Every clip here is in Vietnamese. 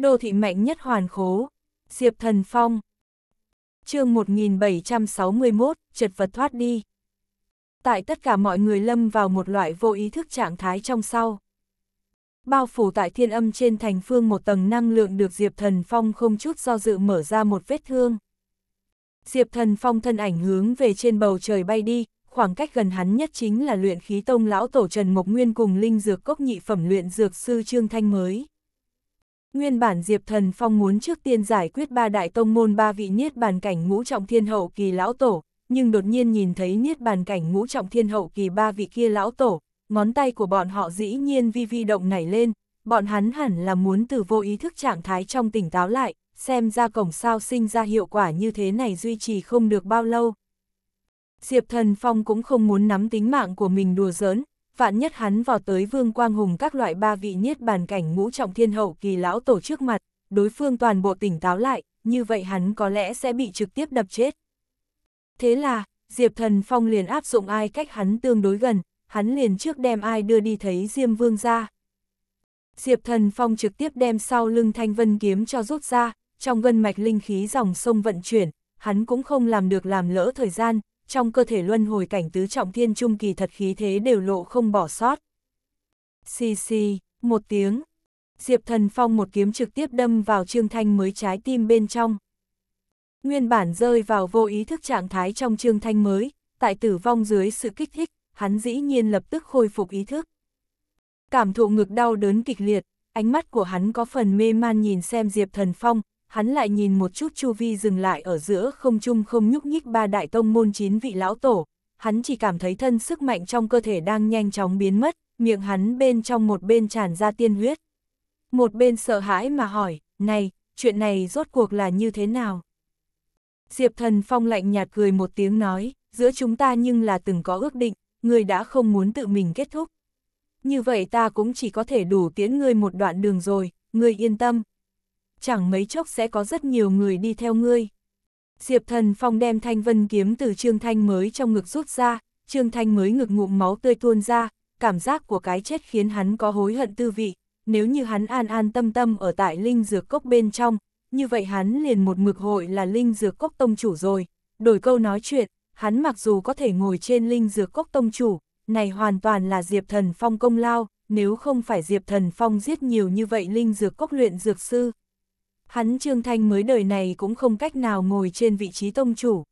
Đô thị mạnh nhất hoàn khố, Diệp Thần Phong. chương 1761, chật vật thoát đi. Tại tất cả mọi người lâm vào một loại vô ý thức trạng thái trong sau. Bao phủ tại thiên âm trên thành phương một tầng năng lượng được Diệp Thần Phong không chút do dự mở ra một vết thương. Diệp Thần Phong thân ảnh hướng về trên bầu trời bay đi, khoảng cách gần hắn nhất chính là luyện khí tông lão tổ Trần Mộc Nguyên cùng linh dược cốc nhị phẩm luyện dược sư Trương Thanh mới. Nguyên bản Diệp Thần Phong muốn trước tiên giải quyết ba đại tông môn ba vị niết bàn cảnh ngũ trọng thiên hậu kỳ lão tổ, nhưng đột nhiên nhìn thấy niết bàn cảnh ngũ trọng thiên hậu kỳ ba vị kia lão tổ, ngón tay của bọn họ dĩ nhiên vi vi động nảy lên, bọn hắn hẳn là muốn từ vô ý thức trạng thái trong tỉnh táo lại, xem ra cổng sao sinh ra hiệu quả như thế này duy trì không được bao lâu. Diệp Thần Phong cũng không muốn nắm tính mạng của mình đùa giỡn, vạn nhất hắn vào tới vương quang hùng các loại ba vị niết bàn cảnh ngũ trọng thiên hậu kỳ lão tổ trước mặt, đối phương toàn bộ tỉnh táo lại, như vậy hắn có lẽ sẽ bị trực tiếp đập chết. Thế là, Diệp Thần Phong liền áp dụng ai cách hắn tương đối gần, hắn liền trước đem ai đưa đi thấy Diêm Vương ra. Diệp Thần Phong trực tiếp đem sau lưng thanh vân kiếm cho rút ra, trong gân mạch linh khí dòng sông vận chuyển, hắn cũng không làm được làm lỡ thời gian, trong cơ thể luân hồi cảnh tứ trọng thiên trung kỳ thật khí thế đều lộ không bỏ sót. Xì xì, một tiếng, Diệp Thần Phong một kiếm trực tiếp đâm vào Trương Thanh mới trái tim bên trong. Nguyên bản rơi vào vô ý thức trạng thái trong Trương Thanh mới, tại tử vong dưới sự kích thích, hắn dĩ nhiên lập tức khôi phục ý thức. Cảm thụ ngực đau đớn kịch liệt, ánh mắt của hắn có phần mê man nhìn xem Diệp Thần Phong, hắn lại nhìn một chút chu vi dừng lại ở giữa không trung không nhúc nhích ba đại tông môn chín vị lão tổ, hắn chỉ cảm thấy thân sức mạnh trong cơ thể đang nhanh chóng biến mất, miệng hắn bên trong một bên tràn ra tiên huyết. Một bên sợ hãi mà hỏi, này, chuyện này rốt cuộc là như thế nào? Diệp thần phong lạnh nhạt cười một tiếng nói, giữa chúng ta nhưng là từng có ước định, người đã không muốn tự mình kết thúc. Như vậy ta cũng chỉ có thể đủ tiến ngươi một đoạn đường rồi, ngươi yên tâm, chẳng mấy chốc sẽ có rất nhiều người đi theo ngươi. Diệp thần phong đem thanh vân kiếm từ Trương Thanh mới trong ngực rút ra, Trương Thanh mới ngực ngụm máu tươi tuôn ra, cảm giác của cái chết khiến hắn có hối hận tư vị, nếu như hắn an an tâm tâm ở tại linh dược cốc bên trong, như vậy hắn liền một mực hội là linh dược cốc tông chủ rồi. Đổi câu nói chuyện, hắn mặc dù có thể ngồi trên linh dược cốc tông chủ, này hoàn toàn là Diệp Thần Phong công lao, nếu không phải Diệp Thần Phong giết nhiều như vậy linh dược cốc luyện dược sư, hắn Trương Thanh mới đời này cũng không cách nào ngồi trên vị trí tông chủ.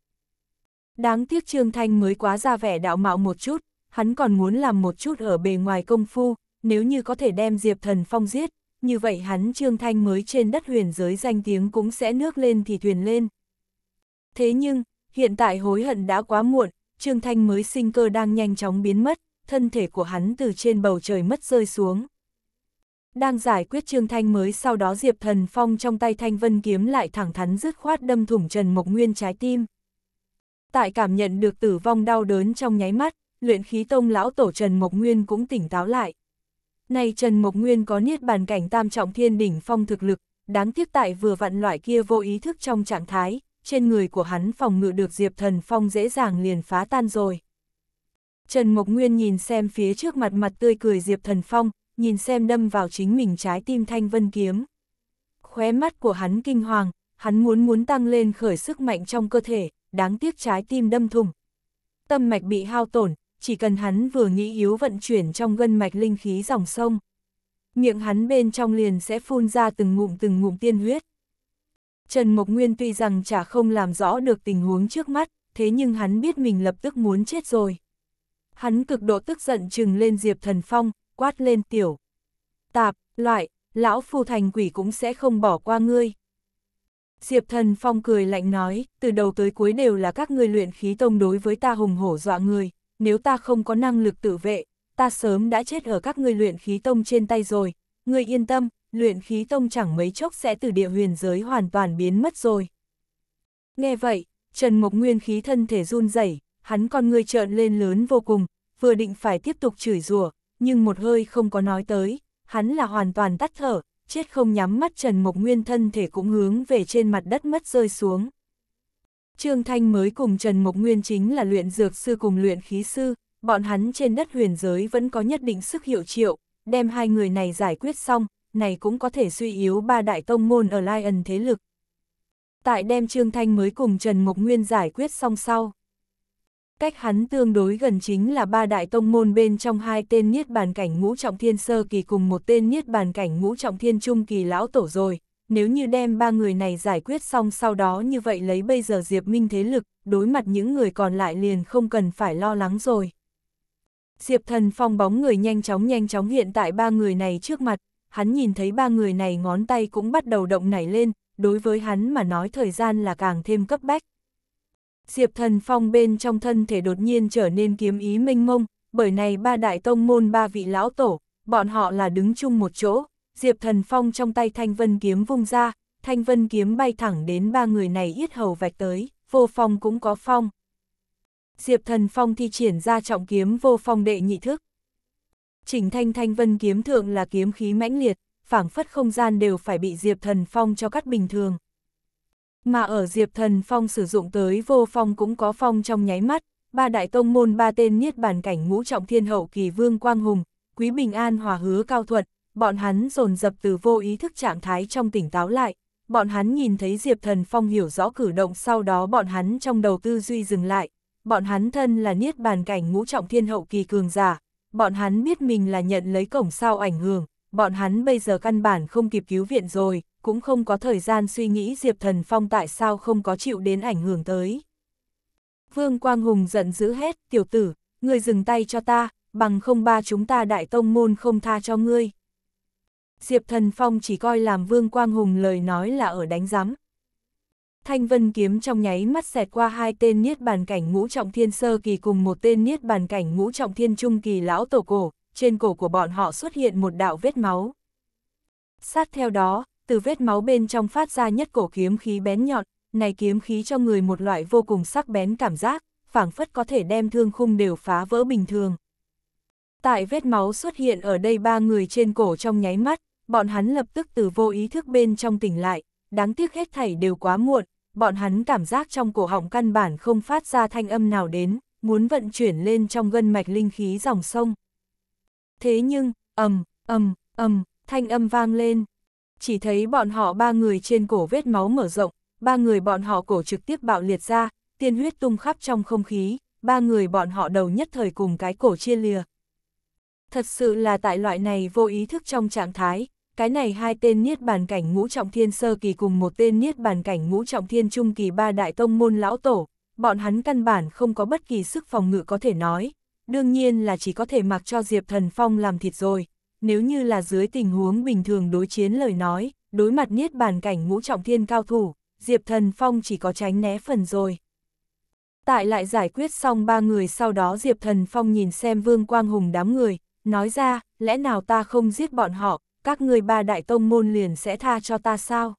Đáng tiếc Trương Thanh mới quá ra vẻ đạo mạo một chút, hắn còn muốn làm một chút ở bề ngoài công phu, nếu như có thể đem Diệp Thần Phong giết, như vậy hắn Trương Thanh mới trên đất huyền giới danh tiếng cũng sẽ nước lên thì thuyền lên. Thế nhưng, hiện tại hối hận đã quá muộn, Trương Thanh mới sinh cơ đang nhanh chóng biến mất, thân thể của hắn từ trên bầu trời mất rơi xuống. Đang giải quyết Trương Thanh mới sau đó Diệp Thần Phong trong tay Thanh Vân Kiếm lại thẳng thắn dứt khoát đâm thủng Trần Mộc Nguyên trái tim. Tại cảm nhận được tử vong đau đớn trong nháy mắt, luyện khí tông lão tổ Trần Mộc Nguyên cũng tỉnh táo lại. Nay Trần Mộc Nguyên có niết bàn cảnh tam trọng thiên đỉnh phong thực lực, đáng tiếc tại vừa vặn loại kia vô ý thức trong trạng thái, trên người của hắn phòng ngự được Diệp Thần Phong dễ dàng liền phá tan rồi. Trần Mộc Nguyên nhìn xem phía trước mặt mặt tươi cười Diệp Thần Phong, nhìn xem đâm vào chính mình trái tim thanh vân kiếm. Khóe mắt của hắn kinh hoàng, hắn muốn muốn tăng lên khởi sức mạnh trong cơ thể, đáng tiếc trái tim đâm thùng. Tâm mạch bị hao tổn, chỉ cần hắn vừa nghĩ yếu vận chuyển trong gân mạch linh khí dòng sông. Miệng hắn bên trong liền sẽ phun ra từng ngụm từng ngụm tiên huyết. Trần Mộc Nguyên tuy rằng chả không làm rõ được tình huống trước mắt, thế nhưng hắn biết mình lập tức muốn chết rồi. Hắn cực độ tức giận trừng lên Diệp Thần Phong, quát lên tiểu. Tạp, loại, lão phu thành quỷ cũng sẽ không bỏ qua ngươi. Diệp thần phong cười lạnh nói, từ đầu tới cuối đều là các ngươi luyện khí tông đối với ta hùng hổ dọa người, nếu ta không có năng lực tự vệ, ta sớm đã chết ở các ngươi luyện khí tông trên tay rồi, ngươi yên tâm, luyện khí tông chẳng mấy chốc sẽ từ địa huyền giới hoàn toàn biến mất rồi. Nghe vậy, Trần Mộc Nguyên khí thân thể run rẩy, hắn con ngươi trợn lên lớn vô cùng, vừa định phải tiếp tục chửi rủa, nhưng một hơi không có nói tới, hắn là hoàn toàn tắt thở, chết không nhắm mắt Trần Mộc Nguyên thân thể cũng hướng về trên mặt đất mất rơi xuống. Trương Thanh mới cùng Trần Mộc Nguyên chính là luyện dược sư cùng luyện khí sư, bọn hắn trên đất huyền giới vẫn có nhất định sức hiệu triệu, đem hai người này giải quyết xong, này cũng có thể suy yếu ba đại tông môn ở Lion thế lực. Tại đem Trương Thanh mới cùng Trần Mộc Nguyên giải quyết xong sau, Cách hắn tương đối gần chính là ba đại tông môn bên trong hai tên niết bàn cảnh ngũ trọng thiên sơ kỳ cùng một tên niết bàn cảnh ngũ trọng thiên trung kỳ lão tổ rồi. Nếu như đem ba người này giải quyết xong sau đó như vậy lấy bây giờ Diệp Minh thế lực, đối mặt những người còn lại liền không cần phải lo lắng rồi. Diệp thần phong bóng người nhanh chóng nhanh chóng hiện tại ba người này trước mặt, hắn nhìn thấy ba người này ngón tay cũng bắt đầu động nảy lên, đối với hắn mà nói thời gian là càng thêm cấp bách. Diệp Thần Phong bên trong thân thể đột nhiên trở nên kiếm ý minh mông, bởi này ba đại tông môn ba vị lão tổ, bọn họ là đứng chung một chỗ, Diệp Thần Phong trong tay Thanh Vân Kiếm vung ra, Thanh Vân Kiếm bay thẳng đến ba người này yết hầu vạch tới, vô phong cũng có phong. Diệp Thần Phong thi triển ra trọng kiếm vô phong đệ nhị thức. Chỉnh thanh Thanh Vân Kiếm thượng là kiếm khí mãnh liệt, phảng phất không gian đều phải bị Diệp Thần Phong cho cắt bình thường. Mà ở Diệp Thần Phong sử dụng tới vô phong cũng có phong trong nháy mắt, ba đại tông môn ba tên niết bàn cảnh ngũ trọng thiên hậu kỳ vương quang hùng, quý bình an hòa hứa cao thuật, bọn hắn dồn dập từ vô ý thức trạng thái trong tỉnh táo lại, bọn hắn nhìn thấy Diệp Thần Phong hiểu rõ cử động sau đó bọn hắn trong đầu tư duy dừng lại, bọn hắn thân là niết bàn cảnh ngũ trọng thiên hậu kỳ cường giả, bọn hắn biết mình là nhận lấy cổng sao ảnh hưởng, bọn hắn bây giờ căn bản không kịp cứu viện rồi, cũng không có thời gian suy nghĩ Diệp Thần Phong tại sao không có chịu đến ảnh hưởng tới. Vương Quang Hùng giận dữ hết tiểu tử, ngươi dừng tay cho ta, bằng không ba chúng ta đại tông môn không tha cho ngươi. Diệp Thần Phong chỉ coi làm Vương Quang Hùng lời nói là ở đánh giám. Thanh Vân Kiếm trong nháy mắt xẹt qua hai tên niết bàn cảnh ngũ trọng thiên sơ kỳ cùng một tên niết bàn cảnh ngũ trọng thiên trung kỳ lão tổ cổ, trên cổ của bọn họ xuất hiện một đạo vết máu. Sát theo đó, từ vết máu bên trong phát ra nhất cổ kiếm khí bén nhọn, này kiếm khí cho người một loại vô cùng sắc bén cảm giác, phảng phất có thể đem thương khung đều phá vỡ bình thường. Tại vết máu xuất hiện ở đây ba người trên cổ trong nháy mắt, bọn hắn lập tức từ vô ý thức bên trong tỉnh lại, đáng tiếc hết thảy đều quá muộn, bọn hắn cảm giác trong cổ họng căn bản không phát ra thanh âm nào đến, muốn vận chuyển lên trong gân mạch linh khí dòng sông. Thế nhưng, ầm, ầm, ầm, thanh âm vang lên, chỉ thấy bọn họ ba người trên cổ vết máu mở rộng, ba người bọn họ cổ trực tiếp bạo liệt ra, tiên huyết tung khắp trong không khí, ba người bọn họ đầu nhất thời cùng cái cổ chia lìa. Thật sự là tại loại này vô ý thức trong trạng thái, cái này hai tên niết bàn cảnh ngũ trọng thiên sơ kỳ cùng một tên niết bàn cảnh ngũ trọng thiên trung kỳ ba đại tông môn lão tổ, bọn hắn căn bản không có bất kỳ sức phòng ngự có thể nói, đương nhiên là chỉ có thể mặc cho Diệp Thần Phong làm thịt rồi nếu như là dưới tình huống bình thường đối chiến lời nói, đối mặt niết bàn cảnh ngũ trọng thiên cao thủ, Diệp Thần Phong chỉ có tránh né phần rồi. Tại lại giải quyết xong ba người sau đó Diệp Thần Phong nhìn xem Vương Quang Hùng đám người, nói ra, lẽ nào ta không giết bọn họ, các người ba đại tông môn liền sẽ tha cho ta sao?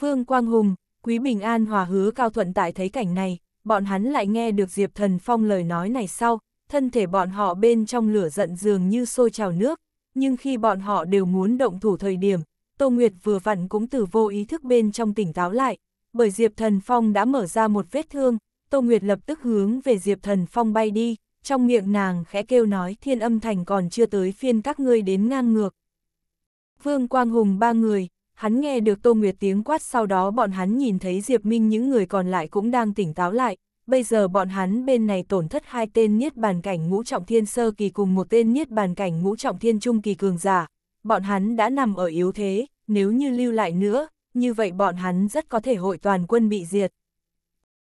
Vương Quang Hùng, Quý Bình An hòa hứa cao thuận tại thấy cảnh này, bọn hắn lại nghe được Diệp Thần Phong lời nói này sau, thân thể bọn họ bên trong lửa giận dường như sôi trào nước, nhưng khi bọn họ đều muốn động thủ thời điểm, Tô Nguyệt vừa vặn cũng từ vô ý thức bên trong tỉnh táo lại, bởi Diệp Thần Phong đã mở ra một vết thương, Tô Nguyệt lập tức hướng về Diệp Thần Phong bay đi, trong miệng nàng khẽ kêu nói thiên âm thành còn chưa tới phiên các ngươi đến ngang ngược. Vương Quang Hùng ba người, hắn nghe được Tô Nguyệt tiếng quát sau đó bọn hắn nhìn thấy Diệp Minh những người còn lại cũng đang tỉnh táo lại, bây giờ bọn hắn bên này tổn thất hai tên niết bàn cảnh ngũ trọng thiên sơ kỳ cùng một tên niết bàn cảnh ngũ trọng thiên trung kỳ cường giả, bọn hắn đã nằm ở yếu thế, nếu như lưu lại nữa, như vậy bọn hắn rất có thể hội toàn quân bị diệt.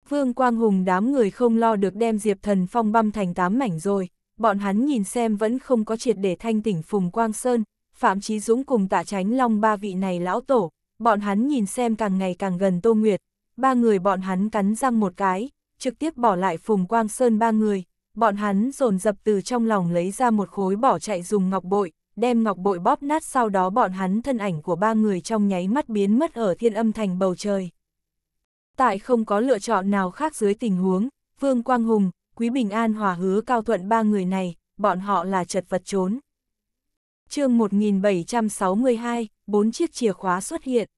Vương Quang Hùng đám người không lo được đem Diệp Thần Phong băm thành tám mảnh rồi, bọn hắn nhìn xem vẫn không có triệt để thanh tỉnh Phùng Quang Sơn, Phạm Chí Dũng cùng tạ tránh long ba vị này lão tổ, bọn hắn nhìn xem càng ngày càng gần Tô Nguyệt, ba người bọn hắn cắn răng một cái, trực tiếp bỏ lại Phùng Quang Sơn ba người, bọn hắn dồn dập từ trong lòng lấy ra một khối bỏ chạy dùng ngọc bội, đem ngọc bội bóp nát sau đó bọn hắn thân ảnh của ba người trong nháy mắt biến mất ở thiên âm thành bầu trời. Tại không có lựa chọn nào khác dưới tình huống, Vương Quang Hùng, Quý Bình An hòa hứa cao thuận ba người này, bọn họ là chật vật trốn. chương 1762, bốn chiếc chìa khóa xuất hiện.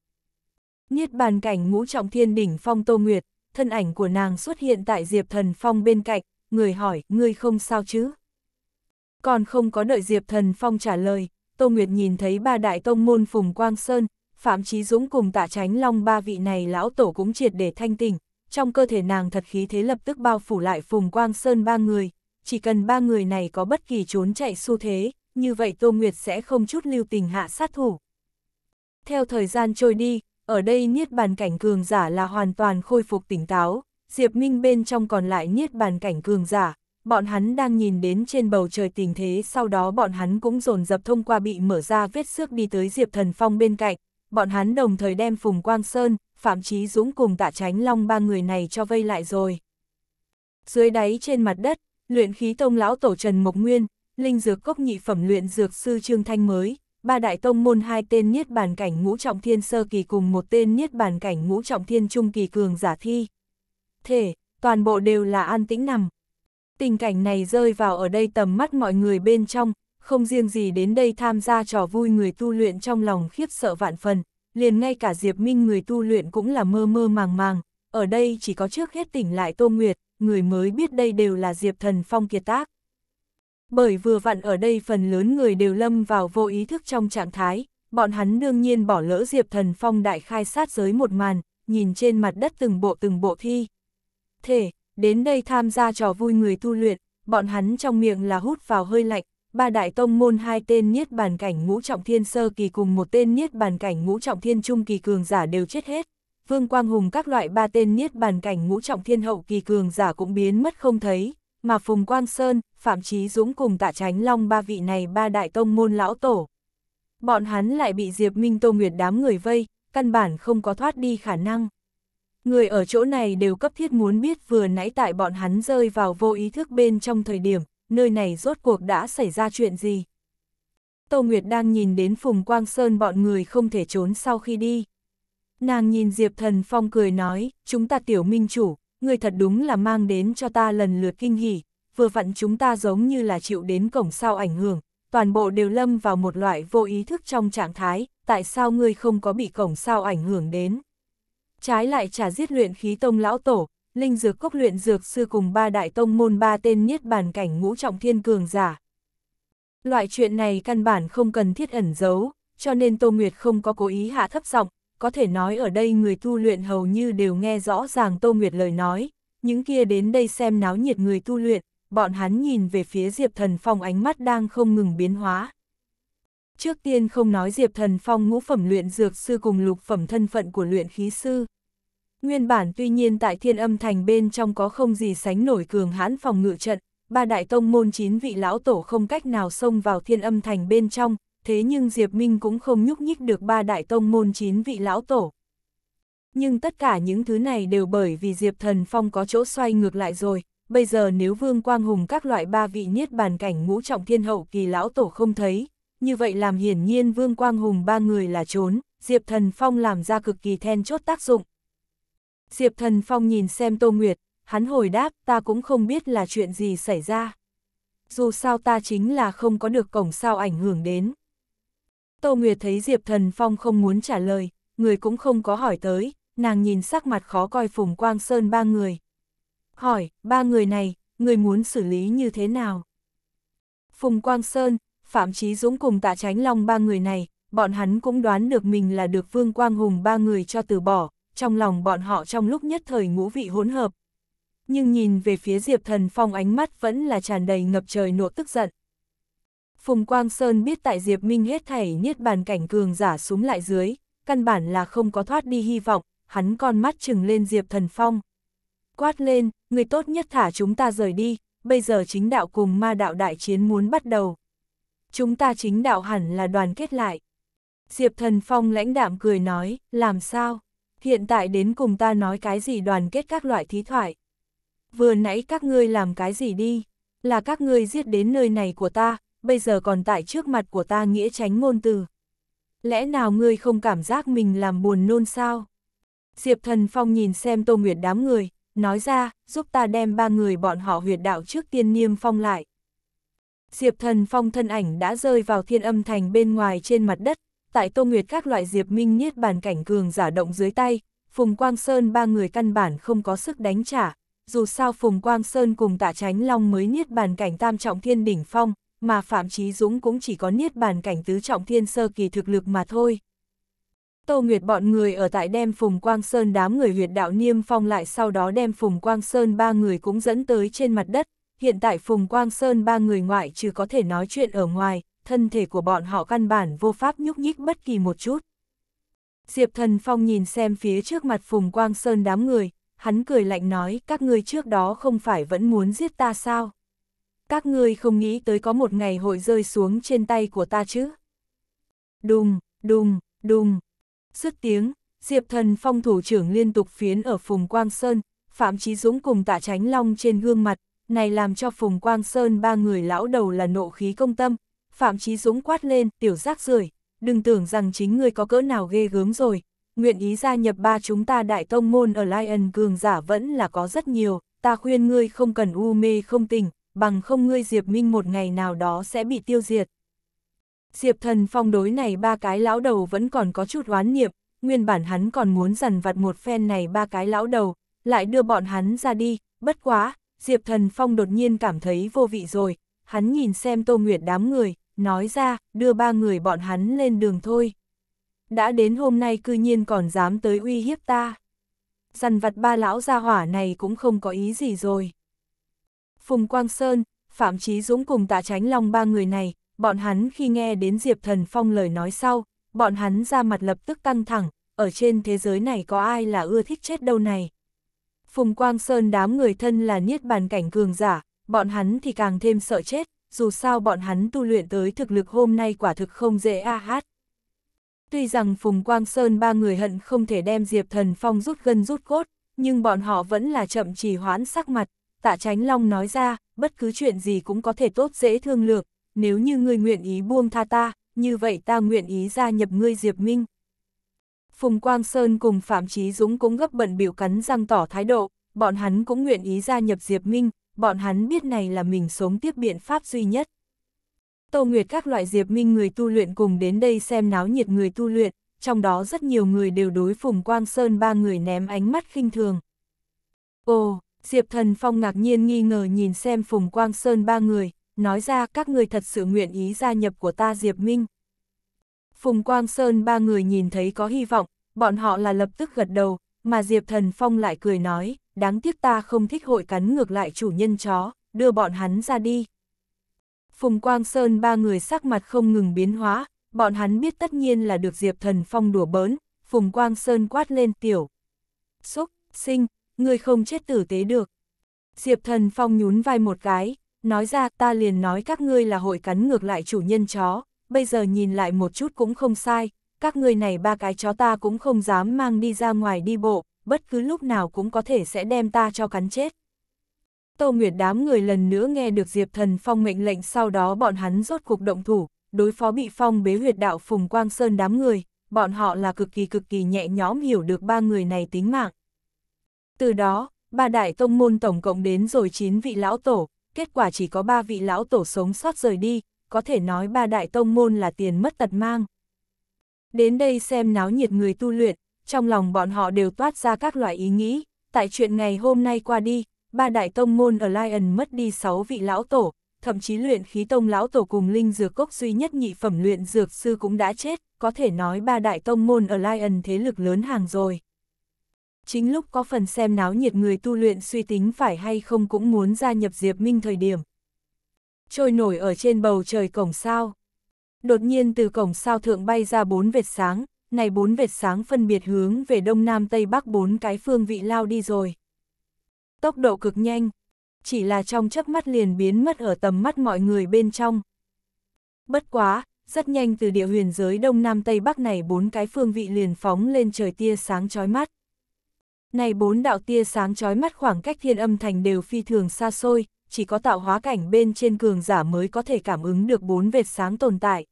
Niết bàn cảnh ngũ trọng thiên đỉnh phong Tô Nguyệt, thân ảnh của nàng xuất hiện tại Diệp Thần Phong bên cạnh, người hỏi, ngươi không sao chứ? Còn không có đợi Diệp Thần Phong trả lời, Tô Nguyệt nhìn thấy ba đại tông môn Phùng Quang Sơn, Phạm Chí Dũng cùng tạ tránh long ba vị này lão tổ cũng triệt để thanh tỉnh, trong cơ thể nàng thật khí thế lập tức bao phủ lại Phùng Quang Sơn ba người, chỉ cần ba người này có bất kỳ trốn chạy xu thế, như vậy Tô Nguyệt sẽ không chút lưu tình hạ sát thủ. Theo thời gian trôi đi, ở đây niết bàn cảnh cường giả là hoàn toàn khôi phục tỉnh táo, Diệp Minh bên trong còn lại niết bàn cảnh cường giả, bọn hắn đang nhìn đến trên bầu trời tình thế sau đó bọn hắn cũng dồn dập thông qua bị mở ra vết xước đi tới Diệp Thần Phong bên cạnh, bọn hắn đồng thời đem Phùng Quang Sơn, Phạm Chí Dũng cùng tạ tránh long ba người này cho vây lại rồi. Dưới đáy trên mặt đất, luyện khí tông lão tổ Trần Mộc Nguyên, linh dược cốc nhị phẩm luyện dược sư Trương Thanh mới, ba đại tông môn hai tên niết bàn cảnh ngũ trọng thiên sơ kỳ cùng một tên niết bàn cảnh ngũ trọng thiên trung kỳ cường giả thi. Thể, toàn bộ đều là an tĩnh nằm. Tình cảnh này rơi vào ở đây tầm mắt mọi người bên trong, không riêng gì đến đây tham gia trò vui người tu luyện trong lòng khiếp sợ vạn phần, liền ngay cả Diệp Minh người tu luyện cũng là mơ mơ màng màng, ở đây chỉ có trước hết tỉnh lại Tô Nguyệt, người mới biết đây đều là Diệp Thần Phong kiệt tác bởi vừa vặn ở đây phần lớn người đều lâm vào vô ý thức trong trạng thái, bọn hắn đương nhiên bỏ lỡ Diệp Thần Phong đại khai sát giới một màn, nhìn trên mặt đất từng bộ từng bộ thi. Thể, đến đây tham gia trò vui người tu luyện, bọn hắn trong miệng là hút vào hơi lạnh, ba đại tông môn hai tên niết bàn cảnh ngũ trọng thiên sơ kỳ cùng một tên niết bàn cảnh ngũ trọng thiên trung kỳ cường giả đều chết hết. Vương Quang Hùng các loại ba tên niết bàn cảnh ngũ trọng thiên hậu kỳ cường giả cũng biến mất không thấy, mà Phùng Quang Sơn, Phạm Chí Dũng cùng Tạ Tránh Long ba vị này ba đại tông môn lão tổ. Bọn hắn lại bị Diệp Minh Tô Nguyệt đám người vây, căn bản không có thoát đi khả năng. Người ở chỗ này đều cấp thiết muốn biết vừa nãy tại bọn hắn rơi vào vô ý thức bên trong thời điểm, nơi này rốt cuộc đã xảy ra chuyện gì. Tô Nguyệt đang nhìn đến Phùng Quang Sơn bọn người không thể trốn sau khi đi. Nàng nhìn Diệp Thần Phong cười nói, chúng ta tiểu minh chủ, người thật đúng là mang đến cho ta lần lượt kinh hỉ, vừa vặn chúng ta giống như là chịu đến cổng sao ảnh hưởng, toàn bộ đều lâm vào một loại vô ý thức trong trạng thái, tại sao ngươi không có bị cổng sao ảnh hưởng đến. Trái lại trả giết luyện khí tông lão tổ, linh dược cốc luyện dược sư cùng ba đại tông môn ba tên niết bàn cảnh ngũ trọng thiên cường giả. Loại chuyện này căn bản không cần thiết ẩn giấu, cho nên Tô Nguyệt không có cố ý hạ thấp giọng, có thể nói ở đây người tu luyện hầu như đều nghe rõ ràng Tô Nguyệt lời nói, những kia đến đây xem náo nhiệt người tu luyện, bọn hắn nhìn về phía Diệp Thần Phong ánh mắt đang không ngừng biến hóa. Trước tiên không nói Diệp Thần Phong ngũ phẩm luyện dược sư cùng lục phẩm thân phận của luyện khí sư. Nguyên bản tuy nhiên tại thiên âm thành bên trong có không gì sánh nổi cường hãn phòng ngự trận, ba đại tông môn chín vị lão tổ không cách nào xông vào thiên âm thành bên trong, thế nhưng Diệp Minh cũng không nhúc nhích được ba đại tông môn chín vị lão tổ. Nhưng tất cả những thứ này đều bởi vì Diệp Thần Phong có chỗ xoay ngược lại rồi, bây giờ nếu Vương Quang Hùng các loại ba vị niết bàn cảnh ngũ trọng thiên hậu kỳ lão tổ không thấy, như vậy làm hiển nhiên Vương Quang Hùng ba người là trốn, Diệp Thần Phong làm ra cực kỳ then chốt tác dụng. Diệp Thần Phong nhìn xem Tô Nguyệt, hắn hồi đáp ta cũng không biết là chuyện gì xảy ra. Dù sao ta chính là không có được cổng sao ảnh hưởng đến. Tô Nguyệt thấy Diệp Thần Phong không muốn trả lời, người cũng không có hỏi tới, nàng nhìn sắc mặt khó coi Phùng Quang Sơn ba người. Hỏi, ba người này, người muốn xử lý như thế nào? Phùng Quang Sơn, Phạm chí Dũng cùng Tạ Tránh Long ba người này, bọn hắn cũng đoán được mình là được Vương Quang Hùng ba người cho từ bỏ, trong lòng bọn họ trong lúc nhất thời ngũ vị hỗn hợp. Nhưng nhìn về phía Diệp Thần Phong ánh mắt vẫn là tràn đầy ngập trời nộ tức giận. Phùng Quang Sơn biết tại Diệp Minh hết thảy niết bàn cảnh cường giả súng lại dưới, căn bản là không có thoát đi hy vọng, hắn con mắt chừng lên Diệp Thần Phong. Quát lên, người tốt nhất thả chúng ta rời đi, bây giờ chính đạo cùng ma đạo đại chiến muốn bắt đầu. Chúng ta chính đạo hẳn là đoàn kết lại. Diệp Thần Phong lãnh đạm cười nói, làm sao? Hiện tại đến cùng ta nói cái gì đoàn kết các loại thí thoại. Vừa nãy các ngươi làm cái gì đi? Là các ngươi giết đến nơi này của ta, bây giờ còn tại trước mặt của ta nghĩa tránh ngôn từ. Lẽ nào ngươi không cảm giác mình làm buồn nôn sao? Diệp Thần Phong nhìn xem Tô Nguyệt đám người, nói ra, giúp ta đem ba người bọn họ huyệt đạo trước tiên niêm phong lại. Diệp Thần Phong thân ảnh đã rơi vào thiên âm thành bên ngoài trên mặt đất, tại Tô Nguyệt các loại Diệp Minh niết bàn cảnh cường giả động dưới tay, Phùng Quang Sơn ba người căn bản không có sức đánh trả, dù sao Phùng Quang Sơn cùng tạ tránh long mới niết bàn cảnh tam trọng thiên đỉnh phong, mà Phạm chí Dũng cũng chỉ có niết bàn cảnh tứ trọng thiên sơ kỳ thực lực mà thôi. Tô Nguyệt bọn người ở tại đem Phùng Quang Sơn đám người huyệt đạo niêm phong lại sau đó đem Phùng Quang Sơn ba người cũng dẫn tới trên mặt đất, hiện tại Phùng Quang Sơn ba người ngoại trừ có thể nói chuyện ở ngoài, thân thể của bọn họ căn bản vô pháp nhúc nhích bất kỳ một chút. Diệp Thần Phong nhìn xem phía trước mặt Phùng Quang Sơn đám người, hắn cười lạnh nói các ngươi trước đó không phải vẫn muốn giết ta sao? các ngươi không nghĩ tới có một ngày hội rơi xuống trên tay của ta chứ. Đùng, đùng, đùng. sứt tiếng, Diệp Thần Phong thủ trưởng liên tục phiến ở Phùng Quang Sơn, Phạm Chí Dũng cùng Tạ Tránh Long trên gương mặt, này làm cho Phùng Quang Sơn ba người lão đầu là nộ khí công tâm. Phạm Chí Dũng quát lên, tiểu rác rưởi, đừng tưởng rằng chính ngươi có cỡ nào ghê gớm rồi, nguyện ý gia nhập ba chúng ta đại tông môn ở Lion cường giả vẫn là có rất nhiều, ta khuyên ngươi không cần u mê không tỉnh, bằng không ngươi Diệp Minh một ngày nào đó sẽ bị tiêu diệt. Diệp thần phong đối này ba cái lão đầu vẫn còn có chút oán niệm, nguyên bản hắn còn muốn dằn vặt một phen này ba cái lão đầu, lại đưa bọn hắn ra đi, bất quá, Diệp thần phong đột nhiên cảm thấy vô vị rồi, hắn nhìn xem tô nguyệt đám người, nói ra, đưa ba người bọn hắn lên đường thôi. Đã đến hôm nay cư nhiên còn dám tới uy hiếp ta. Dằn vặt ba lão gia hỏa này cũng không có ý gì rồi. Phùng Quang Sơn, Phạm Chí Dũng cùng Tạ Tránh Long ba người này, bọn hắn khi nghe đến Diệp Thần Phong lời nói sau, bọn hắn ra mặt lập tức căng thẳng, ở trên thế giới này có ai là ưa thích chết đâu này. Phùng Quang Sơn đám người thân là niết bàn cảnh cường giả, bọn hắn thì càng thêm sợ chết, dù sao bọn hắn tu luyện tới thực lực hôm nay quả thực không dễ a hát. Tuy rằng Phùng Quang Sơn ba người hận không thể đem Diệp Thần Phong rút gân rút cốt, nhưng bọn họ vẫn là chậm trì hoãn sắc mặt, tạ Chánh long nói ra, bất cứ chuyện gì cũng có thể tốt dễ thương lược, nếu như ngươi nguyện ý buông tha ta, như vậy ta nguyện ý gia nhập ngươi Diệp Minh. Phùng Quang Sơn cùng Phạm Chí Dũng cũng gấp bận biểu cắn răng tỏ thái độ, bọn hắn cũng nguyện ý gia nhập Diệp Minh, bọn hắn biết này là mình sống tiếp biện pháp duy nhất. Tô Nguyệt các loại Diệp Minh người tu luyện cùng đến đây xem náo nhiệt người tu luyện, trong đó rất nhiều người đều đối Phùng Quang Sơn ba người ném ánh mắt khinh thường. Ồ, Diệp Thần Phong ngạc nhiên nghi ngờ nhìn xem Phùng Quang Sơn ba người, nói ra các người thật sự nguyện ý gia nhập của ta Diệp Minh. Phùng Quang Sơn ba người nhìn thấy có hy vọng, bọn họ là lập tức gật đầu, mà Diệp Thần Phong lại cười nói, đáng tiếc ta không thích hội cắn ngược lại chủ nhân chó, đưa bọn hắn ra đi. Phùng Quang Sơn ba người sắc mặt không ngừng biến hóa, bọn hắn biết tất nhiên là được Diệp Thần Phong đùa bớn, Phùng Quang Sơn quát lên tiểu. Xúc, sinh, ngươi không chết tử tế được. Diệp Thần Phong nhún vai một cái, nói ra ta liền nói các ngươi là hội cắn ngược lại chủ nhân chó, bây giờ nhìn lại một chút cũng không sai, các ngươi này ba cái chó ta cũng không dám mang đi ra ngoài đi bộ, bất cứ lúc nào cũng có thể sẽ đem ta cho cắn chết. Tô Nguyệt đám người lần nữa nghe được Diệp Thần Phong mệnh lệnh sau đó bọn hắn rốt cuộc động thủ, đối phó bị phong bế huyệt đạo Phùng Quang Sơn đám người, bọn họ là cực kỳ cực kỳ nhẹ nhõm hiểu được ba người này tính mạng. Từ đó, ba đại tông môn tổng cộng đến rồi 9 vị lão tổ, kết quả chỉ có 3 vị lão tổ sống sót rời đi, có thể nói ba đại tông môn là tiền mất tật mang. Đến đây xem náo nhiệt người tu luyện, trong lòng bọn họ đều toát ra các loại ý nghĩ, tại chuyện ngày hôm nay qua đi, ba đại tông môn ở Lion mất đi 6 vị lão tổ, thậm chí luyện khí tông lão tổ cùng linh dược cốc duy nhất nhị phẩm luyện dược sư cũng đã chết, có thể nói ba đại tông môn ở Lion thế lực lớn hàng rồi. Chính lúc có phần xem náo nhiệt người tu luyện suy tính phải hay không cũng muốn gia nhập Diệp Minh thời điểm. Trôi nổi ở trên bầu trời cổng sao. Đột nhiên từ cổng sao thượng bay ra bốn vệt sáng, này bốn vệt sáng phân biệt hướng về đông nam tây bắc bốn cái phương vị lao đi rồi. Tốc độ cực nhanh, chỉ là trong chớp mắt liền biến mất ở tầm mắt mọi người bên trong. Bất quá, rất nhanh từ địa huyền giới đông nam tây bắc này bốn cái phương vị liền phóng lên trời tia sáng chói mắt. Này bốn đạo tia sáng chói mắt khoảng cách thiên âm thành đều phi thường xa xôi, chỉ có tạo hóa cảnh bên trên cường giả mới có thể cảm ứng được bốn vệt sáng tồn tại.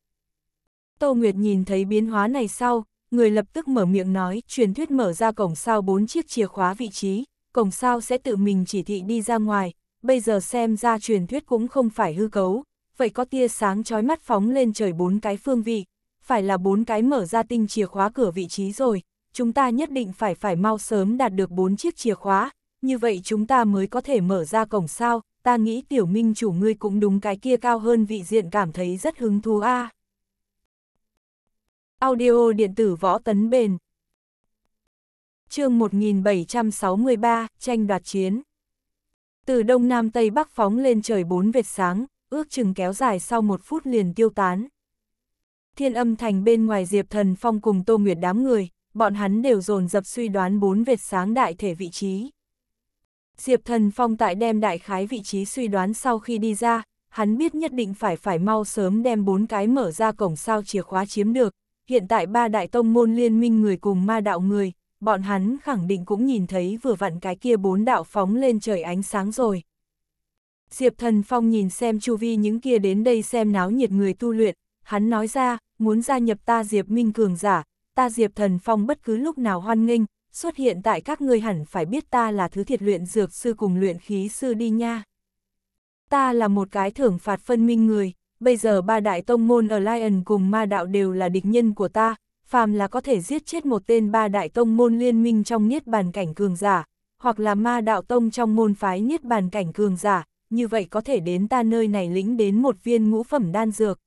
Tô Nguyệt nhìn thấy biến hóa này sau, người lập tức mở miệng nói, truyền thuyết mở ra cổng sao bốn chiếc chìa khóa vị trí, cổng sao sẽ tự mình chỉ thị đi ra ngoài, bây giờ xem ra truyền thuyết cũng không phải hư cấu, vậy có tia sáng chói mắt phóng lên trời bốn cái phương vị, phải là bốn cái mở ra tinh chìa khóa cửa vị trí rồi, chúng ta nhất định phải phải mau sớm đạt được bốn chiếc chìa khóa, như vậy chúng ta mới có thể mở ra cổng sao, ta nghĩ tiểu minh chủ ngươi cũng đúng cái kia cao hơn vị diện cảm thấy rất hứng thú a. Audio điện tử võ tấn bền chương 1763, tranh đoạt chiến Từ đông nam tây bắc phóng lên trời bốn vệt sáng, ước chừng kéo dài sau một phút liền tiêu tán. Thiên âm thành bên ngoài Diệp Thần Phong cùng Tô Nguyệt đám người, bọn hắn đều dồn dập suy đoán bốn vệt sáng đại thể vị trí. Diệp Thần Phong tại đem đại khái vị trí suy đoán sau khi đi ra, hắn biết nhất định phải phải mau sớm đem bốn cái mở ra cổng sao chìa khóa chiếm được, hiện tại ba đại tông môn liên minh người cùng ma đạo người, bọn hắn khẳng định cũng nhìn thấy vừa vặn cái kia bốn đạo phóng lên trời ánh sáng rồi. Diệp Thần Phong nhìn xem chu vi những kia đến đây xem náo nhiệt người tu luyện, hắn nói ra, muốn gia nhập ta Diệp Minh Cường giả, ta Diệp Thần Phong bất cứ lúc nào hoan nghênh, xuất hiện tại các ngươi hẳn phải biết ta là thứ thiệt luyện dược sư cùng luyện khí sư đi nha. Ta là một cái thưởng phạt phân minh người, bây giờ ba đại tông môn ở Lion cùng ma đạo đều là địch nhân của ta, phàm là có thể giết chết một tên ba đại tông môn liên minh trong niết bàn cảnh cường giả, hoặc là ma đạo tông trong môn phái niết bàn cảnh cường giả, như vậy có thể đến ta nơi này lĩnh đến một viên ngũ phẩm đan dược.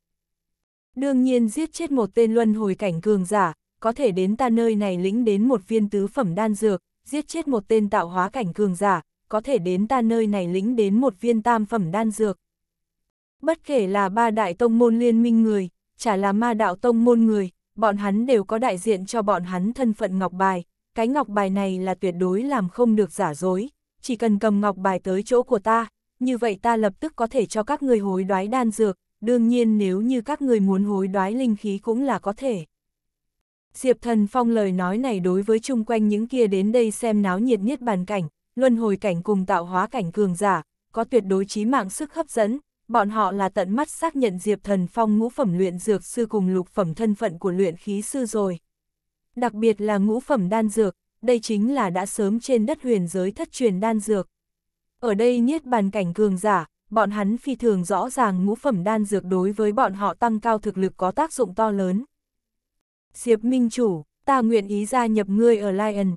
Đương nhiên giết chết một tên luân hồi cảnh cường giả, có thể đến ta nơi này lĩnh đến một viên tứ phẩm đan dược, giết chết một tên tạo hóa cảnh cường giả, có thể đến ta nơi này lĩnh đến một viên tam phẩm đan dược. Bất kể là ba đại tông môn liên minh người, chả là ma đạo tông môn người, bọn hắn đều có đại diện cho bọn hắn thân phận ngọc bài, cái ngọc bài này là tuyệt đối làm không được giả dối, chỉ cần cầm ngọc bài tới chỗ của ta, như vậy ta lập tức có thể cho các người hối đoái đan dược, đương nhiên nếu như các người muốn hối đoái linh khí cũng là có thể. Diệp Thần Phong lời nói này đối với chung quanh những kia đến đây xem náo nhiệt nhất bàn cảnh, luân hồi cảnh cùng tạo hóa cảnh cường giả, có tuyệt đối chí mạng sức hấp dẫn, bọn họ là tận mắt xác nhận Diệp Thần Phong ngũ phẩm luyện dược sư cùng lục phẩm thân phận của luyện khí sư rồi. Đặc biệt là ngũ phẩm đan dược, đây chính là đã sớm trên đất huyền giới thất truyền đan dược. Ở đây niết bàn cảnh cường giả, bọn hắn phi thường rõ ràng ngũ phẩm đan dược đối với bọn họ tăng cao thực lực có tác dụng to lớn. Diệp Minh Chủ, ta nguyện ý gia nhập ngươi ở Lion.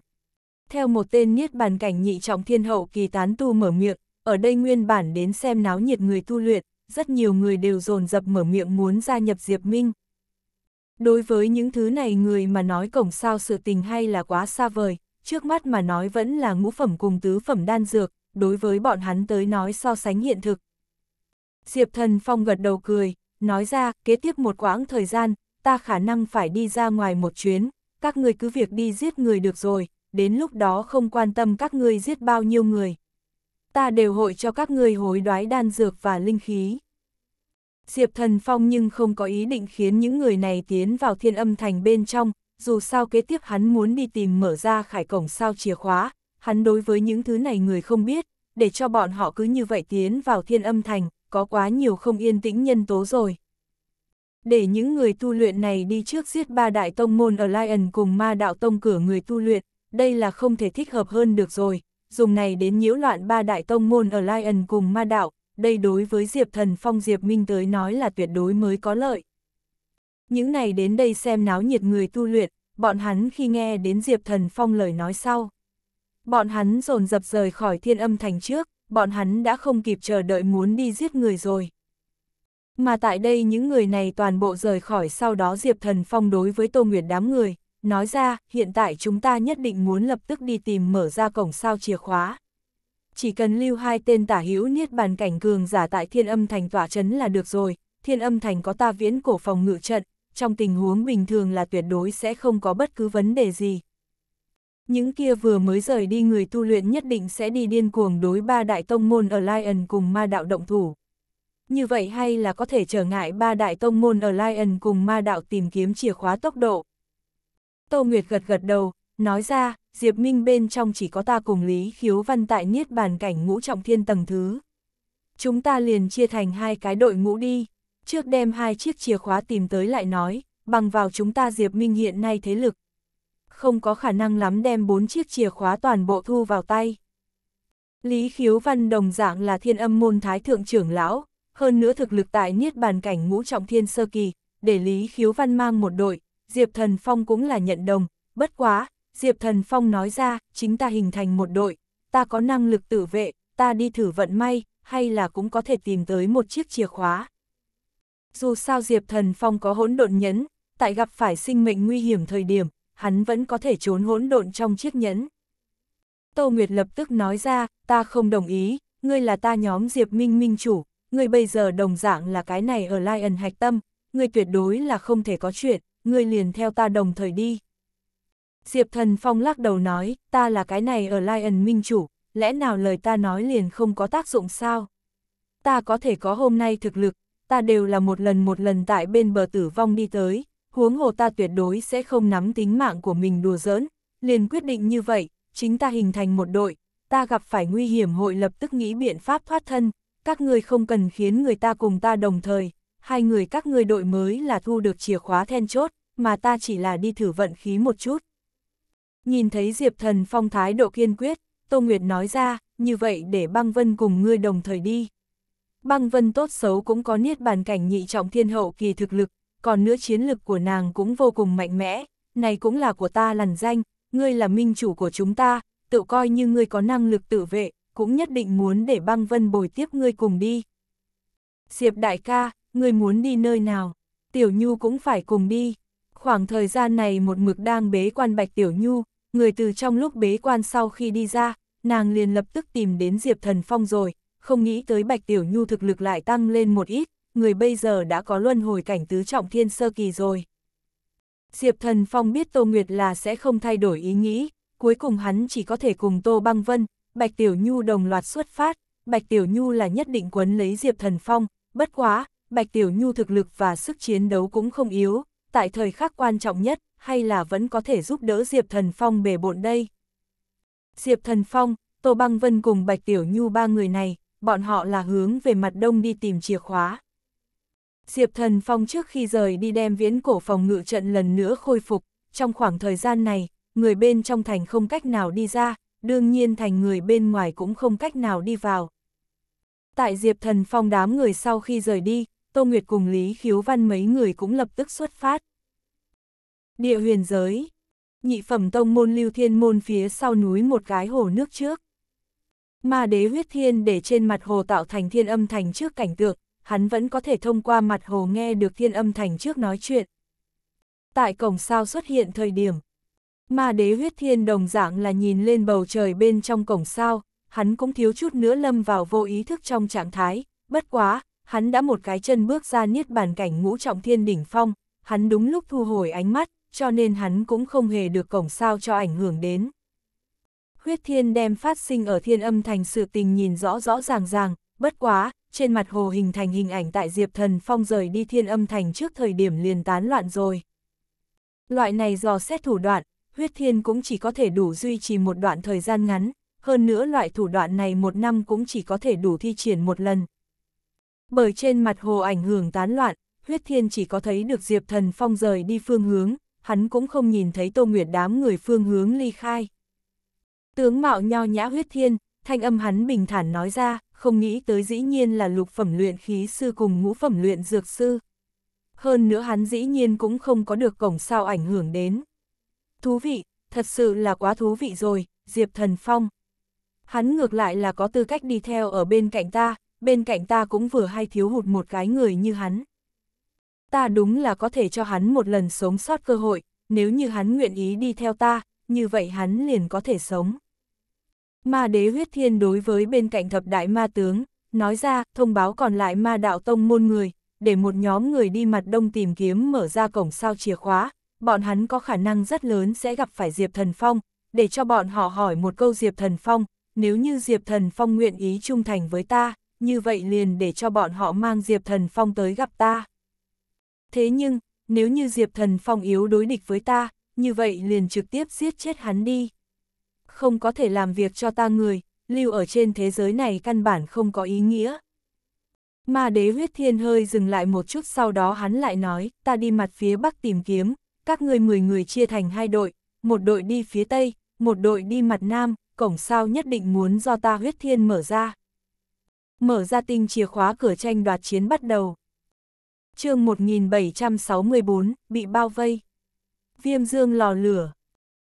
Theo một tên niết bàn cảnh nhị trọng thiên hậu kỳ tán tu mở miệng, ở đây nguyên bản đến xem náo nhiệt người tu luyện, rất nhiều người đều dồn dập mở miệng muốn gia nhập Diệp Minh. Đối với những thứ này người mà nói cổng sao sự tình hay là quá xa vời, trước mắt mà nói vẫn là ngũ phẩm cùng tứ phẩm đan dược, đối với bọn hắn tới nói so sánh hiện thực. Diệp Thần Phong gật đầu cười, nói ra, kế tiếp một quãng thời gian, ta khả năng phải đi ra ngoài một chuyến, các người cứ việc đi giết người được rồi, đến lúc đó không quan tâm các ngươi giết bao nhiêu người. Ta đều hội cho các ngươi hối đoái đan dược và linh khí. Diệp Thần Phong nhưng không có ý định khiến những người này tiến vào thiên âm thành bên trong, dù sao kế tiếp hắn muốn đi tìm mở ra khải cổng sao chìa khóa, hắn đối với những thứ này người không biết, để cho bọn họ cứ như vậy tiến vào thiên âm thành, có quá nhiều không yên tĩnh nhân tố rồi để những người tu luyện này đi trước giết ba đại tông môn ở Lion cùng ma đạo tông cửa người tu luyện, đây là không thể thích hợp hơn được rồi, dùng này đến nhiễu loạn ba đại tông môn ở Lion cùng ma đạo, đây đối với Diệp Thần Phong Diệp Minh tới nói là tuyệt đối mới có lợi. Những này đến đây xem náo nhiệt người tu luyện, bọn hắn khi nghe đến Diệp Thần Phong lời nói sau. Bọn hắn dồn dập rời khỏi thiên âm thành trước, bọn hắn đã không kịp chờ đợi muốn đi giết người rồi. Mà tại đây những người này toàn bộ rời khỏi sau đó Diệp Thần Phong đối với Tô Nguyệt đám người, nói ra, hiện tại chúng ta nhất định muốn lập tức đi tìm mở ra cổng sao chìa khóa. Chỉ cần lưu hai tên tả hữu niết bàn cảnh cường giả tại thiên âm thành tỏa chấn là được rồi, thiên âm thành có ta viễn cổ phòng ngự trận, trong tình huống bình thường là tuyệt đối sẽ không có bất cứ vấn đề gì. Những kia vừa mới rời đi người tu luyện nhất định sẽ đi điên cuồng đối ba đại tông môn ở Lion cùng ma đạo động thủ như vậy hay là có thể trở ngại ba đại tông môn ở Lion cùng ma đạo tìm kiếm chìa khóa tốc độ. Tô Nguyệt gật gật đầu, nói ra, Diệp Minh bên trong chỉ có ta cùng Lý Khiếu Văn tại Niết Bàn Cảnh ngũ trọng thiên tầng thứ. Chúng ta liền chia thành hai cái đội ngũ đi, trước đem hai chiếc chìa khóa tìm tới lại nói, bằng vào chúng ta Diệp Minh hiện nay thế lực. Không có khả năng lắm đem bốn chiếc chìa khóa toàn bộ thu vào tay. Lý Khiếu Văn đồng dạng là thiên âm môn thái thượng trưởng lão, hơn nữa thực lực tại niết bàn cảnh ngũ trọng thiên sơ kỳ, để Lý Khiếu Văn mang một đội, Diệp Thần Phong cũng là nhận đồng, bất quá, Diệp Thần Phong nói ra, chính ta hình thành một đội, ta có năng lực tự vệ, ta đi thử vận may, hay là cũng có thể tìm tới một chiếc chìa khóa. Dù sao Diệp Thần Phong có hỗn độn nhẫn tại gặp phải sinh mệnh nguy hiểm thời điểm, hắn vẫn có thể trốn hỗn độn trong chiếc nhẫn. Tô Nguyệt lập tức nói ra, ta không đồng ý, ngươi là ta nhóm Diệp Minh Minh chủ, ngươi bây giờ đồng dạng là cái này ở Lion hạch tâm, ngươi tuyệt đối là không thể có chuyện, ngươi liền theo ta đồng thời đi. Diệp Thần Phong lắc đầu nói, ta là cái này ở Lion minh chủ, lẽ nào lời ta nói liền không có tác dụng sao? Ta có thể có hôm nay thực lực, ta đều là một lần một lần tại bên bờ tử vong đi tới, huống hồ ta tuyệt đối sẽ không nắm tính mạng của mình đùa giỡn, liền quyết định như vậy, chính ta hình thành một đội, ta gặp phải nguy hiểm hội lập tức nghĩ biện pháp thoát thân, các ngươi không cần khiến người ta cùng ta đồng thời, hai người các ngươi đội mới là thu được chìa khóa then chốt, mà ta chỉ là đi thử vận khí một chút. Nhìn thấy Diệp Thần Phong thái độ kiên quyết, Tô Nguyệt nói ra, như vậy để băng vân cùng ngươi đồng thời đi. Băng vân tốt xấu cũng có niết bàn cảnh nhị trọng thiên hậu kỳ thực lực, còn nữa chiến lực của nàng cũng vô cùng mạnh mẽ, này cũng là của ta lằn danh, ngươi là minh chủ của chúng ta, tự coi như ngươi có năng lực tự vệ, cũng nhất định muốn để băng vân bồi tiếp ngươi cùng đi. Diệp đại ca, ngươi muốn đi nơi nào? Tiểu Nhu cũng phải cùng đi. Khoảng thời gian này một mực đang bế quan Bạch Tiểu Nhu, người từ trong lúc bế quan sau khi đi ra, nàng liền lập tức tìm đến Diệp Thần Phong rồi, không nghĩ tới Bạch Tiểu Nhu thực lực lại tăng lên một ít, người bây giờ đã có luân hồi cảnh tứ trọng thiên sơ kỳ rồi. Diệp Thần Phong biết Tô Nguyệt là sẽ không thay đổi ý nghĩ, cuối cùng hắn chỉ có thể cùng Tô Băng Vân, Bạch Tiểu Nhu đồng loạt xuất phát, Bạch Tiểu Nhu là nhất định quấn lấy Diệp Thần Phong, bất quá, Bạch Tiểu Nhu thực lực và sức chiến đấu cũng không yếu, tại thời khắc quan trọng nhất, hay là vẫn có thể giúp đỡ Diệp Thần Phong bể bộn đây. Diệp Thần Phong, Tô Băng Vân cùng Bạch Tiểu Nhu ba người này, bọn họ là hướng về mặt đông đi tìm chìa khóa. Diệp Thần Phong trước khi rời đi đem viễn cổ phòng ngự trận lần nữa khôi phục, trong khoảng thời gian này, người bên trong thành không cách nào đi ra, đương nhiên thành người bên ngoài cũng không cách nào đi vào. Tại Diệp Thần Phong đám người sau khi rời đi, Tô Nguyệt cùng Lý Khiếu Văn mấy người cũng lập tức xuất phát. Địa huyền giới Nhị phẩm tông môn lưu thiên môn phía sau núi một cái hồ nước trước. Ma đế huyết thiên để trên mặt hồ tạo thành thiên âm thành trước cảnh tượng, hắn vẫn có thể thông qua mặt hồ nghe được thiên âm thành trước nói chuyện. Tại cổng sao xuất hiện thời điểm, Ma đế huyết thiên đồng dạng là nhìn lên bầu trời bên trong cổng sao, hắn cũng thiếu chút nữa lâm vào vô ý thức trong trạng thái, bất quá, hắn đã một cái chân bước ra niết bàn cảnh ngũ trọng thiên đỉnh phong, hắn đúng lúc thu hồi ánh mắt, cho nên hắn cũng không hề được cổng sao cho ảnh hưởng đến. Huyết thiên đem phát sinh ở thiên âm thành sự tình nhìn rõ rõ ràng ràng, bất quá, trên mặt hồ hình thành hình ảnh tại Diệp Thần Phong rời đi thiên âm thành trước thời điểm liền tán loạn rồi. Loại này dò xét thủ đoạn, huyết thiên cũng chỉ có thể đủ duy trì một đoạn thời gian ngắn, hơn nữa loại thủ đoạn này một năm cũng chỉ có thể đủ thi triển một lần. Bởi trên mặt hồ ảnh hưởng tán loạn, huyết thiên chỉ có thấy được Diệp Thần Phong rời đi phương hướng, hắn cũng không nhìn thấy Tô Nguyệt đám người phương hướng ly khai. Tướng mạo nho nhã huyết thiên, thanh âm hắn bình thản nói ra, không nghĩ tới dĩ nhiên là lục phẩm luyện khí sư cùng ngũ phẩm luyện dược sư. Hơn nữa hắn dĩ nhiên cũng không có được cổng sao ảnh hưởng đến. Thú vị, thật sự là quá thú vị rồi, Diệp Thần Phong. Hắn ngược lại là có tư cách đi theo ở bên cạnh ta, bên cạnh ta cũng vừa hay thiếu hụt một cái người như hắn. Ta đúng là có thể cho hắn một lần sống sót cơ hội, nếu như hắn nguyện ý đi theo ta, như vậy hắn liền có thể sống. Ma đế huyết thiên đối với bên cạnh thập đại ma tướng, nói ra thông báo còn lại ma đạo tông môn người, để một nhóm người đi mặt đông tìm kiếm mở ra cổng sao chìa khóa, bọn hắn có khả năng rất lớn sẽ gặp phải Diệp Thần Phong, để cho bọn họ hỏi một câu Diệp Thần Phong, nếu như Diệp Thần Phong nguyện ý trung thành với ta, như vậy liền để cho bọn họ mang Diệp Thần Phong tới gặp ta. Thế nhưng, nếu như Diệp Thần Phong yếu đối địch với ta, như vậy liền trực tiếp giết chết hắn đi. Không có thể làm việc cho ta người, lưu ở trên thế giới này căn bản không có ý nghĩa. Mà đế huyết thiên hơi dừng lại một chút sau đó hắn lại nói, ta đi mặt phía bắc tìm kiếm, các ngươi 10 người chia thành hai đội, một đội đi phía Tây, một đội đi mặt Nam, cổng sao nhất định muốn do ta huyết thiên mở ra. Mở ra tinh chìa khóa cửa tranh đoạt chiến bắt đầu. chương 1764, bị bao vây. Viêm dương lò lửa.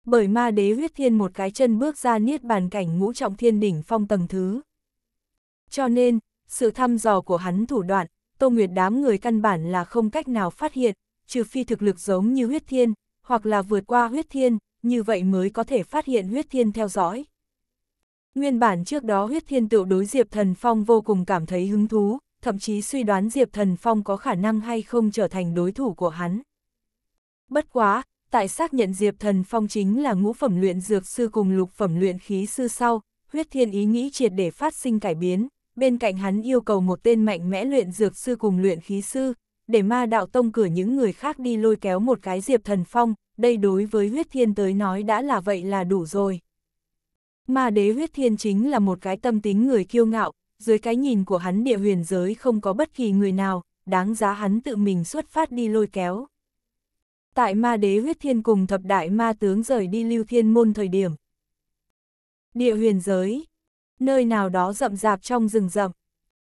Bởi ma đế huyết thiên một cái chân bước ra niết bàn cảnh ngũ trọng thiên đỉnh phong tầng thứ. Cho nên, sự thăm dò của hắn thủ đoạn, Tô Nguyệt đám người căn bản là không cách nào phát hiện, trừ phi thực lực giống như huyết thiên, hoặc là vượt qua huyết thiên, như vậy mới có thể phát hiện huyết thiên theo dõi. Nguyên bản trước đó huyết thiên tựu đối Diệp Thần Phong vô cùng cảm thấy hứng thú, thậm chí suy đoán Diệp Thần Phong có khả năng hay không trở thành đối thủ của hắn. Bất quá, tại xác nhận Diệp Thần Phong chính là ngũ phẩm luyện dược sư cùng lục phẩm luyện khí sư sau, huyết thiên ý nghĩ triệt để phát sinh cải biến, bên cạnh hắn yêu cầu một tên mạnh mẽ luyện dược sư cùng luyện khí sư, để ma đạo tông cửa những người khác đi lôi kéo một cái diệp thần phong, đây đối với huyết thiên tới nói đã là vậy là đủ rồi. Ma đế huyết thiên chính là một cái tâm tính người kiêu ngạo, dưới cái nhìn của hắn địa huyền giới không có bất kỳ người nào, đáng giá hắn tự mình xuất phát đi lôi kéo. Tại ma đế huyết thiên cùng thập đại ma tướng rời đi lưu thiên môn thời điểm. Địa huyền giới, nơi nào đó rậm rạp trong rừng rậm.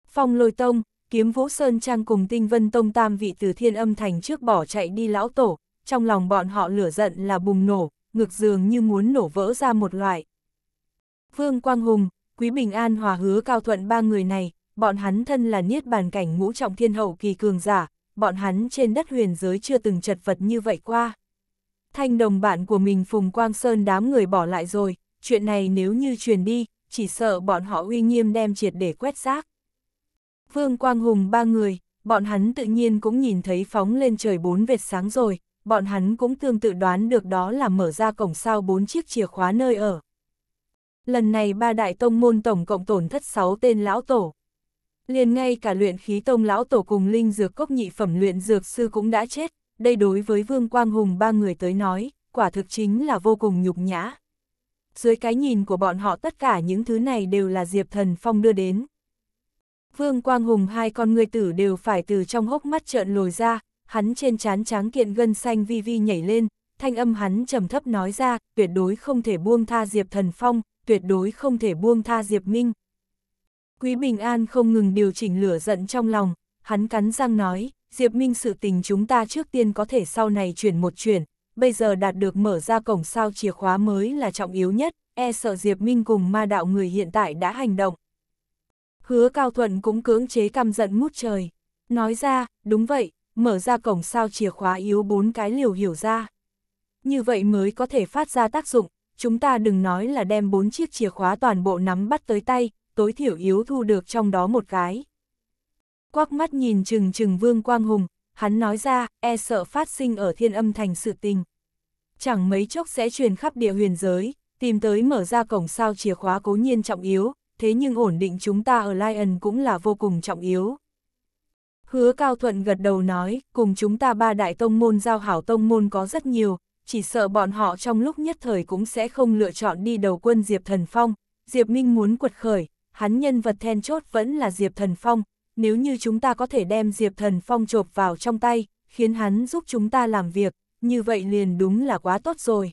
Phong lôi tông, kiếm vũ sơn trang cùng tinh vân tông tam vị từ thiên âm thành trước bỏ chạy đi lão tổ, trong lòng bọn họ lửa giận là bùng nổ, ngược dường như muốn nổ vỡ ra một loại. Vương Quang Hùng, Quý Bình An hòa hứa cao thuận ba người này, bọn hắn thân là niết bàn cảnh ngũ trọng thiên hậu kỳ cường giả, bọn hắn trên đất huyền giới chưa từng chật vật như vậy qua. Thanh đồng bạn của mình Phùng Quang Sơn đám người bỏ lại rồi, chuyện này nếu như truyền đi, chỉ sợ bọn họ uy nghiêm đem triệt để quét rác. Vương Quang Hùng ba người, bọn hắn tự nhiên cũng nhìn thấy phóng lên trời bốn vệt sáng rồi, bọn hắn cũng tương tự đoán được đó là mở ra cổng sao bốn chiếc chìa khóa nơi ở. Lần này ba đại tông môn tổng cộng tổn thất sáu tên lão tổ. Liền ngay cả luyện khí tông lão tổ cùng linh dược cốc nhị phẩm luyện dược sư cũng đã chết, đây đối với Vương Quang Hùng ba người tới nói, quả thực chính là vô cùng nhục nhã. Dưới cái nhìn của bọn họ tất cả những thứ này đều là Diệp Thần Phong đưa đến. Vương Quang Hùng hai con người tử đều phải từ trong hốc mắt trợn lồi ra, hắn trên trán tráng kiện gân xanh vi vi nhảy lên, thanh âm hắn trầm thấp nói ra, tuyệt đối không thể buông tha Diệp Thần Phong, tuyệt đối không thể buông tha Diệp Minh. Quý Bình An không ngừng điều chỉnh lửa giận trong lòng, hắn cắn răng nói, Diệp Minh sự tình chúng ta trước tiên có thể sau này chuyển một chuyển, bây giờ đạt được mở ra cổng sao chìa khóa mới là trọng yếu nhất, e sợ Diệp Minh cùng ma đạo người hiện tại đã hành động hứa cao thuận cũng cưỡng chế căm giận mút trời. Nói ra, đúng vậy, mở ra cổng sao chìa khóa yếu bốn cái liều hiểu ra. Như vậy mới có thể phát ra tác dụng, chúng ta đừng nói là đem bốn chiếc chìa khóa toàn bộ nắm bắt tới tay, tối thiểu yếu thu được trong đó một cái. Quắc mắt nhìn chừng chừng Vương Quang Hùng, hắn nói ra, e sợ phát sinh ở thiên âm thành sự tình. Chẳng mấy chốc sẽ truyền khắp địa huyền giới, tìm tới mở ra cổng sao chìa khóa cố nhiên trọng yếu, thế nhưng ổn định chúng ta ở Lion cũng là vô cùng trọng yếu. Hứa Cao Thuận gật đầu nói, cùng chúng ta ba đại tông môn giao hảo tông môn có rất nhiều, chỉ sợ bọn họ trong lúc nhất thời cũng sẽ không lựa chọn đi đầu quân Diệp Thần Phong. Diệp Minh muốn quật khởi, hắn nhân vật then chốt vẫn là Diệp Thần Phong, nếu như chúng ta có thể đem Diệp Thần Phong chộp vào trong tay, khiến hắn giúp chúng ta làm việc, như vậy liền đúng là quá tốt rồi.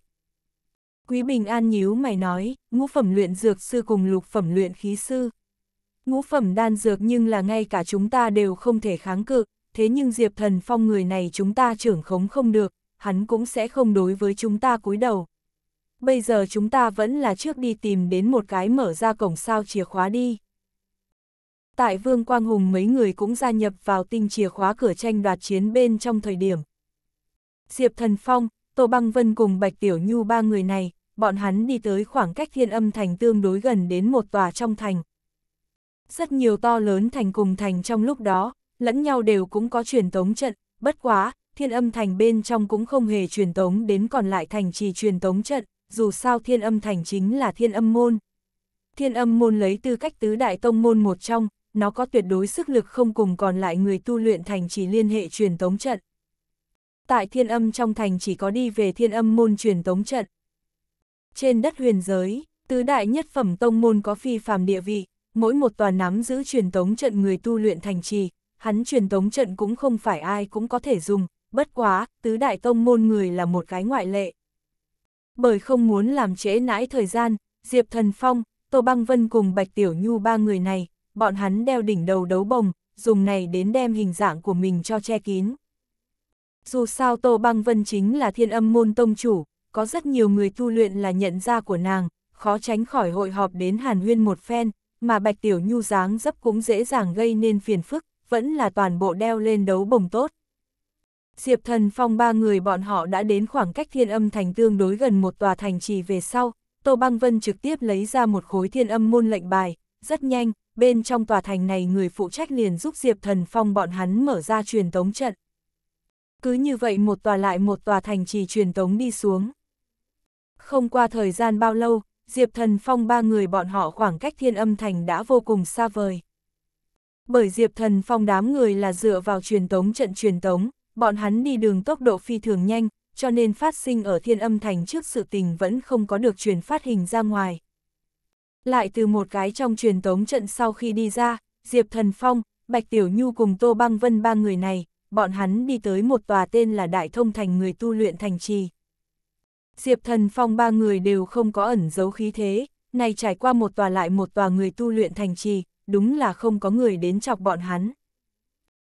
Quý Bình An nhíu mày nói, ngũ phẩm luyện dược sư cùng lục phẩm luyện khí sư. Ngũ phẩm đan dược nhưng là ngay cả chúng ta đều không thể kháng cự, thế nhưng Diệp Thần Phong người này chúng ta trưởng khống không được, hắn cũng sẽ không đối với chúng ta cúi đầu. Bây giờ chúng ta vẫn là trước đi tìm đến một cái mở ra cổng sao chìa khóa đi. Tại Vương Quang Hùng mấy người cũng gia nhập vào tinh chìa khóa cửa tranh đoạt chiến bên trong thời điểm. Diệp Thần Phong, Tô Băng Vân cùng Bạch Tiểu Nhu ba người này, bọn hắn đi tới khoảng cách thiên âm thành tương đối gần đến một tòa trong thành. Rất nhiều to lớn thành cùng thành trong lúc đó, lẫn nhau đều cũng có truyền tống trận, bất quá, thiên âm thành bên trong cũng không hề truyền tống đến còn lại thành chỉ truyền tống trận, dù sao thiên âm thành chính là thiên âm môn. Thiên âm môn lấy tư cách tứ đại tông môn một trong, nó có tuyệt đối sức lực không cùng còn lại người tu luyện thành chỉ liên hệ truyền tống trận tại thiên âm trong thành chỉ có đi về thiên âm môn truyền tống trận. Trên đất huyền giới, tứ đại nhất phẩm tông môn có phi phàm địa vị, mỗi một tòa nắm giữ truyền tống trận người tu luyện thành trì, hắn truyền tống trận cũng không phải ai cũng có thể dùng, bất quá, tứ đại tông môn người là một cái ngoại lệ. Bởi không muốn làm trễ nãi thời gian, Diệp Thần Phong, Tô Băng Vân cùng Bạch Tiểu Nhu ba người này, bọn hắn đeo đỉnh đầu đấu bồng, dùng này đến đem hình dạng của mình cho che kín. Dù sao Tô Băng Vân chính là thiên âm môn tông chủ, có rất nhiều người tu luyện là nhận ra của nàng, khó tránh khỏi hội họp đến Hàn Huyên một phen, mà Bạch Tiểu Nhu dáng dấp cũng dễ dàng gây nên phiền phức, vẫn là toàn bộ đeo lên đấu bồng tốt. Diệp Thần Phong ba người bọn họ đã đến khoảng cách thiên âm thành tương đối gần một tòa thành trì về sau, Tô Băng Vân trực tiếp lấy ra một khối thiên âm môn lệnh bài, rất nhanh, bên trong tòa thành này người phụ trách liền giúp Diệp Thần Phong bọn hắn mở ra truyền tống trận cứ như vậy một tòa lại một tòa thành trì truyền tống đi xuống. Không qua thời gian bao lâu, Diệp Thần Phong ba người bọn họ khoảng cách thiên âm thành đã vô cùng xa vời. Bởi Diệp Thần Phong đám người là dựa vào truyền tống trận truyền tống, bọn hắn đi đường tốc độ phi thường nhanh, cho nên phát sinh ở thiên âm thành trước sự tình vẫn không có được truyền phát hình ra ngoài. Lại từ một cái trong truyền tống trận sau khi đi ra, Diệp Thần Phong, Bạch Tiểu Nhu cùng Tô Băng Vân ba người này, bọn hắn đi tới một tòa tên là Đại Thông Thành người tu luyện thành trì. Diệp Thần Phong ba người đều không có ẩn giấu khí thế, này trải qua một tòa lại một tòa người tu luyện thành trì, đúng là không có người đến chọc bọn hắn.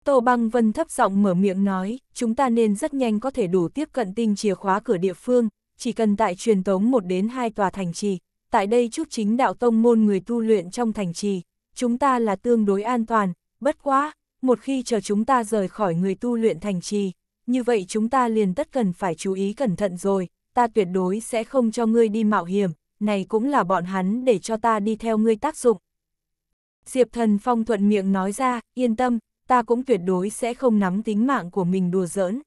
Tô Băng Vân thấp giọng mở miệng nói, chúng ta nên rất nhanh có thể đủ tiếp cận tinh chìa khóa cửa địa phương, chỉ cần tại truyền tống một đến hai tòa thành trì, tại đây chút chính đạo tông môn người tu luyện trong thành trì, chúng ta là tương đối an toàn, bất quá, một khi chờ chúng ta rời khỏi người tu luyện thành trì, như vậy chúng ta liền tất cần phải chú ý cẩn thận rồi, ta tuyệt đối sẽ không cho ngươi đi mạo hiểm, này cũng là bọn hắn để cho ta đi theo ngươi tác dụng. Diệp thần phong thuận miệng nói ra, yên tâm, ta cũng tuyệt đối sẽ không nắm tính mạng của mình đùa giỡn.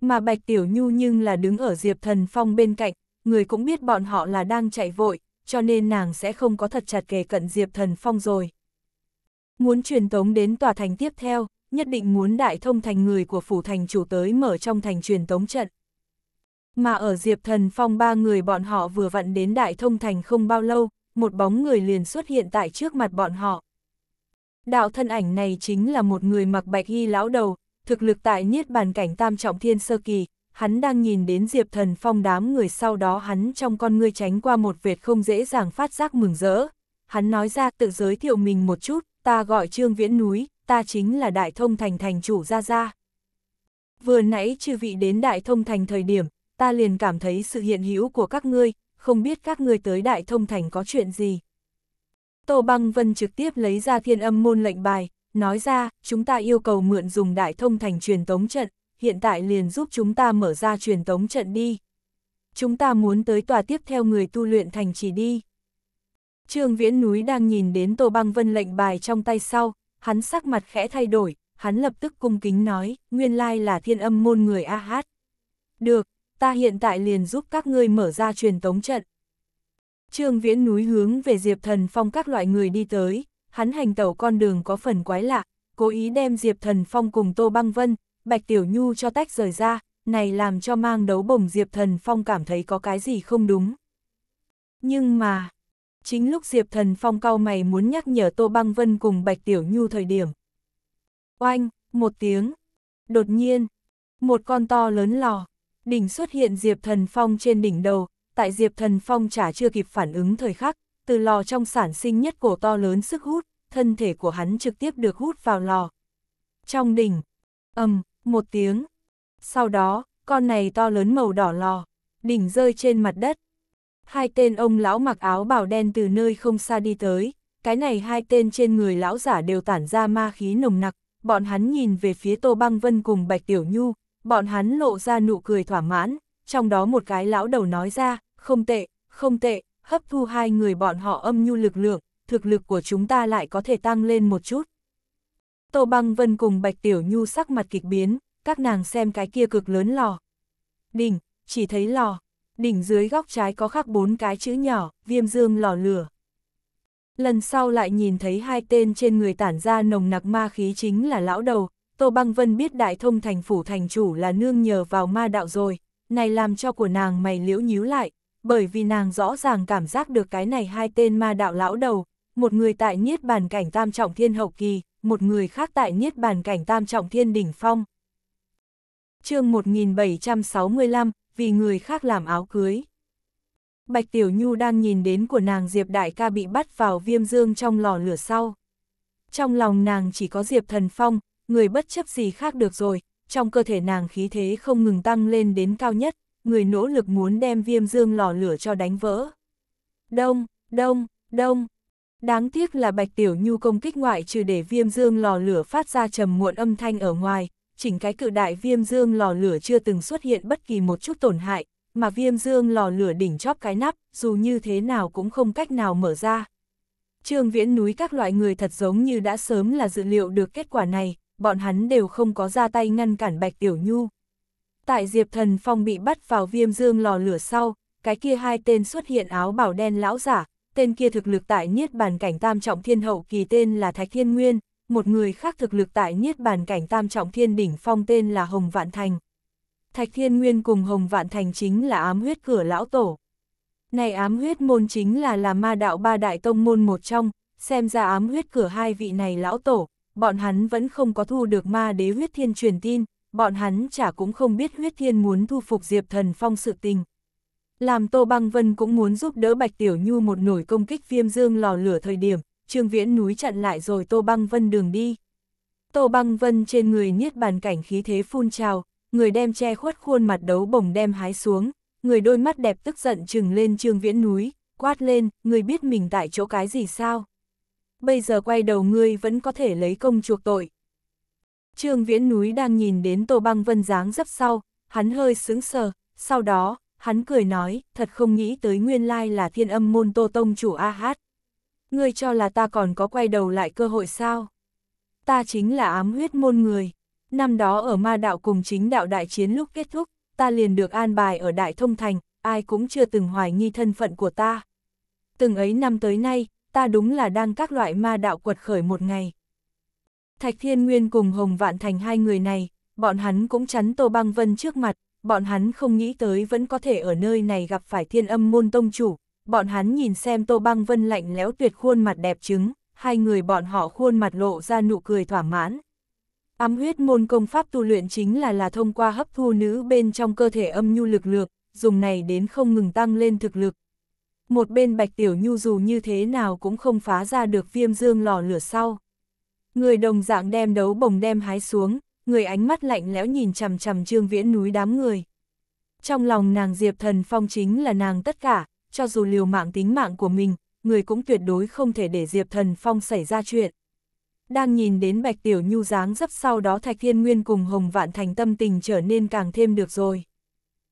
Mà Bạch Tiểu Nhu nhưng là đứng ở Diệp thần phong bên cạnh, người cũng biết bọn họ là đang chạy vội, cho nên nàng sẽ không có thật chặt kề cận Diệp thần phong rồi. Muốn truyền tống đến tòa thành tiếp theo, nhất định muốn đại thông thành người của phủ thành chủ tới mở trong thành truyền tống trận. Mà ở Diệp Thần Phong ba người bọn họ vừa vặn đến đại thông thành không bao lâu, một bóng người liền xuất hiện tại trước mặt bọn họ. Đạo thân ảnh này chính là một người mặc bạch y lão đầu, thực lực tại Niết Bàn Cảnh Tam Trọng Thiên Sơ Kỳ, hắn đang nhìn đến Diệp Thần Phong đám người sau đó hắn trong con ngươi tránh qua một vệt không dễ dàng phát giác mừng rỡ. Hắn nói ra tự giới thiệu mình một chút, ta gọi Trương Viễn núi, ta chính là Đại Thông Thành thành chủ Gia Gia. Vừa nãy chư vị đến Đại Thông Thành thời điểm, ta liền cảm thấy sự hiện hữu của các ngươi, không biết các ngươi tới Đại Thông Thành có chuyện gì. Tô Băng Vân trực tiếp lấy ra thiên âm môn lệnh bài, nói ra, chúng ta yêu cầu mượn dùng Đại Thông Thành truyền tống trận, hiện tại liền giúp chúng ta mở ra truyền tống trận đi. Chúng ta muốn tới tòa tiếp theo người tu luyện thành chỉ đi. Trương Viễn Núi đang nhìn đến Tô Băng Vân lệnh bài trong tay sau, hắn sắc mặt khẽ thay đổi, hắn lập tức cung kính nói, nguyên lai là thiên âm môn người A Hát. Được, ta hiện tại liền giúp các ngươi mở ra truyền tống trận. Trương Viễn Núi hướng về Diệp Thần Phong các loại người đi tới, hắn hành tẩu con đường có phần quái lạ, cố ý đem Diệp Thần Phong cùng Tô Băng Vân, Bạch Tiểu Nhu cho tách rời ra, này làm cho mang đấu bổng Diệp Thần Phong cảm thấy có cái gì không đúng. Nhưng mà, chính lúc Diệp Thần Phong cao mày muốn nhắc nhở Tô Băng Vân cùng Bạch Tiểu Nhu thời điểm. Oanh, một tiếng. Đột nhiên, một con to lớn lò, đỉnh xuất hiện Diệp Thần Phong trên đỉnh đầu, tại Diệp Thần Phong chả chưa kịp phản ứng thời khắc, từ lò trong sản sinh nhất cổ to lớn sức hút, thân thể của hắn trực tiếp được hút vào lò. Trong đỉnh, ầm, một tiếng. Sau đó, con này to lớn màu đỏ lò, đỉnh rơi trên mặt đất, Hai tên ông lão mặc áo bào đen từ nơi không xa đi tới, cái này hai tên trên người lão giả đều tản ra ma khí nồng nặc, bọn hắn nhìn về phía Tô Băng Vân cùng Bạch Tiểu Nhu, bọn hắn lộ ra nụ cười thỏa mãn, trong đó một cái lão đầu nói ra, không tệ, không tệ, hấp thu hai người bọn họ âm nhu lực lượng, thực lực của chúng ta lại có thể tăng lên một chút. Tô Băng Vân cùng Bạch Tiểu Nhu sắc mặt kịch biến, các nàng xem cái kia cực lớn lò. Đỉnh, chỉ thấy lò, đỉnh dưới góc trái có khắc bốn cái chữ nhỏ, viêm dương lò lửa. Lần sau lại nhìn thấy hai tên trên người tản ra nồng nặc ma khí chính là lão đầu, Tô Băng Vân biết đại thông thành phủ thành chủ là nương nhờ vào ma đạo rồi, này làm cho của nàng mày liễu nhíu lại, bởi vì nàng rõ ràng cảm giác được cái này hai tên ma đạo lão đầu, một người tại Niết Bàn Cảnh Tam Trọng Thiên Hậu Kỳ, một người khác tại Niết Bàn Cảnh Tam Trọng Thiên Đỉnh Phong. chương 1765, vì người khác làm áo cưới. Bạch Tiểu Nhu đang nhìn đến của nàng Diệp Đại ca bị bắt vào viêm dương trong lò lửa sau. Trong lòng nàng chỉ có Diệp Thần Phong, người bất chấp gì khác được rồi, trong cơ thể nàng khí thế không ngừng tăng lên đến cao nhất, người nỗ lực muốn đem viêm dương lò lửa cho đánh vỡ. Đông, đông, đông. Đáng tiếc là Bạch Tiểu Nhu công kích ngoại trừ để viêm dương lò lửa phát ra trầm muộn âm thanh ở ngoài, chỉnh cái cự đại viêm dương lò lửa chưa từng xuất hiện bất kỳ một chút tổn hại, mà viêm dương lò lửa đỉnh chóp cái nắp, dù như thế nào cũng không cách nào mở ra. Trương Viễn núi các loại người thật giống như đã sớm là dự liệu được kết quả này, bọn hắn đều không có ra tay ngăn cản Bạch Tiểu Nhu. Tại Diệp Thần Phong bị bắt vào viêm dương lò lửa sau, cái kia hai tên xuất hiện áo bảo đen lão giả, tên kia thực lực tại niết bàn cảnh tam trọng thiên hậu kỳ tên là Thạch Thiên Nguyên, một người khác thực lực tại Niết Bàn Cảnh Tam Trọng Thiên Đỉnh Phong tên là Hồng Vạn Thành. Thạch Thiên Nguyên cùng Hồng Vạn Thành chính là ám huyết cửa lão tổ. Này ám huyết môn chính là là ma đạo ba đại tông môn một trong, xem ra ám huyết cửa hai vị này lão tổ, bọn hắn vẫn không có thu được ma đế huyết thiên truyền tin, bọn hắn chả cũng không biết huyết thiên muốn thu phục Diệp Thần Phong sự tình. Làm Tô Băng Vân cũng muốn giúp đỡ Bạch Tiểu Nhu một nổi công kích viêm dương lò lửa thời điểm, Trương Viễn núi chặn lại rồi Tô Băng Vân đường đi. Tô Băng Vân trên người niết bàn cảnh khí thế phun trào, người đem che khuất khuôn mặt đấu bổng đem hái xuống, người đôi mắt đẹp tức giận trừng lên Trương Viễn núi, quát lên, người biết mình tại chỗ cái gì sao? Bây giờ quay đầu ngươi vẫn có thể lấy công chuộc tội. Trương Viễn núi đang nhìn đến Tô Băng Vân dáng dấp sau, hắn hơi sững sờ, sau đó, hắn cười nói, thật không nghĩ tới nguyên lai là thiên âm môn Tô Tông chủ A Hát ngươi cho là ta còn có quay đầu lại cơ hội sao? Ta chính là ám huyết môn người. Năm đó ở ma đạo cùng chính đạo đại chiến lúc kết thúc, ta liền được an bài ở Đại Thông Thành, ai cũng chưa từng hoài nghi thân phận của ta. Từng ấy năm tới nay, ta đúng là đang các loại ma đạo quật khởi một ngày. Thạch Thiên Nguyên cùng Hồng Vạn Thành hai người này, bọn hắn cũng chắn Tô Băng Vân trước mặt, bọn hắn không nghĩ tới vẫn có thể ở nơi này gặp phải thiên âm môn tông chủ, bọn hắn nhìn xem Tô Băng Vân lạnh lẽo tuyệt khuôn mặt đẹp trứng, hai người bọn họ khuôn mặt lộ ra nụ cười thỏa mãn. Ám huyết môn công pháp tu luyện chính là là thông qua hấp thu nữ bên trong cơ thể âm nhu lực lượng, dùng này đến không ngừng tăng lên thực lực. Một bên Bạch Tiểu Nhu dù như thế nào cũng không phá ra được viêm dương lò lửa sau. Người đồng dạng đem đấu bồng đem hái xuống, người ánh mắt lạnh lẽo nhìn chằm chằm trương viễn núi đám người. Trong lòng nàng Diệp Thần Phong chính là nàng tất cả, cho dù liều mạng tính mạng của mình, người cũng tuyệt đối không thể để Diệp Thần Phong xảy ra chuyện. Đang nhìn đến Bạch Tiểu Nhu dáng dấp sau đó Thạch Thiên Nguyên cùng Hồng Vạn Thành tâm tình trở nên càng thêm được rồi.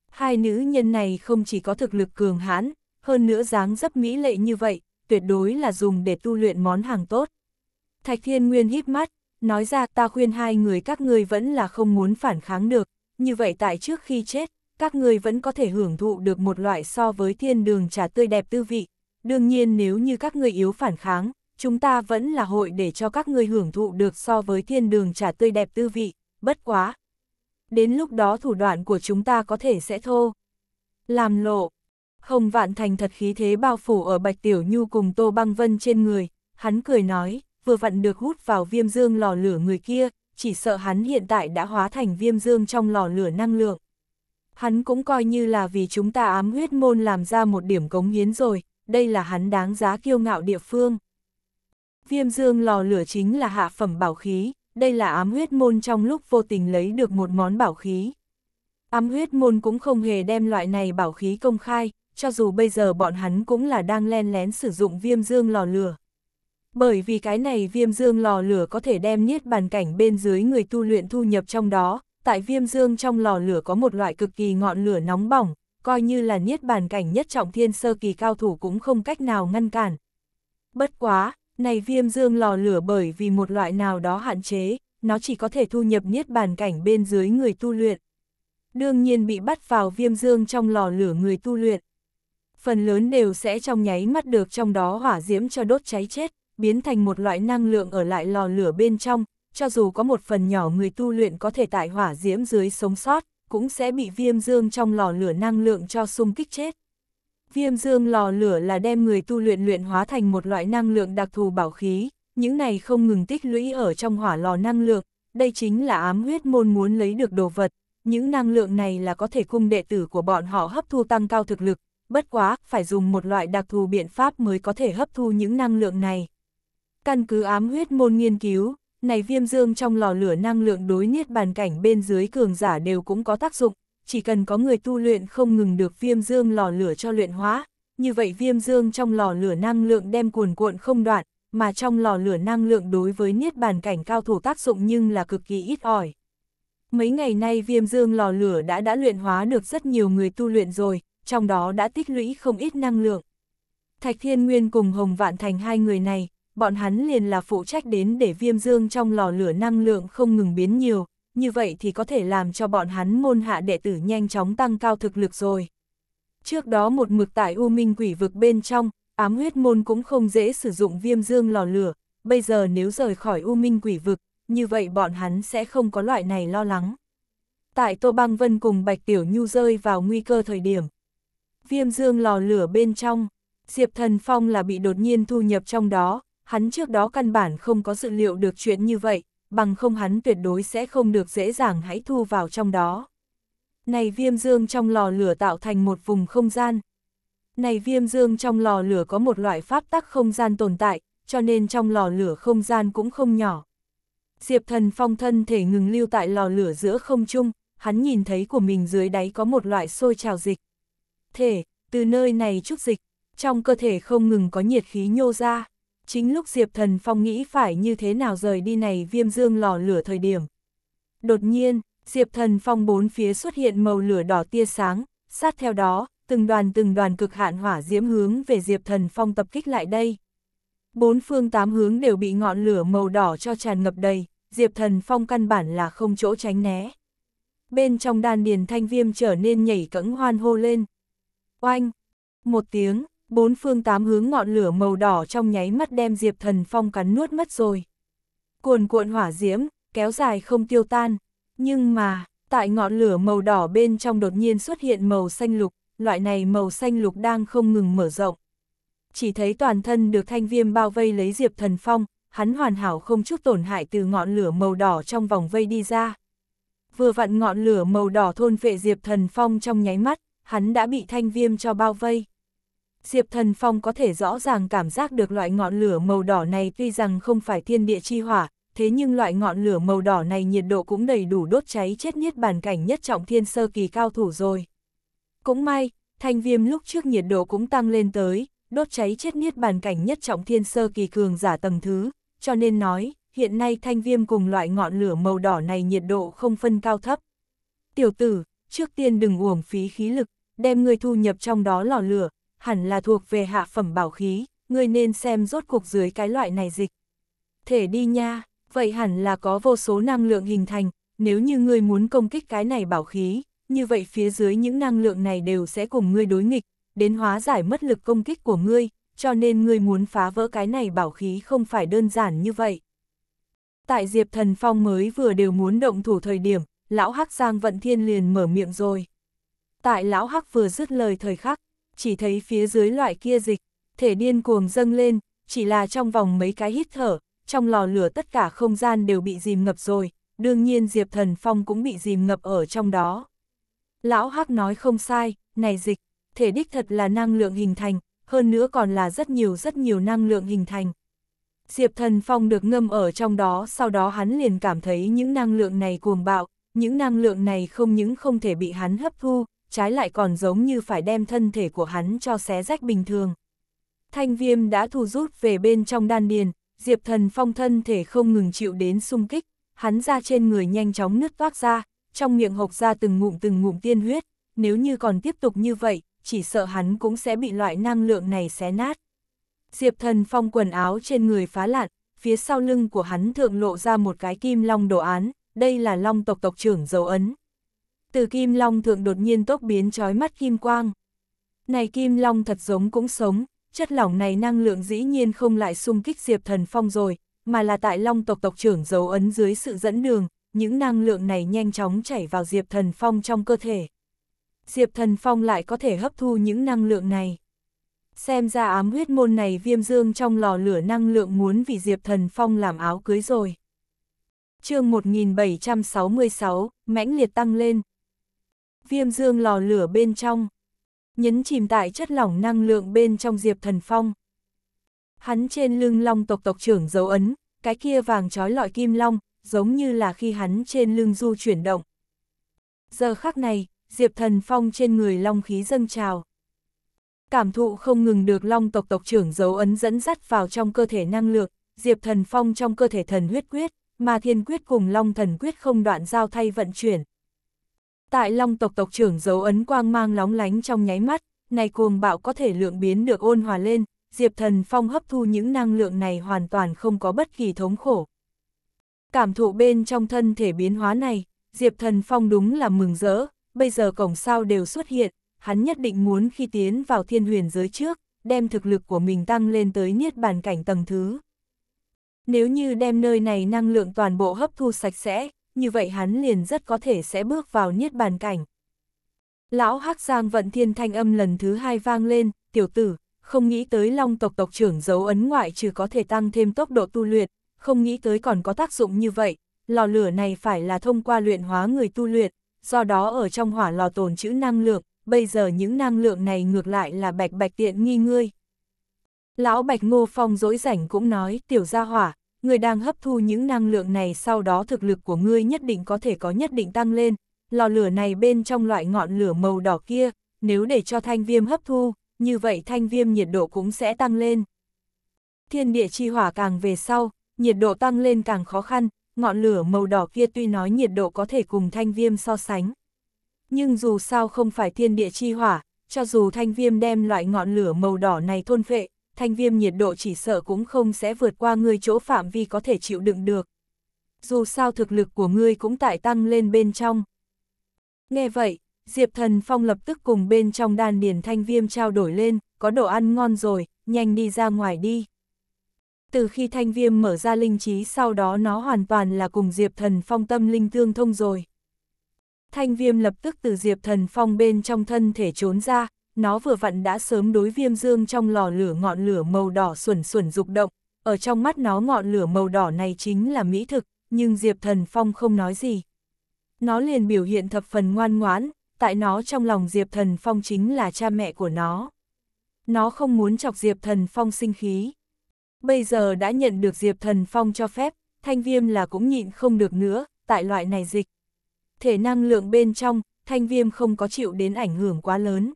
Hai nữ nhân này không chỉ có thực lực cường hãn, hơn nữa dáng dấp mỹ lệ như vậy, tuyệt đối là dùng để tu luyện món hàng tốt. Thạch Thiên Nguyên híp mắt, nói ra ta khuyên hai người các ngươi vẫn là không muốn phản kháng được, như vậy tại trước khi chết, các người vẫn có thể hưởng thụ được một loại so với thiên đường trà tươi đẹp tư vị. Đương nhiên nếu như các người yếu phản kháng, chúng ta vẫn là hội để cho các người hưởng thụ được so với thiên đường trà tươi đẹp tư vị, bất quá. Đến lúc đó thủ đoạn của chúng ta có thể sẽ thô. Làm lộ. Hồng Vạn Thành thật khí thế bao phủ ở Bạch Tiểu Nhu cùng Tô Băng Vân trên người, hắn cười nói, vừa vặn được hút vào viêm dương lò lửa người kia, chỉ sợ hắn hiện tại đã hóa thành viêm dương trong lò lửa năng lượng. Hắn cũng coi như là vì chúng ta ám huyết môn làm ra một điểm cống hiến rồi, đây là hắn đáng giá kiêu ngạo địa phương. Viêm dương lò lửa chính là hạ phẩm bảo khí, đây là ám huyết môn trong lúc vô tình lấy được một món bảo khí. Ám huyết môn cũng không hề đem loại này bảo khí công khai, cho dù bây giờ bọn hắn cũng là đang len lén sử dụng viêm dương lò lửa. Bởi vì cái này viêm dương lò lửa có thể đem niết bàn cảnh bên dưới người tu luyện thu nhập trong đó, tại viêm dương trong lò lửa có một loại cực kỳ ngọn lửa nóng bỏng, coi như là niết bàn cảnh nhất trọng thiên sơ kỳ cao thủ cũng không cách nào ngăn cản. Bất quá, này viêm dương lò lửa bởi vì một loại nào đó hạn chế, nó chỉ có thể thu nhập niết bàn cảnh bên dưới người tu luyện. Đương nhiên bị bắt vào viêm dương trong lò lửa người tu luyện. Phần lớn đều sẽ trong nháy mắt được trong đó hỏa diễm cho đốt cháy chết, biến thành một loại năng lượng ở lại lò lửa bên trong, cho dù có một phần nhỏ người tu luyện có thể tại hỏa diễm dưới sống sót, cũng sẽ bị viêm dương trong lò lửa năng lượng cho xung kích chết. Viêm dương lò lửa là đem người tu luyện luyện hóa thành một loại năng lượng đặc thù bảo khí, những này không ngừng tích lũy ở trong hỏa lò năng lượng, đây chính là ám huyết môn muốn lấy được đồ vật, những năng lượng này là có thể cung đệ tử của bọn họ hấp thu tăng cao thực lực, bất quá phải dùng một loại đặc thù biện pháp mới có thể hấp thu những năng lượng này. Căn cứ ám huyết môn nghiên cứu, này viêm dương trong lò lửa năng lượng đối niết bàn cảnh bên dưới cường giả đều cũng có tác dụng, chỉ cần có người tu luyện không ngừng được viêm dương lò lửa cho luyện hóa, như vậy viêm dương trong lò lửa năng lượng đem cuồn cuộn không đoạn, mà trong lò lửa năng lượng đối với niết bàn cảnh cao thủ tác dụng nhưng là cực kỳ ít ỏi. Mấy ngày nay viêm dương lò lửa đã đã luyện hóa được rất nhiều người tu luyện rồi, trong đó đã tích lũy không ít năng lượng. Thạch Thiên Nguyên cùng Hồng Vạn Thành hai người này, bọn hắn liền là phụ trách đến để viêm dương trong lò lửa năng lượng không ngừng biến nhiều, như vậy thì có thể làm cho bọn hắn môn hạ đệ tử nhanh chóng tăng cao thực lực rồi. Trước đó một mực tại U Minh quỷ vực bên trong, ám huyết môn cũng không dễ sử dụng viêm dương lò lửa, bây giờ nếu rời khỏi U Minh quỷ vực, như vậy bọn hắn sẽ không có loại này lo lắng. Tại Tô băng Vân cùng Bạch Tiểu Nhu rơi vào nguy cơ thời điểm. Viêm dương lò lửa bên trong, Diệp Thần Phong là bị đột nhiên thu nhập trong đó, hắn trước đó căn bản không có dự liệu được chuyện như vậy, bằng không hắn tuyệt đối sẽ không được dễ dàng hãy thu vào trong đó. Này viêm dương trong lò lửa tạo thành một vùng không gian. Này viêm dương trong lò lửa có một loại pháp tắc không gian tồn tại, cho nên trong lò lửa không gian cũng không nhỏ. Diệp thần phong thân thể ngừng lưu tại lò lửa giữa không trung, hắn nhìn thấy của mình dưới đáy có một loại sôi trào dịch. Thể, từ nơi này chút dịch, trong cơ thể không ngừng có nhiệt khí nhô ra chính lúc Diệp Thần Phong nghĩ phải như thế nào rời đi này viêm dương lò lửa thời điểm. Đột nhiên, Diệp Thần Phong bốn phía xuất hiện màu lửa đỏ tia sáng, sát theo đó, từng đoàn từng đoàn cực hạn hỏa diễm hướng về Diệp Thần Phong tập kích lại đây. Bốn phương tám hướng đều bị ngọn lửa màu đỏ cho tràn ngập đầy, Diệp Thần Phong căn bản là không chỗ tránh né. Bên trong đan điền thanh viêm trở nên nhảy cẫng hoan hô lên. Oanh! Một tiếng, bốn phương tám hướng ngọn lửa màu đỏ trong nháy mắt đem Diệp Thần Phong cắn nuốt mất rồi. Cuồn cuộn hỏa diễm, kéo dài không tiêu tan, nhưng mà, tại ngọn lửa màu đỏ bên trong đột nhiên xuất hiện màu xanh lục, loại này màu xanh lục đang không ngừng mở rộng. Chỉ thấy toàn thân được thanh viêm bao vây lấy Diệp Thần Phong, hắn hoàn hảo không chút tổn hại từ ngọn lửa màu đỏ trong vòng vây đi ra. Vừa vặn ngọn lửa màu đỏ thôn vệ Diệp Thần Phong trong nháy mắt, hắn đã bị thanh viêm cho bao vây. Diệp Thần Phong có thể rõ ràng cảm giác được loại ngọn lửa màu đỏ này tuy rằng không phải thiên địa chi hỏa, thế nhưng loại ngọn lửa màu đỏ này nhiệt độ cũng đầy đủ đốt cháy chết niết bàn cảnh nhất trọng thiên sơ kỳ cao thủ rồi. Cũng may, thanh viêm lúc trước nhiệt độ cũng tăng lên tới, đốt cháy chết niết bàn cảnh nhất trọng thiên sơ kỳ cường giả tầng thứ, cho nên nói, hiện nay thanh viêm cùng loại ngọn lửa màu đỏ này nhiệt độ không phân cao thấp. Tiểu tử, trước tiên đừng uổng phí khí lực, đem người thu nhập trong đó lò lửa, hẳn là thuộc về hạ phẩm bảo khí, ngươi nên xem rốt cuộc dưới cái loại này dịch. Thể đi nha, vậy hẳn là có vô số năng lượng hình thành, nếu như ngươi muốn công kích cái này bảo khí, như vậy phía dưới những năng lượng này đều sẽ cùng ngươi đối nghịch, đến hóa giải mất lực công kích của ngươi, cho nên ngươi muốn phá vỡ cái này bảo khí không phải đơn giản như vậy. Tại Diệp Thần Phong mới vừa đều muốn động thủ thời điểm, lão Hắc Giang Vận Thiên liền mở miệng rồi. Tại lão Hắc vừa dứt lời thời khắc, chỉ thấy phía dưới loại kia dịch, thể điên cuồng dâng lên, chỉ là trong vòng mấy cái hít thở, trong lò lửa tất cả không gian đều bị dìm ngập rồi, đương nhiên Diệp Thần Phong cũng bị dìm ngập ở trong đó. Lão Hắc nói không sai, này dịch, thể đích thật là năng lượng hình thành, hơn nữa còn là rất nhiều rất nhiều năng lượng hình thành. Diệp Thần Phong được ngâm ở trong đó, sau đó hắn liền cảm thấy những năng lượng này cuồng bạo, những năng lượng này không những không thể bị hắn hấp thu, trái lại còn giống như phải đem thân thể của hắn cho xé rách bình thường. Thanh viêm đã thu rút về bên trong đan điền, Diệp Thần Phong thân thể không ngừng chịu đến xung kích, hắn ra trên người nhanh chóng nứt toát ra, trong miệng hộc ra từng ngụm từng ngụm tiên huyết, nếu như còn tiếp tục như vậy, chỉ sợ hắn cũng sẽ bị loại năng lượng này xé nát. Diệp Thần Phong quần áo trên người phá lạn, phía sau lưng của hắn thượng lộ ra một cái kim long đồ án, đây là long tộc tộc trưởng dấu ấn. Từ kim long thượng đột nhiên tốt biến trói mắt kim quang. Này kim long thật giống cũng sống, chất lỏng này năng lượng dĩ nhiên không lại xung kích Diệp Thần Phong rồi, mà là tại long tộc tộc trưởng dấu ấn dưới sự dẫn đường, những năng lượng này nhanh chóng chảy vào Diệp Thần Phong trong cơ thể. Diệp Thần Phong lại có thể hấp thu những năng lượng này. Xem ra ám huyết môn này viêm dương trong lò lửa năng lượng muốn vì Diệp Thần Phong làm áo cưới rồi. chương 1766, mãnh liệt tăng lên. Viêm dương lò lửa bên trong. Nhấn chìm tại chất lỏng năng lượng bên trong Diệp Thần Phong. Hắn trên lưng long tộc tộc trưởng dấu ấn, cái kia vàng trói lọi kim long, giống như là khi hắn trên lưng du chuyển động. Giờ khắc này, Diệp Thần Phong trên người long khí dâng trào. Cảm thụ không ngừng được long tộc tộc trưởng dấu ấn dẫn dắt vào trong cơ thể năng lượng, Diệp Thần Phong trong cơ thể thần huyết quyết, mà thiên quyết cùng long thần quyết không đoạn giao thay vận chuyển. Tại long tộc tộc trưởng dấu ấn quang mang lóng lánh trong nháy mắt, này cuồng bạo có thể lượng biến được ôn hòa lên, Diệp Thần Phong hấp thu những năng lượng này hoàn toàn không có bất kỳ thống khổ. Cảm thụ bên trong thân thể biến hóa này, Diệp Thần Phong đúng là mừng rỡ, bây giờ cổng sao đều xuất hiện, hắn nhất định muốn khi tiến vào thiên huyền giới trước, đem thực lực của mình tăng lên tới niết bàn cảnh tầng thứ. Nếu như đem nơi này năng lượng toàn bộ hấp thu sạch sẽ, như vậy hắn liền rất có thể sẽ bước vào niết bàn cảnh. Lão Hắc Giang vận thiên thanh âm lần thứ hai vang lên, tiểu tử, không nghĩ tới long tộc tộc trưởng dấu ấn ngoại trừ có thể tăng thêm tốc độ tu luyện, không nghĩ tới còn có tác dụng như vậy, lò lửa này phải là thông qua luyện hóa người tu luyện, do đó ở trong hỏa lò tồn chữ năng lượng, bây giờ những năng lượng này ngược lại là bạch bạch tiện nghi ngươi. Lão Bạch Ngô Phong dỗi rảnh cũng nói, tiểu gia hỏa, Người đang hấp thu những năng lượng này sau đó thực lực của ngươi nhất định có thể có nhất định tăng lên. Lò lửa này bên trong loại ngọn lửa màu đỏ kia, nếu để cho thanh viêm hấp thu, như vậy thanh viêm nhiệt độ cũng sẽ tăng lên. Thiên địa chi hỏa càng về sau, nhiệt độ tăng lên càng khó khăn, ngọn lửa màu đỏ kia tuy nói nhiệt độ có thể cùng thanh viêm so sánh. Nhưng dù sao không phải thiên địa chi hỏa, cho dù thanh viêm đem loại ngọn lửa màu đỏ này thôn phệ, thanh viêm nhiệt độ chỉ sợ cũng không sẽ vượt qua ngươi chỗ phạm vi có thể chịu đựng được. Dù sao thực lực của ngươi cũng tại tăng lên bên trong. Nghe vậy, Diệp Thần Phong lập tức cùng bên trong đan điền thanh viêm trao đổi lên, có đồ ăn ngon rồi, nhanh đi ra ngoài đi. Từ khi thanh viêm mở ra linh trí sau đó nó hoàn toàn là cùng Diệp Thần Phong tâm linh tương thông rồi. Thanh viêm lập tức từ Diệp Thần Phong bên trong thân thể trốn ra, nó vừa vặn đã sớm đối viêm dương trong lò lửa ngọn lửa màu đỏ xuẩn xuẩn dục động, ở trong mắt nó ngọn lửa màu đỏ này chính là mỹ thực, nhưng Diệp Thần Phong không nói gì. Nó liền biểu hiện thập phần ngoan ngoãn, tại nó trong lòng Diệp Thần Phong chính là cha mẹ của nó. Nó không muốn chọc Diệp Thần Phong sinh khí. Bây giờ đã nhận được Diệp Thần Phong cho phép, thanh viêm là cũng nhịn không được nữa, tại loại này dịch. Thể năng lượng bên trong, thanh viêm không có chịu đến ảnh hưởng quá lớn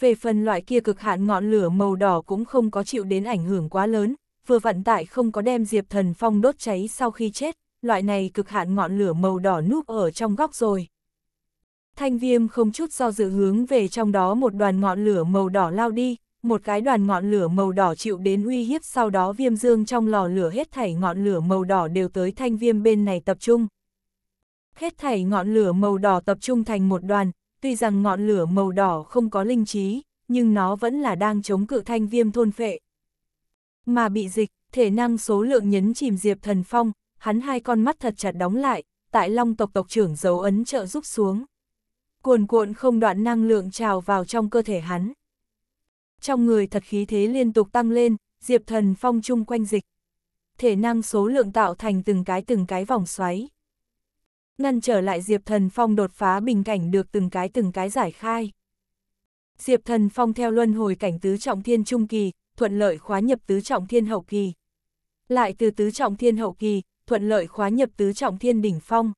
về phần loại kia cực hạn ngọn lửa màu đỏ cũng không có chịu đến ảnh hưởng quá lớn, vừa vận tải không có đem Diệp Thần Phong đốt cháy sau khi chết, loại này cực hạn ngọn lửa màu đỏ núp ở trong góc rồi. Thanh viêm không chút do dự hướng về trong đó một đoàn ngọn lửa màu đỏ lao đi, một cái đoàn ngọn lửa màu đỏ chịu đến uy hiếp sau đó viêm dương trong lò lửa hết thảy ngọn lửa màu đỏ đều tới thanh viêm bên này tập trung. Hết thảy ngọn lửa màu đỏ tập trung thành một đoàn, Tuy rằng ngọn lửa màu đỏ không có linh trí, nhưng nó vẫn là đang chống cự thanh viêm thôn phệ. Mà bị dịch, thể năng số lượng nhấn chìm Diệp Thần Phong, hắn hai con mắt thật chặt đóng lại, tại long tộc tộc trưởng dấu ấn trợ giúp xuống. Cuồn cuộn không đoạn năng lượng trào vào trong cơ thể hắn. Trong người thật khí thế liên tục tăng lên, Diệp Thần Phong chung quanh dịch. Thể năng số lượng tạo thành từng cái từng cái vòng xoáy ngăn trở lại Diệp Thần Phong đột phá bình cảnh được từng cái từng cái giải khai. Diệp Thần Phong theo luân hồi cảnh tứ trọng thiên trung kỳ, thuận lợi khóa nhập tứ trọng thiên hậu kỳ. Lại từ tứ trọng thiên hậu kỳ, thuận lợi khóa nhập tứ trọng thiên đỉnh phong.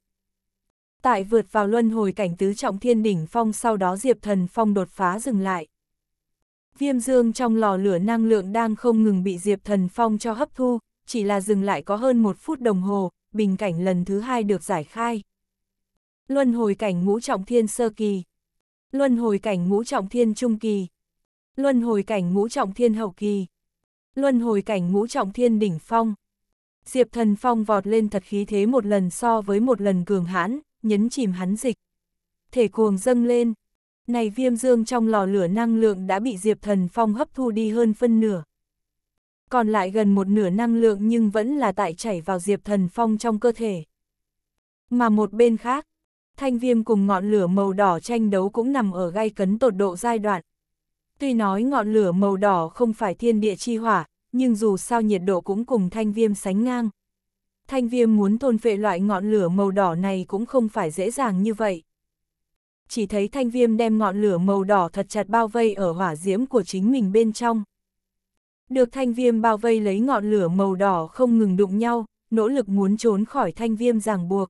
Tại vượt vào luân hồi cảnh tứ trọng thiên đỉnh phong sau đó Diệp Thần Phong đột phá dừng lại. Viêm dương trong lò lửa năng lượng đang không ngừng bị Diệp Thần Phong cho hấp thu, chỉ là dừng lại có hơn một phút đồng hồ, bình cảnh lần thứ hai được giải khai. Luân hồi cảnh ngũ trọng thiên sơ kỳ. Luân hồi cảnh ngũ trọng thiên trung kỳ. Luân hồi cảnh ngũ trọng thiên hậu kỳ. Luân hồi cảnh ngũ trọng thiên đỉnh phong. Diệp thần phong vọt lên thật khí thế một lần so với một lần cường hãn, nhấn chìm hắn dịch. Thể cuồng dâng lên. Này viêm dương trong lò lửa năng lượng đã bị Diệp thần phong hấp thu đi hơn phân nửa. Còn lại gần một nửa năng lượng nhưng vẫn là tại chảy vào Diệp thần phong trong cơ thể. Mà một bên khác, thanh viêm cùng ngọn lửa màu đỏ tranh đấu cũng nằm ở gai cấn tột độ giai đoạn. Tuy nói ngọn lửa màu đỏ không phải thiên địa chi hỏa, nhưng dù sao nhiệt độ cũng cùng thanh viêm sánh ngang. Thanh viêm muốn thôn vệ loại ngọn lửa màu đỏ này cũng không phải dễ dàng như vậy. Chỉ thấy thanh viêm đem ngọn lửa màu đỏ thật chặt bao vây ở hỏa diễm của chính mình bên trong. Được thanh viêm bao vây lấy ngọn lửa màu đỏ không ngừng đụng nhau, nỗ lực muốn trốn khỏi thanh viêm ràng buộc.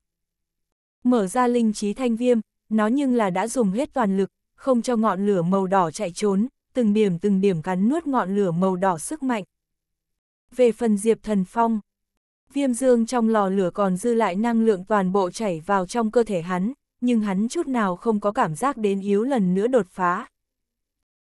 Mở ra linh trí thanh viêm, nó nhưng là đã dùng hết toàn lực, không cho ngọn lửa màu đỏ chạy trốn, từng điểm từng điểm cắn nuốt ngọn lửa màu đỏ sức mạnh. Về phần Diệp Thần Phong, viêm dương trong lò lửa còn dư lại năng lượng toàn bộ chảy vào trong cơ thể hắn, nhưng hắn chút nào không có cảm giác đến yếu lần nữa đột phá.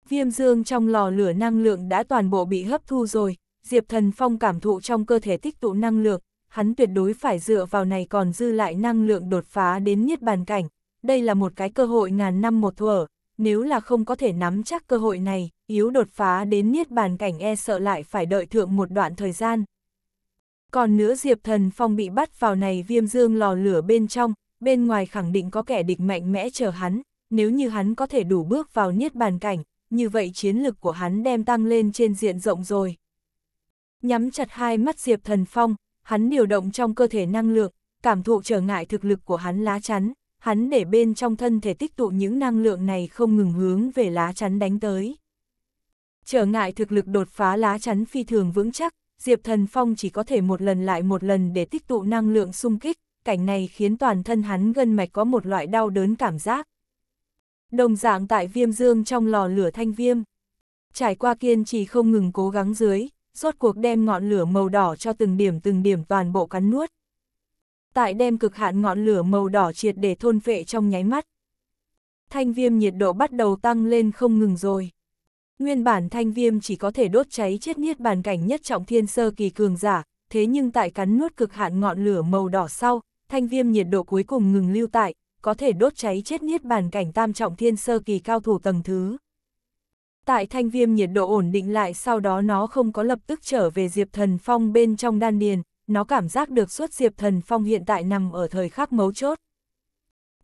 Viêm dương trong lò lửa năng lượng đã toàn bộ bị hấp thu rồi, Diệp Thần Phong cảm thụ trong cơ thể tích tụ năng lượng, hắn tuyệt đối phải dựa vào này còn dư lại năng lượng đột phá đến niết bàn cảnh. Đây là một cái cơ hội ngàn năm một thuở, nếu là không có thể nắm chắc cơ hội này, yếu đột phá đến niết bàn cảnh e sợ lại phải đợi thượng một đoạn thời gian. Còn nữa Diệp Thần Phong bị bắt vào này viêm dương lò lửa bên trong, bên ngoài khẳng định có kẻ địch mạnh mẽ chờ hắn, nếu như hắn có thể đủ bước vào niết bàn cảnh, như vậy chiến lực của hắn đem tăng lên trên diện rộng rồi. Nhắm chặt hai mắt Diệp Thần Phong, hắn điều động trong cơ thể năng lượng, cảm thụ trở ngại thực lực của hắn lá chắn, hắn để bên trong thân thể tích tụ những năng lượng này không ngừng hướng về lá chắn đánh tới. Trở ngại thực lực đột phá lá chắn phi thường vững chắc, Diệp Thần Phong chỉ có thể một lần lại một lần để tích tụ năng lượng xung kích, cảnh này khiến toàn thân hắn gân mạch có một loại đau đớn cảm giác. Đồng dạng tại viêm dương trong lò lửa thanh viêm. Trải qua kiên trì không ngừng cố gắng dưới, rốt cuộc đem ngọn lửa màu đỏ cho từng điểm từng điểm toàn bộ cắn nuốt. Tại đem cực hạn ngọn lửa màu đỏ triệt để thôn phệ trong nháy mắt. Thanh viêm nhiệt độ bắt đầu tăng lên không ngừng rồi. Nguyên bản thanh viêm chỉ có thể đốt cháy chết niết bàn cảnh nhất trọng thiên sơ kỳ cường giả, thế nhưng tại cắn nuốt cực hạn ngọn lửa màu đỏ sau, thanh viêm nhiệt độ cuối cùng ngừng lưu tại, có thể đốt cháy chết niết bàn cảnh tam trọng thiên sơ kỳ cao thủ tầng thứ tại thanh viêm nhiệt độ ổn định lại sau đó nó không có lập tức trở về Diệp Thần Phong bên trong đan điền, nó cảm giác được suốt Diệp Thần Phong hiện tại nằm ở thời khắc mấu chốt.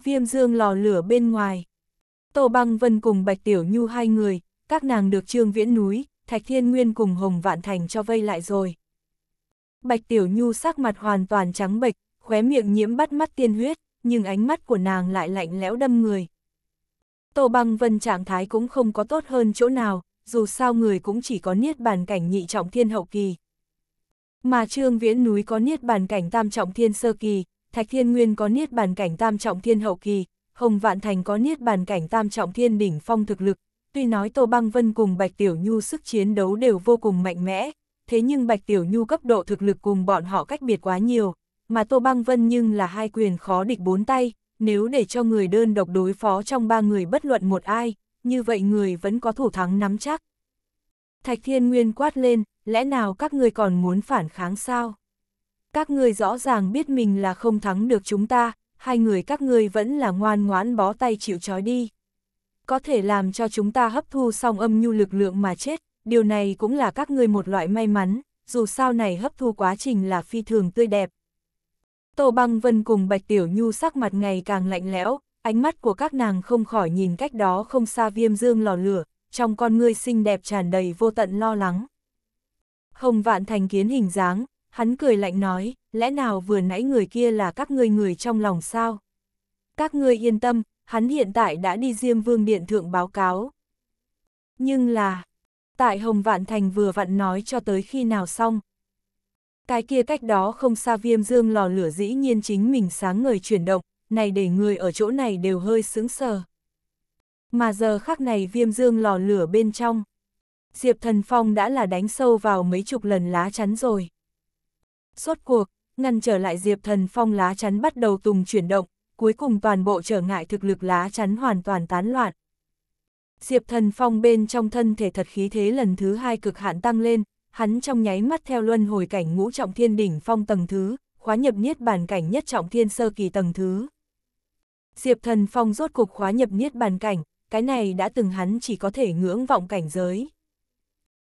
Viêm dương lò lửa bên ngoài. Tô Băng Vân cùng Bạch Tiểu Nhu hai người, các nàng được Trương Viễn Núi, Thạch Thiên Nguyên cùng Hồng Vạn Thành cho vây lại rồi. Bạch Tiểu Nhu sắc mặt hoàn toàn trắng bệch, khóe miệng nhiễm bắt mắt tiên huyết, nhưng ánh mắt của nàng lại lạnh lẽo đâm người, Tô Băng Vân trạng thái cũng không có tốt hơn chỗ nào, dù sao người cũng chỉ có niết bàn cảnh nhị trọng thiên hậu kỳ. Mà Trương Viễn núi có niết bàn cảnh tam trọng thiên sơ kỳ, Thạch Thiên Nguyên có niết bàn cảnh tam trọng thiên hậu kỳ, Hồng Vạn Thành có niết bàn cảnh tam trọng thiên đỉnh phong thực lực. Tuy nói Tô Băng Vân cùng Bạch Tiểu Nhu sức chiến đấu đều vô cùng mạnh mẽ, thế nhưng Bạch Tiểu Nhu cấp độ thực lực cùng bọn họ cách biệt quá nhiều, mà Tô Băng Vân nhưng là hai quyền khó địch bốn tay, nếu để cho người đơn độc đối phó trong ba người bất luận một ai, như vậy người vẫn có thủ thắng nắm chắc. Thạch Thiên Nguyên quát lên, lẽ nào các người còn muốn phản kháng sao? Các người rõ ràng biết mình là không thắng được chúng ta, hai người các ngươi vẫn là ngoan ngoãn bó tay chịu trói đi. Có thể làm cho chúng ta hấp thu xong âm nhu lực lượng mà chết, điều này cũng là các ngươi một loại may mắn, dù sao này hấp thu quá trình là phi thường tươi đẹp, Tô Băng Vân cùng Bạch Tiểu Nhu sắc mặt ngày càng lạnh lẽo, ánh mắt của các nàng không khỏi nhìn cách đó không xa viêm dương lò lửa, trong con ngươi xinh đẹp tràn đầy vô tận lo lắng. Hồng Vạn Thành kiến hình dáng, hắn cười lạnh nói, lẽ nào vừa nãy người kia là các ngươi người trong lòng sao? Các ngươi yên tâm, hắn hiện tại đã đi Diêm Vương Điện Thượng báo cáo. Nhưng là, tại Hồng Vạn Thành vừa vặn nói cho tới khi nào xong, cái kia cách đó không xa viêm dương lò lửa dĩ nhiên chính mình sáng người chuyển động, này để người ở chỗ này đều hơi sững sờ. Mà giờ khắc này viêm dương lò lửa bên trong. Diệp Thần Phong đã là đánh sâu vào mấy chục lần lá chắn rồi. Suốt cuộc, ngăn trở lại Diệp Thần Phong lá chắn bắt đầu tùng chuyển động, cuối cùng toàn bộ trở ngại thực lực lá chắn hoàn toàn tán loạn. Diệp Thần Phong bên trong thân thể thật khí thế lần thứ hai cực hạn tăng lên, hắn trong nháy mắt theo luân hồi cảnh ngũ trọng thiên đỉnh phong tầng thứ, khóa nhập niết bàn cảnh nhất trọng thiên sơ kỳ tầng thứ. Diệp Thần Phong rốt cục khóa nhập niết bàn cảnh, cái này đã từng hắn chỉ có thể ngưỡng vọng cảnh giới.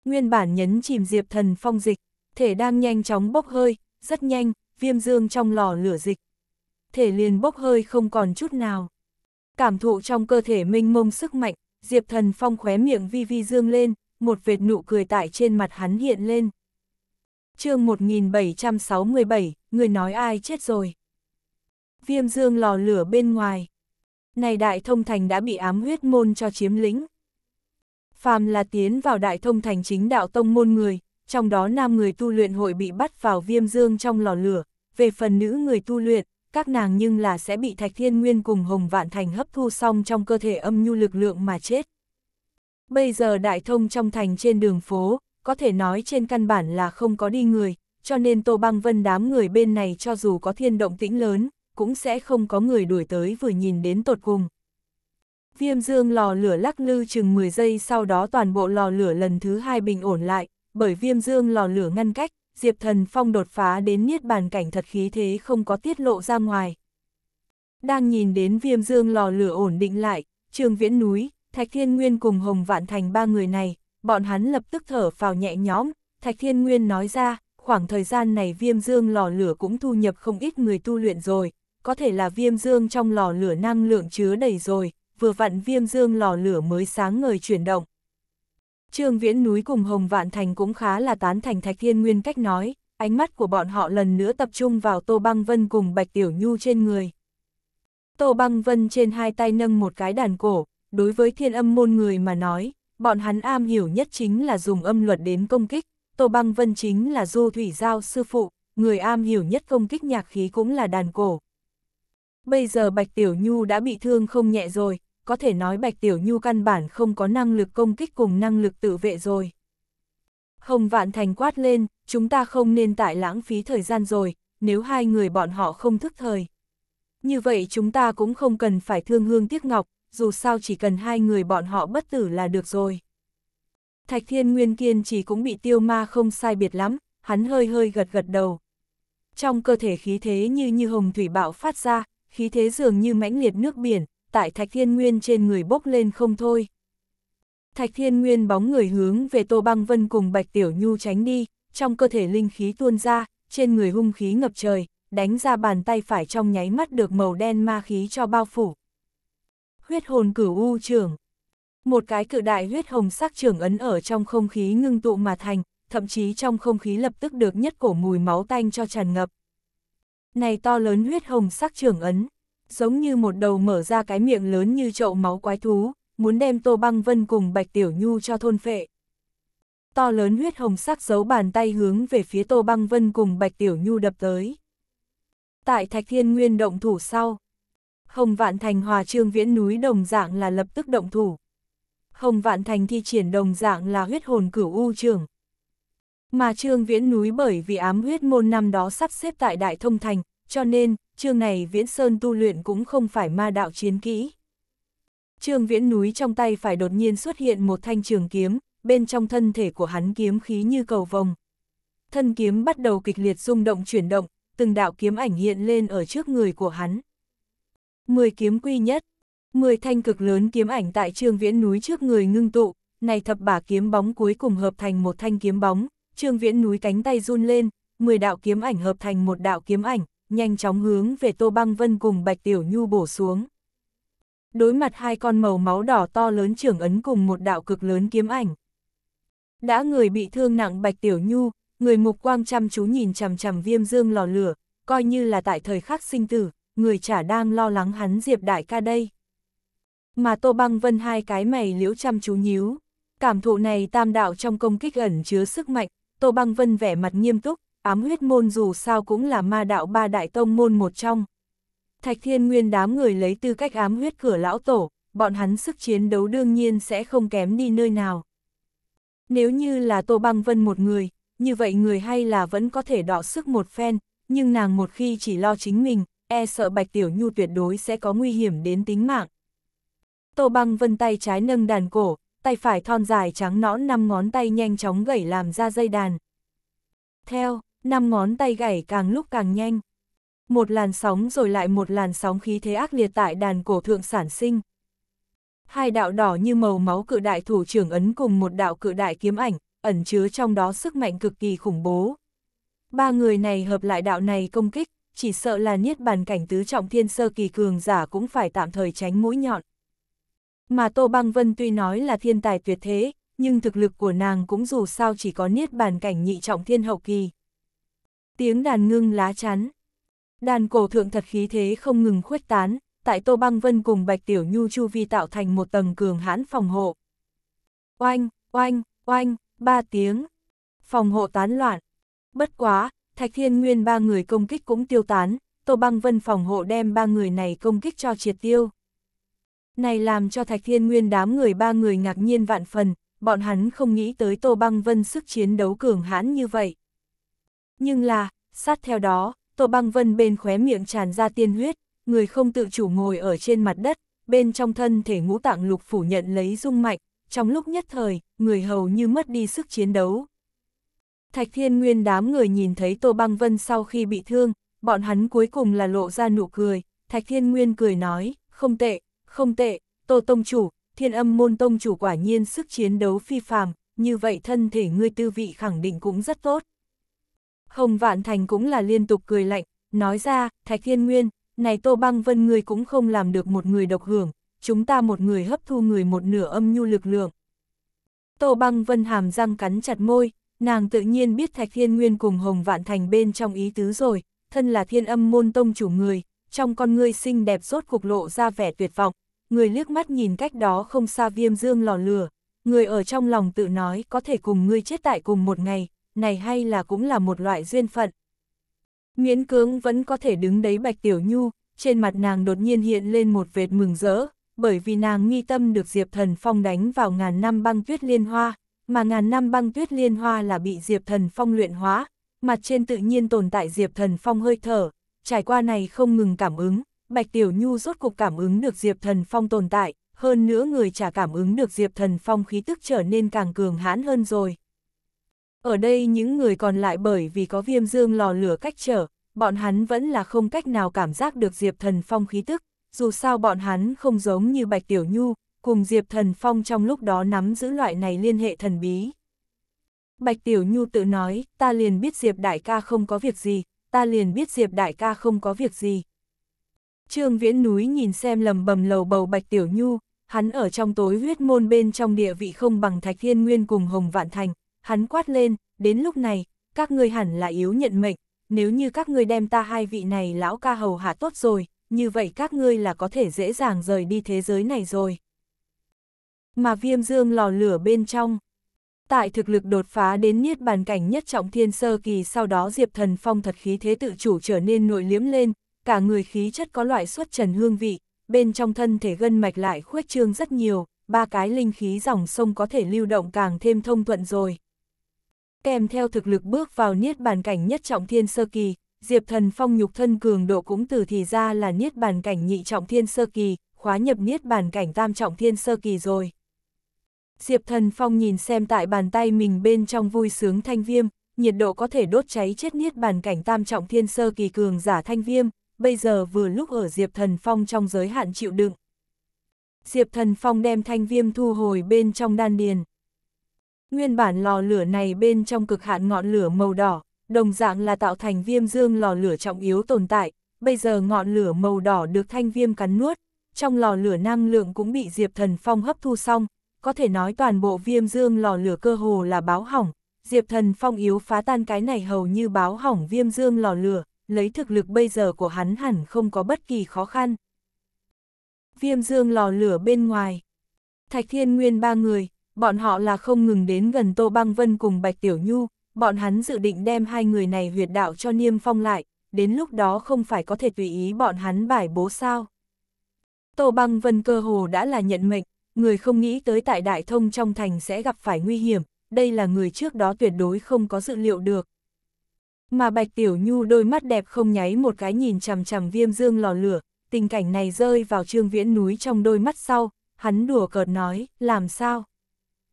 Nguyên bản nhấn chìm Diệp Thần Phong dịch, thể đang nhanh chóng bốc hơi, rất nhanh, viêm dương trong lò lửa dịch. Thể liền bốc hơi không còn chút nào. Cảm thụ trong cơ thể minh mông sức mạnh, Diệp Thần Phong khóe miệng vi vi dương lên, một vệt nụ cười tại trên mặt hắn hiện lên. chương 1767, người nói ai chết rồi. Viêm dương lò lửa bên ngoài. Này đại thông thành đã bị ám huyết môn cho chiếm lĩnh. Phàm là tiến vào đại thông thành chính đạo tông môn người, trong đó nam người tu luyện hội bị bắt vào viêm dương trong lò lửa, về phần nữ người tu luyện, các nàng nhưng là sẽ bị Thạch Thiên Nguyên cùng Hồng Vạn Thành hấp thu xong trong cơ thể âm nhu lực lượng mà chết. Bây giờ đại thông trong thành trên đường phố, có thể nói trên căn bản là không có đi người, cho nên Tô băng Vân đám người bên này cho dù có thiên động tĩnh lớn, cũng sẽ không có người đuổi tới vừa nhìn đến tột cùng. Viêm dương lò lửa lắc lư chừng 10 giây sau đó toàn bộ lò lửa lần thứ hai bình ổn lại, bởi viêm dương lò lửa ngăn cách, Diệp Thần Phong đột phá đến niết bàn cảnh thật khí thế không có tiết lộ ra ngoài. Đang nhìn đến viêm dương lò lửa ổn định lại, trường viễn núi, Thạch Thiên Nguyên cùng Hồng Vạn Thành ba người này, bọn hắn lập tức thở vào nhẹ nhõm, Thạch Thiên Nguyên nói ra, khoảng thời gian này viêm dương lò lửa cũng thu nhập không ít người tu luyện rồi, có thể là viêm dương trong lò lửa năng lượng chứa đầy rồi, vừa vặn viêm dương lò lửa mới sáng ngời chuyển động. Trương Viễn núi cùng Hồng Vạn Thành cũng khá là tán thành Thạch Thiên Nguyên cách nói, ánh mắt của bọn họ lần nữa tập trung vào Tô Băng Vân cùng Bạch Tiểu Nhu trên người. Tô Băng Vân trên hai tay nâng một cái đàn cổ, đối với thiên âm môn người mà nói, bọn hắn am hiểu nhất chính là dùng âm luật đến công kích, Tô Băng Vân chính là Du Thủy Giao sư phụ, người am hiểu nhất công kích nhạc khí cũng là đàn cổ. Bây giờ Bạch Tiểu Nhu đã bị thương không nhẹ rồi, có thể nói Bạch Tiểu Nhu căn bản không có năng lực công kích cùng năng lực tự vệ rồi. Hồng Vạn Thành quát lên, chúng ta không nên tại lãng phí thời gian rồi, nếu hai người bọn họ không thức thời. Như vậy chúng ta cũng không cần phải thương hương tiếc ngọc, dù sao chỉ cần hai người bọn họ bất tử là được rồi. Thạch Thiên Nguyên kiên chỉ cũng bị tiêu ma không sai biệt lắm, hắn hơi hơi gật gật đầu. Trong cơ thể khí thế như như hồng thủy bạo phát ra, khí thế dường như mãnh liệt nước biển, tại Thạch Thiên Nguyên trên người bốc lên không thôi. Thạch Thiên Nguyên bóng người hướng về Tô Băng Vân cùng Bạch Tiểu Nhu tránh đi, trong cơ thể linh khí tuôn ra, trên người hung khí ngập trời, đánh ra bàn tay phải trong nháy mắt được màu đen ma khí cho bao phủ huyết hồn cửu u trưởng. Một cái cự đại huyết hồng sắc trưởng ấn ở trong không khí ngưng tụ mà thành, thậm chí trong không khí lập tức được nhất cổ mùi máu tanh cho tràn ngập. Này to lớn huyết hồng sắc trưởng ấn, giống như một đầu mở ra cái miệng lớn như chậu máu quái thú, muốn đem Tô Băng Vân cùng Bạch Tiểu Nhu cho thôn phệ. To lớn huyết hồng sắc giấu bàn tay hướng về phía Tô Băng Vân cùng Bạch Tiểu Nhu đập tới. Tại Thạch Thiên Nguyên động thủ sau, Hồng Vạn Thành hòa trương viễn núi đồng dạng là lập tức động thủ. Hồng Vạn Thành thi triển đồng dạng là huyết hồn cửu u trưởng. Mà trương viễn núi bởi vì ám huyết môn năm đó sắp xếp tại Đại Thông Thành, cho nên, trương này viễn sơn tu luyện cũng không phải ma đạo chiến kỹ. Trương viễn núi trong tay phải đột nhiên xuất hiện một thanh trường kiếm, bên trong thân thể của hắn kiếm khí như cầu vồng. Thân kiếm bắt đầu kịch liệt rung động chuyển động, từng đạo kiếm ảnh hiện lên ở trước người của hắn. Mười kiếm quy nhất, mười thanh cực lớn kiếm ảnh tại Trương Viễn núi trước người ngưng tụ, này thập bả kiếm bóng cuối cùng hợp thành một thanh kiếm bóng, Trương Viễn núi cánh tay run lên, mười đạo kiếm ảnh hợp thành một đạo kiếm ảnh, nhanh chóng hướng về Tô Băng Vân cùng Bạch Tiểu Nhu bổ xuống. Đối mặt hai con màu máu đỏ to lớn trưởng ấn cùng một đạo cực lớn kiếm ảnh. Đã người bị thương nặng Bạch Tiểu Nhu, người mục quang chăm chú nhìn chằm chằm viêm dương lò lửa, coi như là tại thời khắc sinh tử, người chả đang lo lắng hắn Diệp Đại ca đây. Mà Tô Băng Vân hai cái mày liễu chăm chú nhíu, cảm thụ này tam đạo trong công kích ẩn chứa sức mạnh, Tô Băng Vân vẻ mặt nghiêm túc, ám huyết môn dù sao cũng là ma đạo ba đại tông môn một trong. Thạch Thiên Nguyên đám người lấy tư cách ám huyết cửa lão tổ, bọn hắn sức chiến đấu đương nhiên sẽ không kém đi nơi nào. Nếu như là Tô Băng Vân một người, như vậy người hay là vẫn có thể đọ sức một phen, nhưng nàng một khi chỉ lo chính mình, e sợ Bạch Tiểu Nhu tuyệt đối sẽ có nguy hiểm đến tính mạng. Tô băng vân tay trái nâng đàn cổ, tay phải thon dài trắng nõn năm ngón tay nhanh chóng gẩy làm ra dây đàn. Theo, năm ngón tay gảy càng lúc càng nhanh. Một làn sóng rồi lại một làn sóng khí thế ác liệt tại đàn cổ thượng sản sinh. Hai đạo đỏ như màu máu cự đại thủ trưởng ấn cùng một đạo cự đại kiếm ảnh, ẩn chứa trong đó sức mạnh cực kỳ khủng bố. Ba người này hợp lại đạo này công kích, chỉ sợ là niết bàn cảnh tứ trọng thiên sơ kỳ cường giả cũng phải tạm thời tránh mũi nhọn. Mà Tô Băng Vân tuy nói là thiên tài tuyệt thế, nhưng thực lực của nàng cũng dù sao chỉ có niết bàn cảnh nhị trọng thiên hậu kỳ. Tiếng đàn ngưng lá chắn. Đàn cổ thượng thật khí thế không ngừng khuếch tán, tại Tô Băng Vân cùng Bạch Tiểu Nhu Chu Vi tạo thành một tầng cường hãn phòng hộ. Oanh, oanh, oanh, ba tiếng. Phòng hộ tán loạn. Bất quá, Thạch Thiên Nguyên ba người công kích cũng tiêu tán, Tô Băng Vân phòng hộ đem ba người này công kích cho triệt tiêu. Này làm cho Thạch Thiên Nguyên đám người ba người ngạc nhiên vạn phần, bọn hắn không nghĩ tới Tô Băng Vân sức chiến đấu cường hãn như vậy. Nhưng là, sát theo đó, Tô Băng Vân bên khóe miệng tràn ra tiên huyết, người không tự chủ ngồi ở trên mặt đất, bên trong thân thể ngũ tạng lục phủ nhận lấy dung mạnh, trong lúc nhất thời, người hầu như mất đi sức chiến đấu. Thạch Thiên Nguyên đám người nhìn thấy Tô Băng Vân sau khi bị thương, bọn hắn cuối cùng là lộ ra nụ cười, Thạch Thiên Nguyên cười nói, không tệ, không tệ, Tô Tông Chủ, Thiên âm môn Tông Chủ quả nhiên sức chiến đấu phi phàm, như vậy thân thể ngươi tư vị khẳng định cũng rất tốt. Hồng Vạn Thành cũng là liên tục cười lạnh, nói ra, Thạch Thiên Nguyên, này Tô Băng Vân ngươi cũng không làm được một người độc hưởng, chúng ta một người hấp thu người một nửa âm nhu lực lượng. Tô Băng Vân hàm răng cắn chặt môi, Nàng tự nhiên biết Thạch Thiên Nguyên cùng Hồng Vạn Thành bên trong ý tứ rồi, thân là thiên âm môn tông chủ người, trong con ngươi xinh đẹp rốt cục lộ ra vẻ tuyệt vọng, người liếc mắt nhìn cách đó không xa viêm dương lò lửa, người ở trong lòng tự nói có thể cùng ngươi chết tại cùng một ngày, này hay là cũng là một loại duyên phận. nguyễn cưỡng vẫn có thể đứng đấy Bạch Tiểu Nhu, trên mặt nàng đột nhiên hiện lên một vệt mừng rỡ, bởi vì nàng nghi tâm được Diệp Thần Phong đánh vào ngàn năm băng tuyết liên hoa, mà ngàn năm băng tuyết liên hoa là bị Diệp Thần Phong luyện hóa, mặt trên tự nhiên tồn tại Diệp Thần Phong hơi thở, trải qua này không ngừng cảm ứng, Bạch Tiểu Nhu rốt cục cảm ứng được Diệp Thần Phong tồn tại, hơn nữa người trả cảm ứng được Diệp Thần Phong khí tức trở nên càng cường hãn hơn rồi. Ở đây những người còn lại bởi vì có viêm dương lò lửa cách trở, bọn hắn vẫn là không cách nào cảm giác được Diệp Thần Phong khí tức, dù sao bọn hắn không giống như Bạch Tiểu Nhu, cùng Diệp Thần Phong trong lúc đó nắm giữ loại này liên hệ thần bí. Bạch Tiểu Nhu tự nói, ta liền biết Diệp Đại ca không có việc gì, ta liền biết Diệp Đại ca không có việc gì. Trương Viễn Núi nhìn xem lầm bầm lầu bầu Bạch Tiểu Nhu, hắn ở trong tối huyết môn bên trong địa vị không bằng Thạch Thiên Nguyên cùng Hồng Vạn Thành, hắn quát lên, đến lúc này, các ngươi hẳn là yếu nhận mệnh, nếu như các ngươi đem ta hai vị này lão ca hầu hạ tốt rồi, như vậy các ngươi là có thể dễ dàng rời đi thế giới này rồi mà viêm dương lò lửa bên trong. Tại thực lực đột phá đến niết bàn cảnh nhất trọng thiên sơ kỳ sau đó Diệp Thần Phong thật khí thế tự chủ trở nên nội liếm lên, cả người khí chất có loại xuất trần hương vị, bên trong thân thể gân mạch lại khuếch trương rất nhiều, ba cái linh khí dòng sông có thể lưu động càng thêm thông thuận rồi. Kèm theo thực lực bước vào niết bàn cảnh nhất trọng thiên sơ kỳ, Diệp Thần Phong nhục thân cường độ cũng từ thì ra là niết bàn cảnh nhị trọng thiên sơ kỳ, khóa nhập niết bàn cảnh tam trọng thiên sơ kỳ rồi. Diệp Thần Phong nhìn xem tại bàn tay mình bên trong vui sướng thanh viêm, nhiệt độ có thể đốt cháy chết niết bàn cảnh tam trọng thiên sơ kỳ cường giả thanh viêm, bây giờ vừa lúc ở Diệp Thần Phong trong giới hạn chịu đựng. Diệp Thần Phong đem thanh viêm thu hồi bên trong đan điền. Nguyên bản lò lửa này bên trong cực hạn ngọn lửa màu đỏ, đồng dạng là tạo thành viêm dương lò lửa trọng yếu tồn tại, bây giờ ngọn lửa màu đỏ được thanh viêm cắn nuốt, trong lò lửa năng lượng cũng bị Diệp Thần Phong hấp thu xong, có thể nói toàn bộ viêm dương lò lửa cơ hồ là báo hỏng, Diệp Thần Phong yếu phá tan cái này hầu như báo hỏng viêm dương lò lửa, lấy thực lực bây giờ của hắn hẳn không có bất kỳ khó khăn. Viêm dương lò lửa bên ngoài. Thạch Thiên Nguyên ba người, bọn họ là không ngừng đến gần Tô Băng Vân cùng Bạch Tiểu Nhu, bọn hắn dự định đem hai người này huyệt đạo cho Niêm Phong lại, đến lúc đó không phải có thể tùy ý bọn hắn bài bố sao. Tô Băng Vân cơ hồ đã là nhận mệnh, người không nghĩ tới tại đại thông trong thành sẽ gặp phải nguy hiểm, đây là người trước đó tuyệt đối không có dự liệu được. Mà Bạch Tiểu Nhu đôi mắt đẹp không nháy một cái nhìn chằm chằm viêm dương lò lửa, tình cảnh này rơi vào trương viễn núi trong đôi mắt sau, hắn đùa cợt nói, làm sao?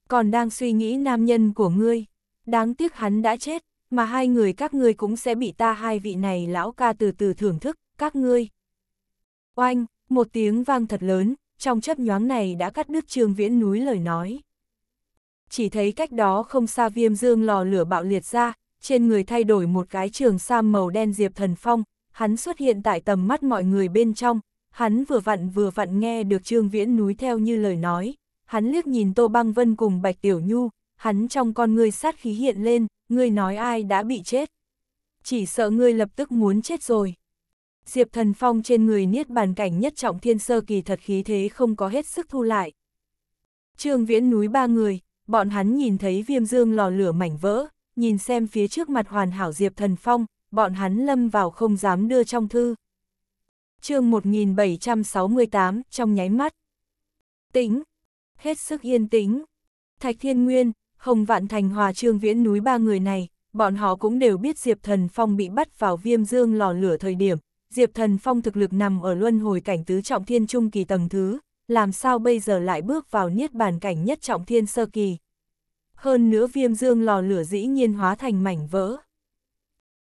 Còn đang suy nghĩ nam nhân của ngươi, đáng tiếc hắn đã chết, mà hai người các ngươi cũng sẽ bị ta hai vị này lão ca từ từ thưởng thức, các ngươi. Oanh, một tiếng vang thật lớn, trong chấp nhoáng này đã cắt đứt Trương Viễn núi lời nói. Chỉ thấy cách đó không xa viêm dương lò lửa bạo liệt ra, trên người thay đổi một cái trường sam màu đen diệp thần phong, hắn xuất hiện tại tầm mắt mọi người bên trong, hắn vừa vặn vừa vặn nghe được Trương Viễn núi theo như lời nói, hắn liếc nhìn Tô Băng Vân cùng Bạch Tiểu Nhu, hắn trong con ngươi sát khí hiện lên, ngươi nói ai đã bị chết. Chỉ sợ ngươi lập tức muốn chết rồi. Diệp Thần Phong trên người niết bàn cảnh nhất trọng thiên sơ kỳ thật khí thế không có hết sức thu lại. Trương Viễn núi ba người, bọn hắn nhìn thấy viêm dương lò lửa mảnh vỡ, nhìn xem phía trước mặt hoàn hảo Diệp Thần Phong, bọn hắn lâm vào không dám đưa trong thư. chương 1768, trong nháy mắt. Tĩnh, hết sức yên tĩnh. Thạch Thiên Nguyên, Hồng Vạn Thành Hòa Trương Viễn núi ba người này, bọn họ cũng đều biết Diệp Thần Phong bị bắt vào viêm dương lò lửa thời điểm, Diệp Thần Phong thực lực nằm ở luân hồi cảnh tứ trọng thiên trung kỳ tầng thứ, làm sao bây giờ lại bước vào niết bàn cảnh nhất trọng thiên sơ kỳ. Hơn nữa viêm dương lò lửa dĩ nhiên hóa thành mảnh vỡ.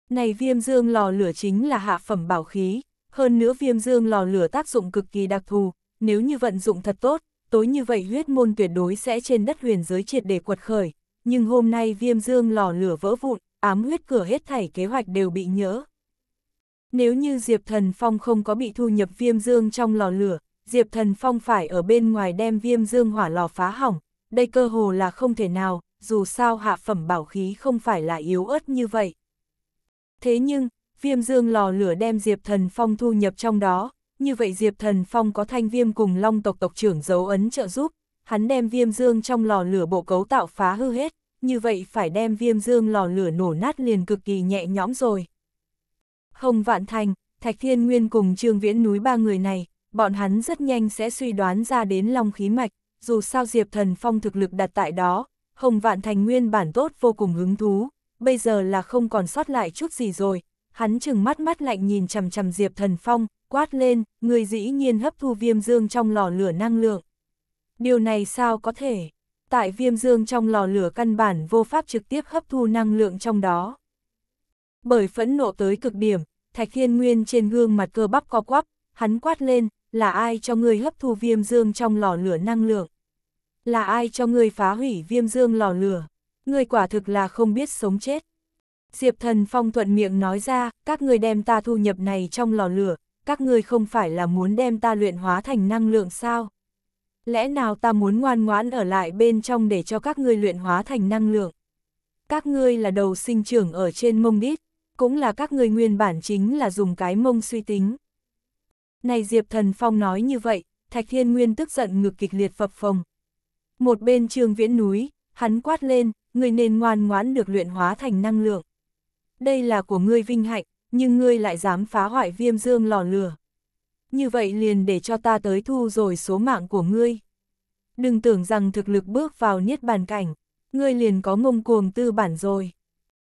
Này viêm dương lò lửa chính là hạ phẩm bảo khí, hơn nữa viêm dương lò lửa tác dụng cực kỳ đặc thù, nếu như vận dụng thật tốt, tối như vậy huyết môn tuyệt đối sẽ trên đất huyền giới triệt để quật khởi, nhưng hôm nay viêm dương lò lửa vỡ vụn, ám huyết cửa hết thảy kế hoạch đều bị nhỡ. Nếu như Diệp Thần Phong không có bị thu nhập viêm dương trong lò lửa, Diệp Thần Phong phải ở bên ngoài đem viêm dương hỏa lò phá hỏng, đây cơ hồ là không thể nào, dù sao hạ phẩm bảo khí không phải là yếu ớt như vậy. Thế nhưng, viêm dương lò lửa đem Diệp Thần Phong thu nhập trong đó, như vậy Diệp Thần Phong có thanh viêm cùng long tộc tộc trưởng dấu ấn trợ giúp, hắn đem viêm dương trong lò lửa bộ cấu tạo phá hư hết, như vậy phải đem viêm dương lò lửa nổ nát liền cực kỳ nhẹ nhõm rồi. Hồng Vạn Thành, Thạch Thiên Nguyên cùng Trương Viễn núi ba người này, bọn hắn rất nhanh sẽ suy đoán ra đến long khí mạch, dù sao Diệp Thần Phong thực lực đặt tại đó, Hồng Vạn Thành nguyên bản tốt vô cùng hứng thú, bây giờ là không còn sót lại chút gì rồi, hắn chừng mắt mắt lạnh nhìn chằm chằm Diệp Thần Phong, quát lên, người dĩ nhiên hấp thu viêm dương trong lò lửa năng lượng. Điều này sao có thể? Tại viêm dương trong lò lửa căn bản vô pháp trực tiếp hấp thu năng lượng trong đó. Bởi phẫn nộ tới cực điểm, Thạch Thiên Nguyên trên gương mặt cơ bắp co quắp, hắn quát lên, là ai cho ngươi hấp thu viêm dương trong lò lửa năng lượng? Là ai cho ngươi phá hủy viêm dương lò lửa? Ngươi quả thực là không biết sống chết. Diệp thần phong thuận miệng nói ra, các ngươi đem ta thu nhập này trong lò lửa, các ngươi không phải là muốn đem ta luyện hóa thành năng lượng sao? Lẽ nào ta muốn ngoan ngoãn ở lại bên trong để cho các ngươi luyện hóa thành năng lượng? Các ngươi là đầu sinh trưởng ở trên mông đít, cũng là các người nguyên bản chính là dùng cái mông suy tính. Này Diệp Thần Phong nói như vậy, Thạch Thiên Nguyên tức giận ngực kịch liệt phập phồng. Một bên trường viễn núi, hắn quát lên, người nên ngoan ngoãn được luyện hóa thành năng lượng. Đây là của ngươi vinh hạnh, nhưng ngươi lại dám phá hoại viêm dương lò lửa. Như vậy liền để cho ta tới thu rồi số mạng của ngươi. Đừng tưởng rằng thực lực bước vào niết bàn cảnh, ngươi liền có ngông cuồng tư bản rồi.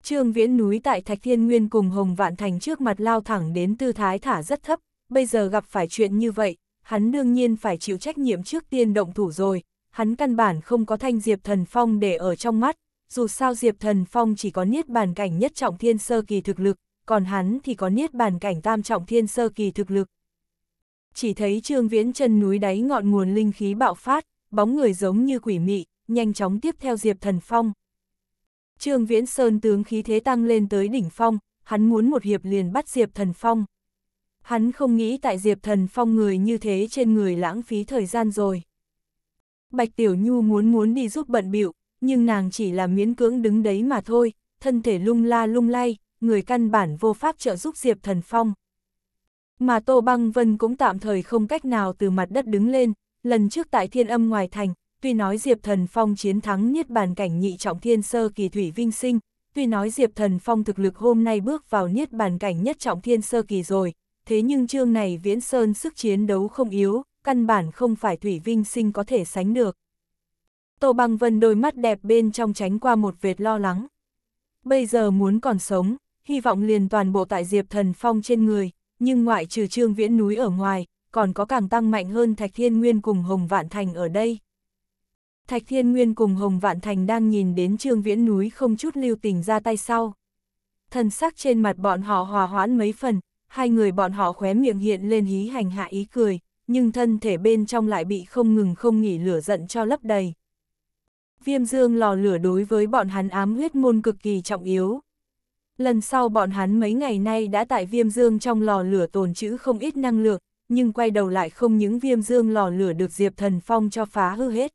Trương Viễn núi tại Thạch Thiên Nguyên cùng Hồng Vạn Thành trước mặt lao thẳng đến tư thái thả rất thấp, bây giờ gặp phải chuyện như vậy, hắn đương nhiên phải chịu trách nhiệm trước tiên động thủ rồi, hắn căn bản không có thanh Diệp Thần Phong để ở trong mắt, dù sao Diệp Thần Phong chỉ có niết bàn cảnh nhất trọng thiên sơ kỳ thực lực, còn hắn thì có niết bàn cảnh tam trọng thiên sơ kỳ thực lực. Chỉ thấy Trương Viễn chân núi đáy ngọn nguồn linh khí bạo phát, bóng người giống như quỷ mị, nhanh chóng tiếp theo Diệp Thần Phong. Trương Viễn Sơn tướng khí thế tăng lên tới đỉnh phong, hắn muốn một hiệp liền bắt Diệp Thần Phong. Hắn không nghĩ tại Diệp Thần Phong người như thế trên người lãng phí thời gian rồi. Bạch Tiểu Nhu muốn muốn đi giúp bận bịu, nhưng nàng chỉ là miễn cưỡng đứng đấy mà thôi, thân thể lung la lung lay, người căn bản vô pháp trợ giúp Diệp Thần Phong. Mà Tô Băng Vân cũng tạm thời không cách nào từ mặt đất đứng lên, lần trước tại thiên âm ngoài thành, tuy nói Diệp Thần Phong chiến thắng niết bàn cảnh nhị trọng thiên sơ kỳ thủy vinh sinh, tuy nói Diệp Thần Phong thực lực hôm nay bước vào niết bàn cảnh nhất trọng thiên sơ kỳ rồi, thế nhưng chương này Viễn Sơn sức chiến đấu không yếu, căn bản không phải thủy vinh sinh có thể sánh được. Tô Băng Vân đôi mắt đẹp bên trong tránh qua một vệt lo lắng. Bây giờ muốn còn sống, hy vọng liền toàn bộ tại Diệp Thần Phong trên người, nhưng ngoại trừ Trương Viễn núi ở ngoài, còn có càng tăng mạnh hơn Thạch Thiên Nguyên cùng Hồng Vạn Thành ở đây. Thạch Thiên Nguyên cùng Hồng Vạn Thành đang nhìn đến Trương Viễn núi không chút lưu tình ra tay sau. Thần sắc trên mặt bọn họ hòa hoãn mấy phần, hai người bọn họ khóe miệng hiện lên hí hành hạ ý cười, nhưng thân thể bên trong lại bị không ngừng không nghỉ lửa giận cho lấp đầy. Viêm dương lò lửa đối với bọn hắn ám huyết môn cực kỳ trọng yếu. Lần sau bọn hắn mấy ngày nay đã tại viêm dương trong lò lửa tồn trữ không ít năng lượng, nhưng quay đầu lại không những viêm dương lò lửa được Diệp Thần Phong cho phá hư hết.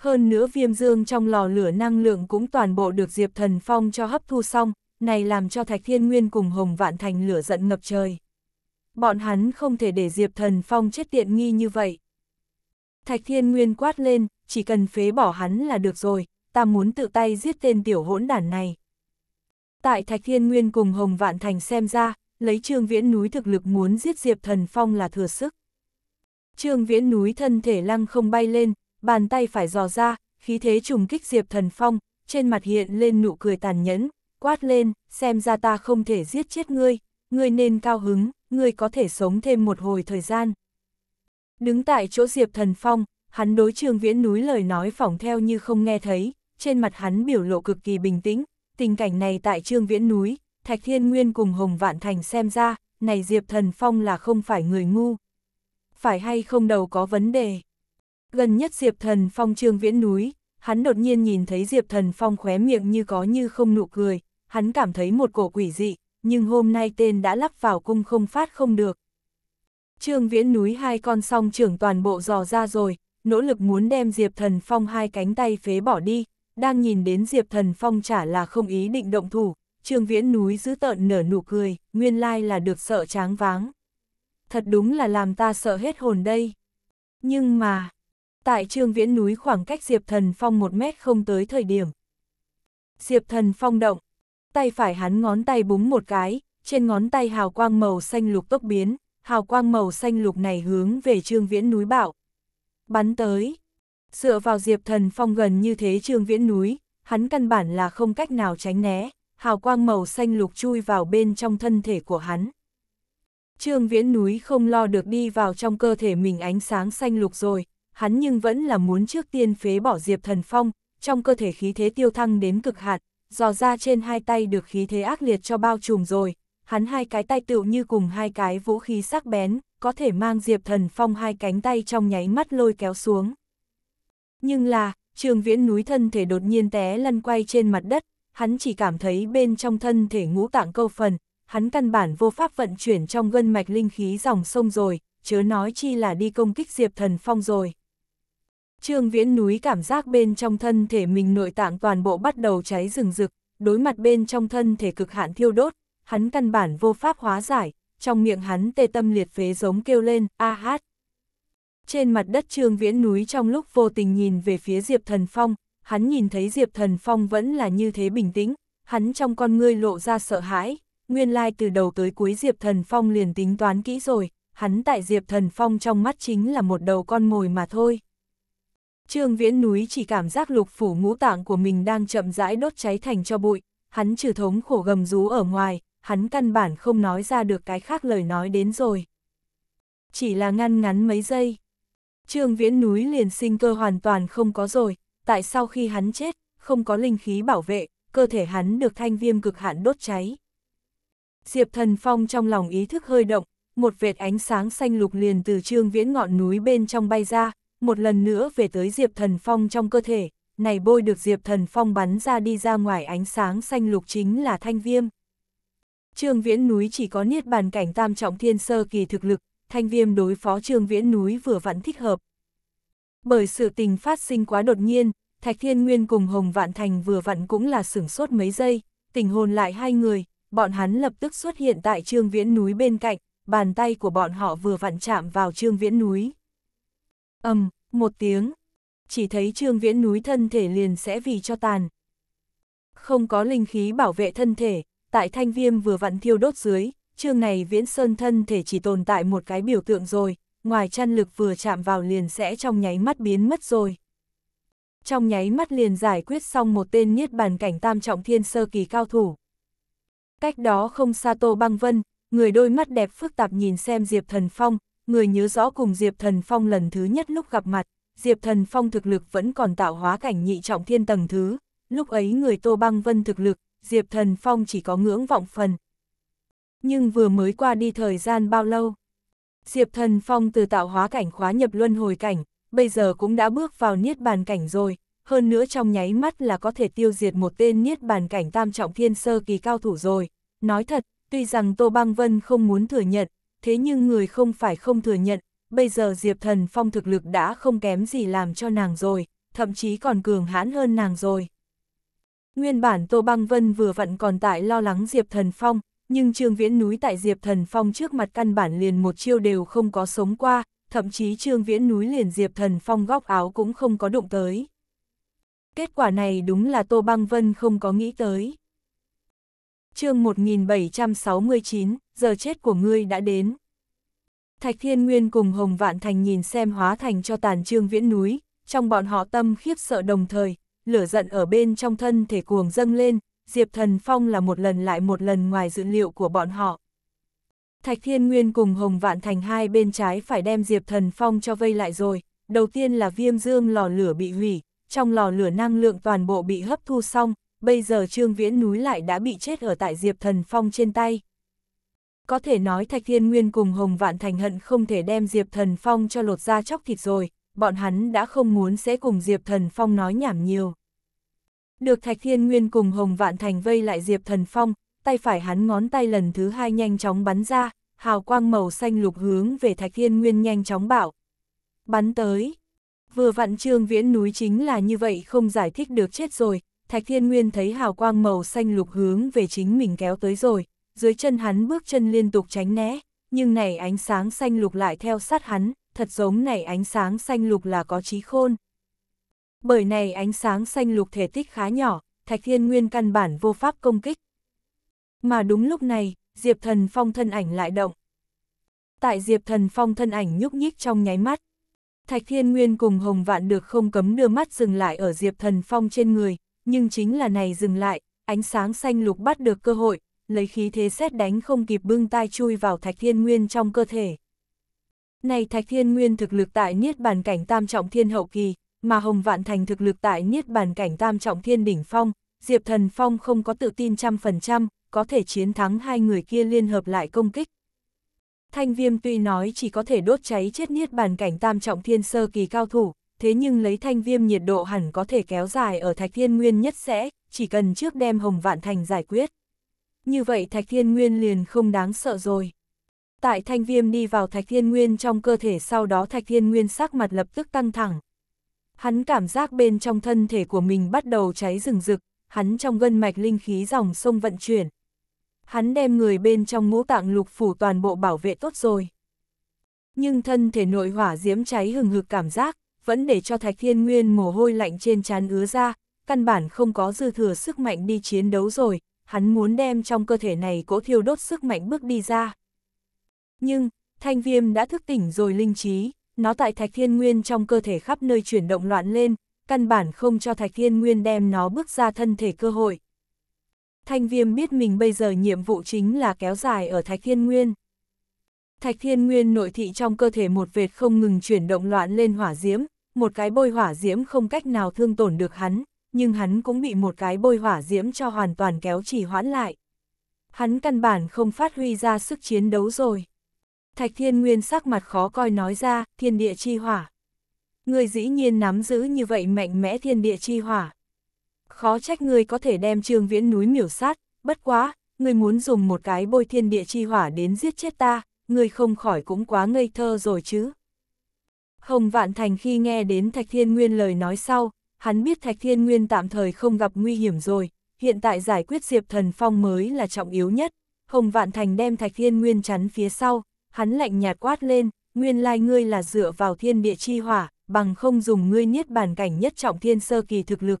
Hơn nữa viêm dương trong lò lửa năng lượng cũng toàn bộ được Diệp Thần Phong cho hấp thu xong, này làm cho Thạch Thiên Nguyên cùng Hồng Vạn Thành lửa giận ngập trời. Bọn hắn không thể để Diệp Thần Phong chết tiện nghi như vậy. Thạch Thiên Nguyên quát lên, chỉ cần phế bỏ hắn là được rồi, ta muốn tự tay giết tên tiểu hỗn đản này. Tại Thạch Thiên Nguyên cùng Hồng Vạn Thành xem ra, lấy Trương Viễn núi thực lực muốn giết Diệp Thần Phong là thừa sức. Trương Viễn núi thân thể lăng không bay lên, bàn tay phải dò ra, khí thế trùng kích Diệp Thần Phong, trên mặt hiện lên nụ cười tàn nhẫn, quát lên, xem ra ta không thể giết chết ngươi, ngươi nên cao hứng, ngươi có thể sống thêm một hồi thời gian. Đứng tại chỗ Diệp Thần Phong, hắn đối Trương Viễn núi lời nói phỏng theo như không nghe thấy, trên mặt hắn biểu lộ cực kỳ bình tĩnh, tình cảnh này tại Trương Viễn núi, Thạch Thiên Nguyên cùng Hồng Vạn Thành xem ra, này Diệp Thần Phong là không phải người ngu. Phải hay không đầu có vấn đề. Gần nhất Diệp Thần Phong trương viễn núi, hắn đột nhiên nhìn thấy Diệp Thần Phong khóe miệng như có như không nụ cười, hắn cảm thấy một cổ quỷ dị, nhưng hôm nay tên đã lắp vào cung không phát không được. Trương viễn núi hai con song trưởng toàn bộ dò ra rồi, nỗ lực muốn đem Diệp Thần Phong hai cánh tay phế bỏ đi, đang nhìn đến Diệp Thần Phong chả là không ý định động thủ, Trương Viễn núi giữ tợn nở nụ cười, nguyên lai là được sợ tráng váng. Thật đúng là làm ta sợ hết hồn đây. Nhưng mà, tại Trương Viễn núi khoảng cách Diệp Thần Phong một mét không tới thời điểm. Diệp Thần Phong động, tay phải hắn ngón tay búng một cái, trên ngón tay hào quang màu xanh lục tốc biến, hào quang màu xanh lục này hướng về Trương Viễn núi bạo. Bắn tới, dựa vào Diệp Thần Phong gần như thế Trương Viễn núi, hắn căn bản là không cách nào tránh né, hào quang màu xanh lục chui vào bên trong thân thể của hắn. Trương Viễn núi không lo được đi vào trong cơ thể mình ánh sáng xanh lục rồi, hắn nhưng vẫn là muốn trước tiên phế bỏ Diệp Thần Phong, trong cơ thể khí thế tiêu thăng đến cực hạn, dò ra trên hai tay được khí thế ác liệt cho bao trùm rồi, hắn hai cái tay tựu như cùng hai cái vũ khí sắc bén, có thể mang Diệp Thần Phong hai cánh tay trong nháy mắt lôi kéo xuống. Nhưng là, trường viễn núi thân thể đột nhiên té lăn quay trên mặt đất, hắn chỉ cảm thấy bên trong thân thể ngũ tạng câu phần, hắn căn bản vô pháp vận chuyển trong gân mạch linh khí dòng sông rồi, chớ nói chi là đi công kích Diệp Thần Phong rồi. Trương Viễn núi cảm giác bên trong thân thể mình nội tạng toàn bộ bắt đầu cháy rừng rực, đối mặt bên trong thân thể cực hạn thiêu đốt, hắn căn bản vô pháp hóa giải, trong miệng hắn tê tâm liệt phế giống kêu lên, a hát. Trên mặt đất Trương Viễn núi trong lúc vô tình nhìn về phía Diệp Thần Phong, hắn nhìn thấy Diệp Thần Phong vẫn là như thế bình tĩnh, hắn trong con ngươi lộ ra sợ hãi, nguyên lai từ đầu tới cuối Diệp Thần Phong liền tính toán kỹ rồi, hắn tại Diệp Thần Phong trong mắt chính là một đầu con mồi mà thôi. Trương Viễn núi chỉ cảm giác lục phủ ngũ tạng của mình đang chậm rãi đốt cháy thành cho bụi, hắn trừ thống khổ gầm rú ở ngoài, hắn căn bản không nói ra được cái khác lời nói đến rồi. Chỉ là ngăn ngắn mấy giây. Trương Viễn núi liền sinh cơ hoàn toàn không có rồi, tại sau khi hắn chết, không có linh khí bảo vệ, cơ thể hắn được thanh viêm cực hạn đốt cháy. Diệp Thần Phong trong lòng ý thức hơi động, một vệt ánh sáng xanh lục liền từ Trương Viễn ngọn núi bên trong bay ra, một lần nữa về tới Diệp Thần Phong trong cơ thể, này bôi được Diệp Thần Phong bắn ra đi ra ngoài ánh sáng xanh lục chính là thanh viêm. Trương Viễn núi chỉ có niết bàn cảnh tam trọng thiên sơ kỳ thực lực, thanh viêm đối phó Trương Viễn núi vừa vặn thích hợp. Bởi sự tình phát sinh quá đột nhiên, Thạch Thiên Nguyên cùng Hồng Vạn Thành vừa vặn cũng là sửng sốt mấy giây, tình hồn lại hai người, bọn hắn lập tức xuất hiện tại Trương Viễn núi bên cạnh, bàn tay của bọn họ vừa vặn chạm vào Trương Viễn núi ầm, um, một tiếng. Chỉ thấy Trương Viễn núi thân thể liền sẽ vì cho tàn. Không có linh khí bảo vệ thân thể, tại thanh viêm vừa vặn thiêu đốt dưới, Trương này Viễn Sơn thân thể chỉ tồn tại một cái biểu tượng rồi, ngoài chăn lực vừa chạm vào liền sẽ trong nháy mắt biến mất rồi. Trong nháy mắt liền giải quyết xong một tên niết bàn cảnh tam trọng thiên sơ kỳ cao thủ. Cách đó không xa Tô Băng Vân, người đôi mắt đẹp phức tạp nhìn xem Diệp Thần Phong, người nhớ rõ cùng Diệp Thần Phong lần thứ nhất lúc gặp mặt, Diệp Thần Phong thực lực vẫn còn tạo hóa cảnh nhị trọng thiên tầng thứ, lúc ấy người Tô Băng Vân thực lực, Diệp Thần Phong chỉ có ngưỡng vọng phần. Nhưng vừa mới qua đi thời gian bao lâu? Diệp Thần Phong từ tạo hóa cảnh khóa nhập luân hồi cảnh, bây giờ cũng đã bước vào niết bàn cảnh rồi, hơn nữa trong nháy mắt là có thể tiêu diệt một tên niết bàn cảnh tam trọng thiên sơ kỳ cao thủ rồi. Nói thật, tuy rằng Tô Băng Vân không muốn thừa nhận, thế nhưng người không phải không thừa nhận, bây giờ Diệp Thần Phong thực lực đã không kém gì làm cho nàng rồi, thậm chí còn cường hãn hơn nàng rồi. Nguyên bản Tô Băng Vân vừa vặn còn tại lo lắng Diệp Thần Phong, nhưng Trương Viễn Núi tại Diệp Thần Phong trước mặt căn bản liền một chiêu đều không có sống qua, thậm chí Trương Viễn Núi liền Diệp Thần Phong góc áo cũng không có đụng tới. Kết quả này đúng là Tô Băng Vân không có nghĩ tới. chương 1769, giờ chết của ngươi đã đến. Thạch Thiên Nguyên cùng Hồng Vạn Thành nhìn xem hóa thành cho tàn trương viễn núi, trong bọn họ tâm khiếp sợ đồng thời, lửa giận ở bên trong thân thể cuồng dâng lên, Diệp Thần Phong là một lần lại một lần ngoài dự liệu của bọn họ. Thạch Thiên Nguyên cùng Hồng Vạn Thành hai bên trái phải đem Diệp Thần Phong cho vây lại rồi, đầu tiên là viêm dương lò lửa bị hủy, trong lò lửa năng lượng toàn bộ bị hấp thu xong, bây giờ Trương Viễn núi lại đã bị chết ở tại Diệp Thần Phong trên tay, có thể nói Thạch Thiên Nguyên cùng Hồng Vạn Thành hận không thể đem Diệp Thần Phong cho lột ra chóc thịt rồi, bọn hắn đã không muốn sẽ cùng Diệp Thần Phong nói nhảm nhiều. Được Thạch Thiên Nguyên cùng Hồng Vạn Thành vây lại Diệp Thần Phong, tay phải hắn ngón tay lần thứ hai nhanh chóng bắn ra, hào quang màu xanh lục hướng về Thạch Thiên Nguyên nhanh chóng bảo. Bắn tới. Vừa vặn trương viễn núi chính là như vậy không giải thích được chết rồi, Thạch Thiên Nguyên thấy hào quang màu xanh lục hướng về chính mình kéo tới rồi, dưới chân hắn bước chân liên tục tránh né, nhưng này ánh sáng xanh lục lại theo sát hắn, thật giống này ánh sáng xanh lục là có trí khôn. Bởi này ánh sáng xanh lục thể tích khá nhỏ, Thạch Thiên Nguyên căn bản vô pháp công kích. Mà đúng lúc này, Diệp Thần Phong thân ảnh lại động. Tại Diệp Thần Phong thân ảnh nhúc nhích trong nháy mắt. Thạch Thiên Nguyên cùng Hồng Vạn được không cấm đưa mắt dừng lại ở Diệp Thần Phong trên người, nhưng chính là này dừng lại, ánh sáng xanh lục bắt được cơ hội, lấy khí thế xét đánh không kịp bưng tai chui vào thạch thiên nguyên trong cơ thể. Này thạch thiên nguyên thực lực tại niết bàn cảnh tam trọng thiên hậu kỳ, mà hồng vạn thành thực lực tại niết bàn cảnh tam trọng thiên đỉnh phong, diệp thần phong không có tự tin trăm phần trăm, có thể chiến thắng hai người kia liên hợp lại công kích. Thanh viêm tuy nói chỉ có thể đốt cháy chết niết bàn cảnh tam trọng thiên sơ kỳ cao thủ, thế nhưng lấy thanh viêm nhiệt độ hẳn có thể kéo dài ở thạch thiên nguyên nhất sẽ, chỉ cần trước đem hồng vạn thành giải quyết như vậy Thạch Thiên Nguyên liền không đáng sợ rồi. Tại thanh viêm đi vào Thạch Thiên Nguyên trong cơ thể sau đó Thạch Thiên Nguyên sắc mặt lập tức căng thẳng. Hắn cảm giác bên trong thân thể của mình bắt đầu cháy rừng rực, hắn trong gân mạch linh khí dòng sông vận chuyển. Hắn đem người bên trong ngũ tạng lục phủ toàn bộ bảo vệ tốt rồi. Nhưng thân thể nội hỏa diễm cháy hừng hực cảm giác, vẫn để cho Thạch Thiên Nguyên mồ hôi lạnh trên trán ứa ra, căn bản không có dư thừa sức mạnh đi chiến đấu rồi, hắn muốn đem trong cơ thể này cỗ thiêu đốt sức mạnh bước đi ra. Nhưng, thanh viêm đã thức tỉnh rồi linh trí, nó tại thạch thiên nguyên trong cơ thể khắp nơi chuyển động loạn lên, căn bản không cho thạch thiên nguyên đem nó bước ra thân thể cơ hội. Thanh viêm biết mình bây giờ nhiệm vụ chính là kéo dài ở thạch thiên nguyên. Thạch thiên nguyên nội thị trong cơ thể một vệt không ngừng chuyển động loạn lên hỏa diễm, một cái bôi hỏa diễm không cách nào thương tổn được hắn, nhưng hắn cũng bị một cái bôi hỏa diễm cho hoàn toàn kéo chỉ hoãn lại. Hắn căn bản không phát huy ra sức chiến đấu rồi. Thạch Thiên Nguyên sắc mặt khó coi nói ra, thiên địa chi hỏa. Người dĩ nhiên nắm giữ như vậy mạnh mẽ thiên địa chi hỏa. Khó trách người có thể đem trương viễn núi miểu sát, bất quá, người muốn dùng một cái bôi thiên địa chi hỏa đến giết chết ta, người không khỏi cũng quá ngây thơ rồi chứ. Hồng Vạn Thành khi nghe đến Thạch Thiên Nguyên lời nói sau, hắn biết Thạch Thiên Nguyên tạm thời không gặp nguy hiểm rồi, hiện tại giải quyết Diệp Thần Phong mới là trọng yếu nhất. Hồng Vạn Thành đem Thạch Thiên Nguyên chắn phía sau, hắn lạnh nhạt quát lên, nguyên lai ngươi là dựa vào thiên địa chi hỏa, bằng không dùng ngươi niết bàn cảnh nhất trọng thiên sơ kỳ thực lực.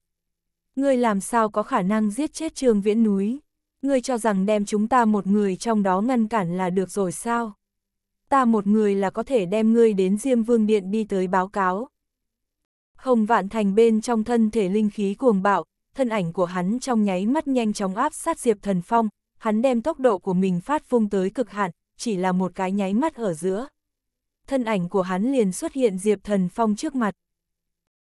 Ngươi làm sao có khả năng giết chết Trường Viễn núi? Ngươi cho rằng đem chúng ta một người trong đó ngăn cản là được rồi sao? Ta một người là có thể đem ngươi đến Diêm Vương Điện đi tới báo cáo. Không vạn thành bên trong thân thể linh khí cuồng bạo, thân ảnh của hắn trong nháy mắt nhanh chóng áp sát Diệp Thần Phong, hắn đem tốc độ của mình phát phung tới cực hạn, chỉ là một cái nháy mắt ở giữa. Thân ảnh của hắn liền xuất hiện Diệp Thần Phong trước mặt.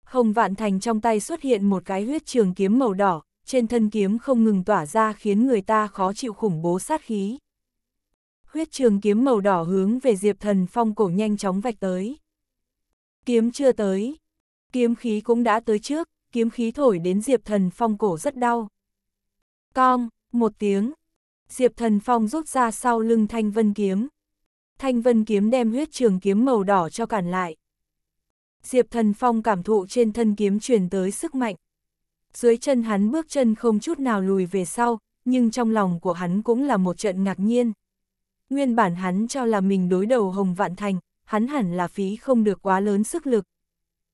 Không vạn thành trong tay xuất hiện một cái huyết trường kiếm màu đỏ, trên thân kiếm không ngừng tỏa ra khiến người ta khó chịu khủng bố sát khí. Huyết trường kiếm màu đỏ hướng về Diệp Thần Phong cổ nhanh chóng vạch tới. Kiếm chưa tới, Kiếm khí cũng đã tới trước, kiếm khí thổi đến Diệp Thần Phong cổ rất đau. Cong, một tiếng. Diệp Thần Phong rút ra sau lưng Thanh Vân Kiếm. Thanh Vân Kiếm đem huyết trường kiếm màu đỏ cho cản lại. Diệp Thần Phong cảm thụ trên thân kiếm truyền tới sức mạnh. Dưới chân hắn bước chân không chút nào lùi về sau, nhưng trong lòng của hắn cũng là một trận ngạc nhiên. Nguyên bản hắn cho là mình đối đầu Hồng Vạn Thành, hắn hẳn là phí không được quá lớn sức lực,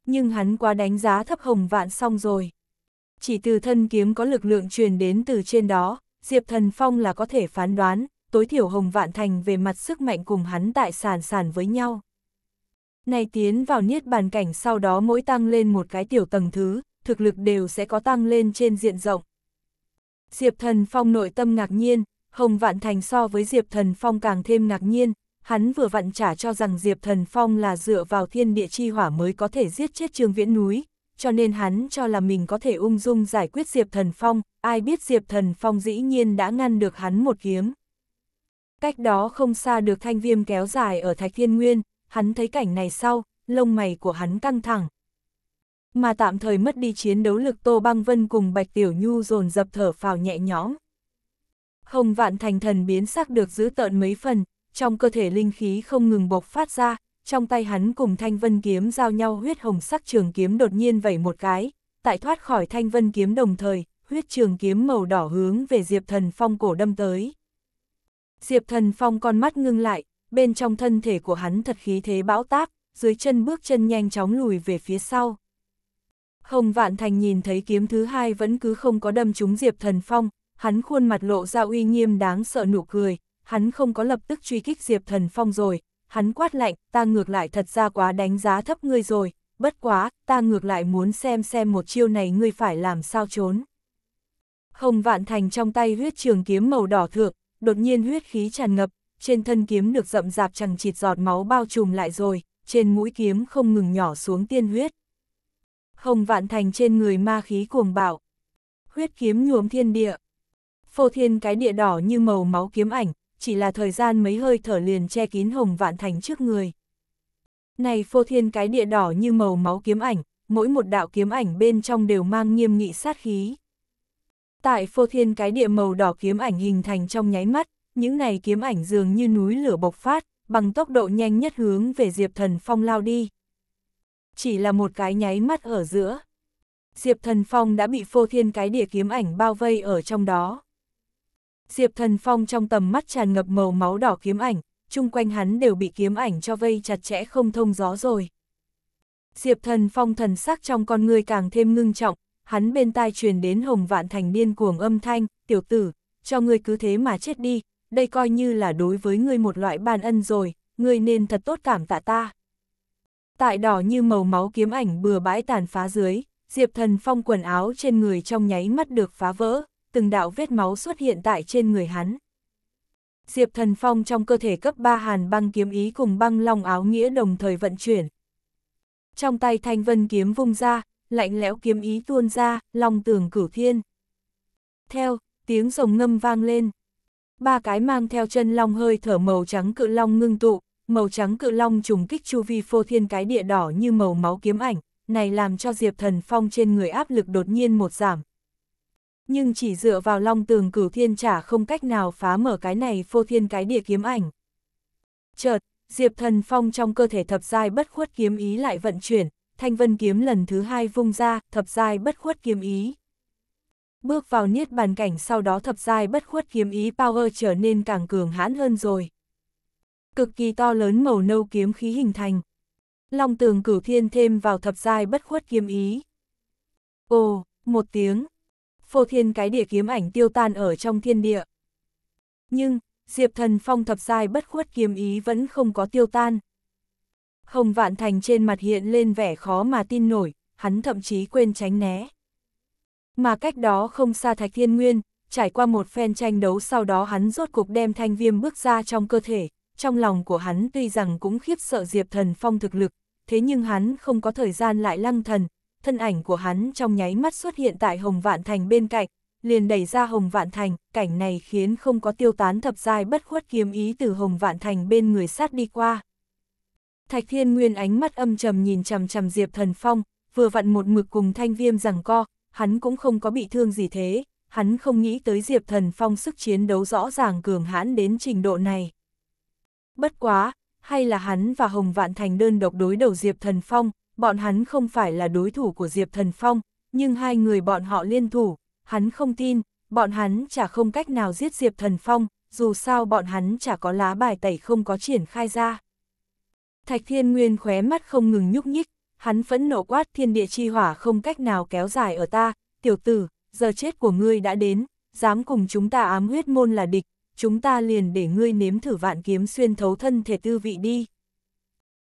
nhưng hắn quá đánh giá thấp hồng vạn xong rồi. Chỉ từ thân kiếm có lực lượng truyền đến từ trên đó, Diệp Thần Phong là có thể phán đoán, tối thiểu hồng vạn thành về mặt sức mạnh cùng hắn tại sàn sàn với nhau. Này tiến vào niết bàn cảnh sau đó mỗi tăng lên một cái tiểu tầng thứ, thực lực đều sẽ có tăng lên trên diện rộng. Diệp Thần Phong nội tâm ngạc nhiên, Hồng Vạn Thành so với Diệp Thần Phong càng thêm ngạc nhiên, hắn vừa vặn trả cho rằng Diệp Thần Phong là dựa vào thiên địa chi hỏa mới có thể giết chết Trương Viễn núi, cho nên hắn cho là mình có thể ung dung giải quyết Diệp Thần Phong, ai biết Diệp Thần Phong dĩ nhiên đã ngăn được hắn một kiếm. Cách đó không xa được thanh viêm kéo dài ở Thạch Thiên Nguyên, hắn thấy cảnh này sau, lông mày của hắn căng thẳng. Mà tạm thời mất đi chiến đấu lực Tô Băng Vân cùng Bạch Tiểu Nhu dồn dập thở phào nhẹ nhõm. không vạn thành thần biến sắc được giữ tợn mấy phần, trong cơ thể linh khí không ngừng bộc phát ra, trong tay hắn cùng thanh vân kiếm giao nhau huyết hồng sắc trường kiếm đột nhiên vẩy một cái, tại thoát khỏi thanh vân kiếm đồng thời, huyết trường kiếm màu đỏ hướng về Diệp Thần Phong cổ đâm tới. Diệp Thần Phong con mắt ngưng lại, bên trong thân thể của hắn thật khí thế bão táp, dưới chân bước chân nhanh chóng lùi về phía sau. hồng vạn thành nhìn thấy kiếm thứ hai vẫn cứ không có đâm trúng Diệp Thần Phong, hắn khuôn mặt lộ ra uy nghiêm đáng sợ nụ cười, hắn không có lập tức truy kích Diệp Thần Phong rồi, hắn quát lạnh, ta ngược lại thật ra quá đánh giá thấp ngươi rồi, bất quá, ta ngược lại muốn xem xem một chiêu này ngươi phải làm sao trốn. Hồng vạn thành trong tay huyết trường kiếm màu đỏ thượng, đột nhiên huyết khí tràn ngập, trên thân kiếm được rậm rạp chẳng chịt giọt máu bao trùm lại rồi, trên mũi kiếm không ngừng nhỏ xuống tiên huyết. Hồng vạn thành trên người ma khí cuồng bạo. Huyết kiếm nhuốm thiên địa. Phô thiên cái địa đỏ như màu máu kiếm ảnh, chỉ là thời gian mấy hơi thở liền che kín hồng vạn thành trước người. Này phô thiên cái địa đỏ như màu máu kiếm ảnh, mỗi một đạo kiếm ảnh bên trong đều mang nghiêm nghị sát khí. Tại phô thiên cái địa màu đỏ kiếm ảnh hình thành trong nháy mắt, những này kiếm ảnh dường như núi lửa bộc phát, bằng tốc độ nhanh nhất hướng về Diệp Thần Phong lao đi. Chỉ là một cái nháy mắt ở giữa. Diệp Thần Phong đã bị phô thiên cái địa kiếm ảnh bao vây ở trong đó. Diệp Thần Phong trong tầm mắt tràn ngập màu máu đỏ kiếm ảnh, chung quanh hắn đều bị kiếm ảnh cho vây chặt chẽ không thông gió rồi. Diệp Thần Phong thần sắc trong con người càng thêm ngưng trọng, hắn bên tai truyền đến Hồng Vạn Thành điên cuồng âm thanh, "Tiểu tử, cho ngươi cứ thế mà chết đi, đây coi như là đối với ngươi một loại ban ân rồi, ngươi nên thật tốt cảm tạ ta." Tại đỏ như màu máu kiếm ảnh bừa bãi tàn phá dưới, Diệp Thần Phong quần áo trên người trong nháy mắt được phá vỡ, từng đạo vết máu xuất hiện tại trên người hắn. Diệp Thần Phong trong cơ thể cấp 3 hàn băng kiếm ý cùng băng long áo nghĩa đồng thời vận chuyển. Trong tay thanh vân kiếm vung ra, lạnh lẽo kiếm ý tuôn ra, long tường cửu thiên. Theo, tiếng rồng ngâm vang lên. Ba cái mang theo chân long hơi thở màu trắng cự long ngưng tụ, màu trắng cự long trùng kích chu vi phô thiên cái địa đỏ như màu máu kiếm ảnh, này làm cho Diệp Thần Phong trên người áp lực đột nhiên một giảm, nhưng chỉ dựa vào long tường cửu thiên trả không cách nào phá mở cái này phô thiên cái địa kiếm ảnh. Chợt, Diệp Thần Phong trong cơ thể thập giai bất khuất kiếm ý lại vận chuyển, thanh vân kiếm lần thứ hai vung ra, thập giai bất khuất kiếm ý. Bước vào niết bàn cảnh sau đó thập giai bất khuất kiếm ý power trở nên càng cường hãn hơn rồi. Cực kỳ to lớn màu nâu kiếm khí hình thành. Long tường cửu thiên thêm vào thập giai bất khuất kiếm ý. Ồ, một tiếng, phô thiên cái địa kiếm ảnh tiêu tan ở trong thiên địa. Nhưng, Diệp Thần Phong thập giai bất khuất kiếm ý vẫn không có tiêu tan. Hồng Vạn Thành trên mặt hiện lên vẻ khó mà tin nổi, hắn thậm chí quên tránh né. Mà cách đó không xa Thạch Thiên Nguyên, trải qua một phen tranh đấu sau đó hắn rốt cục đem thanh viêm bước ra trong cơ thể, trong lòng của hắn tuy rằng cũng khiếp sợ Diệp Thần Phong thực lực, thế nhưng hắn không có thời gian lại lăng thần, thân ảnh của hắn trong nháy mắt xuất hiện tại Hồng Vạn Thành bên cạnh, liền đẩy ra Hồng Vạn Thành, cảnh này khiến không có tiêu tán thập giai bất khuất kiếm ý từ Hồng Vạn Thành bên người sát đi qua. Thạch Thiên Nguyên ánh mắt âm trầm nhìn chằm chằm Diệp Thần Phong, vừa vặn một mực cùng Thanh Viêm rằng co, hắn cũng không có bị thương gì thế, hắn không nghĩ tới Diệp Thần Phong sức chiến đấu rõ ràng cường hãn đến trình độ này. Bất quá, hay là hắn và Hồng Vạn Thành đơn độc đối đầu Diệp Thần Phong, bọn hắn không phải là đối thủ của Diệp Thần Phong, nhưng hai người bọn họ liên thủ, hắn không tin, bọn hắn chả không cách nào giết Diệp Thần Phong, dù sao bọn hắn chả có lá bài tẩy không có triển khai ra. Thạch Thiên Nguyên khóe mắt không ngừng nhúc nhích, hắn phẫn nộ quát thiên địa chi hỏa không cách nào kéo dài ở ta, tiểu tử, giờ chết của ngươi đã đến, dám cùng chúng ta ám huyết môn là địch, chúng ta liền để ngươi nếm thử vạn kiếm xuyên thấu thân thể tư vị đi.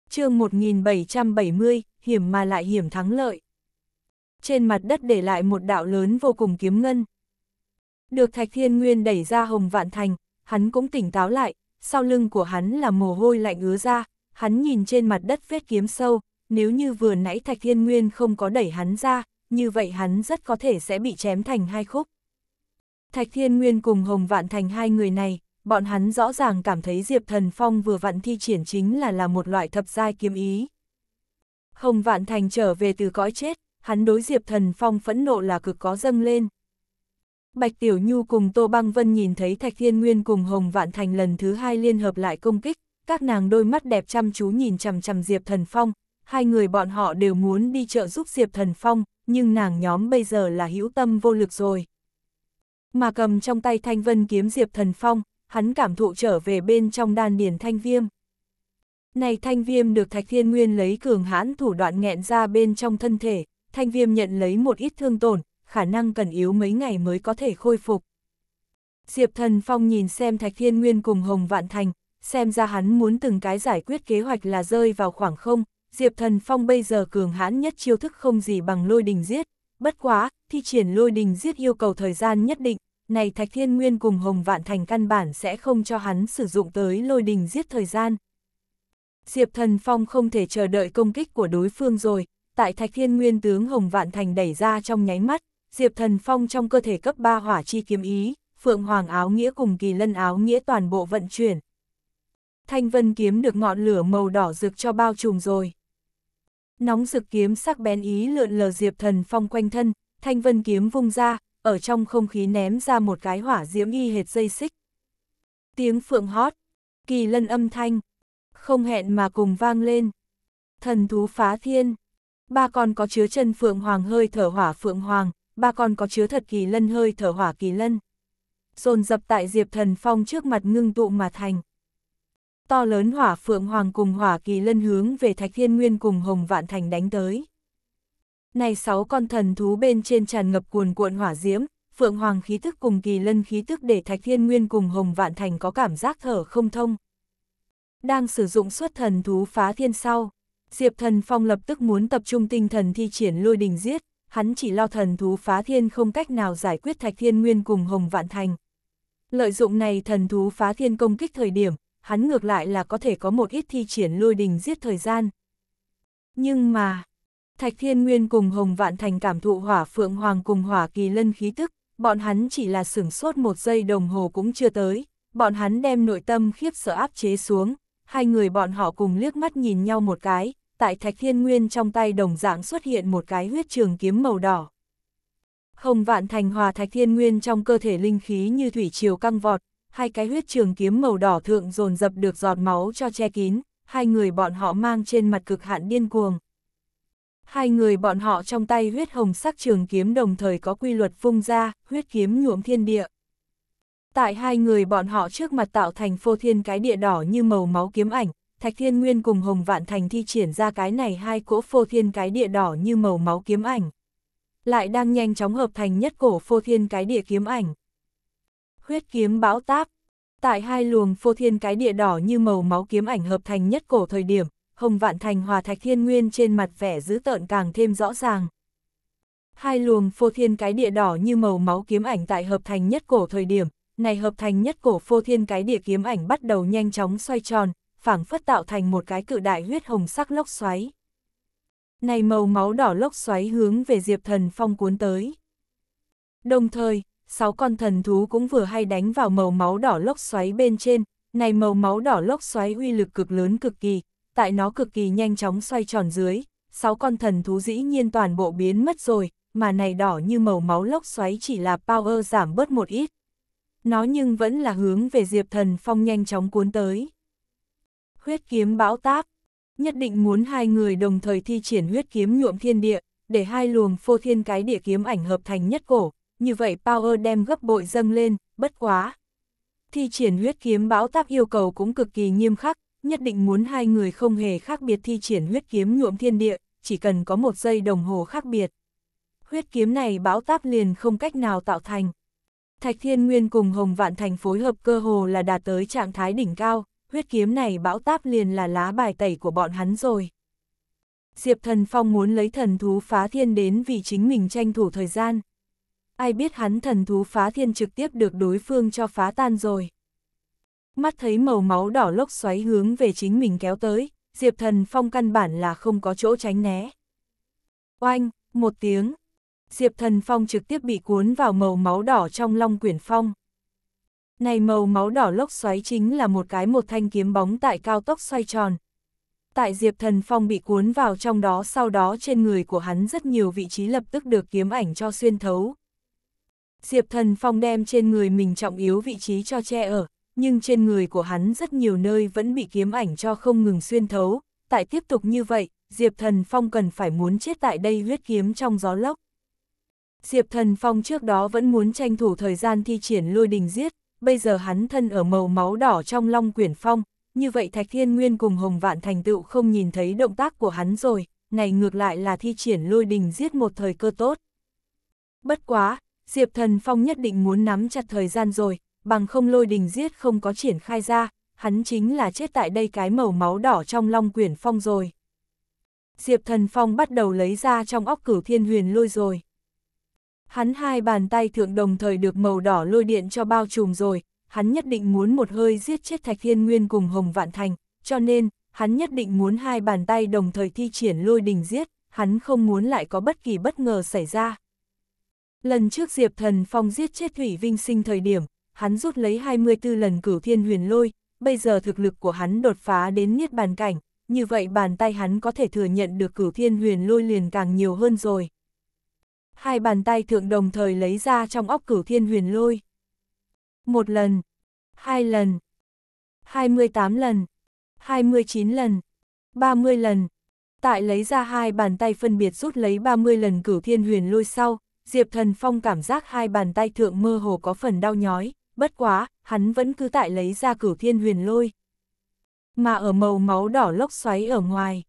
chương 1770, hiểm mà lại hiểm thắng lợi. Trên mặt đất để lại một đạo lớn vô cùng kiếm ngân. Được Thạch Thiên Nguyên đẩy ra Hồng Vạn Thành, hắn cũng tỉnh táo lại, sau lưng của hắn là mồ hôi lạnh ứa ra, hắn nhìn trên mặt đất vết kiếm sâu, nếu như vừa nãy Thạch Thiên Nguyên không có đẩy hắn ra, như vậy hắn rất có thể sẽ bị chém thành hai khúc. Thạch Thiên Nguyên cùng Hồng Vạn Thành hai người này, bọn hắn rõ ràng cảm thấy Diệp Thần Phong vừa vặn thi triển chính là là một loại thập giai kiếm ý. Hồng Vạn Thành trở về từ cõi chết, hắn đối Diệp Thần Phong phẫn nộ là cực có dâng lên. Bạch Tiểu Nhu cùng Tô Băng Vân nhìn thấy Thạch Thiên Nguyên cùng Hồng Vạn Thành lần thứ hai liên hợp lại công kích, các nàng đôi mắt đẹp chăm chú nhìn chằm chằm Diệp Thần Phong, hai người bọn họ đều muốn đi trợ giúp Diệp Thần Phong, nhưng nàng nhóm bây giờ là hữu tâm vô lực rồi. Mà cầm trong tay thanh vân kiếm Diệp Thần Phong, hắn cảm thụ trở về bên trong đan điền thanh viêm. Này thanh viêm được Thạch Thiên Nguyên lấy cường hãn thủ đoạn nghẹn ra bên trong thân thể, thanh viêm nhận lấy một ít thương tổn, khả năng cần yếu mấy ngày mới có thể khôi phục. Diệp Thần Phong nhìn xem Thạch Thiên Nguyên cùng Hồng Vạn Thành, xem ra hắn muốn từng cái giải quyết kế hoạch là rơi vào khoảng không, Diệp Thần Phong bây giờ cường hãn nhất chiêu thức không gì bằng lôi đình giết, bất quá, thi triển lôi đình giết yêu cầu thời gian nhất định, này Thạch Thiên Nguyên cùng Hồng Vạn Thành căn bản sẽ không cho hắn sử dụng tới lôi đình giết thời gian. Diệp Thần Phong không thể chờ đợi công kích của đối phương rồi, tại Thạch Thiên Nguyên tướng Hồng Vạn Thành đẩy ra trong nháy mắt, Diệp Thần Phong trong cơ thể cấp 3 hỏa chi kiếm ý, Phượng Hoàng áo nghĩa cùng kỳ lân áo nghĩa toàn bộ vận chuyển. Thanh Vân kiếm được ngọn lửa màu đỏ rực cho bao trùm rồi. Nóng rực kiếm sắc bén ý lượn lờ Diệp Thần Phong quanh thân, Thanh Vân kiếm vung ra, ở trong không khí ném ra một cái hỏa diễm y hệt dây xích. Tiếng phượng hót, kỳ lân âm thanh, không hẹn mà cùng vang lên. Thần thú phá thiên, ba con có chứa chân phượng hoàng hơi thở hỏa phượng hoàng, ba con có chứa thật kỳ lân hơi thở hỏa kỳ lân. Dồn dập tại diệp thần phong trước mặt ngưng tụ mà thành. To lớn hỏa phượng hoàng cùng hỏa kỳ lân hướng về thạch thiên nguyên cùng hồng vạn thành đánh tới. Này sáu con thần thú bên trên tràn ngập cuồn cuộn hỏa diễm, phượng hoàng khí thức cùng kỳ lân khí thức để thạch thiên nguyên cùng hồng vạn thành có cảm giác thở không thông. Đang sử dụng xuất thần thú phá thiên sau, Diệp Thần Phong lập tức muốn tập trung tinh thần thi triển lôi đình giết, hắn chỉ lo thần thú phá thiên không cách nào giải quyết Thạch Thiên Nguyên cùng Hồng Vạn Thành. Lợi dụng này thần thú phá thiên công kích thời điểm, hắn ngược lại là có thể có một ít thi triển lôi đình giết thời gian. Nhưng mà, Thạch Thiên Nguyên cùng Hồng Vạn Thành cảm thụ hỏa phượng hoàng cùng hỏa kỳ lân khí tức, bọn hắn chỉ là sửng sốt một giây đồng hồ cũng chưa tới, bọn hắn đem nội tâm khiếp sợ áp chế xuống, hai người bọn họ cùng liếc mắt nhìn nhau một cái, tại thạch thiên nguyên trong tay đồng dạng xuất hiện một cái huyết trường kiếm màu đỏ. Không vạn thành hòa thạch thiên nguyên trong cơ thể linh khí như thủy triều căng vọt, hai cái huyết trường kiếm màu đỏ thượng dồn dập được giọt máu cho che kín, hai người bọn họ mang trên mặt cực hạn điên cuồng. Hai người bọn họ trong tay huyết hồng sắc trường kiếm đồng thời có quy luật phung ra, huyết kiếm nhuộm thiên địa. Tại hai người bọn họ trước mặt tạo thành phô thiên cái địa đỏ như màu máu kiếm ảnh, Thạch Thiên Nguyên cùng Hồng Vạn Thành thi triển ra cái này hai cỗ phô thiên cái địa đỏ như màu máu kiếm ảnh. Lại đang nhanh chóng hợp thành nhất cổ phô thiên cái địa kiếm ảnh. Huyết kiếm bão táp. Tại hai luồng phô thiên cái địa đỏ như màu máu kiếm ảnh hợp thành nhất cổ thời điểm, Hồng Vạn Thành hòa Thạch Thiên Nguyên trên mặt vẻ dữ tợn càng thêm rõ ràng. Hai luồng phô thiên cái địa đỏ như màu máu kiếm ảnh tại hợp thành nhất cổ thời điểm, này hợp thành nhất cổ phô thiên cái địa kiếm ảnh bắt đầu nhanh chóng xoay tròn, phảng phất tạo thành một cái cự đại huyết hồng sắc lốc xoáy. Này màu máu đỏ lốc xoáy hướng về Diệp Thần Phong cuốn tới. Đồng thời, sáu con thần thú cũng vừa hay đánh vào màu máu đỏ lốc xoáy bên trên, này màu máu đỏ lốc xoáy uy lực cực lớn cực kỳ, tại nó cực kỳ nhanh chóng xoay tròn dưới, sáu con thần thú dĩ nhiên toàn bộ biến mất rồi, mà này đỏ như màu máu lốc xoáy chỉ là power giảm bớt một ít nó nhưng vẫn là hướng về Diệp Thần Phong nhanh chóng cuốn tới. Huyết kiếm bão táp, nhất định muốn hai người đồng thời thi triển huyết kiếm nhuộm thiên địa, để hai luồng phô thiên cái địa kiếm ảnh hợp thành nhất cổ, như vậy power đem gấp bội dâng lên, bất quá. Thi triển huyết kiếm bão táp yêu cầu cũng cực kỳ nghiêm khắc, nhất định muốn hai người không hề khác biệt thi triển huyết kiếm nhuộm thiên địa, chỉ cần có một giây đồng hồ khác biệt. Huyết kiếm này bão táp liền không cách nào tạo thành, Thạch Thiên Nguyên cùng Hồng Vạn Thành phối hợp cơ hồ là đạt tới trạng thái đỉnh cao, huyết kiếm này bão táp liền là lá bài tẩy của bọn hắn rồi. Diệp Thần Phong muốn lấy thần thú phá thiên đến vì chính mình tranh thủ thời gian. Ai biết hắn thần thú phá thiên trực tiếp được đối phương cho phá tan rồi. Mắt thấy màu máu đỏ lốc xoáy hướng về chính mình kéo tới, Diệp Thần Phong căn bản là không có chỗ tránh né. Oanh, một tiếng, Diệp Thần Phong trực tiếp bị cuốn vào màu máu đỏ trong long quyển phong. Này màu máu đỏ lốc xoáy chính là một cái một thanh kiếm bóng tại cao tốc xoay tròn. Tại Diệp Thần Phong bị cuốn vào trong đó sau đó trên người của hắn rất nhiều vị trí lập tức được kiếm ảnh cho xuyên thấu. Diệp Thần Phong đem trên người mình trọng yếu vị trí cho che ở, nhưng trên người của hắn rất nhiều nơi vẫn bị kiếm ảnh cho không ngừng xuyên thấu. Tại tiếp tục như vậy, Diệp Thần Phong cần phải muốn chết tại đây huyết kiếm trong gió lốc. Diệp Thần Phong trước đó vẫn muốn tranh thủ thời gian thi triển lôi đình giết, bây giờ hắn thân ở màu máu đỏ trong long quyển phong, như vậy Thạch Thiên Nguyên cùng Hồng Vạn Thành tựu không nhìn thấy động tác của hắn rồi, này ngược lại là thi triển lôi đình giết một thời cơ tốt. Bất quá, Diệp Thần Phong nhất định muốn nắm chặt thời gian rồi, bằng không lôi đình giết không có triển khai ra, hắn chính là chết tại đây cái màu máu đỏ trong long quyển phong rồi. Diệp Thần Phong bắt đầu lấy ra trong óc cửu thiên huyền lôi rồi. Hắn hai bàn tay thượng đồng thời được màu đỏ lôi điện cho bao trùm rồi, hắn nhất định muốn một hơi giết chết Thạch Thiên Nguyên cùng Hồng Vạn Thành, cho nên, hắn nhất định muốn hai bàn tay đồng thời thi triển lôi đình giết, hắn không muốn lại có bất kỳ bất ngờ xảy ra. Lần trước Diệp Thần Phong giết chết Thủy Vinh Sinh thời điểm, hắn rút lấy 24 lần cửu thiên huyền lôi, bây giờ thực lực của hắn đột phá đến niết bàn cảnh, như vậy bàn tay hắn có thể thừa nhận được cửu thiên huyền lôi liền càng nhiều hơn rồi hai bàn tay thượng đồng thời lấy ra trong óc cửu thiên huyền lôi. Một lần, hai lần, hai mươi tám lần, hai mươi chín lần, ba mươi lần. Tại lấy ra hai bàn tay phân biệt rút lấy ba mươi lần cửu thiên huyền lôi sau, Diệp Thần Phong cảm giác hai bàn tay thượng mơ hồ có phần đau nhói, bất quá, hắn vẫn cứ tại lấy ra cửu thiên huyền lôi. Mà ở màu máu đỏ lốc xoáy ở ngoài,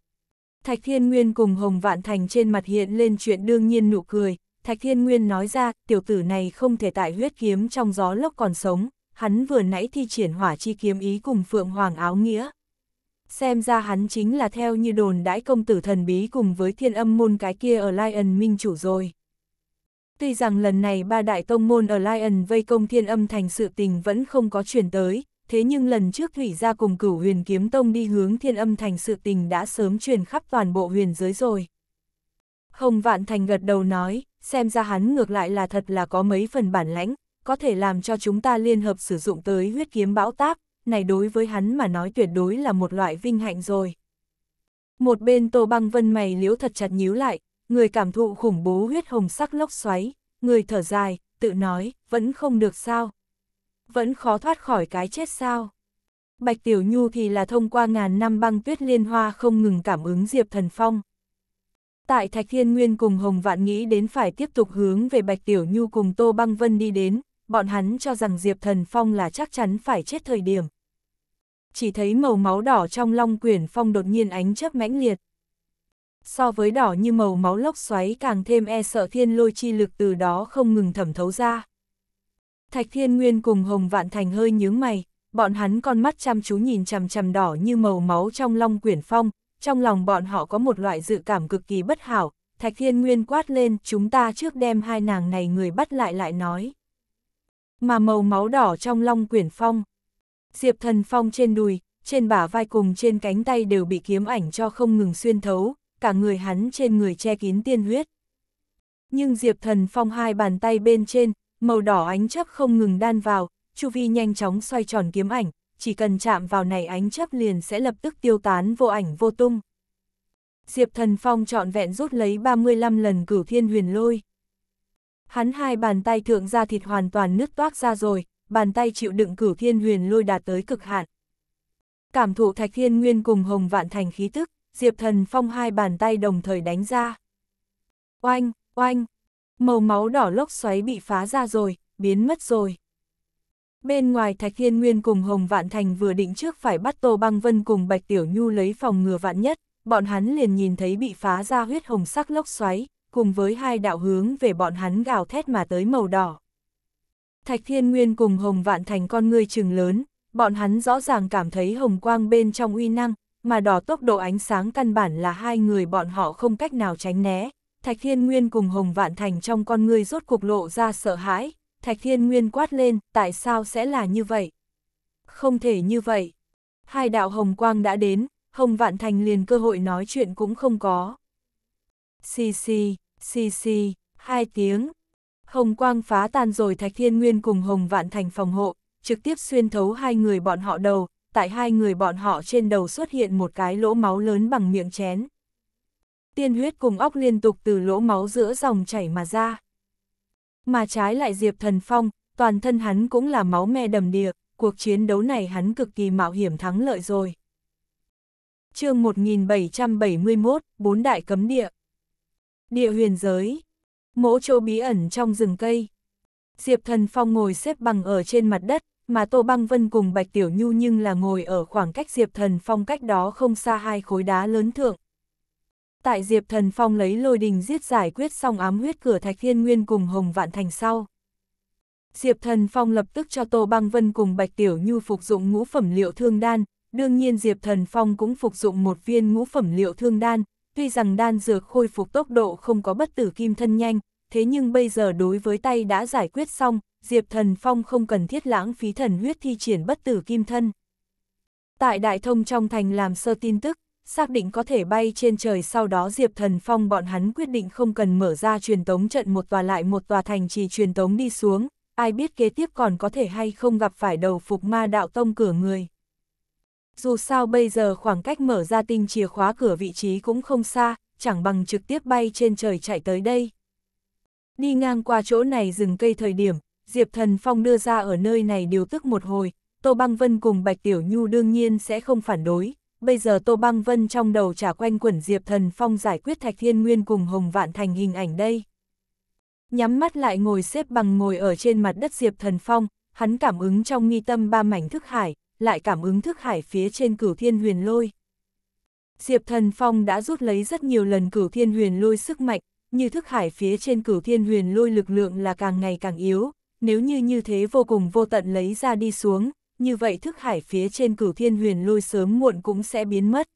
Thạch Thiên Nguyên cùng Hồng Vạn Thành trên mặt hiện lên chuyện đương nhiên nụ cười, Thạch Thiên Nguyên nói ra, tiểu tử này không thể tại huyết kiếm trong gió lốc còn sống, hắn vừa nãy thi triển hỏa chi kiếm ý cùng Phượng Hoàng áo nghĩa. Xem ra hắn chính là theo như đồn đãi công tử thần bí cùng với thiên âm môn cái kia ở Lion Minh chủ rồi. Tuy rằng lần này ba đại tông môn ở Lion vây công thiên âm thành sự tình vẫn không có chuyển tới, thế nhưng lần trước Thủy gia cùng cửu huyền kiếm tông đi hướng thiên âm thành sự tình đã sớm truyền khắp toàn bộ huyền giới rồi. hồng vạn thành gật đầu nói, xem ra hắn ngược lại là thật là có mấy phần bản lãnh, có thể làm cho chúng ta liên hợp sử dụng tới huyết kiếm bão táp, này đối với hắn mà nói tuyệt đối là một loại vinh hạnh rồi. Một bên Tô Băng Vân mày liễu thật chặt nhíu lại, người cảm thụ khủng bố huyết hồng sắc lốc xoáy, người thở dài, tự nói, vẫn không được sao vẫn khó thoát khỏi cái chết sao. Bạch Tiểu Nhu thì là thông qua ngàn năm băng tuyết liên hoa không ngừng cảm ứng Diệp Thần Phong. Tại Thạch Thiên Nguyên cùng Hồng Vạn nghĩ đến phải tiếp tục hướng về Bạch Tiểu Nhu cùng Tô Băng Vân đi đến, bọn hắn cho rằng Diệp Thần Phong là chắc chắn phải chết thời điểm. Chỉ thấy màu máu đỏ trong long quyển phong đột nhiên ánh chớp mãnh liệt. So với đỏ như màu máu lốc xoáy càng thêm e sợ thiên lôi chi lực từ đó không ngừng thẩm thấu ra. Thạch Thiên Nguyên cùng Hồng Vạn Thành hơi nhướng mày, bọn hắn con mắt chăm chú nhìn chằm chằm đỏ như màu máu trong long quyển phong, trong lòng bọn họ có một loại dự cảm cực kỳ bất hảo. Thạch Thiên Nguyên quát lên, chúng ta trước đem hai nàng này người bắt lại lại nói. Mà màu máu đỏ trong long quyển phong. Diệp thần phong trên đùi, trên bả vai cùng trên cánh tay đều bị kiếm ảnh cho không ngừng xuyên thấu, cả người hắn trên người che kín tiên huyết. Nhưng Diệp thần phong hai bàn tay bên trên, màu đỏ ánh chấp không ngừng đan vào, chu vi nhanh chóng xoay tròn kiếm ảnh, chỉ cần chạm vào này ánh chấp liền sẽ lập tức tiêu tán vô ảnh vô tung. Diệp Thần Phong trọn vẹn rút lấy 35 lần cửu thiên huyền lôi. Hắn hai bàn tay thượng ra thịt hoàn toàn nứt toác ra rồi, bàn tay chịu đựng cửu thiên huyền lôi đạt tới cực hạn. Cảm thụ thạch thiên nguyên cùng hồng vạn thành khí tức, Diệp Thần Phong hai bàn tay đồng thời đánh ra. Oanh, oanh, màu máu đỏ lốc xoáy bị phá ra rồi, biến mất rồi. Bên ngoài Thạch Thiên Nguyên cùng Hồng Vạn Thành vừa định trước phải bắt Tô Băng Vân cùng Bạch Tiểu Nhu lấy phòng ngừa vạn nhất, bọn hắn liền nhìn thấy bị phá ra huyết hồng sắc lốc xoáy, cùng với hai đạo hướng về bọn hắn gào thét mà tới màu đỏ. Thạch Thiên Nguyên cùng Hồng Vạn Thành con người trừng lớn, bọn hắn rõ ràng cảm thấy hồng quang bên trong uy năng, mà đỏ tốc độ ánh sáng căn bản là hai người bọn họ không cách nào tránh né. Thạch Thiên Nguyên cùng Hồng Vạn Thành trong con ngươi rốt cục lộ ra sợ hãi, Thạch Thiên Nguyên quát lên, tại sao sẽ là như vậy? Không thể như vậy. Hai đạo Hồng Quang đã đến, Hồng Vạn Thành liền cơ hội nói chuyện cũng không có. Xì xì, xì xì, hai tiếng. Hồng Quang phá tan rồi Thạch Thiên Nguyên cùng Hồng Vạn Thành phòng hộ, trực tiếp xuyên thấu hai người bọn họ đầu, tại hai người bọn họ trên đầu xuất hiện một cái lỗ máu lớn bằng miệng chén tiên huyết cùng óc liên tục từ lỗ máu giữa dòng chảy mà ra. Mà trái lại Diệp Thần Phong, toàn thân hắn cũng là máu me đầm đìa, cuộc chiến đấu này hắn cực kỳ mạo hiểm thắng lợi rồi. chương 1771, Bốn Đại Cấm Địa Địa huyền giới Mỗ chỗ bí ẩn trong rừng cây Diệp Thần Phong ngồi xếp bằng ở trên mặt đất, mà Tô Băng Vân cùng Bạch Tiểu Nhu nhưng là ngồi ở khoảng cách Diệp Thần Phong cách đó không xa hai khối đá lớn thượng, tại Diệp Thần Phong lấy lôi đình giết giải quyết xong ám huyết cửa Thạch Thiên Nguyên cùng Hồng Vạn Thành sau. Diệp Thần Phong lập tức cho Tô Băng Vân cùng Bạch Tiểu Nhu phục dụng ngũ phẩm liệu thương đan, đương nhiên Diệp Thần Phong cũng phục dụng một viên ngũ phẩm liệu thương đan, tuy rằng đan dược khôi phục tốc độ không có bất tử kim thân nhanh, thế nhưng bây giờ đối với tay đã giải quyết xong, Diệp Thần Phong không cần thiết lãng phí thần huyết thi triển bất tử kim thân. Tại Đại Thông trong thành làm sơ tin tức, xác định có thể bay trên trời sau đó Diệp Thần Phong bọn hắn quyết định không cần mở ra truyền tống trận một tòa lại một tòa thành trì truyền tống đi xuống, ai biết kế tiếp còn có thể hay không gặp phải đầu phục ma đạo tông cửa người. Dù sao bây giờ khoảng cách mở ra tinh chìa khóa cửa vị trí cũng không xa, chẳng bằng trực tiếp bay trên trời chạy tới đây. Đi ngang qua chỗ này rừng cây thời điểm, Diệp Thần Phong đưa ra ở nơi này điều tức một hồi, Tô Băng Vân cùng Bạch Tiểu Nhu đương nhiên sẽ không phản đối, bây giờ Tô Băng Vân trong đầu trả quanh quẩn Diệp Thần Phong giải quyết Thạch Thiên Nguyên cùng Hồng Vạn Thành hình ảnh đây. Nhắm mắt lại ngồi xếp bằng ngồi ở trên mặt đất Diệp Thần Phong, hắn cảm ứng trong nghi tâm ba mảnh thức hải, lại cảm ứng thức hải phía trên cửu thiên huyền lôi. Diệp Thần Phong đã rút lấy rất nhiều lần cửu thiên huyền lôi sức mạnh, như thức hải phía trên cửu thiên huyền lôi lực lượng là càng ngày càng yếu, nếu như như thế vô cùng vô tận lấy ra đi xuống, như vậy thức hải phía trên cửu thiên huyền lôi sớm muộn cũng sẽ biến mất.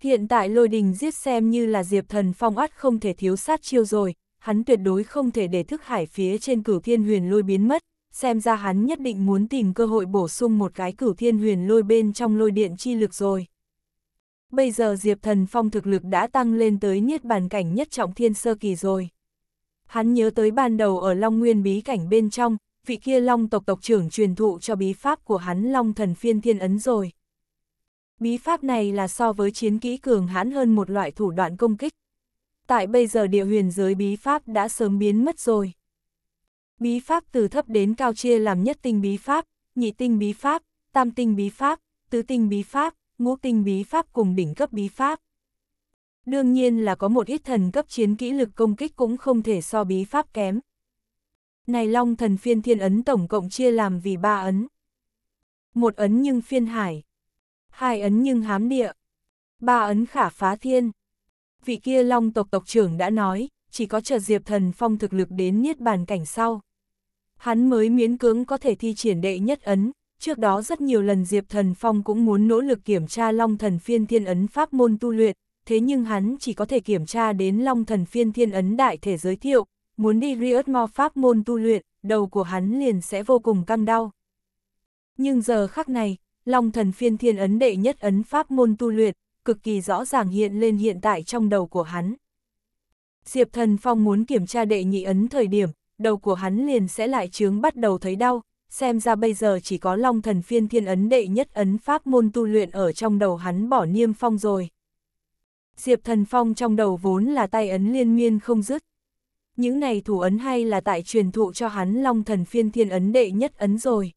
Hiện tại lôi đình giết xem như là diệp thần phong át không thể thiếu sát chiêu rồi, hắn tuyệt đối không thể để thức hải phía trên cửu thiên huyền lôi biến mất, xem ra hắn nhất định muốn tìm cơ hội bổ sung một cái cửu thiên huyền lôi bên trong lôi điện chi lực rồi. Bây giờ Diệp Thần Phong thực lực đã tăng lên tới niết bàn cảnh nhất trọng thiên sơ kỳ rồi. Hắn nhớ tới ban đầu ở Long Nguyên bí cảnh bên trong, vị kia long tộc tộc trưởng truyền thụ cho bí pháp của hắn long thần phiên thiên ấn rồi. Bí pháp này là so với chiến kỹ cường hãn hơn một loại thủ đoạn công kích. Tại bây giờ địa huyền giới bí pháp đã sớm biến mất rồi. Bí pháp từ thấp đến cao chia làm nhất tinh bí pháp, nhị tinh bí pháp, tam tinh bí pháp, tứ tinh bí pháp, ngũ tinh bí pháp cùng đỉnh cấp bí pháp. Đương nhiên là có một ít thần cấp chiến kỹ lực công kích cũng không thể so bí pháp kém, này long thần phiên thiên ấn tổng cộng chia làm vì ba ấn. Một ấn nhưng phiên hải. Hai ấn nhưng hám địa. Ba ấn khả phá thiên. Vị kia long tộc tộc trưởng đã nói, chỉ có chờ diệp thần phong thực lực đến niết bàn cảnh sau. Hắn mới miễn cưỡng có thể thi triển đệ nhất ấn, Trước đó rất nhiều lần Diệp Thần Phong cũng muốn nỗ lực kiểm tra Long Thần Phiên Thiên Ấn pháp môn tu luyện, thế nhưng hắn chỉ có thể kiểm tra đến Long Thần Phiên Thiên Ấn đại thể giới thiệu, muốn đi Riot Mo pháp môn tu luyện, đầu của hắn liền sẽ vô cùng căng đau. Nhưng giờ khắc này, Long thần phiên thiên ấn đệ nhất ấn pháp môn tu luyện, cực kỳ rõ ràng hiện lên hiện tại trong đầu của hắn. Diệp thần phong muốn kiểm tra đệ nhị ấn thời điểm, đầu của hắn liền sẽ lại chướng bắt đầu thấy đau, xem ra bây giờ chỉ có long thần phiên thiên ấn đệ nhất ấn pháp môn tu luyện ở trong đầu hắn bỏ niêm phong rồi. Diệp thần phong trong đầu vốn là tay ấn liên miên không dứt, những này thủ ấn hay là tại truyền thụ cho hắn long thần phiên thiên ấn đệ nhất ấn rồi.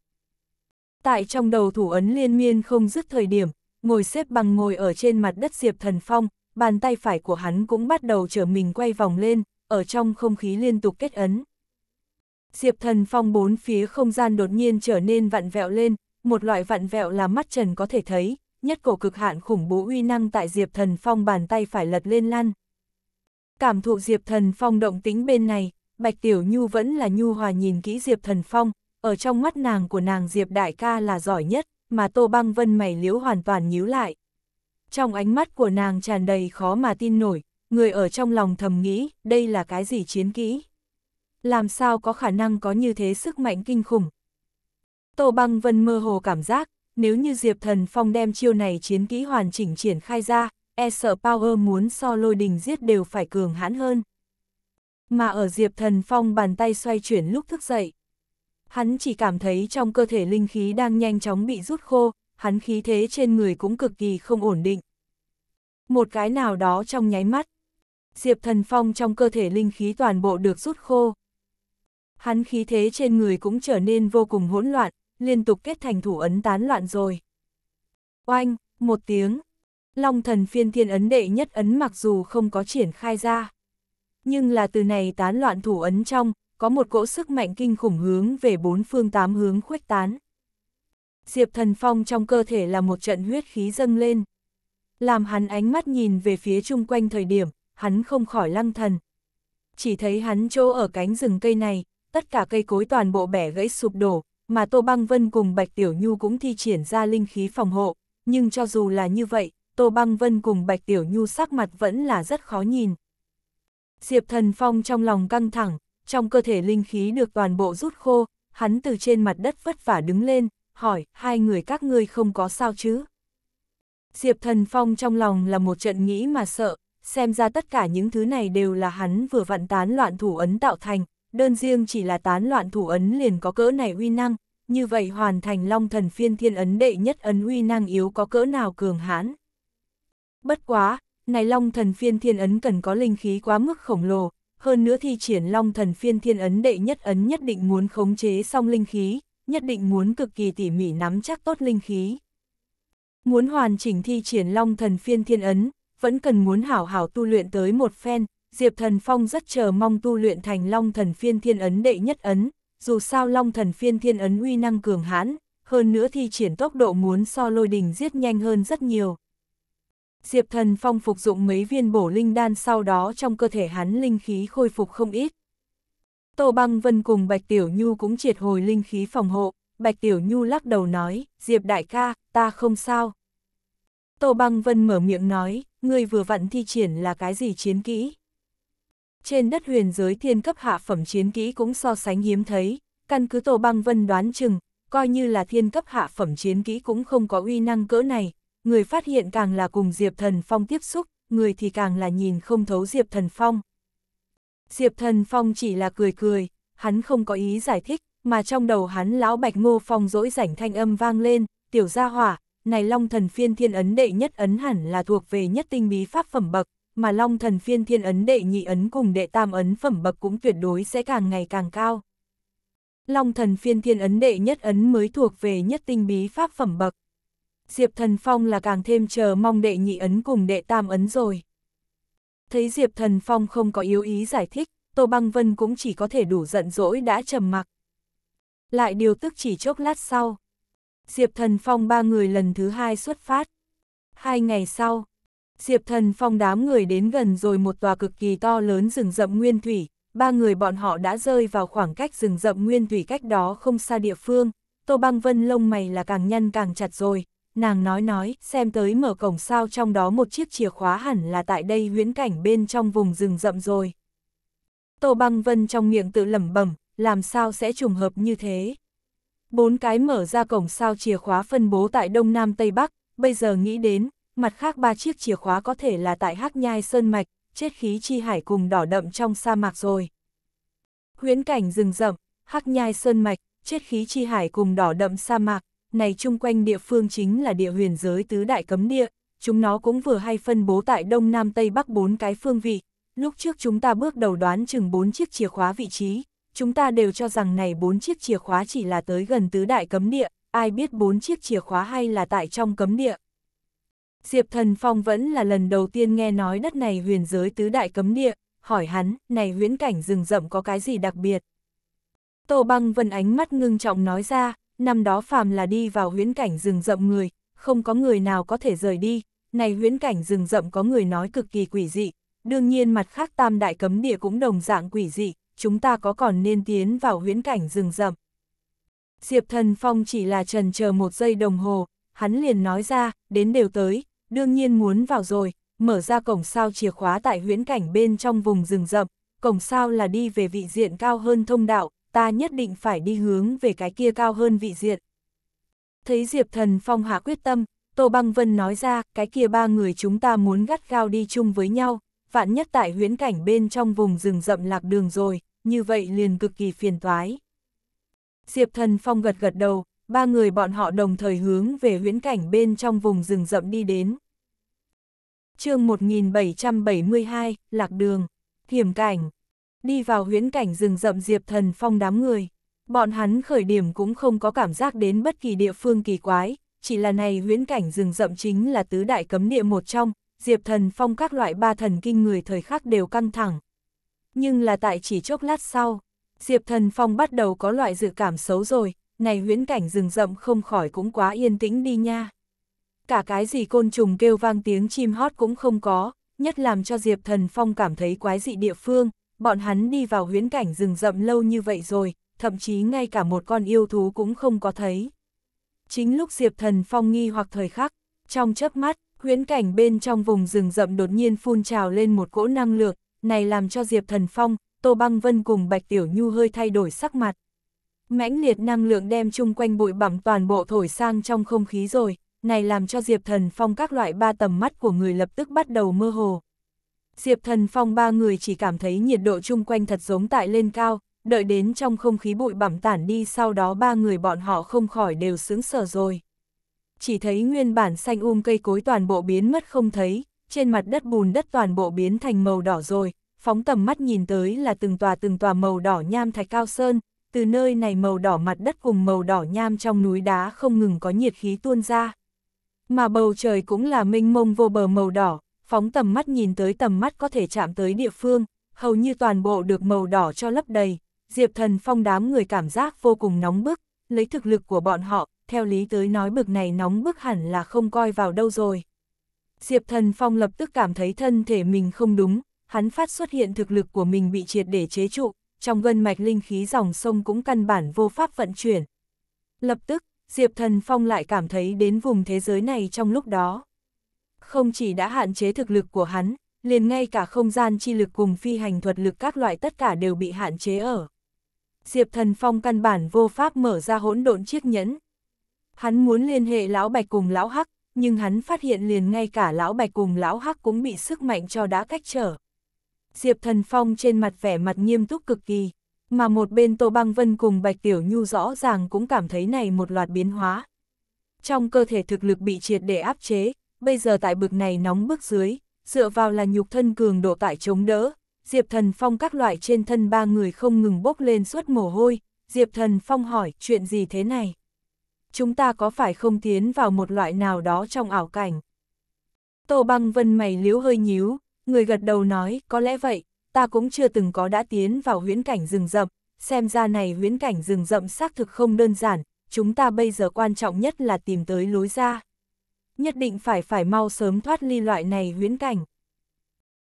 Tại trong đầu thủ ấn liên miên không dứt thời điểm, ngồi xếp bằng ngồi ở trên mặt đất Diệp Thần Phong, bàn tay phải của hắn cũng bắt đầu trở mình quay vòng lên, ở trong không khí liên tục kết ấn. Diệp Thần Phong bốn phía không gian đột nhiên trở nên vặn vẹo lên, một loại vặn vẹo là mắt trần có thể thấy, nhất cổ cực hạn khủng bố uy năng tại Diệp Thần Phong bàn tay phải lật lên lăn cảm thụ Diệp Thần Phong động tính bên này, Bạch Tiểu Nhu vẫn là nhu hòa nhìn kỹ Diệp Thần Phong, ở trong mắt nàng của nàng Diệp Đại ca là giỏi nhất, mà Tô Băng Vân mày liếu hoàn toàn nhíu lại. Trong ánh mắt của nàng tràn đầy khó mà tin nổi, người ở trong lòng thầm nghĩ, đây là cái gì chiến kỹ? Làm sao có khả năng có như thế sức mạnh kinh khủng? Tô Băng Vân mơ hồ cảm giác, nếu như Diệp Thần Phong đem chiêu này chiến kỹ hoàn chỉnh triển khai ra, e Air Power muốn so lôi đình giết đều phải cường hãn hơn. Mà ở Diệp Thần Phong bàn tay xoay chuyển lúc thức dậy. Hắn chỉ cảm thấy trong cơ thể linh khí đang nhanh chóng bị rút khô, hắn khí thế trên người cũng cực kỳ không ổn định. Một cái nào đó trong nháy mắt. Diệp Thần Phong trong cơ thể linh khí toàn bộ được rút khô. Hắn khí thế trên người cũng trở nên vô cùng hỗn loạn, liên tục kết thành thủ ấn tán loạn rồi. Oanh, một tiếng. Long thần phiên thiên ấn đệ nhất ấn mặc dù không có triển khai ra. Nhưng là từ này tán loạn thủ ấn trong, có một cỗ sức mạnh kinh khủng hướng về bốn phương tám hướng khuếch tán. Diệp thần phong trong cơ thể là một trận huyết khí dâng lên. Làm hắn ánh mắt nhìn về phía chung quanh thời điểm, hắn không khỏi lăng thần. Chỉ thấy hắn chỗ ở cánh rừng cây này, tất cả cây cối toàn bộ bẻ gãy sụp đổ, mà Tô Băng Vân cùng Bạch Tiểu Nhu cũng thi triển ra linh khí phòng hộ, nhưng cho dù là như vậy, Tô Băng Vân cùng Bạch Tiểu Nhu sắc mặt vẫn là rất khó nhìn. Diệp Thần Phong trong lòng căng thẳng, trong cơ thể linh khí được toàn bộ rút khô, hắn từ trên mặt đất vất vả đứng lên, hỏi, hai người các ngươi không có sao chứ? Diệp Thần Phong trong lòng là một trận nghĩ mà sợ, xem ra tất cả những thứ này đều là hắn vừa vặn tán loạn thủ ấn tạo thành, đơn riêng chỉ là tán loạn thủ ấn liền có cỡ này uy năng, như vậy hoàn thành long thần phiên thiên ấn đệ nhất ấn uy năng yếu có cỡ nào cường hãn. Bất quá, này long thần phiên thiên ấn cần có linh khí quá mức khổng lồ, hơn nữa thi triển long thần phiên thiên ấn đệ nhất ấn nhất định muốn khống chế xong linh khí, nhất định muốn cực kỳ tỉ mỉ nắm chắc tốt linh khí. Muốn hoàn chỉnh thi triển long thần phiên thiên ấn, vẫn cần muốn hảo hảo tu luyện tới một phen, Diệp Thần Phong rất chờ mong tu luyện thành long thần phiên thiên ấn đệ nhất ấn, dù sao long thần phiên thiên ấn uy năng cường hãn, hơn nữa thi triển tốc độ muốn so lôi đình giết nhanh hơn rất nhiều. Diệp Thần Phong phục dụng mấy viên bổ linh đan sau đó trong cơ thể hắn linh khí khôi phục không ít. Tô Băng Vân cùng Bạch Tiểu Nhu cũng triệt hồi linh khí phòng hộ, Bạch Tiểu Nhu lắc đầu nói, Diệp đại ca, ta không sao. Tô Băng Vân mở miệng nói, ngươi vừa vặn thi triển là cái gì chiến kỹ. Trên đất huyền giới thiên cấp hạ phẩm chiến kỹ cũng so sánh hiếm thấy, căn cứ Tô Băng Vân đoán chừng, coi như là thiên cấp hạ phẩm chiến kỹ cũng không có uy năng cỡ này, người phát hiện càng là cùng Diệp Thần Phong tiếp xúc, người thì càng là nhìn không thấu Diệp Thần Phong. Diệp Thần Phong chỉ là cười cười, hắn không có ý giải thích, mà trong đầu hắn lão Bạch Ngô Phong dỗi rảnh thanh âm vang lên, tiểu gia hỏa, này Long Thần Phiên Thiên Ấn đệ nhất ấn hẳn là thuộc về nhất tinh bí pháp phẩm bậc, mà Long Thần Phiên Thiên Ấn đệ nhị ấn cùng đệ tam ấn phẩm bậc cũng tuyệt đối sẽ càng ngày càng cao. Long Thần Phiên Thiên Ấn đệ nhất ấn mới thuộc về nhất tinh bí pháp phẩm bậc. Diệp Thần Phong là càng thêm chờ mong đệ nhị ấn cùng đệ tam ấn rồi. Thấy Diệp Thần Phong không có yếu ý giải thích, Tô Băng Vân cũng chỉ có thể đủ giận dỗi đã trầm mặc. Lại điều tức chỉ chốc lát sau. Diệp Thần Phong ba người lần thứ hai xuất phát. Hai ngày sau, Diệp Thần Phong đám người đến gần rồi một tòa cực kỳ to lớn rừng rậm nguyên thủy. Ba người bọn họ đã rơi vào khoảng cách rừng rậm nguyên thủy cách đó không xa địa phương. Tô Băng Vân lông mày là càng nhăn càng chặt rồi, nàng nói nói, xem tới mở cổng sao trong đó một chiếc chìa khóa hẳn là tại đây huyễn cảnh bên trong vùng rừng rậm rồi. Tô băng vân trong miệng tự lẩm bẩm, làm sao sẽ trùng hợp như thế. Bốn cái mở ra cổng sao chìa khóa phân bố tại Đông Nam Tây Bắc, bây giờ nghĩ đến, mặt khác ba chiếc chìa khóa có thể là tại Hắc Nhai Sơn Mạch, chết khí chi hải cùng đỏ đậm trong sa mạc rồi. Huyễn cảnh rừng rậm, Hắc Nhai Sơn Mạch, chết khí chi hải cùng đỏ đậm sa mạc, này chung quanh địa phương chính là địa huyền giới tứ đại cấm địa, chúng nó cũng vừa hay phân bố tại đông nam tây bắc bốn cái phương vị. Lúc trước chúng ta bước đầu đoán chừng bốn chiếc chìa khóa vị trí, chúng ta đều cho rằng này bốn chiếc chìa khóa chỉ là tới gần tứ đại cấm địa, ai biết bốn chiếc chìa khóa hay là tại trong cấm địa. Diệp Thần Phong vẫn là lần đầu tiên nghe nói đất này huyền giới tứ đại cấm địa, hỏi hắn, này huyễn cảnh rừng rậm có cái gì đặc biệt? Tô băng vân ánh mắt ngưng trọng nói ra, năm đó phàm là đi vào huyễn cảnh rừng rậm người, không có người nào có thể rời đi, này huyễn cảnh rừng rậm có người nói cực kỳ quỷ dị, đương nhiên mặt khác tam đại cấm địa cũng đồng dạng quỷ dị, chúng ta có còn nên tiến vào huyễn cảnh rừng rậm. Diệp Thần Phong chỉ là trần chờ một giây đồng hồ, hắn liền nói ra, đến đều tới, đương nhiên muốn vào rồi, mở ra cổng sao chìa khóa tại huyễn cảnh bên trong vùng rừng rậm, cổng sao là đi về vị diện cao hơn thông đạo, ta nhất định phải đi hướng về cái kia cao hơn vị diện. Thấy Diệp Thần Phong hạ quyết tâm, Tô Băng Vân nói ra, cái kia ba người chúng ta muốn gắt gao đi chung với nhau, vạn nhất tại huyễn cảnh bên trong vùng rừng rậm lạc đường rồi, như vậy liền cực kỳ phiền toái. Diệp Thần Phong gật gật đầu, ba người bọn họ đồng thời hướng về huyễn cảnh bên trong vùng rừng rậm đi đến. chương 1772, Lạc Đường, Hiểm Cảnh Đi vào huyến cảnh rừng rậm Diệp Thần Phong đám người, bọn hắn khởi điểm cũng không có cảm giác đến bất kỳ địa phương kỳ quái, chỉ là này huyến cảnh rừng rậm chính là tứ đại cấm địa một trong, Diệp Thần Phong các loại ba thần kinh người thời khắc đều căng thẳng. Nhưng là tại chỉ chốc lát sau, Diệp Thần Phong bắt đầu có loại dự cảm xấu rồi, này huyễn cảnh rừng rậm không khỏi cũng quá yên tĩnh đi nha. Cả cái gì côn trùng kêu vang tiếng chim hót cũng không có, nhất làm cho Diệp Thần Phong cảm thấy quái dị địa phương, bọn hắn đi vào huyến cảnh rừng rậm lâu như vậy rồi, thậm chí ngay cả một con yêu thú cũng không có thấy. Chính lúc Diệp Thần Phong nghi hoặc thời khắc, trong chớp mắt, huyến cảnh bên trong vùng rừng rậm đột nhiên phun trào lên một cỗ năng lượng, này làm cho Diệp Thần Phong, Tô Băng Vân cùng Bạch Tiểu Nhu hơi thay đổi sắc mặt. Mãnh liệt năng lượng đem chung quanh bụi bặm toàn bộ thổi sang trong không khí rồi, này làm cho Diệp Thần Phong các loại ba tầm mắt của người lập tức bắt đầu mơ hồ. Diệp Thần Phong ba người chỉ cảm thấy nhiệt độ chung quanh thật giống tại lên cao, đợi đến trong không khí bụi bẩm tản đi sau đó ba người bọn họ không khỏi đều sướng sở rồi. Chỉ thấy nguyên bản xanh um cây cối toàn bộ biến mất không thấy, trên mặt đất bùn đất toàn bộ biến thành màu đỏ rồi, phóng tầm mắt nhìn tới là từng tòa từng tòa màu đỏ nham thạch cao sơn, từ nơi này màu đỏ mặt đất cùng màu đỏ nham trong núi đá không ngừng có nhiệt khí tuôn ra. Mà bầu trời cũng là mênh mông vô bờ màu đỏ, phóng tầm mắt nhìn tới tầm mắt có thể chạm tới địa phương, hầu như toàn bộ được màu đỏ cho lấp đầy, Diệp Thần Phong đám người cảm giác vô cùng nóng bức, lấy thực lực của bọn họ, theo lý tới nói bực này nóng bức hẳn là không coi vào đâu rồi. Diệp Thần Phong lập tức cảm thấy thân thể mình không đúng, hắn phát xuất hiện thực lực của mình bị triệt để chế trụ, trong gân mạch linh khí dòng sông cũng căn bản vô pháp vận chuyển. Lập tức, Diệp Thần Phong lại cảm thấy đến vùng thế giới này trong lúc đó không chỉ đã hạn chế thực lực của hắn, liền ngay cả không gian chi lực cùng phi hành thuật lực các loại tất cả đều bị hạn chế ở. Diệp Thần Phong căn bản vô pháp mở ra hỗn độn chiếc nhẫn. Hắn muốn liên hệ Lão Bạch cùng Lão Hắc, nhưng hắn phát hiện liền ngay cả Lão Bạch cùng Lão Hắc cũng bị sức mạnh cho đã cách trở. Diệp Thần Phong trên mặt vẻ mặt nghiêm túc cực kỳ, mà một bên Tô Băng Vân cùng Bạch Tiểu Nhu rõ ràng cũng cảm thấy này một loạt biến hóa. Trong cơ thể thực lực bị triệt để áp chế, bây giờ tại bực này nóng bức dưới, dựa vào là nhục thân cường độ tại chống đỡ, Diệp Thần Phong các loại trên thân ba người không ngừng bốc lên suốt mồ hôi, Diệp Thần Phong hỏi chuyện gì thế này? Chúng ta có phải không tiến vào một loại nào đó trong ảo cảnh? Tô băng vân mày liếu hơi nhíu, người gật đầu nói có lẽ vậy, ta cũng chưa từng có đã tiến vào huyễn cảnh rừng rậm, xem ra này huyễn cảnh rừng rậm xác thực không đơn giản, chúng ta bây giờ quan trọng nhất là tìm tới lối ra nhất định phải phải mau sớm thoát ly loại này huyễn cảnh.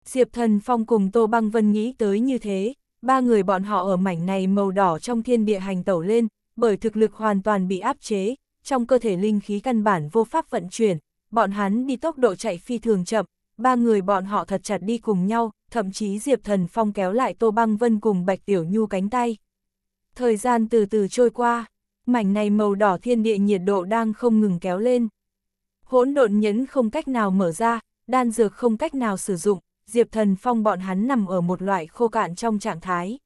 Diệp Thần Phong cùng Tô Băng Vân nghĩ tới như thế, ba người bọn họ ở mảnh này màu đỏ trong thiên địa hành tẩu lên, bởi thực lực hoàn toàn bị áp chế, trong cơ thể linh khí căn bản vô pháp vận chuyển, bọn hắn đi tốc độ chạy phi thường chậm, ba người bọn họ thật chặt đi cùng nhau, thậm chí Diệp Thần Phong kéo lại Tô Băng Vân cùng Bạch Tiểu Nhu cánh tay. Thời gian từ từ trôi qua, mảnh này màu đỏ thiên địa nhiệt độ đang không ngừng kéo lên hỗn độn nhẫn không cách nào mở ra, đan dược không cách nào sử dụng, Diệp Thần Phong bọn hắn nằm ở một loại khô cạn trong trạng thái.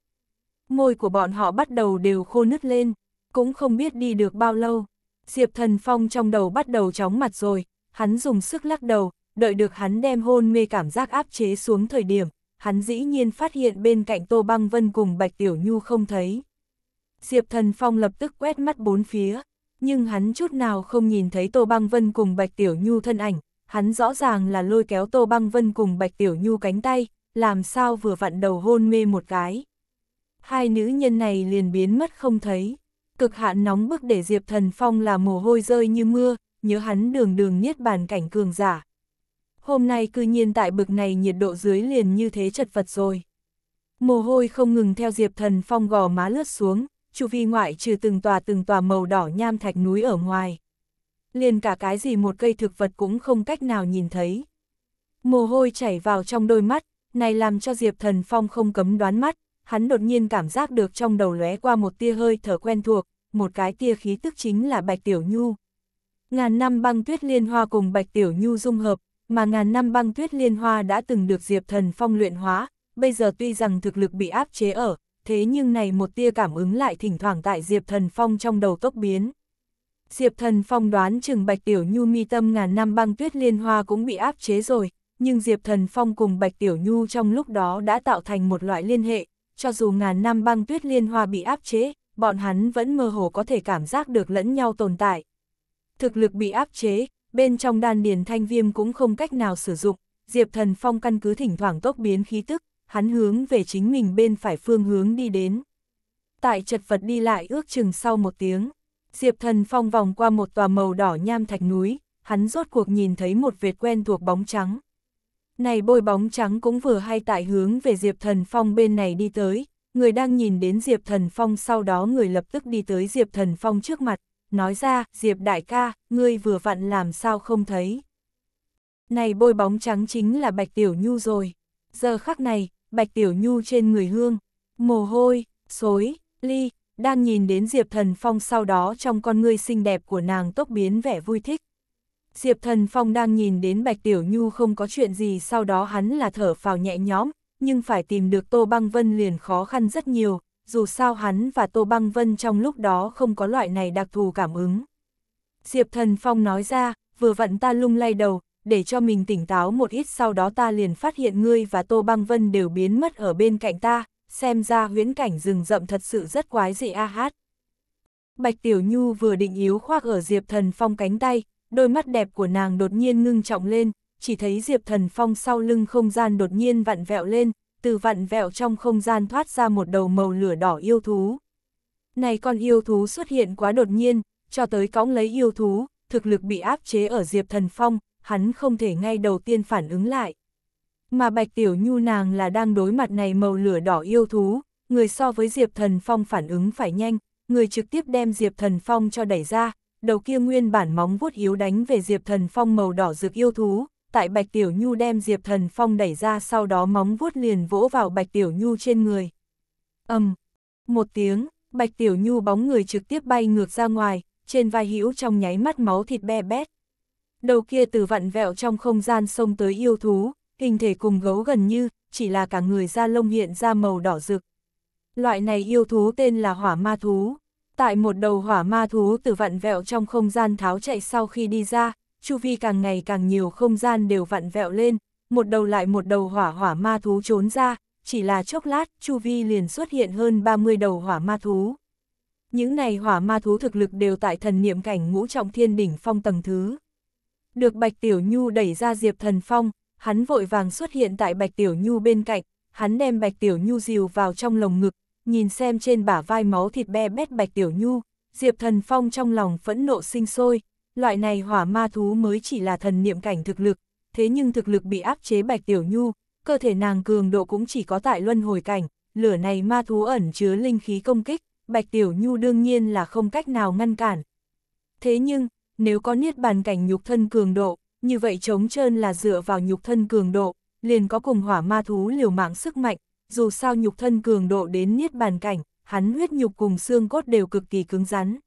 Môi của bọn họ bắt đầu đều khô nứt lên, cũng không biết đi được bao lâu. Diệp Thần Phong trong đầu bắt đầu chóng mặt rồi, hắn dùng sức lắc đầu, đợi được hắn đem hôn mê cảm giác áp chế xuống thời điểm, hắn dĩ nhiên phát hiện bên cạnh Tô Băng Vân cùng Bạch Tiểu Nhu không thấy. Diệp Thần Phong lập tức quét mắt bốn phía, nhưng hắn chút nào không nhìn thấy Tô Băng Vân cùng Bạch Tiểu Nhu thân ảnh, hắn rõ ràng là lôi kéo Tô Băng Vân cùng Bạch Tiểu Nhu cánh tay, làm sao vừa vặn đầu hôn mê một cái. Hai nữ nhân này liền biến mất không thấy, cực hạn nóng bức để Diệp Thần Phong là mồ hôi rơi như mưa, nhớ hắn đường đường niết bàn cảnh cường giả. Hôm nay cư nhiên tại bực này nhiệt độ dưới liền như thế chật vật rồi. Mồ hôi không ngừng theo Diệp Thần Phong gò má lướt xuống, chu vi ngoại trừ từng tòa từng tòa màu đỏ nham thạch núi ở ngoài. Liền cả cái gì một cây thực vật cũng không cách nào nhìn thấy. Mồ hôi chảy vào trong đôi mắt, này làm cho Diệp Thần Phong không cấm đoán mắt, hắn đột nhiên cảm giác được trong đầu lóe qua một tia hơi thở quen thuộc, một cái tia khí tức chính là Bạch Tiểu Nhu. Ngàn năm băng tuyết liên hoa cùng Bạch Tiểu Nhu dung hợp, mà ngàn năm băng tuyết liên hoa đã từng được Diệp Thần Phong luyện hóa, bây giờ tuy rằng thực lực bị áp chế ở, thế nhưng này một tia cảm ứng lại thỉnh thoảng tại Diệp Thần Phong trong đầu tốc biến. Diệp Thần Phong đoán chừng Bạch Tiểu Nhu mi tâm ngàn năm băng tuyết liên hoa cũng bị áp chế rồi, nhưng Diệp Thần Phong cùng Bạch Tiểu Nhu trong lúc đó đã tạo thành một loại liên hệ, cho dù ngàn năm băng tuyết liên hoa bị áp chế, bọn hắn vẫn mơ hồ có thể cảm giác được lẫn nhau tồn tại. Thực lực bị áp chế, bên trong đan điền thanh viêm cũng không cách nào sử dụng, Diệp Thần Phong căn cứ thỉnh thoảng tốc biến khí tức, hắn hướng về chính mình bên phải phương hướng đi đến. Tại chật vật đi lại ước chừng sau một tiếng, Diệp Thần Phong vòng qua một tòa màu đỏ nham thạch núi, hắn rốt cuộc nhìn thấy một vệt quen thuộc bóng trắng. Này bôi bóng trắng cũng vừa hay tại hướng về Diệp Thần Phong bên này đi tới, người đang nhìn đến Diệp Thần Phong sau đó người lập tức đi tới Diệp Thần Phong trước mặt, nói ra, Diệp đại ca, ngươi vừa vặn làm sao không thấy. Này bôi bóng trắng chính là Bạch Tiểu Nhu rồi. Giờ khắc này, Bạch Tiểu Nhu trên người hương, mồ hôi, xối, ly, đang nhìn đến Diệp Thần Phong sau đó trong con ngươi xinh đẹp của nàng tốc biến vẻ vui thích. Diệp Thần Phong đang nhìn đến Bạch Tiểu Nhu không có chuyện gì sau đó hắn là thở phào nhẹ nhõm, nhưng phải tìm được Tô Băng Vân liền khó khăn rất nhiều, dù sao hắn và Tô Băng Vân trong lúc đó không có loại này đặc thù cảm ứng. Diệp Thần Phong nói ra, vừa vặn ta lung lay đầu, để cho mình tỉnh táo một ít sau đó ta liền phát hiện ngươi và Tô Băng Vân đều biến mất ở bên cạnh ta, xem ra huyễn cảnh rừng rậm thật sự rất quái dị a hát. Bạch Tiểu Nhu vừa định yếu khoác ở Diệp Thần Phong cánh tay, đôi mắt đẹp của nàng đột nhiên ngưng trọng lên, chỉ thấy Diệp Thần Phong sau lưng không gian đột nhiên vặn vẹo lên, từ vặn vẹo trong không gian thoát ra một đầu màu lửa đỏ yêu thú. Này con yêu thú xuất hiện quá đột nhiên, cho tới cõng lấy yêu thú, thực lực bị áp chế ở Diệp Thần Phong, hắn không thể ngay đầu tiên phản ứng lại. Mà Bạch Tiểu Nhu nàng là đang đối mặt này màu lửa đỏ yêu thú, người so với Diệp Thần Phong phản ứng phải nhanh, người trực tiếp đem Diệp Thần Phong cho đẩy ra, đầu kia nguyên bản móng vuốt yếu đánh về Diệp Thần Phong màu đỏ rực yêu thú, tại Bạch Tiểu Nhu đem Diệp Thần Phong đẩy ra sau đó móng vuốt liền vỗ vào Bạch Tiểu Nhu trên người. âm um, một tiếng, Bạch Tiểu Nhu bóng người trực tiếp bay ngược ra ngoài, trên vai hữu trong nháy mắt máu thịt be bét, đầu kia từ vặn vẹo trong không gian xông tới yêu thú, hình thể cùng gấu gần như, chỉ là cả người da lông hiện ra màu đỏ rực. Loại này yêu thú tên là hỏa ma thú. Tại một đầu hỏa ma thú từ vặn vẹo trong không gian tháo chạy sau khi đi ra, chu vi càng ngày càng nhiều không gian đều vặn vẹo lên, một đầu lại một đầu hỏa hỏa ma thú trốn ra, chỉ là chốc lát chu vi liền xuất hiện hơn 30 đầu hỏa ma thú. Những này hỏa ma thú thực lực đều tại thần niệm cảnh ngũ trọng thiên đỉnh phong tầng thứ được Bạch Tiểu Nhu đẩy ra Diệp Thần Phong, hắn vội vàng xuất hiện tại Bạch Tiểu Nhu bên cạnh, hắn đem Bạch Tiểu Nhu dìu vào trong lồng ngực, nhìn xem trên bả vai máu thịt be bét Bạch Tiểu Nhu, Diệp Thần Phong trong lòng phẫn nộ sinh sôi, loại này hỏa ma thú mới chỉ là thần niệm cảnh thực lực, thế nhưng thực lực bị áp chế Bạch Tiểu Nhu, cơ thể nàng cường độ cũng chỉ có tại luân hồi cảnh, lửa này ma thú ẩn chứa linh khí công kích, Bạch Tiểu Nhu đương nhiên là không cách nào ngăn cản. Thế nhưng, nếu có niết bàn cảnh nhục thân cường độ, như vậy chống trơn là dựa vào nhục thân cường độ, liền có cùng hỏa ma thú liều mạng sức mạnh, dù sao nhục thân cường độ đến niết bàn cảnh, hắn huyết nhục cùng xương cốt đều cực kỳ cứng rắn.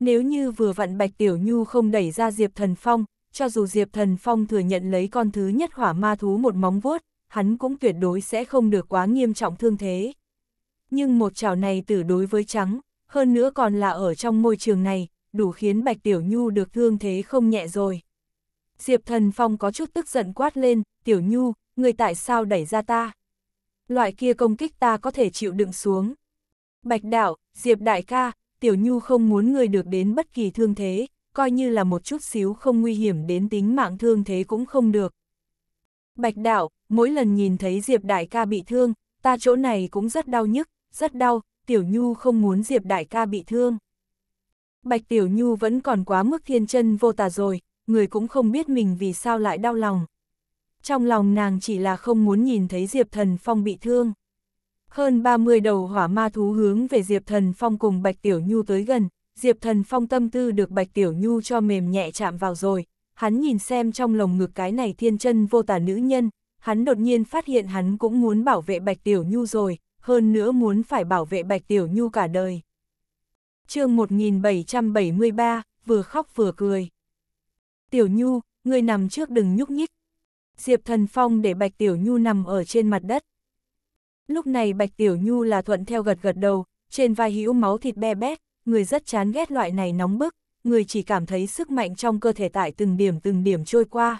Nếu như vừa vặn Bạch Tiểu Nhu không đẩy ra Diệp Thần Phong, cho dù Diệp Thần Phong thừa nhận lấy con thứ nhất hỏa ma thú một móng vuốt, hắn cũng tuyệt đối sẽ không được quá nghiêm trọng thương thế. Nhưng một chảo này tử đối với trắng, hơn nữa còn là ở trong môi trường này, đủ khiến Bạch Tiểu Nhu được thương thế không nhẹ rồi. Diệp Thần Phong có chút tức giận quát lên, Tiểu Nhu, người tại sao đẩy ra ta? Loại kia công kích ta có thể chịu đựng xuống. Bạch Đạo, Diệp Đại ca, Tiểu Nhu không muốn người được đến bất kỳ thương thế, coi như là một chút xíu không nguy hiểm đến tính mạng thương thế cũng không được. Bạch Đạo, mỗi lần nhìn thấy Diệp Đại ca bị thương, ta chỗ này cũng rất đau nhức, rất đau, Tiểu Nhu không muốn Diệp Đại ca bị thương. Bạch Tiểu Nhu vẫn còn quá mức thiên chân vô tà rồi, người cũng không biết mình vì sao lại đau lòng. Trong lòng nàng chỉ là không muốn nhìn thấy Diệp Thần Phong bị thương. Hơn 30 đầu hỏa ma thú hướng về Diệp Thần Phong cùng Bạch Tiểu Nhu tới gần, Diệp Thần Phong tâm tư được Bạch Tiểu Nhu cho mềm nhẹ chạm vào rồi, hắn nhìn xem trong lồng ngực cái này thiên chân vô tà nữ nhân, hắn đột nhiên phát hiện hắn cũng muốn bảo vệ Bạch Tiểu Nhu rồi, hơn nữa muốn phải bảo vệ Bạch Tiểu Nhu cả đời chương 1773, vừa khóc vừa cười. Tiểu Nhu, người nằm trước đừng nhúc nhích. Diệp Thần Phong để Bạch Tiểu Nhu nằm ở trên mặt đất. Lúc này Bạch Tiểu Nhu là thuận theo gật gật đầu, trên vai hữu máu thịt be bét, người rất chán ghét loại này nóng bức, người chỉ cảm thấy sức mạnh trong cơ thể tại từng điểm từng điểm trôi qua.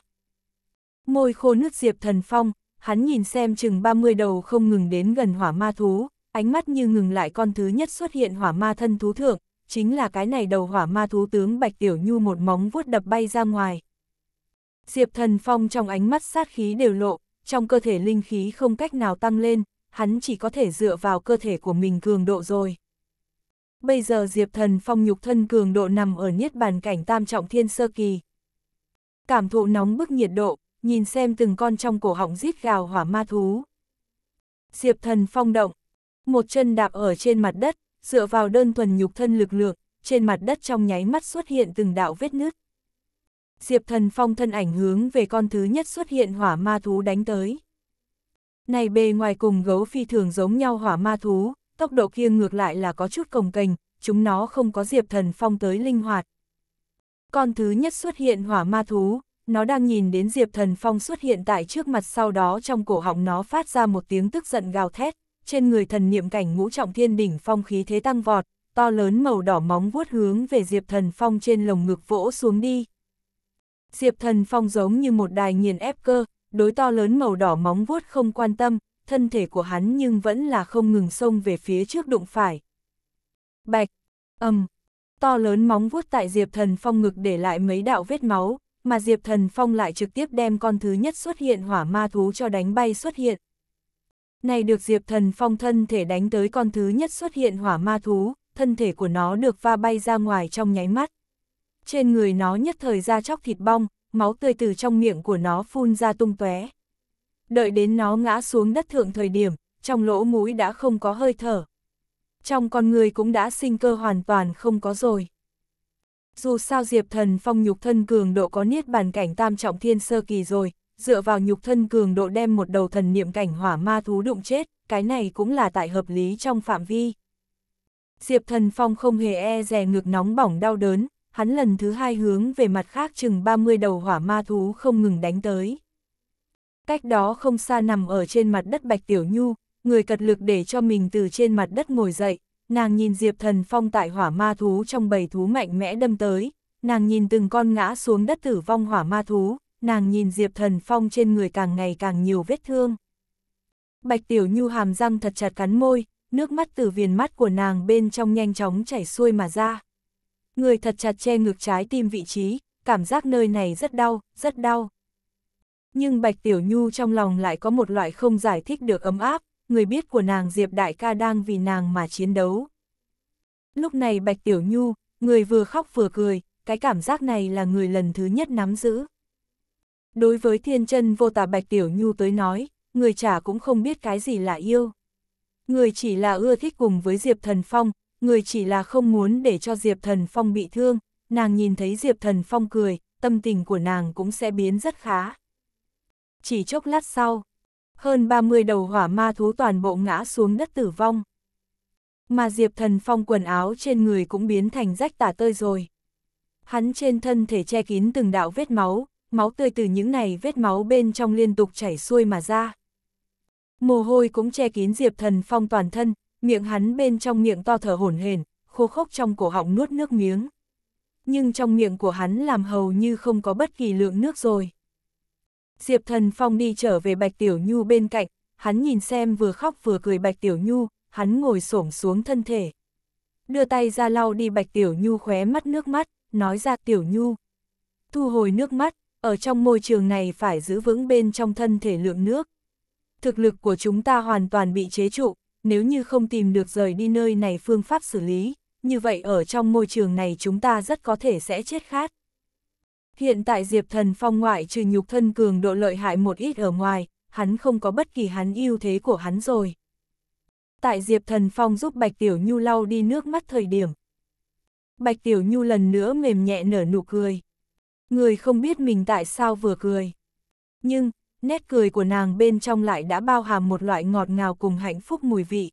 Môi khô nước Diệp Thần Phong, hắn nhìn xem chừng 30 đầu không ngừng đến gần hỏa ma thú, ánh mắt như ngừng lại con thứ nhất xuất hiện hỏa ma thân thú thượng, chính là cái này đầu hỏa ma thú tướng Bạch Tiểu Nhu một móng vuốt đập bay ra ngoài. Diệp Thần Phong trong ánh mắt sát khí đều lộ, trong cơ thể linh khí không cách nào tăng lên, hắn chỉ có thể dựa vào cơ thể của mình cường độ rồi. Bây giờ Diệp Thần Phong nhục thân cường độ nằm ở niết bàn cảnh tam trọng thiên sơ kỳ. Cảm thụ nóng bức nhiệt độ, nhìn xem từng con trong cổ họng rít gào hỏa ma thú. Diệp Thần Phong động, một chân đạp ở trên mặt đất, dựa vào đơn thuần nhục thân lực lượng, trên mặt đất trong nháy mắt xuất hiện từng đạo vết nứt. Diệp Thần Phong thân ảnh hướng về con thứ nhất xuất hiện hỏa ma thú đánh tới. Này bề ngoài cùng gấu phi thường giống nhau hỏa ma thú, tốc độ kia ngược lại là có chút cồng kềnh, chúng nó không có Diệp Thần Phong tới linh hoạt. Con thứ nhất xuất hiện hỏa ma thú, nó đang nhìn đến Diệp Thần Phong xuất hiện tại trước mặt sau đó trong cổ họng nó phát ra một tiếng tức giận gào thét trên người thần niệm cảnh ngũ trọng thiên đỉnh phong khí thế tăng vọt, to lớn màu đỏ móng vuốt hướng về Diệp Thần Phong trên lồng ngực vỗ xuống đi. Diệp Thần Phong giống như một đài nghiền ép cơ, đối to lớn màu đỏ móng vuốt không quan tâm, thân thể của hắn nhưng vẫn là không ngừng xông về phía trước đụng phải. Bạch, ầm, um, to lớn móng vuốt tại Diệp Thần Phong ngực để lại mấy đạo vết máu, mà Diệp Thần Phong lại trực tiếp đem con thứ nhất xuất hiện hỏa ma thú cho đánh bay xuất hiện, này được Diệp Thần Phong thân thể đánh tới con thứ nhất xuất hiện hỏa ma thú, thân thể của nó được va bay ra ngoài trong nháy mắt. Trên người nó nhất thời ra chóc thịt bong, máu tươi từ trong miệng của nó phun ra tung tóe. Đợi đến nó ngã xuống đất thượng thời điểm, trong lỗ mũi đã không có hơi thở. Trong con người cũng đã sinh cơ hoàn toàn không có rồi. Dù sao Diệp Thần Phong nhục thân cường độ có niết bàn cảnh tam trọng thiên sơ kỳ rồi, dựa vào nhục thân cường độ đem một đầu thần niệm cảnh hỏa ma thú đụng chết, cái này cũng là tại hợp lý trong phạm vi. Diệp Thần Phong không hề e rè ngược nóng bỏng đau đớn, hắn lần thứ hai hướng về mặt khác chừng 30 đầu hỏa ma thú không ngừng đánh tới. Cách đó không xa nằm ở trên mặt đất Bạch Tiểu Nhu, người cật lực để cho mình từ trên mặt đất ngồi dậy, nàng nhìn Diệp Thần Phong tại hỏa ma thú trong bầy thú mạnh mẽ đâm tới, nàng nhìn từng con ngã xuống đất tử vong hỏa ma thú, nàng nhìn Diệp Thần Phong trên người càng ngày càng nhiều vết thương. Bạch Tiểu Nhu hàm răng thật chặt cắn môi, nước mắt từ viền mắt của nàng bên trong nhanh chóng chảy xuôi mà ra. Người thật chặt che ngược trái tim vị trí, cảm giác nơi này rất đau, rất đau. Nhưng Bạch Tiểu Nhu trong lòng lại có một loại không giải thích được ấm áp, người biết của nàng Diệp Đại ca đang vì nàng mà chiến đấu. Lúc này Bạch Tiểu Nhu, người vừa khóc vừa cười, cái cảm giác này là người lần thứ nhất nắm giữ. Đối với thiên chân vô tà Bạch Tiểu Nhu tới nói, người chả cũng không biết cái gì là yêu. Người chỉ là ưa thích cùng với Diệp Thần Phong, người chỉ là không muốn để cho Diệp Thần Phong bị thương, nàng nhìn thấy Diệp Thần Phong cười, tâm tình của nàng cũng sẽ biến rất khá. Chỉ chốc lát sau, hơn 30 đầu hỏa ma thú toàn bộ ngã xuống đất tử vong. Mà Diệp Thần Phong quần áo trên người cũng biến thành rách tả tơi rồi. Hắn trên thân thể che kín từng đạo vết máu, máu tươi từ những này vết máu bên trong liên tục chảy xuôi mà ra. Mồ hôi cũng che kín Diệp Thần Phong toàn thân, miệng hắn bên trong miệng to thở hổn hển, khô khốc trong cổ họng nuốt nước miếng. Nhưng trong miệng của hắn làm hầu như không có bất kỳ lượng nước rồi. Diệp Thần Phong đi trở về Bạch Tiểu Nhu bên cạnh, hắn nhìn xem vừa khóc vừa cười Bạch Tiểu Nhu, hắn ngồi xổm xuống thân thể. Đưa tay ra lau đi Bạch Tiểu Nhu khóe mắt nước mắt, nói ra Tiểu Nhu. Thu hồi nước mắt, ở trong môi trường này phải giữ vững bên trong thân thể lượng nước. Thực lực của chúng ta hoàn toàn bị chế trụ, nếu như không tìm được rời đi nơi này phương pháp xử lý, như vậy ở trong môi trường này chúng ta rất có thể sẽ chết khát. Hiện tại Diệp Thần Phong ngoại trừ nhục thân cường độ lợi hại một ít ở ngoài, hắn không có bất kỳ hắn ưu thế của hắn rồi. Tại Diệp Thần Phong giúp Bạch Tiểu Nhu lau đi nước mắt thời điểm. Bạch Tiểu Nhu lần nữa mềm nhẹ nở nụ cười. Người không biết mình tại sao vừa cười. Nhưng, nét cười của nàng bên trong lại đã bao hàm một loại ngọt ngào cùng hạnh phúc mùi vị.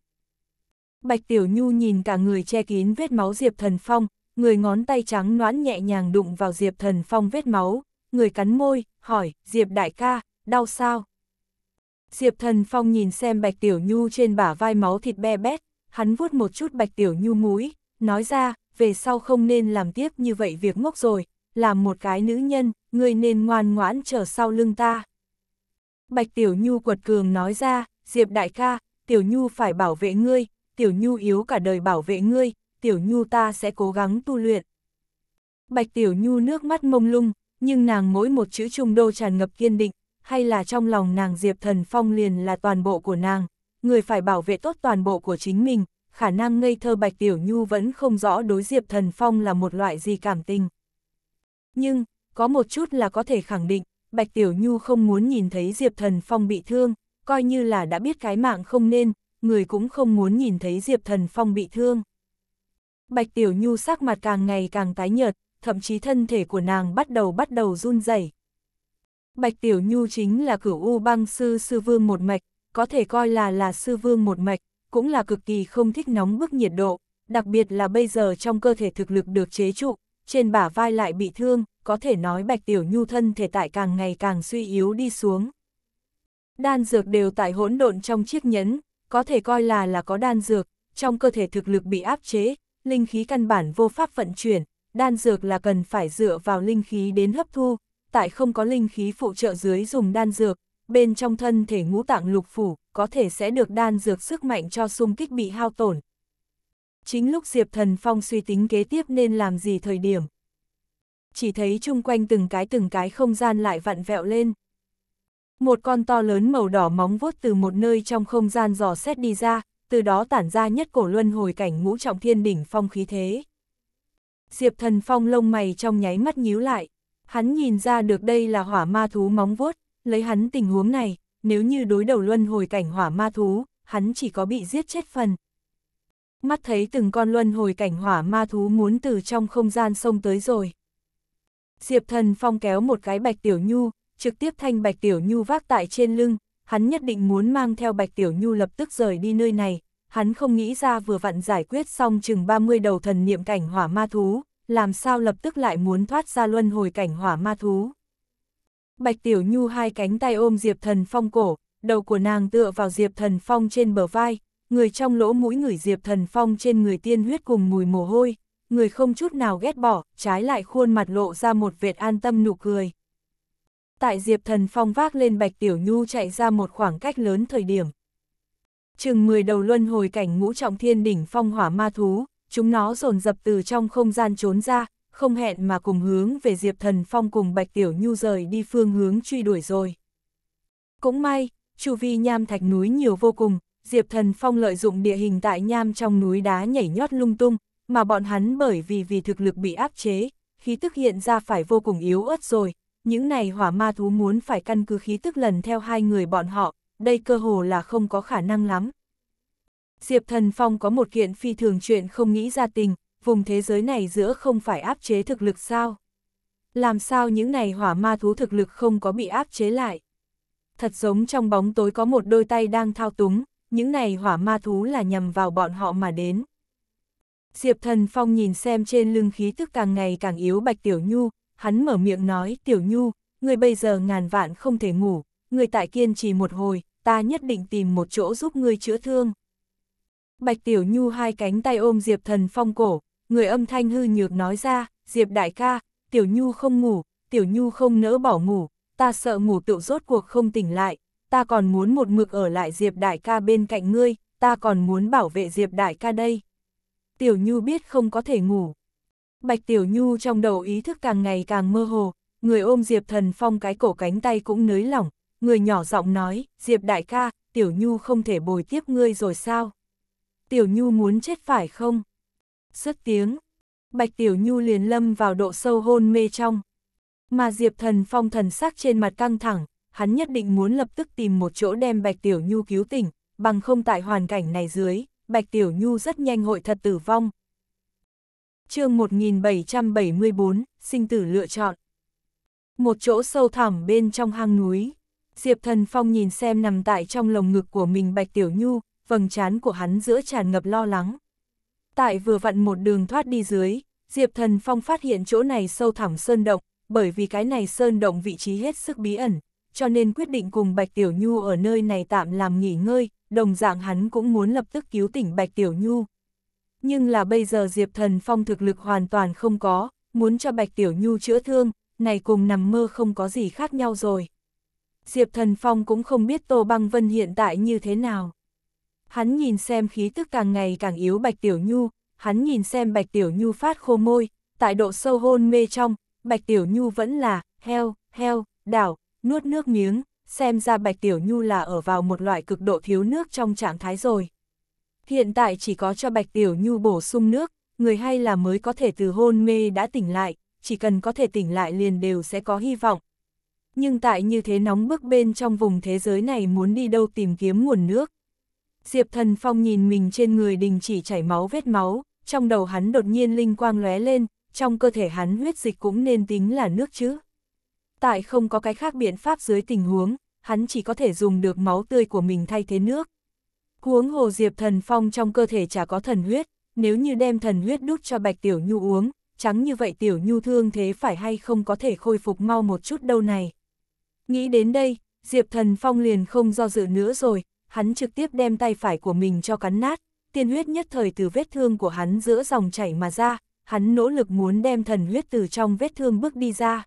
Bạch Tiểu Nhu nhìn cả người che kín vết máu Diệp Thần Phong, người ngón tay trắng noãn nhẹ nhàng đụng vào Diệp Thần Phong vết máu, người cắn môi, hỏi, Diệp đại ca, đau sao? Diệp Thần Phong nhìn xem Bạch Tiểu Nhu trên bả vai máu thịt be bét, hắn vuốt một chút Bạch Tiểu Nhu mũi, nói ra, về sau không nên làm tiếp như vậy việc ngốc rồi, là một cái nữ nhân, người nên ngoan ngoãn trở sau lưng ta. Bạch Tiểu Nhu quật cường nói ra, Diệp đại ca, Tiểu Nhu phải bảo vệ ngươi, Tiểu Nhu yếu cả đời bảo vệ ngươi, Tiểu Nhu ta sẽ cố gắng tu luyện. Bạch Tiểu Nhu nước mắt mông lung, nhưng nàng mỗi một chữ trung đô tràn ngập kiên định, hay là trong lòng nàng Diệp Thần Phong liền là toàn bộ của nàng, người phải bảo vệ tốt toàn bộ của chính mình, khả năng ngây thơ Bạch Tiểu Nhu vẫn không rõ đối Diệp Thần Phong là một loại gì cảm tình. Nhưng, có một chút là có thể khẳng định, Bạch Tiểu Nhu không muốn nhìn thấy Diệp Thần Phong bị thương, coi như là đã biết cái mạng không nên, người cũng không muốn nhìn thấy Diệp Thần Phong bị thương. Bạch Tiểu Nhu sắc mặt càng ngày càng tái nhợt, thậm chí thân thể của nàng bắt đầu bắt đầu run rẩy. Bạch Tiểu Nhu chính là cửu U băng sư sư vương một mạch, có thể coi là là sư vương một mạch, cũng là cực kỳ không thích nóng bức nhiệt độ, đặc biệt là bây giờ trong cơ thể thực lực được chế trụ, trên bả vai lại bị thương, có thể nói Bạch Tiểu Nhu thân thể tại càng ngày càng suy yếu đi xuống. Đan dược đều tại hỗn độn trong chiếc nhẫn, có thể coi là là có đan dược, trong cơ thể thực lực bị áp chế, linh khí căn bản vô pháp vận chuyển, đan dược là cần phải dựa vào linh khí đến hấp thu, tại không có linh khí phụ trợ dưới dùng đan dược, bên trong thân thể ngũ tạng lục phủ có thể sẽ được đan dược sức mạnh cho xung kích bị hao tổn, chính lúc Diệp Thần Phong suy tính kế tiếp nên làm gì thời điểm. Chỉ thấy chung quanh từng cái từng cái không gian lại vặn vẹo lên. Một con to lớn màu đỏ móng vuốt từ một nơi trong không gian dò xét đi ra, từ đó tản ra nhất cổ luân hồi cảnh ngũ trọng thiên đỉnh phong khí thế. Diệp Thần Phong lông mày trong nháy mắt nhíu lại, hắn nhìn ra được đây là hỏa ma thú móng vuốt, lấy hắn tình huống này, nếu như đối đầu luân hồi cảnh hỏa ma thú, hắn chỉ có bị giết chết phần, mắt thấy từng con luân hồi cảnh hỏa ma thú muốn từ trong không gian sông tới rồi. Diệp thần phong kéo một cái bạch tiểu nhu, trực tiếp thanh bạch tiểu nhu vác tại trên lưng, hắn nhất định muốn mang theo bạch tiểu nhu lập tức rời đi nơi này, hắn không nghĩ ra vừa vặn giải quyết xong chừng 30 đầu thần niệm cảnh hỏa ma thú, làm sao lập tức lại muốn thoát ra luân hồi cảnh hỏa ma thú. Bạch Tiểu Nhu hai cánh tay ôm Diệp Thần Phong cổ, đầu của nàng tựa vào Diệp Thần Phong trên bờ vai, người trong lỗ mũi người Diệp Thần Phong trên người tiên huyết cùng mùi mồ hôi, người không chút nào ghét bỏ, trái lại khuôn mặt lộ ra một vệt an tâm nụ cười. Tại Diệp Thần Phong vác lên Bạch Tiểu Nhu chạy ra một khoảng cách lớn thời điểm. Chừng 10 đầu luân hồi cảnh ngũ trọng thiên đỉnh phong hỏa ma thú, chúng nó dồn dập từ trong không gian trốn ra, không hẹn mà cùng hướng về Diệp Thần Phong cùng Bạch Tiểu Nhu rời đi phương hướng truy đuổi rồi. Cũng may, chu vi nham thạch núi nhiều vô cùng, Diệp Thần Phong lợi dụng địa hình tại nham trong núi đá nhảy nhót lung tung, mà bọn hắn bởi vì vì thực lực bị áp chế, khí tức hiện ra phải vô cùng yếu ớt rồi, những này hỏa ma thú muốn phải căn cứ khí tức lần theo hai người bọn họ, đây cơ hồ là không có khả năng lắm. Diệp Thần Phong có một kiện phi thường chuyện không nghĩ ra tình, vùng thế giới này giữa không phải áp chế thực lực sao? Làm sao những này hỏa ma thú thực lực không có bị áp chế lại? Thật giống trong bóng tối có một đôi tay đang thao túng, những này hỏa ma thú là nhằm vào bọn họ mà đến. Diệp Thần Phong nhìn xem trên lưng khí tức càng ngày càng yếu Bạch Tiểu Nhu, hắn mở miệng nói Tiểu Nhu, người bây giờ ngàn vạn không thể ngủ, người tại kiên trì một hồi, ta nhất định tìm một chỗ giúp người chữa thương. Bạch Tiểu Nhu hai cánh tay ôm Diệp Thần Phong cổ, người âm thanh hư nhược nói ra, Diệp đại ca, Tiểu Nhu không ngủ, Tiểu Nhu không nỡ bỏ ngủ, ta sợ ngủ tựu rốt cuộc không tỉnh lại, ta còn muốn một mực ở lại Diệp Đại ca bên cạnh ngươi, ta còn muốn bảo vệ Diệp Đại ca đây. Tiểu Nhu biết không có thể ngủ. Bạch Tiểu Nhu trong đầu ý thức càng ngày càng mơ hồ, người ôm Diệp Thần Phong cái cổ cánh tay cũng nới lỏng, người nhỏ giọng nói, Diệp Đại ca, Tiểu Nhu không thể bồi tiếp ngươi rồi sao? Tiểu Nhu muốn chết phải không? Xuất tiếng, Bạch Tiểu Nhu liền lâm vào độ sâu hôn mê trong. Mà Diệp Thần Phong thần sắc trên mặt căng thẳng, hắn nhất định muốn lập tức tìm một chỗ đem Bạch Tiểu Nhu cứu tỉnh, bằng không tại hoàn cảnh này dưới, Bạch Tiểu Nhu rất nhanh hội thật tử vong. chương 1774, sinh tử lựa chọn. Một chỗ sâu thẳm bên trong hang núi, Diệp Thần Phong nhìn xem nằm tại trong lồng ngực của mình Bạch Tiểu Nhu, vầng trán của hắn giữa tràn ngập lo lắng. Tại vừa vặn một đường thoát đi dưới, Diệp Thần Phong phát hiện chỗ này sâu thẳm sơn động, bởi vì cái này sơn động vị trí hết sức bí ẩn, cho nên quyết định cùng Bạch Tiểu Nhu ở nơi này tạm làm nghỉ ngơi, đồng dạng hắn cũng muốn lập tức cứu tỉnh Bạch Tiểu Nhu. Nhưng là bây giờ Diệp Thần Phong thực lực hoàn toàn không có, muốn cho Bạch Tiểu Nhu chữa thương, này cùng nằm mơ không có gì khác nhau rồi. Diệp Thần Phong cũng không biết Tô Băng Vân hiện tại như thế nào. Hắn nhìn xem khí tức càng ngày càng yếu Bạch Tiểu Nhu, hắn nhìn xem Bạch Tiểu Nhu phát khô môi, tại độ sâu hôn mê trong, Bạch Tiểu Nhu vẫn là, heo, heo, đảo, nuốt nước miếng, xem ra Bạch Tiểu Nhu là ở vào một loại cực độ thiếu nước trong trạng thái rồi. Hiện tại chỉ có cho Bạch Tiểu Nhu bổ sung nước, người hay là mới có thể từ hôn mê đã tỉnh lại, chỉ cần có thể tỉnh lại liền đều sẽ có hy vọng. Nhưng tại như thế nóng bức bên trong vùng thế giới này muốn đi đâu tìm kiếm nguồn nước. Diệp Thần Phong nhìn mình trên người đình chỉ chảy máu vết máu, trong đầu hắn đột nhiên linh quang lóe lên, trong cơ thể hắn huyết dịch cũng nên tính là nước chứ tại không có cái khác biện pháp dưới tình huống, hắn chỉ có thể dùng được máu tươi của mình thay thế nước. Huống hồ Diệp Thần Phong trong cơ thể chả có thần huyết, nếu như đem thần huyết đút cho Bạch Tiểu Nhu uống, trắng như vậy Tiểu Nhu thương thế phải hay không có thể khôi phục mau một chút đâu này. Nghĩ đến đây, Diệp Thần Phong liền không do dự nữa rồi, hắn trực tiếp đem tay phải của mình cho cắn nát, tiên huyết nhất thời từ vết thương của hắn giữa dòng chảy mà ra, hắn nỗ lực muốn đem thần huyết từ trong vết thương bước đi ra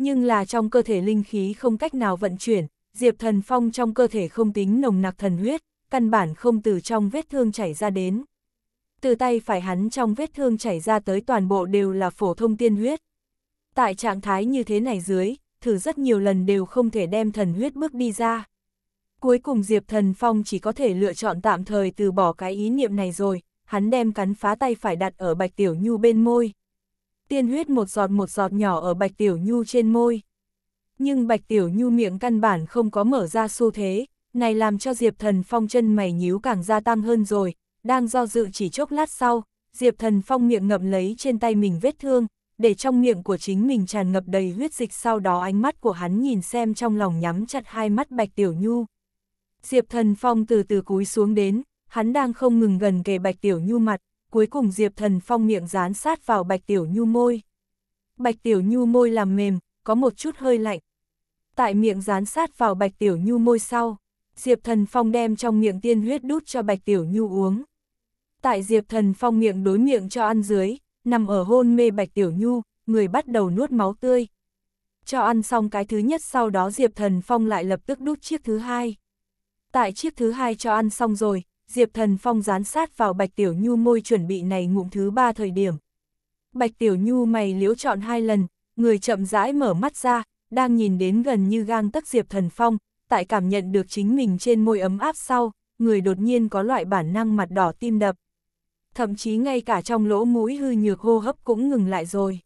nhưng là trong cơ thể linh khí không cách nào vận chuyển, Diệp Thần Phong trong cơ thể không tính nồng nặc thần huyết, căn bản không từ trong vết thương chảy ra đến. Từ tay phải hắn trong vết thương chảy ra tới toàn bộ đều là phổ thông tiên huyết. Tại trạng thái như thế này dưới, thử rất nhiều lần đều không thể đem thần huyết bước đi ra. Cuối cùng Diệp Thần Phong chỉ có thể lựa chọn tạm thời từ bỏ cái ý niệm này rồi, hắn đem cắn phá tay phải đặt ở Bạch Tiểu Nhu bên môi tiên huyết một giọt một giọt nhỏ ở Bạch Tiểu Nhu trên môi. Nhưng Bạch Tiểu Nhu miệng căn bản không có mở ra xu thế, này làm cho Diệp Thần Phong chân mày nhíu càng gia tăng hơn rồi, đang do dự chỉ chốc lát sau, Diệp Thần Phong miệng ngậm lấy trên tay mình vết thương, để trong miệng của chính mình tràn ngập đầy huyết dịch sau đó ánh mắt của hắn nhìn xem trong lòng nhắm chặt hai mắt Bạch Tiểu Nhu. Diệp Thần Phong từ từ cúi xuống đến, hắn đang không ngừng gần kề Bạch Tiểu Nhu mặt, cuối cùng Diệp Thần Phong miệng dán sát vào Bạch Tiểu Nhu môi. Bạch Tiểu Nhu môi làm mềm, có một chút hơi lạnh. Tại miệng dán sát vào Bạch Tiểu Nhu môi sau, Diệp Thần Phong đem trong miệng tiên huyết đút cho Bạch Tiểu Nhu uống. Tại Diệp Thần Phong miệng đối miệng cho ăn dưới, nằm ở hôn mê Bạch Tiểu Nhu, người bắt đầu nuốt máu tươi. Cho ăn xong cái thứ nhất sau đó Diệp Thần Phong lại lập tức đút chiếc thứ hai. Tại chiếc thứ hai cho ăn xong rồi, Diệp Thần Phong dán sát vào Bạch Tiểu Nhu môi chuẩn bị này ngụm thứ ba thời điểm. Bạch Tiểu Nhu mày liếu chọn hai lần, người chậm rãi mở mắt ra, đang nhìn đến gần như gang tấc Diệp Thần Phong, tại cảm nhận được chính mình trên môi ấm áp sau, người đột nhiên có loại bản năng mặt đỏ tim đập. Thậm chí ngay cả trong lỗ mũi hư nhược hô hấp cũng ngừng lại rồi.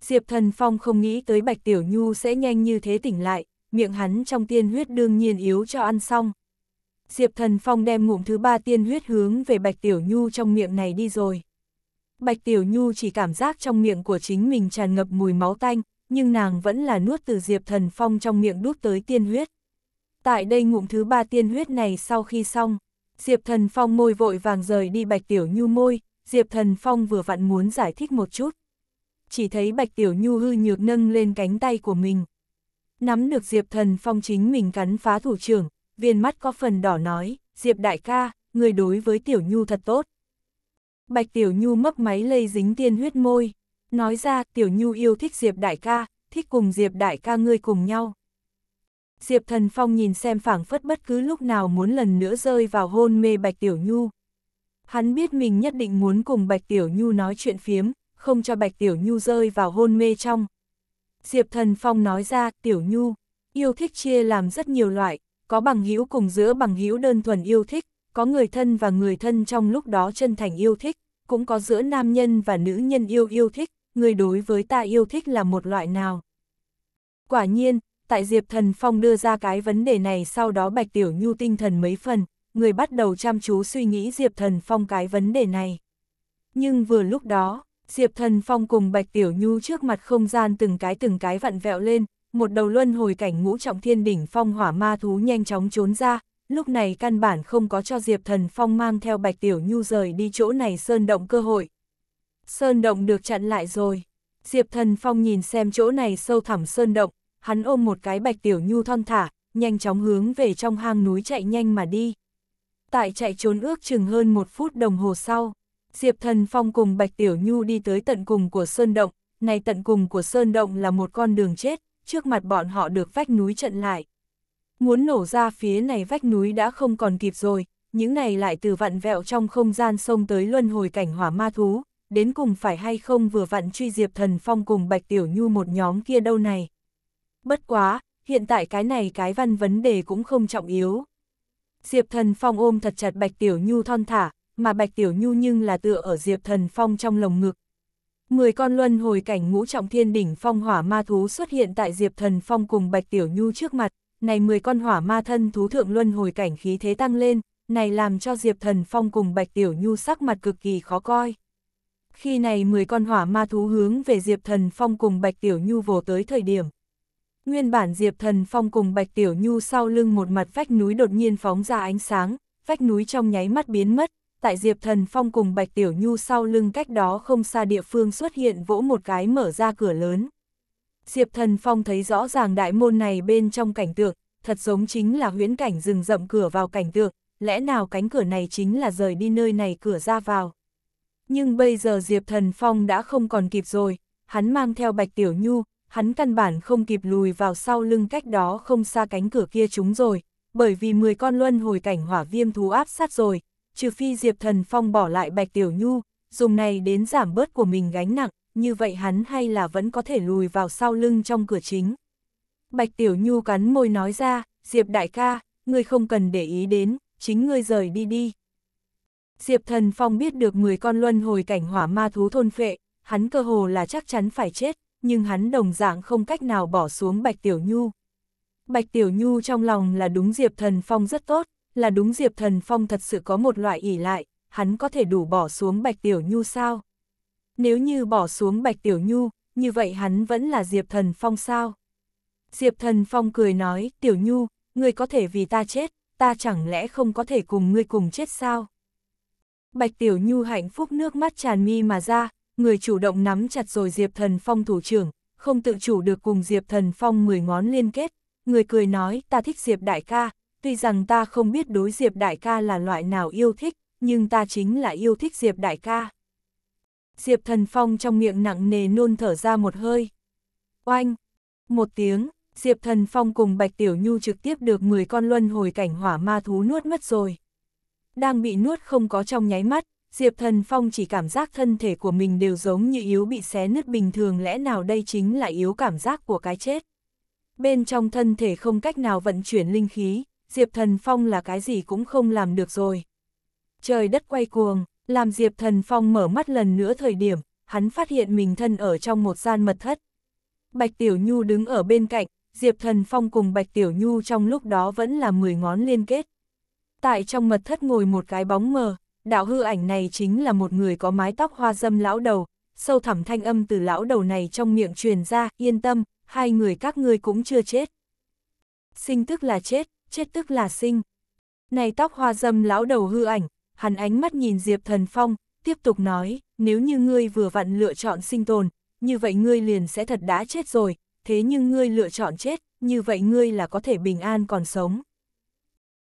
Diệp Thần Phong không nghĩ tới Bạch Tiểu Nhu sẽ nhanh như thế tỉnh lại, miệng hắn trong tiên huyết đương nhiên yếu cho ăn xong. Diệp Thần Phong đem ngụm thứ ba tiên huyết hướng về Bạch Tiểu Nhu trong miệng này đi rồi. Bạch Tiểu Nhu chỉ cảm giác trong miệng của chính mình tràn ngập mùi máu tanh, nhưng nàng vẫn là nuốt từ Diệp Thần Phong trong miệng đút tới tiên huyết. Tại đây ngụm thứ ba tiên huyết này sau khi xong, Diệp Thần Phong môi vội vàng rời đi Bạch Tiểu Nhu môi, Diệp Thần Phong vừa vặn muốn giải thích một chút. Chỉ thấy Bạch Tiểu Nhu hư nhược nâng lên cánh tay của mình. Nắm được Diệp Thần Phong chính mình cắn phá thủ trưởng, viên mắt có phần đỏ nói, Diệp đại ca, người đối với Tiểu Nhu thật tốt. Bạch Tiểu Nhu mấp máy lây dính tiên huyết môi, nói ra Tiểu Nhu yêu thích Diệp đại ca, thích cùng Diệp đại ca ngươi cùng nhau. Diệp Thần Phong nhìn xem phảng phất bất cứ lúc nào muốn lần nữa rơi vào hôn mê Bạch Tiểu Nhu. Hắn biết mình nhất định muốn cùng Bạch Tiểu Nhu nói chuyện phiếm, không cho Bạch Tiểu Nhu rơi vào hôn mê trong. Diệp Thần Phong nói ra, Tiểu Nhu, yêu thích chia làm rất nhiều loại, có bằng hữu cùng giữa bằng hữu đơn thuần yêu thích, có người thân và người thân trong lúc đó chân thành yêu thích, cũng có giữa nam nhân và nữ nhân yêu yêu thích, người đối với ta yêu thích là một loại nào. Quả nhiên, tại Diệp Thần Phong đưa ra cái vấn đề này sau đó Bạch Tiểu Nhu tinh thần mấy phần, người bắt đầu chăm chú suy nghĩ Diệp Thần Phong cái vấn đề này. Nhưng vừa lúc đó, Diệp Thần Phong cùng Bạch Tiểu Nhu trước mặt không gian từng cái từng cái vặn vẹo lên, một đầu luân hồi cảnh ngũ trọng thiên đỉnh phong hỏa ma thú nhanh chóng trốn ra, lúc này căn bản không có cho Diệp Thần Phong mang theo Bạch Tiểu Nhu rời đi chỗ này sơn động cơ hội. Sơn động được chặn lại rồi. Diệp Thần Phong nhìn xem chỗ này sâu thẳm sơn động, hắn ôm một cái Bạch Tiểu Nhu thon thả, nhanh chóng hướng về trong hang núi chạy nhanh mà đi. Tại chạy trốn ước chừng hơn một phút đồng hồ sau, Diệp Thần Phong cùng Bạch Tiểu Nhu đi tới tận cùng của sơn động, này tận cùng của sơn động là một con đường chết, trước mặt bọn họ được vách núi chặn lại. Muốn nổ ra phía này vách núi đã không còn kịp rồi, những này lại từ vặn vẹo trong không gian sông tới luân hồi cảnh hỏa ma thú, đến cùng phải hay không vừa vặn truy diệp thần phong cùng Bạch Tiểu Nhu một nhóm kia đâu này. Bất quá, hiện tại cái này cái văn vấn đề cũng không trọng yếu. Diệp thần phong ôm thật chặt Bạch Tiểu Nhu thon thả, mà Bạch Tiểu Nhu nhưng là tựa ở Diệp thần phong trong lồng ngực, Người con luân hồi cảnh ngũ trọng thiên đỉnh phong hỏa ma thú xuất hiện tại Diệp Thần Phong cùng Bạch Tiểu Nhu trước mặt, này 10 con hỏa ma thân thú thượng luân hồi cảnh khí thế tăng lên, này làm cho Diệp Thần Phong cùng Bạch Tiểu Nhu sắc mặt cực kỳ khó coi. Khi này 10 con hỏa ma thú hướng về Diệp Thần Phong cùng Bạch Tiểu Nhu vồ tới thời điểm. Nguyên bản Diệp Thần Phong cùng Bạch Tiểu Nhu sau lưng một mặt vách núi đột nhiên phóng ra ánh sáng, vách núi trong nháy mắt biến mất, tại Diệp Thần Phong cùng Bạch Tiểu Nhu sau lưng cách đó không xa địa phương xuất hiện vỗ một cái mở ra cửa lớn. Diệp Thần Phong thấy rõ ràng đại môn này bên trong cảnh tượng, thật giống chính là huyễn cảnh rừng rậm cửa vào cảnh tượng, lẽ nào cánh cửa này chính là rời đi nơi này cửa ra vào. Nhưng bây giờ Diệp Thần Phong đã không còn kịp rồi, hắn mang theo Bạch Tiểu Nhu, hắn căn bản không kịp lùi vào sau lưng cách đó không xa cánh cửa kia chúng rồi, bởi vì 10 con luân hồi cảnh hỏa viêm thú áp sát rồi, trừ phi Diệp Thần Phong bỏ lại Bạch Tiểu Nhu, dùng này đến giảm bớt của mình gánh nặng, như vậy hắn hay là vẫn có thể lùi vào sau lưng trong cửa chính. Bạch Tiểu Nhu cắn môi nói ra, Diệp đại ca, ngươi không cần để ý đến, chính ngươi rời đi đi. Diệp Thần Phong biết được 10 con luân hồi cảnh hỏa ma thú thôn phệ, hắn cơ hồ là chắc chắn phải chết, nhưng hắn đồng dạng không cách nào bỏ xuống Bạch Tiểu Nhu. Bạch Tiểu Nhu trong lòng là đúng Diệp Thần Phong rất tốt, là đúng Diệp Thần Phong thật sự có một loại ỉ lại, hắn có thể đủ bỏ xuống Bạch Tiểu Nhu sao? Nếu như bỏ xuống Bạch Tiểu Nhu, như vậy hắn vẫn là Diệp Thần Phong sao? Diệp Thần Phong cười nói, Tiểu Nhu, ngươi có thể vì ta chết, ta chẳng lẽ không có thể cùng ngươi cùng chết sao? Bạch Tiểu Nhu hạnh phúc nước mắt tràn mi mà ra, người chủ động nắm chặt rồi Diệp Thần Phong thủ trưởng, không tự chủ được cùng Diệp Thần Phong mười ngón liên kết, người cười nói ta thích Diệp đại ca, tuy rằng ta không biết đối Diệp Đại ca là loại nào yêu thích, nhưng ta chính là yêu thích Diệp Đại ca. Diệp Thần Phong trong miệng nặng nề nôn thở ra một hơi. Oanh! Một tiếng, Diệp Thần Phong cùng Bạch Tiểu Nhu trực tiếp được 10 con luân hồi cảnh hỏa ma thú nuốt mất rồi. Đang bị nuốt không có trong nháy mắt, Diệp Thần Phong chỉ cảm giác thân thể của mình đều giống như yếu bị xé nứt bình thường lẽ nào đây chính là yếu cảm giác của cái chết. Bên trong thân thể không cách nào vận chuyển linh khí, Diệp Thần Phong là cái gì cũng không làm được rồi. Trời đất quay cuồng, làm Diệp Thần Phong mở mắt lần nữa thời điểm, hắn phát hiện mình thân ở trong một gian mật thất. Bạch Tiểu Nhu đứng ở bên cạnh, Diệp Thần Phong cùng Bạch Tiểu Nhu trong lúc đó vẫn là 10 ngón liên kết. Tại trong mật thất ngồi một cái bóng mờ, đạo hư ảnh này chính là một người có mái tóc hoa dâm lão đầu, sâu thẳm thanh âm từ lão đầu này trong miệng truyền ra, yên tâm, hai người các ngươi cũng chưa chết. Sinh tức là chết, chết tức là sinh. Này tóc hoa dâm lão đầu hư ảnh, hắn ánh mắt nhìn Diệp Thần Phong, tiếp tục nói, nếu như ngươi vừa vặn lựa chọn sinh tồn, như vậy ngươi liền sẽ thật đã chết rồi, thế nhưng ngươi lựa chọn chết, như vậy ngươi là có thể bình an còn sống.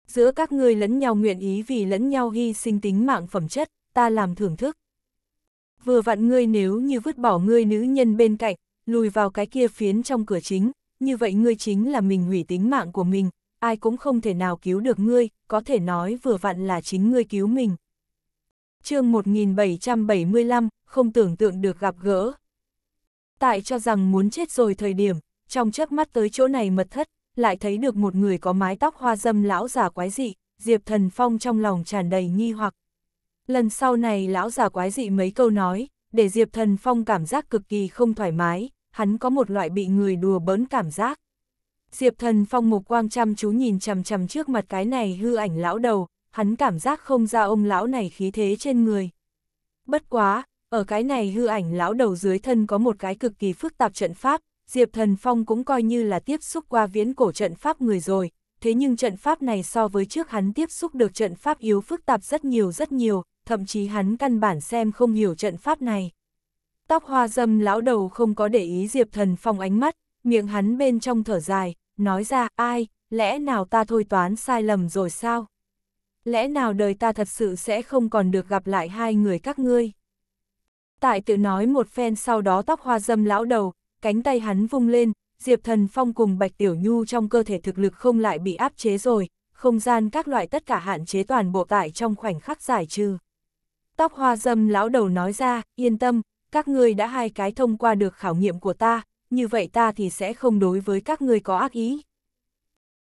Giữa các ngươi lẫn nhau nguyện ý vì lẫn nhau hy sinh tính mạng phẩm chất, ta làm thưởng thức. Vừa vặn ngươi nếu như vứt bỏ ngươi nữ nhân bên cạnh, lùi vào cái kia phiến trong cửa chính, như vậy ngươi chính là mình hủy tính mạng của mình, ai cũng không thể nào cứu được ngươi, có thể nói vừa vặn là chính ngươi cứu mình. chương 1775, không tưởng tượng được gặp gỡ. Tại cho rằng muốn chết rồi thời điểm, trong chớp mắt tới chỗ này mật thất, lại thấy được một người có mái tóc hoa dâm lão già quái dị, Diệp Thần Phong trong lòng tràn đầy nghi hoặc. Lần sau này lão già quái dị mấy câu nói, để Diệp Thần Phong cảm giác cực kỳ không thoải mái, hắn có một loại bị người đùa bỡn cảm giác. Diệp thần phong mục quang chăm chú nhìn chằm chằm trước mặt cái này hư ảnh lão đầu, hắn cảm giác không ra ông lão này khí thế trên người. Bất quá, ở cái này hư ảnh lão đầu dưới thân có một cái cực kỳ phức tạp trận pháp, Diệp Thần Phong cũng coi như là tiếp xúc qua viễn cổ trận pháp người rồi, thế nhưng trận pháp này so với trước hắn tiếp xúc được trận pháp yếu phức tạp rất nhiều rất nhiều, thậm chí hắn căn bản xem không hiểu trận pháp này. Tóc hoa dâm lão đầu không có để ý Diệp Thần Phong ánh mắt, miệng hắn bên trong thở dài, nói ra, ai, lẽ nào ta thôi toán sai lầm rồi sao? Lẽ nào đời ta thật sự sẽ không còn được gặp lại hai người các ngươi? Tại tự nói một phen sau đó tóc hoa dâm lão đầu, cánh tay hắn vung lên, Diệp Thần Phong cùng Bạch Tiểu Nhu trong cơ thể thực lực không lại bị áp chế rồi, không gian các loại tất cả hạn chế toàn bộ tại trong khoảnh khắc giải trừ. Tóc hoa dâm lão đầu nói ra, yên tâm, các ngươi đã hai cái thông qua được khảo nghiệm của ta, như vậy ta thì sẽ không đối với các ngươi có ác ý.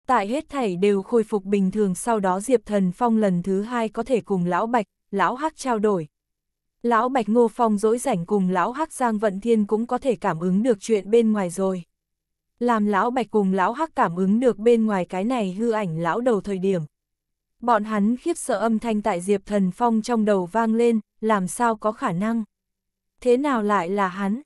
Tại hết thảy đều khôi phục bình thường sau đó Diệp Thần Phong lần thứ hai có thể cùng Lão Bạch, Lão Hắc trao đổi. Lão Bạch Ngô Phong dỗi rảnh cùng Lão Hắc Giang Vận Thiên cũng có thể cảm ứng được chuyện bên ngoài rồi. Làm Lão Bạch cùng Lão Hắc cảm ứng được bên ngoài cái này hư ảnh Lão đầu thời điểm. Bọn hắn khiếp sợ âm thanh tại Diệp Thần Phong trong đầu vang lên, làm sao có khả năng. Thế nào lại là hắn?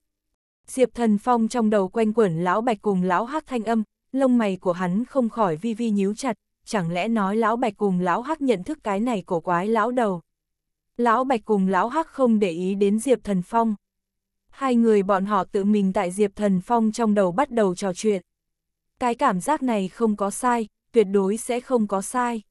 Diệp Thần Phong trong đầu quanh quẩn lão bạch cùng lão hắc thanh âm, lông mày của hắn không khỏi vi vi nhíu chặt, chẳng lẽ nói lão bạch cùng lão hắc nhận thức cái này cổ quái lão đầu. Lão bạch cùng lão hắc không để ý đến Diệp Thần Phong. Hai người bọn họ tự mình tại Diệp Thần Phong trong đầu bắt đầu trò chuyện. Cái cảm giác này không có sai, tuyệt đối sẽ không có sai.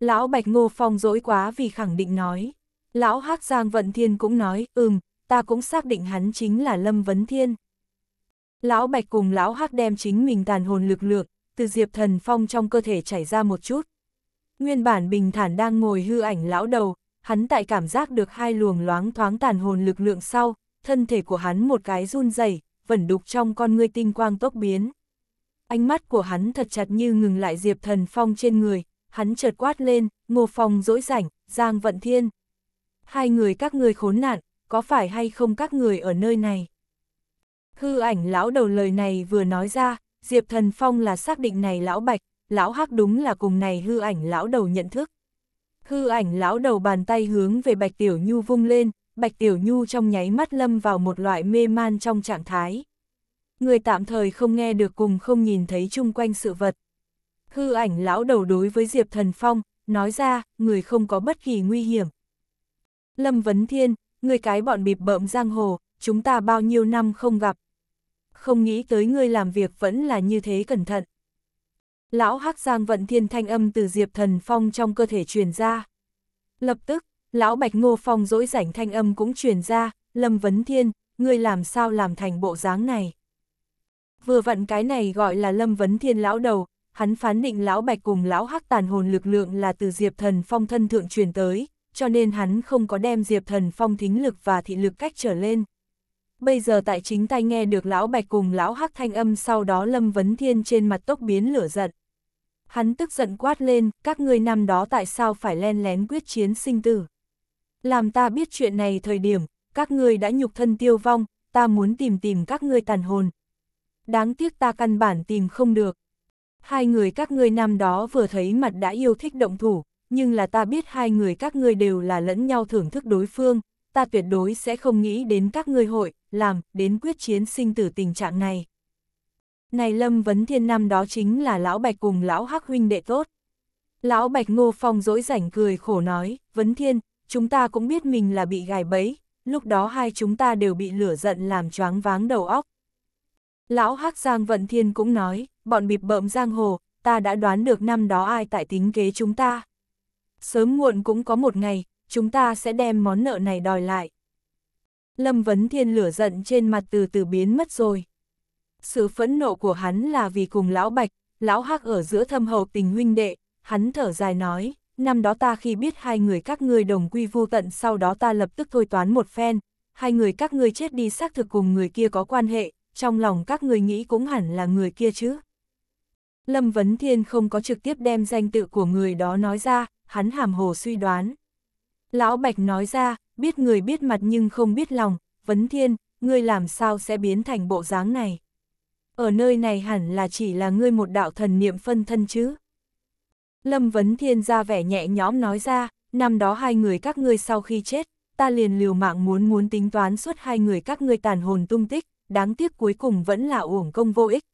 Lão Bạch Ngô Phong dỗi quá vì khẳng định nói. Lão hắc Giang Vận Thiên cũng nói, ừm, ta cũng xác định hắn chính là Lâm Vấn Thiên. Lão Bạch cùng Lão Hắc đem chính mình tàn hồn lực lượng, từ Diệp Thần Phong trong cơ thể chảy ra một chút. Nguyên bản bình thản đang ngồi hư ảnh lão đầu, hắn tại cảm giác được hai luồng loáng thoáng tàn hồn lực lượng sau, thân thể của hắn một cái run rẩy, vẩn đục trong con ngươi tinh quang tốc biến. Ánh mắt của hắn thật chặt như ngừng lại Diệp Thần Phong trên người, hắn chợt quát lên, Ngô Phong dỗi rảnh, Giang Vận Thiên. Hai người các ngươi khốn nạn, có phải hay không các người ở nơi này? Hư ảnh lão đầu lời này vừa nói ra, Diệp Thần Phong là xác định này lão bạch, lão hắc đúng là cùng này hư ảnh lão đầu nhận thức. Hư ảnh lão đầu bàn tay hướng về Bạch Tiểu Nhu vung lên, Bạch Tiểu Nhu trong nháy mắt lâm vào một loại mê man trong trạng thái. Người tạm thời không nghe được cùng không nhìn thấy chung quanh sự vật. Hư ảnh lão đầu đối với Diệp Thần Phong, nói ra, người không có bất kỳ nguy hiểm. Lâm Vấn Thiên, người cái bọn bịp bợm giang hồ, chúng ta bao nhiêu năm không gặp. Không nghĩ tới ngươi làm việc vẫn là như thế cẩn thận. Lão Hắc Giang vận thiên thanh âm từ Diệp Thần Phong trong cơ thể truyền ra. Lập tức, lão Bạch Ngô Phong dỗi rảnh thanh âm cũng truyền ra, Lâm Vấn Thiên, ngươi làm sao làm thành bộ dáng này. Vừa vặn cái này gọi là Lâm Vấn Thiên lão đầu, hắn phán định lão Bạch cùng lão Hắc tàn hồn lực lượng là từ Diệp Thần Phong thân thượng truyền tới, cho nên hắn không có đem Diệp Thần Phong thính lực và thị lực cách trở lên. Bây giờ tại chính tay nghe được Lão Bạch cùng Lão Hắc thanh âm sau đó Lâm Vấn Thiên trên mặt tốc biến lửa giận. Hắn tức giận quát lên, các ngươi năm đó tại sao phải len lén quyết chiến sinh tử. Làm ta biết chuyện này thời điểm, các ngươi đã nhục thân tiêu vong, ta muốn tìm tìm các ngươi tàn hồn. Đáng tiếc ta căn bản tìm không được. Hai người các ngươi năm đó vừa thấy mặt đã yêu thích động thủ, nhưng là ta biết hai người các ngươi đều là lẫn nhau thưởng thức đối phương, ta tuyệt đối sẽ không nghĩ đến các ngươi hội, làm, đến quyết chiến sinh tử tình trạng này. Này Lâm Vấn Thiên năm đó chính là Lão Bạch cùng Lão Hắc Huynh đệ tốt. Lão Bạch Ngô Phong dỗi rảnh cười khổ nói, Vấn Thiên, chúng ta cũng biết mình là bị gài bẫy, lúc đó hai chúng ta đều bị lửa giận làm choáng váng đầu óc. Lão Hắc Giang Vận Thiên cũng nói, bọn bịp bợm giang hồ, ta đã đoán được năm đó ai tại tính kế chúng ta sớm muộn cũng có một ngày, chúng ta sẽ đem món nợ này đòi lại. Lâm Vấn Thiên lửa giận trên mặt từ từ biến mất rồi. Sự phẫn nộ của hắn là vì cùng Lão Bạch, Lão Hắc ở giữa thâm hậu tình huynh đệ, hắn thở dài nói, năm đó ta khi biết hai người các ngươi đồng quy vô tận sau đó ta lập tức thôi toán một phen, hai người các ngươi chết đi xác thực cùng người kia có quan hệ, trong lòng các ngươi nghĩ cũng hẳn là người kia chứ. Lâm Vấn Thiên không có trực tiếp đem danh tự của người đó nói ra, hắn hàm hồ suy đoán. Lão Bạch nói ra, biết người biết mặt nhưng không biết lòng, vấn thiên, ngươi làm sao sẽ biến thành bộ dáng này? Ở nơi này hẳn là chỉ là ngươi một đạo thần niệm phân thân chứ? Lâm Vấn Thiên ra vẻ nhẹ nhõm nói ra, năm đó hai người các ngươi sau khi chết, ta liền liều mạng muốn muốn tính toán suốt hai người các ngươi tàn hồn tung tích, đáng tiếc cuối cùng vẫn là uổng công vô ích.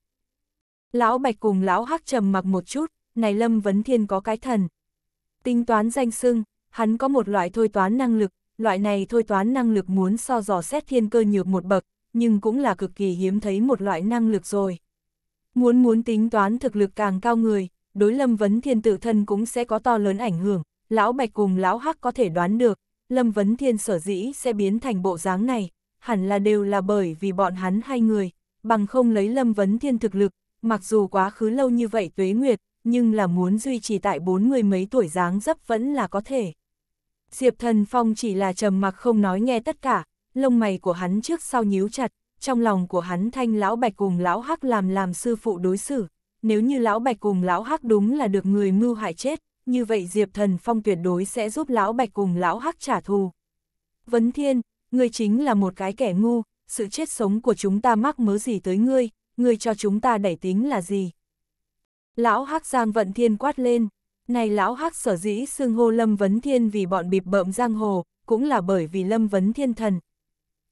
Lão Bạch cùng Lão Hắc trầm mặc một chút, này Lâm Vấn Thiên có cái thần, Tính toán danh sưng, hắn có một loại thôi toán năng lực, loại này thôi toán năng lực muốn so dò xét thiên cơ nhược một bậc, nhưng cũng là cực kỳ hiếm thấy một loại năng lực rồi. Muốn muốn tính toán thực lực càng cao người, đối Lâm Vấn Thiên tự thân cũng sẽ có to lớn ảnh hưởng, Lão Bạch cùng Lão Hắc có thể đoán được, Lâm Vấn Thiên sở dĩ sẽ biến thành bộ dáng này, hẳn là đều là bởi vì bọn hắn hai người, bằng không lấy Lâm Vấn Thiên thực lực, mặc dù quá khứ lâu như vậy tuế nguyệt, nhưng là muốn duy trì tại bốn người mấy tuổi dáng dấp vẫn là có thể. Diệp Thần Phong chỉ là trầm mặc không nói nghe tất cả, lông mày của hắn trước sau nhíu chặt, trong lòng của hắn thanh lão bạch cùng lão hắc làm làm sư phụ đối xử, nếu như lão bạch cùng lão hắc đúng là được người mưu hại chết, như vậy Diệp Thần Phong tuyệt đối sẽ giúp lão bạch cùng lão hắc trả thù. Vấn Thiên, ngươi chính là một cái kẻ ngu, sự chết sống của chúng ta mắc mớ gì tới ngươi, ngươi cho chúng ta đẩy tính là gì? Lão Hắc Giang Vận Thiên quát lên, này Lão Hắc sở dĩ xưng hô Lâm Vấn Thiên vì bọn bịp bợm giang hồ, cũng là bởi vì Lâm Vấn Thiên thần.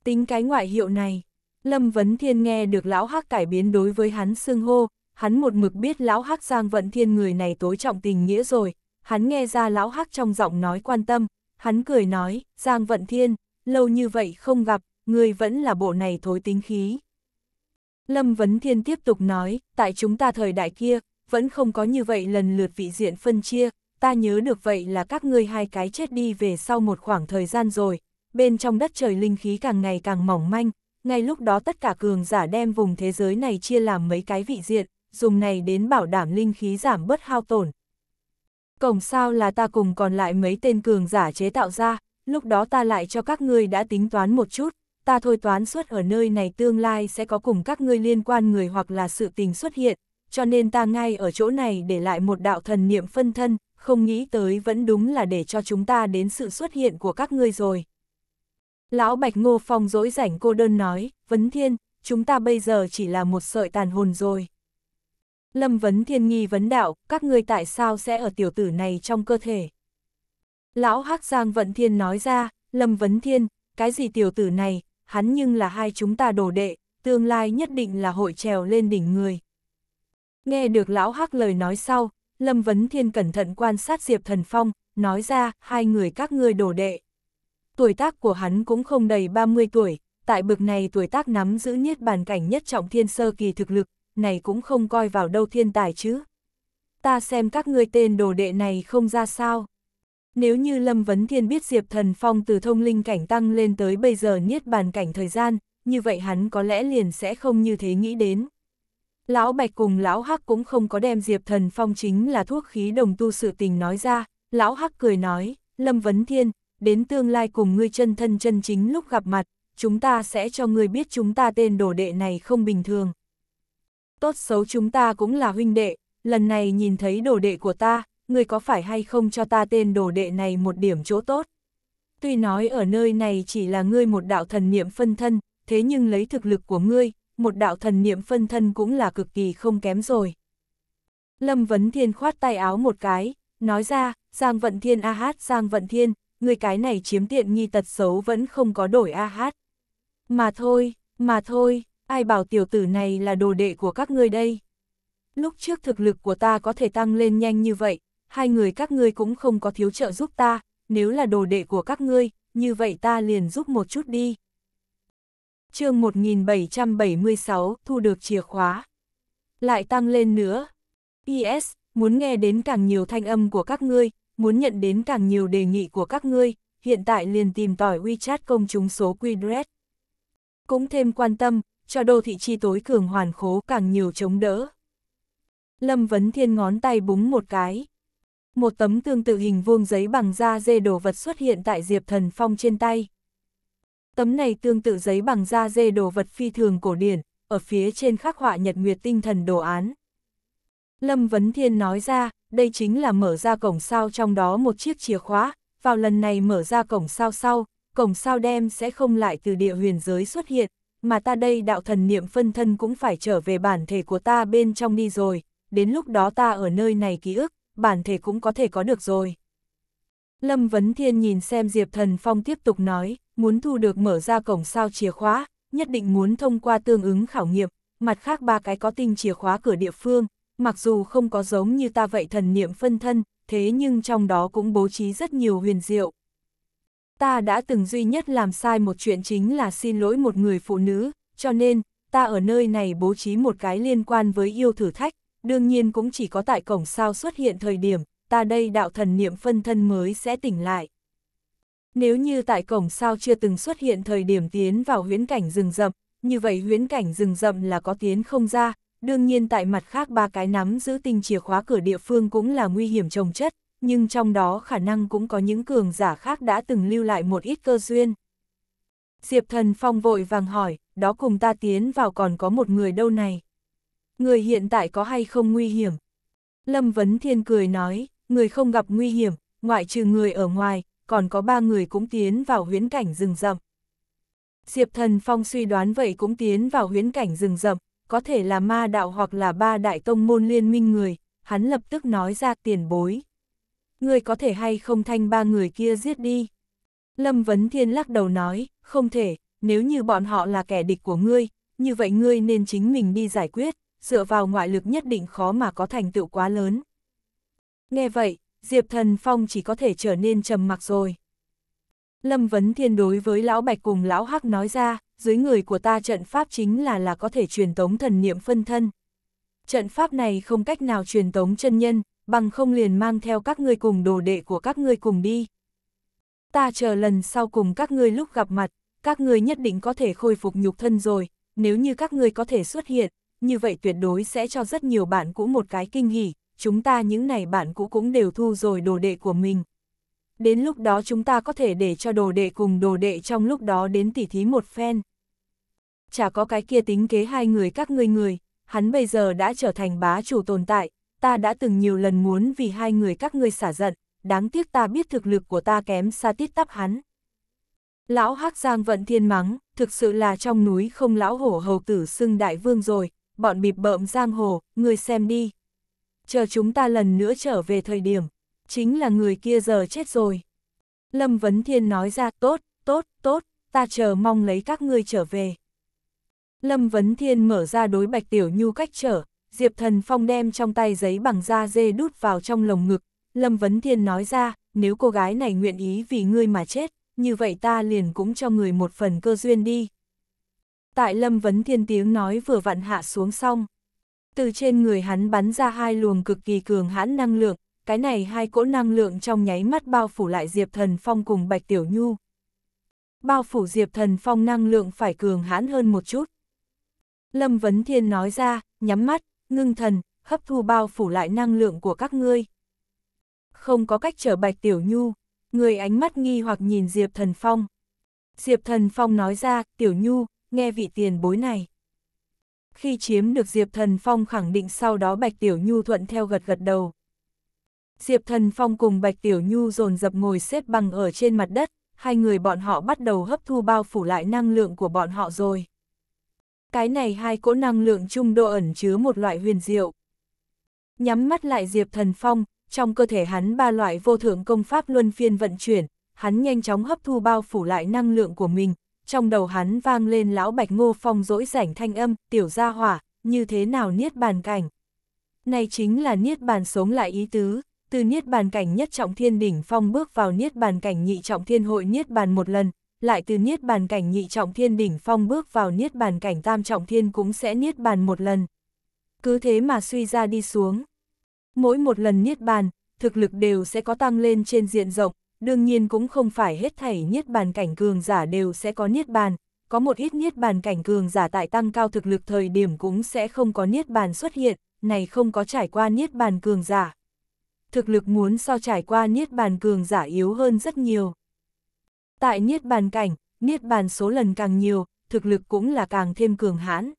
Tính cái ngoại hiệu này, Lâm Vấn Thiên nghe được Lão Hắc cải biến đối với hắn xưng hô, hắn một mực biết Lão Hắc Giang Vận Thiên người này tối trọng tình nghĩa rồi, hắn nghe ra Lão Hắc trong giọng nói quan tâm, hắn cười nói, Giang Vận Thiên, lâu như vậy không gặp, người vẫn là bộ này thối tính khí. Lâm Vấn Thiên tiếp tục nói, tại chúng ta thời đại kia, vẫn không có như vậy lần lượt vị diện phân chia, ta nhớ được vậy là các ngươi hai cái chết đi về sau một khoảng thời gian rồi, bên trong đất trời linh khí càng ngày càng mỏng manh, ngay lúc đó tất cả cường giả đem vùng thế giới này chia làm mấy cái vị diện, dùng này đến bảo đảm linh khí giảm bớt hao tổn. Cổng sao là ta cùng còn lại mấy tên cường giả chế tạo ra, lúc đó ta lại cho các ngươi đã tính toán một chút, ta thôi toán suốt ở nơi này tương lai sẽ có cùng các ngươi liên quan người hoặc là sự tình xuất hiện, cho nên ta ngay ở chỗ này để lại một đạo thần niệm phân thân, không nghĩ tới vẫn đúng là để cho chúng ta đến sự xuất hiện của các ngươi rồi. Lão Bạch Ngô Phong dỗi rảnh cô đơn nói, Vấn Thiên, chúng ta bây giờ chỉ là một sợi tàn hồn rồi. Lâm Vấn Thiên nghi vấn đạo, các ngươi tại sao sẽ ở tiểu tử này trong cơ thể? Lão Hắc Giang Vận Thiên nói ra, Lâm Vấn Thiên, cái gì tiểu tử này, hắn nhưng là hai chúng ta đồ đệ, tương lai nhất định là hội trèo lên đỉnh người. Nghe được lão hắc lời nói sau, Lâm Vấn Thiên cẩn thận quan sát Diệp Thần Phong, nói ra, hai người các ngươi đổ đệ. Tuổi tác của hắn cũng không đầy 30 tuổi, tại bực này tuổi tác nắm giữ niết bàn cảnh nhất trọng thiên sơ kỳ thực lực, này cũng không coi vào đâu thiên tài chứ. Ta xem các ngươi tên đồ đệ này không ra sao. Nếu như Lâm Vấn Thiên biết Diệp Thần Phong từ thông linh cảnh tăng lên tới bây giờ niết bàn cảnh thời gian, như vậy hắn có lẽ liền sẽ không như thế nghĩ đến. Lão Bạch cùng Lão Hắc cũng không có đem Diệp Thần Phong chính là thuốc khí đồng tu sự tình nói ra, Lão Hắc cười nói, Lâm Vấn Thiên, đến tương lai cùng ngươi chân thân chân chính lúc gặp mặt, chúng ta sẽ cho ngươi biết chúng ta tên đổ đệ này không bình thường. Tốt xấu chúng ta cũng là huynh đệ, lần này nhìn thấy đổ đệ của ta, ngươi có phải hay không cho ta tên đổ đệ này một điểm chỗ tốt? Tuy nói ở nơi này chỉ là ngươi một đạo thần niệm phân thân, thế nhưng lấy thực lực của ngươi, một đạo thần niệm phân thân cũng là cực kỳ không kém rồi. Lâm Vấn Thiên khoát tay áo một cái, nói ra, Giang Vận Thiên a hát Giang Vận Thiên, người cái này chiếm tiện nghi tật xấu vẫn không có đổi a hát. Mà thôi, mà thôi, ai bảo tiểu tử này là đồ đệ của các ngươi đây. Lúc trước thực lực của ta có thể tăng lên nhanh như vậy, hai người các ngươi cũng không có thiếu trợ giúp ta, nếu là đồ đệ của các ngươi, như vậy ta liền giúp một chút đi chương 1776 thu được chìa khóa. Lại tăng lên nữa. ps muốn nghe đến càng nhiều thanh âm của các ngươi, muốn nhận đến càng nhiều đề nghị của các ngươi, hiện tại liền tìm tỏi WeChat công chúng số QDREAD. Cũng thêm quan tâm, cho đô thị chi tối cường hoàn khố càng nhiều chống đỡ. Lâm Vấn Thiên ngón tay búng một cái. Một tấm tương tự hình vuông giấy bằng da dê đồ vật xuất hiện tại Diệp Thần Phong trên tay. Tấm này tương tự giấy bằng da dê đồ vật phi thường cổ điển, ở phía trên khắc họa nhật nguyệt tinh thần đồ án. Lâm Vấn Thiên nói ra, đây chính là mở ra cổng sao trong đó một chiếc chìa khóa, vào lần này mở ra cổng sao sau, cổng sao đem sẽ không lại từ địa huyền giới xuất hiện, mà ta đây đạo thần niệm phân thân cũng phải trở về bản thể của ta bên trong đi rồi, đến lúc đó ta ở nơi này ký ức, bản thể cũng có thể có được rồi. Lâm Vấn Thiên nhìn xem Diệp Thần Phong tiếp tục nói muốn thu được mở ra cổng sao chìa khóa, nhất định muốn thông qua tương ứng khảo nghiệm, mặt khác ba cái có tinh chìa khóa cửa địa phương, mặc dù không có giống như ta vậy thần niệm phân thân, thế nhưng trong đó cũng bố trí rất nhiều huyền diệu. Ta đã từng duy nhất làm sai một chuyện chính là xin lỗi một người phụ nữ, cho nên, ta ở nơi này bố trí một cái liên quan với yêu thử thách, đương nhiên cũng chỉ có tại cổng sao xuất hiện thời điểm, ta đây đạo thần niệm phân thân mới sẽ tỉnh lại. Nếu như tại cổng sao chưa từng xuất hiện thời điểm tiến vào huyễn cảnh rừng rậm, như vậy huyễn cảnh rừng rậm là có tiến không ra, đương nhiên tại mặt khác ba cái nắm giữ tinh chìa khóa cửa địa phương cũng là nguy hiểm trồng chất, nhưng trong đó khả năng cũng có những cường giả khác đã từng lưu lại một ít cơ duyên. Diệp thần phong vội vàng hỏi, đó cùng ta tiến vào còn có một người đâu này. Người hiện tại có hay không nguy hiểm? Lâm Vấn Thiên cười nói, người không gặp nguy hiểm, ngoại trừ người ở ngoài, còn có ba người cũng tiến vào huyến cảnh rừng rậm. Diệp Thần Phong suy đoán vậy cũng tiến vào huyến cảnh rừng rậm, có thể là ma đạo hoặc là ba đại tông môn liên minh người, hắn lập tức nói ra tiền bối. Người có thể hay không thanh ba người kia giết đi. Lâm Vấn Thiên lắc đầu nói, không thể, nếu như bọn họ là kẻ địch của ngươi, như vậy ngươi nên chính mình đi giải quyết, dựa vào ngoại lực nhất định khó mà có thành tựu quá lớn. Nghe vậy, Diệp Thần Phong chỉ có thể trở nên trầm mặc rồi. Lâm Vấn Thiên đối với Lão Bạch cùng Lão Hắc nói ra, dưới người của ta trận pháp chính là là có thể truyền tống thần niệm phân thân. Trận pháp này không cách nào truyền tống chân nhân, bằng không liền mang theo các ngươi cùng đồ đệ của các ngươi cùng đi. Ta chờ lần sau cùng các ngươi lúc gặp mặt, các ngươi nhất định có thể khôi phục nhục thân rồi, nếu như các ngươi có thể xuất hiện, như vậy tuyệt đối sẽ cho rất nhiều bạn cũ một cái kinh hỉ, chúng ta những này bạn cũ cũng đều thu rồi đồ đệ của mình. Đến lúc đó chúng ta có thể để cho đồ đệ cùng đồ đệ trong lúc đó đến tỉ thí một phen. Chả có cái kia tính kế hai người các ngươi người, hắn bây giờ đã trở thành bá chủ tồn tại, ta đã từng nhiều lần muốn vì hai người các ngươi xả giận, đáng tiếc ta biết thực lực của ta kém xa tít tắp hắn. Lão hắc Giang vận thiên mắng, thực sự là trong núi không lão hổ hầu tử xưng đại vương rồi, bọn bịp bợm giang hồ, người xem đi chờ chúng ta lần nữa trở về thời điểm, chính là người kia giờ chết rồi. Lâm Vấn Thiên nói ra tốt, tốt, tốt, ta chờ mong lấy các ngươi trở về. Lâm Vấn Thiên mở ra đối Bạch Tiểu Nhu cách trở, Diệp Thần Phong đem trong tay giấy bằng da dê đút vào trong lồng ngực. Lâm Vấn Thiên nói ra, nếu cô gái này nguyện ý vì ngươi mà chết, như vậy ta liền cũng cho người một phần cơ duyên đi. Tại Lâm Vấn Thiên tiếng nói vừa vặn hạ xuống xong. Từ trên người hắn bắn ra hai luồng cực kỳ cường hãn năng lượng, cái này hai cỗ năng lượng trong nháy mắt bao phủ lại Diệp Thần Phong cùng Bạch Tiểu Nhu. Bao phủ Diệp Thần Phong năng lượng phải cường hãn hơn một chút. Lâm Vấn Thiên nói ra, nhắm mắt, ngưng thần, hấp thu bao phủ lại năng lượng của các ngươi. Không có cách trở Bạch Tiểu Nhu, người ánh mắt nghi hoặc nhìn Diệp Thần Phong. Diệp Thần Phong nói ra, Tiểu Nhu, nghe vị tiền bối này khi chiếm được Diệp Thần Phong khẳng định sau đó Bạch Tiểu Nhu thuận theo gật gật đầu. Diệp Thần Phong cùng Bạch Tiểu Nhu dồn dập ngồi xếp bằng ở trên mặt đất, hai người bọn họ bắt đầu hấp thu bao phủ lại năng lượng của bọn họ rồi. Cái này hai cỗ năng lượng chung độ ẩn chứa một loại huyền diệu. Nhắm mắt lại Diệp Thần Phong, trong cơ thể hắn ba loại vô thượng công pháp luân phiên vận chuyển, hắn nhanh chóng hấp thu bao phủ lại năng lượng của mình, trong đầu hắn vang lên lão Bạch Ngô Phong dỗi rảnh thanh âm, tiểu gia hỏa, như thế nào niết bàn cảnh. Này chính là niết bàn sống lại ý tứ, từ niết bàn cảnh nhất trọng thiên đỉnh phong bước vào niết bàn cảnh nhị trọng thiên hội niết bàn một lần, lại từ niết bàn cảnh nhị trọng thiên đỉnh phong bước vào niết bàn cảnh tam trọng thiên cũng sẽ niết bàn một lần. Cứ thế mà suy ra đi xuống. Mỗi một lần niết bàn, thực lực đều sẽ có tăng lên trên diện rộng, đương nhiên cũng không phải hết thảy niết bàn cảnh cường giả đều sẽ có niết bàn, có một ít niết bàn cảnh cường giả tại tăng cao thực lực thời điểm cũng sẽ không có niết bàn xuất hiện, này không có trải qua niết bàn cường giả. Thực lực muốn so trải qua niết bàn cường giả yếu hơn rất nhiều. Tại niết bàn cảnh, niết bàn số lần càng nhiều, thực lực cũng là càng thêm cường hãn.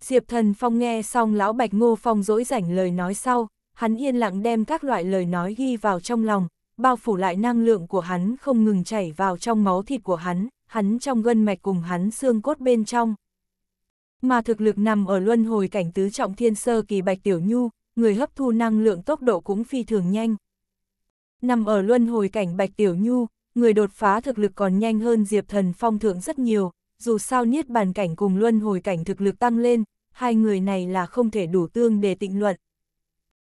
Diệp Thần Phong nghe xong lão Bạch Ngô Phong dỗi rảnh lời nói sau, hắn yên lặng đem các loại lời nói ghi vào trong lòng, bao phủ lại năng lượng của hắn không ngừng chảy vào trong máu thịt của hắn, hắn trong gân mạch cùng hắn xương cốt bên trong. Mà thực lực nằm ở luân hồi cảnh tứ trọng thiên sơ kỳ Bạch Tiểu Nhu, người hấp thu năng lượng tốc độ cũng phi thường nhanh. Nằm ở luân hồi cảnh Bạch Tiểu Nhu, người đột phá thực lực còn nhanh hơn Diệp Thần Phong thượng rất nhiều, dù sao niết bàn cảnh cùng luân hồi cảnh thực lực tăng lên, hai người này là không thể đủ tương để tịnh luận.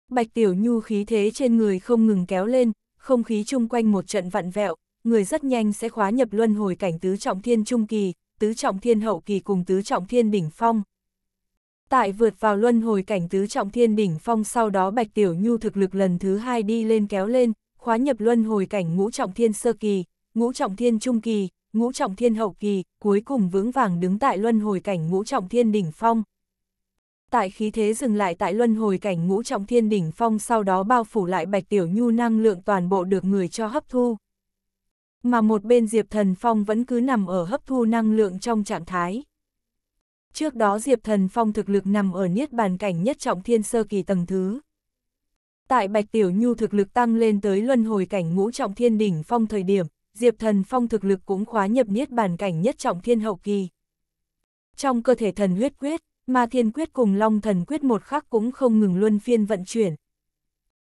Bạch Tiểu Nhu khí thế trên người không ngừng kéo lên, không khí chung quanh một trận vặn vẹo, người rất nhanh sẽ khóa nhập luân hồi cảnh tứ trọng thiên trung kỳ, tứ trọng thiên hậu kỳ cùng tứ trọng thiên đỉnh phong. Tại vượt vào luân hồi cảnh tứ trọng thiên đỉnh phong sau đó Bạch Tiểu Nhu thực lực lần thứ hai đi lên kéo lên, khóa nhập luân hồi cảnh ngũ trọng thiên sơ kỳ, ngũ trọng thiên trung kỳ, ngũ trọng thiên hậu kỳ, cuối cùng vững vàng đứng tại luân hồi cảnh ngũ trọng thiên đỉnh phong tại khí thế dừng lại tại luân hồi cảnh ngũ trọng thiên đỉnh phong sau đó bao phủ lại Bạch Tiểu Nhu năng lượng toàn bộ được người cho hấp thu. Mà một bên Diệp Thần Phong vẫn cứ nằm ở hấp thu năng lượng trong trạng thái. Trước đó Diệp Thần Phong thực lực nằm ở niết bàn cảnh nhất trọng thiên sơ kỳ tầng thứ. Tại Bạch Tiểu Nhu thực lực tăng lên tới luân hồi cảnh ngũ trọng thiên đỉnh phong thời điểm, Diệp Thần Phong thực lực cũng khóa nhập niết bàn cảnh nhất trọng thiên hậu kỳ. Trong cơ thể thần huyết quyết, ma thiên quyết cùng long thần quyết một khắc cũng không ngừng luân phiên vận chuyển.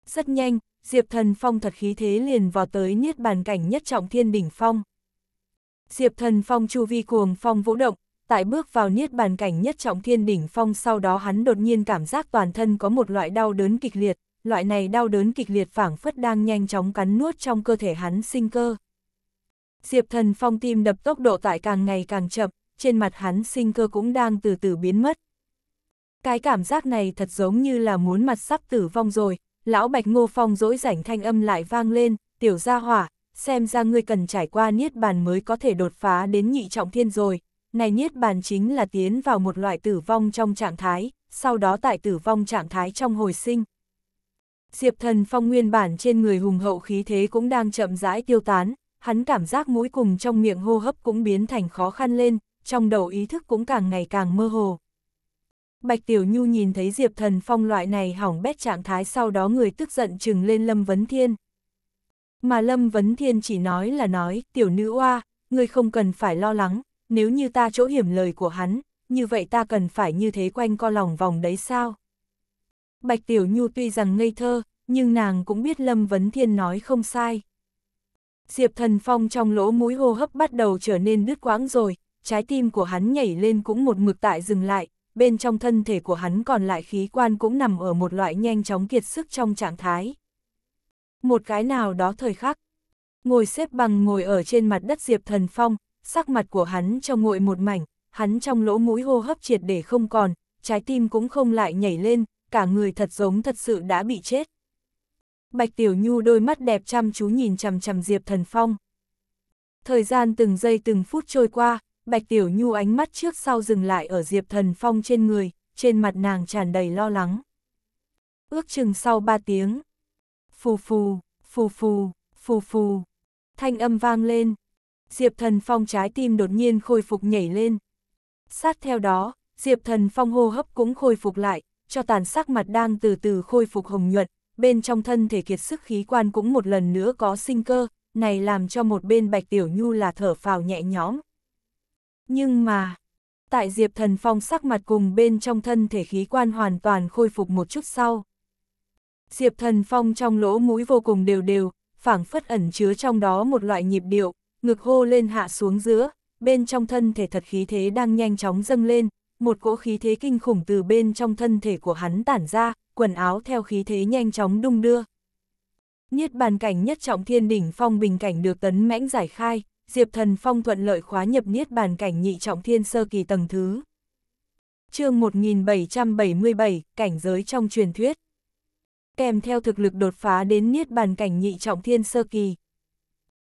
Rất nhanh, Diệp Thần Phong thật khí thế liền vào tới niết bàn cảnh nhất trọng thiên đỉnh phong. Diệp Thần Phong chu vi cuồng phong vũ động, tại bước vào niết bàn cảnh nhất trọng thiên đỉnh phong sau đó hắn đột nhiên cảm giác toàn thân có một loại đau đớn kịch liệt, loại này đau đớn kịch liệt phảng phất đang nhanh chóng cắn nuốt trong cơ thể hắn sinh cơ. Diệp Thần Phong tim đập tốc độ tại càng ngày càng chậm, trên mặt hắn sinh cơ cũng đang từ từ biến mất. Cái cảm giác này thật giống như là muốn mặt sắp tử vong rồi, lão Bạch Ngô Phong dỗi rảnh thanh âm lại vang lên, tiểu gia hỏa, xem ra ngươi cần trải qua niết bàn mới có thể đột phá đến nhị trọng thiên rồi, này niết bàn chính là tiến vào một loại tử vong trong trạng thái, sau đó tại tử vong trạng thái trong hồi sinh. Diệp thần phong nguyên bản trên người hùng hậu khí thế cũng đang chậm rãi tiêu tán, hắn cảm giác mũi cùng trong miệng hô hấp cũng biến thành khó khăn lên, trong đầu ý thức cũng càng ngày càng mơ hồ. Bạch Tiểu Nhu nhìn thấy Diệp Thần Phong loại này hỏng bét trạng thái sau đó người tức giận chừng lên Lâm Vấn Thiên. Mà Lâm Vấn Thiên chỉ nói là nói, tiểu nữ oa, người không cần phải lo lắng, nếu như ta chỗ hiểm lời của hắn, như vậy ta cần phải như thế quanh co lòng vòng đấy sao? Bạch Tiểu Nhu tuy rằng ngây thơ, nhưng nàng cũng biết Lâm Vấn Thiên nói không sai. Diệp Thần Phong trong lỗ mũi hô hấp bắt đầu trở nên đứt quãng rồi, trái tim của hắn nhảy lên cũng một mực tại dừng lại, bên trong thân thể của hắn còn lại khí quan cũng nằm ở một loại nhanh chóng kiệt sức trong trạng thái. Một cái nào đó thời khắc, ngồi xếp bằng ngồi ở trên mặt đất Diệp Thần Phong, sắc mặt của hắn trong ngội một mảnh, hắn trong lỗ mũi hô hấp triệt để không còn, trái tim cũng không lại nhảy lên, cả người thật giống thật sự đã bị chết. Bạch Tiểu Nhu đôi mắt đẹp chăm chú nhìn chằm chằm Diệp Thần Phong. Thời gian từng giây từng phút trôi qua, Bạch Tiểu Nhu ánh mắt trước sau dừng lại ở Diệp Thần Phong trên người, trên mặt nàng tràn đầy lo lắng. Ước chừng sau ba tiếng, phù phù, phù phù, phù phù, thanh âm vang lên. Diệp Thần Phong trái tim đột nhiên khôi phục nhảy lên. Sát theo đó, Diệp Thần Phong hô hấp cũng khôi phục lại, cho tàn sắc mặt đang từ từ khôi phục hồng nhuận, bên trong thân thể kiệt sức khí quan cũng một lần nữa có sinh cơ, này làm cho một bên Bạch Tiểu Nhu là thở phào nhẹ nhõm. Nhưng mà, tại Diệp Thần Phong sắc mặt cùng bên trong thân thể khí quan hoàn toàn khôi phục một chút sau. Diệp Thần Phong trong lỗ mũi vô cùng đều đều, phảng phất ẩn chứa trong đó một loại nhịp điệu, ngực hô lên hạ xuống giữa, bên trong thân thể thật khí thế đang nhanh chóng dâng lên, một cỗ khí thế kinh khủng từ bên trong thân thể của hắn tản ra, quần áo theo khí thế nhanh chóng đung đưa. Niết bàn cảnh nhất trọng thiên đỉnh phong bình cảnh được tấn mãnh giải khai, Diệp Thần Phong thuận lợi khóa nhập niết bàn cảnh nhị trọng thiên sơ kỳ tầng thứ. chương 1777, cảnh giới trong truyền thuyết. Kèm theo thực lực đột phá đến niết bàn cảnh nhị trọng thiên sơ kỳ.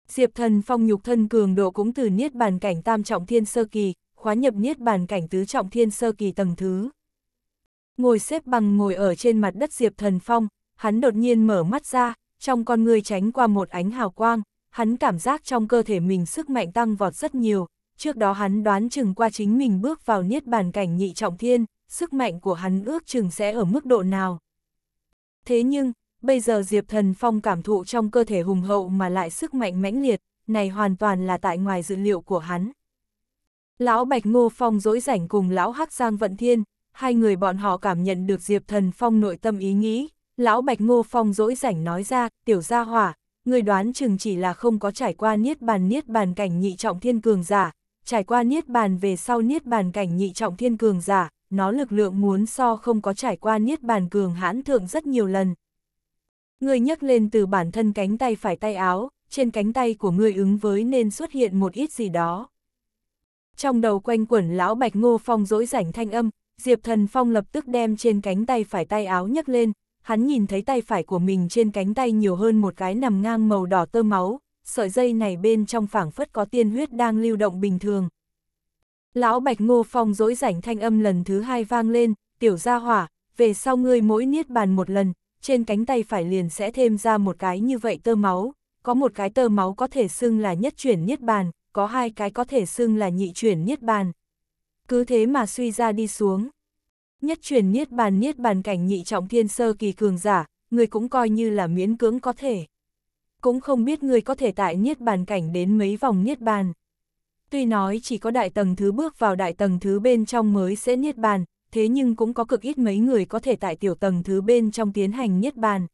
Diệp Thần Phong nhục thân cường độ cũng từ niết bàn cảnh tam trọng thiên sơ kỳ, khóa nhập niết bàn cảnh tứ trọng thiên sơ kỳ tầng thứ. Ngồi xếp bằng ngồi ở trên mặt đất Diệp Thần Phong, hắn đột nhiên mở mắt ra, trong con người tránh qua một ánh hào quang, hắn cảm giác trong cơ thể mình sức mạnh tăng vọt rất nhiều, trước đó hắn đoán chừng qua chính mình bước vào niết bàn cảnh nhị trọng thiên, sức mạnh của hắn ước chừng sẽ ở mức độ nào. Thế nhưng, bây giờ Diệp Thần Phong cảm thụ trong cơ thể hùng hậu mà lại sức mạnh mãnh liệt, này hoàn toàn là tại ngoài dự liệu của hắn. Lão Bạch Ngô Phong dỗi rảnh cùng Lão Hắc Giang Vận Thiên, hai người bọn họ cảm nhận được Diệp Thần Phong nội tâm ý nghĩ, Lão Bạch Ngô Phong dỗi rảnh nói ra, tiểu gia hỏa, người đoán chừng chỉ là không có trải qua niết bàn niết bàn cảnh nhị trọng thiên cường giả, trải qua niết bàn về sau niết bàn cảnh nhị trọng thiên cường giả, nó lực lượng muốn so không có trải qua niết bàn cường hãn thượng rất nhiều lần. Người nhấc lên từ bản thân cánh tay phải tay áo, trên cánh tay của người ứng với nên xuất hiện một ít gì đó. Trong đầu quanh quẩn lão Bạch Ngô Phong dỗi rảnh thanh âm, Diệp Thần Phong lập tức đem trên cánh tay phải tay áo nhấc lên, hắn nhìn thấy tay phải của mình trên cánh tay nhiều hơn một cái nằm ngang màu đỏ tơ máu, sợi dây này bên trong phảng phất có tiên huyết đang lưu động bình thường. Lão Bạch Ngô Phong dỗi rảnh thanh âm lần thứ hai vang lên, tiểu gia hỏa, về sau ngươi mỗi niết bàn một lần, trên cánh tay phải liền sẽ thêm ra một cái như vậy tơ máu, có một cái tơ máu có thể xưng là nhất chuyển niết bàn, có hai cái có thể xưng là nhị chuyển niết bàn. Cứ thế mà suy ra đi xuống. Nhất truyền niết bàn niết bàn cảnh nhị trọng thiên sơ kỳ cường giả, người cũng coi như là miễn cưỡng có thể. Cũng không biết người có thể tại niết bàn cảnh đến mấy vòng niết bàn. Tuy nói chỉ có đại tầng thứ bước vào đại tầng thứ bên trong mới sẽ niết bàn, thế nhưng cũng có cực ít mấy người có thể tại tiểu tầng thứ bên trong tiến hành niết bàn.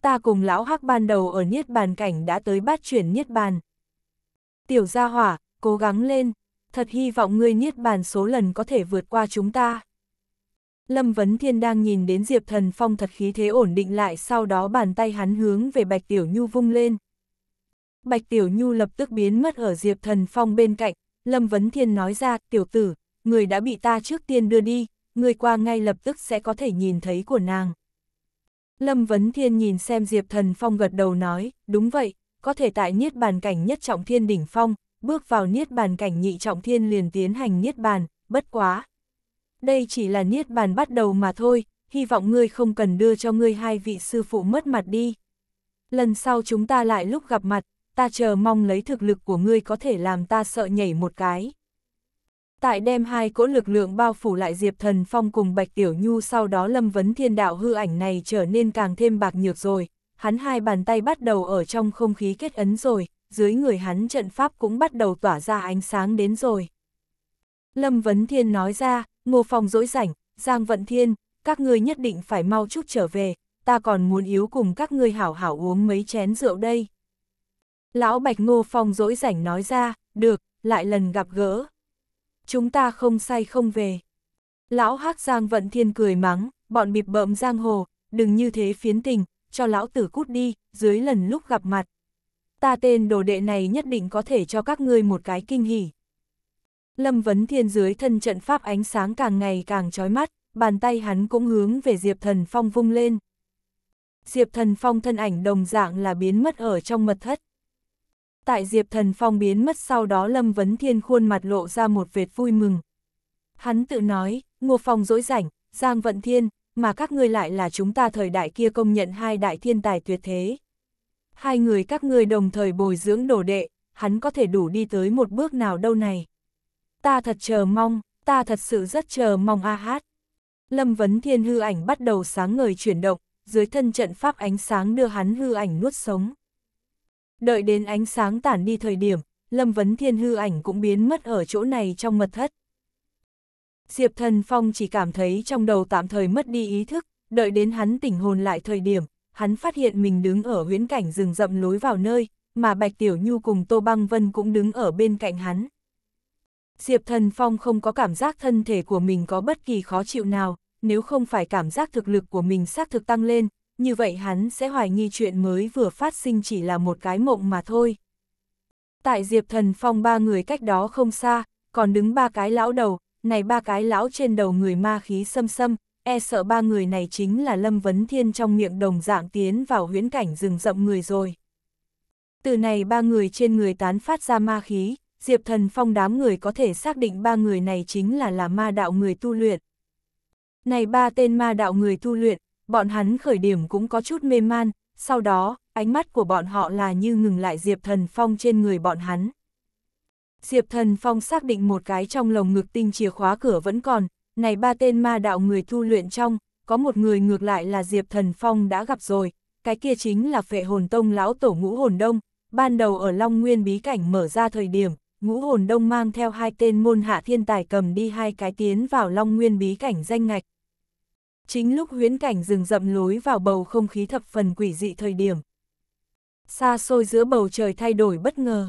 Ta cùng lão hắc ban đầu ở niết bàn cảnh đã tới bát chuyển niết bàn. Tiểu gia hỏa, cố gắng lên, thật hy vọng ngươi niết bàn số lần có thể vượt qua chúng ta. Lâm Vấn Thiên đang nhìn đến Diệp Thần Phong thật khí thế ổn định lại sau đó bàn tay hắn hướng về Bạch Tiểu Nhu vung lên. Bạch Tiểu Nhu lập tức biến mất ở Diệp Thần Phong bên cạnh, Lâm Vấn Thiên nói ra, tiểu tử, người đã bị ta trước tiên đưa đi, người qua ngay lập tức sẽ có thể nhìn thấy của nàng. Lâm Vấn Thiên nhìn xem Diệp Thần Phong gật đầu nói, đúng vậy, có thể tại niết bàn cảnh nhất trọng thiên đỉnh phong, bước vào niết bàn cảnh nhị trọng thiên liền tiến hành niết bàn, bất quá, đây chỉ là niết bàn bắt đầu mà thôi, hy vọng ngươi không cần đưa cho ngươi hai vị sư phụ mất mặt đi. Lần sau chúng ta lại lúc gặp mặt, ta chờ mong lấy thực lực của ngươi có thể làm ta sợ nhảy một cái. Tại đem hai cỗ lực lượng bao phủ lại Diệp Thần Phong cùng Bạch Tiểu Nhu sau đó Lâm Vấn Thiên Đạo hư ảnh này trở nên càng thêm bạc nhược rồi, hắn hai bàn tay bắt đầu ở trong không khí kết ấn rồi, dưới người hắn trận pháp cũng bắt đầu tỏa ra ánh sáng đến rồi. Lâm Vấn Thiên nói ra, Ngô Phong dỗi rảnh, Giang Vận Thiên, các ngươi nhất định phải mau chút trở về, ta còn muốn yếu cùng các ngươi hảo hảo uống mấy chén rượu đây. Lão Bạch Ngô Phong dỗi rảnh nói ra, được, lại lần gặp gỡ. Chúng ta không say không về. Lão Hắc Giang Vận Thiên cười mắng, bọn bịp bợm giang hồ, đừng như thế phiến tình, cho lão tử cút đi, dưới lần lúc gặp mặt. Ta tên đồ đệ này nhất định có thể cho các ngươi một cái kinh hỉ. Lâm Vấn Thiên dưới thân trận pháp ánh sáng càng ngày càng chói mắt, bàn tay hắn cũng hướng về Diệp Thần Phong vung lên. Diệp Thần Phong thân ảnh đồng dạng là biến mất ở trong mật thất. Tại Diệp Thần Phong biến mất sau đó Lâm Vấn Thiên khuôn mặt lộ ra một vệt vui mừng. Hắn tự nói, Ngô Phong dỗi rảnh, Giang Vận Thiên, mà các ngươi lại là chúng ta thời đại kia công nhận hai đại thiên tài tuyệt thế. Hai người các ngươi đồng thời bồi dưỡng đồ đệ, hắn có thể đủ đi tới một bước nào đâu này. Ta thật chờ mong, ta thật sự rất chờ mong a hát. Lâm Vấn Thiên hư ảnh bắt đầu sáng ngời chuyển động, dưới thân trận pháp ánh sáng đưa hắn hư ảnh nuốt sống. Đợi đến ánh sáng tản đi thời điểm, Lâm Vấn Thiên hư ảnh cũng biến mất ở chỗ này trong mật thất. Diệp Thần Phong chỉ cảm thấy trong đầu tạm thời mất đi ý thức, đợi đến hắn tỉnh hồn lại thời điểm, hắn phát hiện mình đứng ở huyễn cảnh rừng rậm lối vào nơi, mà Bạch Tiểu Nhu cùng Tô Băng Vân cũng đứng ở bên cạnh hắn. Diệp Thần Phong không có cảm giác thân thể của mình có bất kỳ khó chịu nào, nếu không phải cảm giác thực lực của mình xác thực tăng lên, như vậy hắn sẽ hoài nghi chuyện mới vừa phát sinh chỉ là một cái mộng mà thôi. Tại Diệp Thần Phong ba người cách đó không xa, còn đứng ba cái lão đầu, này ba cái lão trên đầu người ma khí xâm xâm, e sợ ba người này chính là Lâm Vấn Thiên trong miệng đồng dạng tiến vào huyễn cảnh rừng rậm người rồi. Từ này ba người trên người tán phát ra ma khí, Diệp Thần Phong đám người có thể xác định ba người này chính là là ma đạo người tu luyện. Này ba tên ma đạo người tu luyện, bọn hắn khởi điểm cũng có chút mê man, sau đó, ánh mắt của bọn họ là như ngừng lại Diệp Thần Phong trên người bọn hắn. Diệp Thần Phong xác định một cái trong lồng ngực tinh chìa khóa cửa vẫn còn, này ba tên ma đạo người tu luyện trong, có một người ngược lại là Diệp Thần Phong đã gặp rồi, cái kia chính là phệ hồn tông lão tổ ngũ hồn đông, ban đầu ở Long Nguyên bí cảnh mở ra thời điểm, ngũ hồn đông mang theo hai tên môn hạ thiên tài cầm đi hai cái tiến vào long nguyên bí cảnh danh ngạch. Chính lúc huyến cảnh rừng rậm lối vào bầu không khí thập phần quỷ dị thời điểm. Xa xôi giữa bầu trời thay đổi bất ngờ.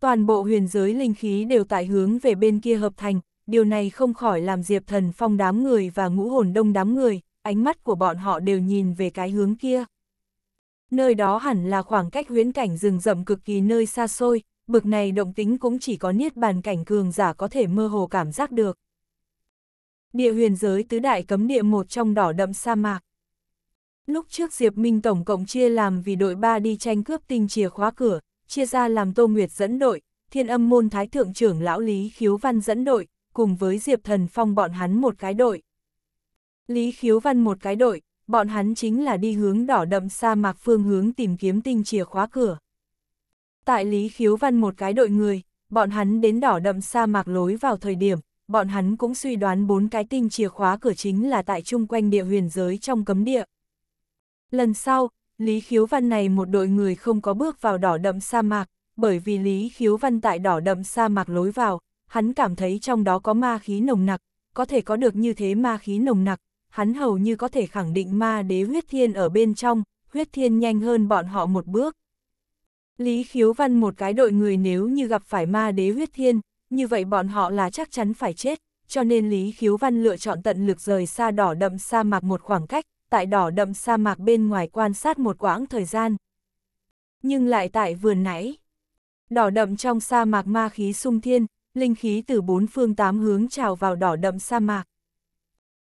Toàn bộ huyền giới linh khí đều tại hướng về bên kia hợp thành, điều này không khỏi làm diệp thần phong đám người và ngũ hồn đông đám người, ánh mắt của bọn họ đều nhìn về cái hướng kia. Nơi đó hẳn là khoảng cách huyến cảnh rừng rậm cực kỳ nơi xa xôi, bực này động tính cũng chỉ có niết bàn cảnh cường giả có thể mơ hồ cảm giác được. Địa huyền giới tứ đại cấm địa một trong đỏ đậm sa mạc. Lúc trước Diệp Minh Tổng cộng chia làm vì đội ba đi tranh cướp tinh chìa khóa cửa, chia ra làm Tô Nguyệt dẫn đội, thiên âm môn thái thượng trưởng lão Lý Khiếu Văn dẫn đội, cùng với Diệp Thần Phong bọn hắn một cái đội. Lý Khiếu Văn một cái đội, bọn hắn chính là đi hướng đỏ đậm sa mạc phương hướng tìm kiếm tinh chìa khóa cửa. Tại Lý Khiếu Văn một cái đội người, bọn hắn đến đỏ đậm sa mạc lối vào thời điểm, bọn hắn cũng suy đoán bốn cái tinh chìa khóa cửa chính là tại chung quanh địa huyền giới trong cấm địa. Lần sau, Lý Khiếu Văn này một đội người không có bước vào đỏ đậm sa mạc, bởi vì Lý Khiếu Văn tại đỏ đậm sa mạc lối vào, hắn cảm thấy trong đó có ma khí nồng nặc, có thể có được như thế ma khí nồng nặc, hắn hầu như có thể khẳng định ma đế huyết thiên ở bên trong, huyết thiên nhanh hơn bọn họ một bước. Lý khiếu văn một cái đội người nếu như gặp phải ma đế huyết thiên, như vậy bọn họ là chắc chắn phải chết, cho nên Lý khiếu văn lựa chọn tận lực rời xa đỏ đậm sa mạc một khoảng cách, tại đỏ đậm sa mạc bên ngoài quan sát một quãng thời gian. Nhưng lại tại vườn nãy, đỏ đậm trong sa mạc ma khí sung thiên, linh khí từ bốn phương tám hướng trào vào đỏ đậm sa mạc.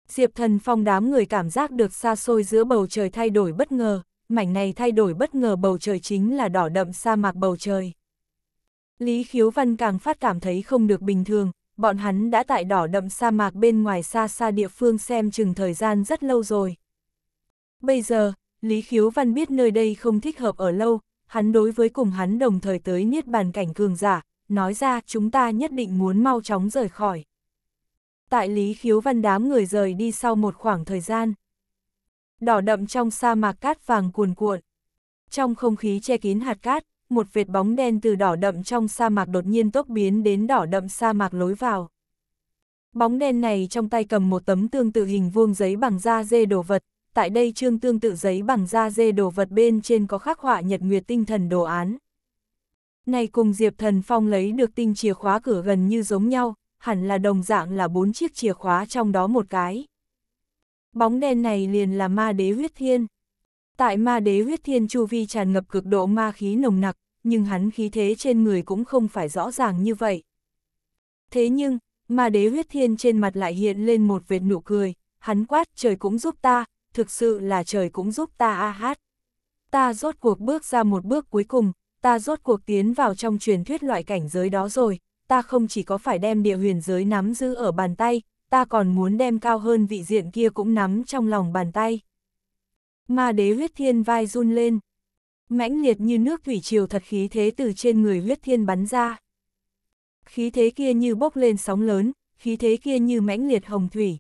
Diệp thần phong đám người cảm giác được xa xôi giữa bầu trời thay đổi bất ngờ, mảnh này thay đổi bất ngờ bầu trời chính là đỏ đậm sa mạc bầu trời. Lý Khiếu Văn càng phát cảm thấy không được bình thường, bọn hắn đã tại đỏ đậm sa mạc bên ngoài xa xa địa phương xem chừng thời gian rất lâu rồi. Bây giờ, Lý Khiếu Văn biết nơi đây không thích hợp ở lâu, hắn đối với cùng hắn đồng thời tới niết bàn cảnh cường giả, nói ra chúng ta nhất định muốn mau chóng rời khỏi. Tại Lý Khiếu Văn đám người rời đi sau một khoảng thời gian đỏ đậm trong sa mạc cát vàng cuồn cuộn. Trong không khí che kín hạt cát, một vệt bóng đen từ đỏ đậm trong sa mạc đột nhiên tốc biến đến đỏ đậm sa mạc lối vào. Bóng đen này trong tay cầm một tấm tương tự hình vuông giấy bằng da dê đồ vật, tại đây trương tương tự giấy bằng da dê đồ vật bên trên có khắc họa nhật nguyệt tinh thần đồ án. Này cùng Diệp Thần Phong lấy được tinh chìa khóa cửa gần như giống nhau, hẳn là đồng dạng là bốn chiếc chìa khóa trong đó một cái bóng đen này liền là ma đế huyết thiên. Tại ma đế huyết thiên chu vi tràn ngập cực độ ma khí nồng nặc, nhưng hắn khí thế trên người cũng không phải rõ ràng như vậy. Thế nhưng, ma đế huyết thiên trên mặt lại hiện lên một vệt nụ cười, hắn quát trời cũng giúp ta, thực sự là trời cũng giúp ta a hát. Ta rốt cuộc bước ra một bước cuối cùng, ta rốt cuộc tiến vào trong truyền thuyết loại cảnh giới đó rồi, ta không chỉ có phải đem địa huyền giới nắm giữ ở bàn tay, ta còn muốn đem cao hơn vị diện kia cũng nắm trong lòng bàn tay. Ma đế huyết thiên vai run lên. Mãnh liệt như nước thủy triều thật khí thế từ trên người huyết thiên bắn ra. Khí thế kia như bốc lên sóng lớn, khí thế kia như mãnh liệt hồng thủy.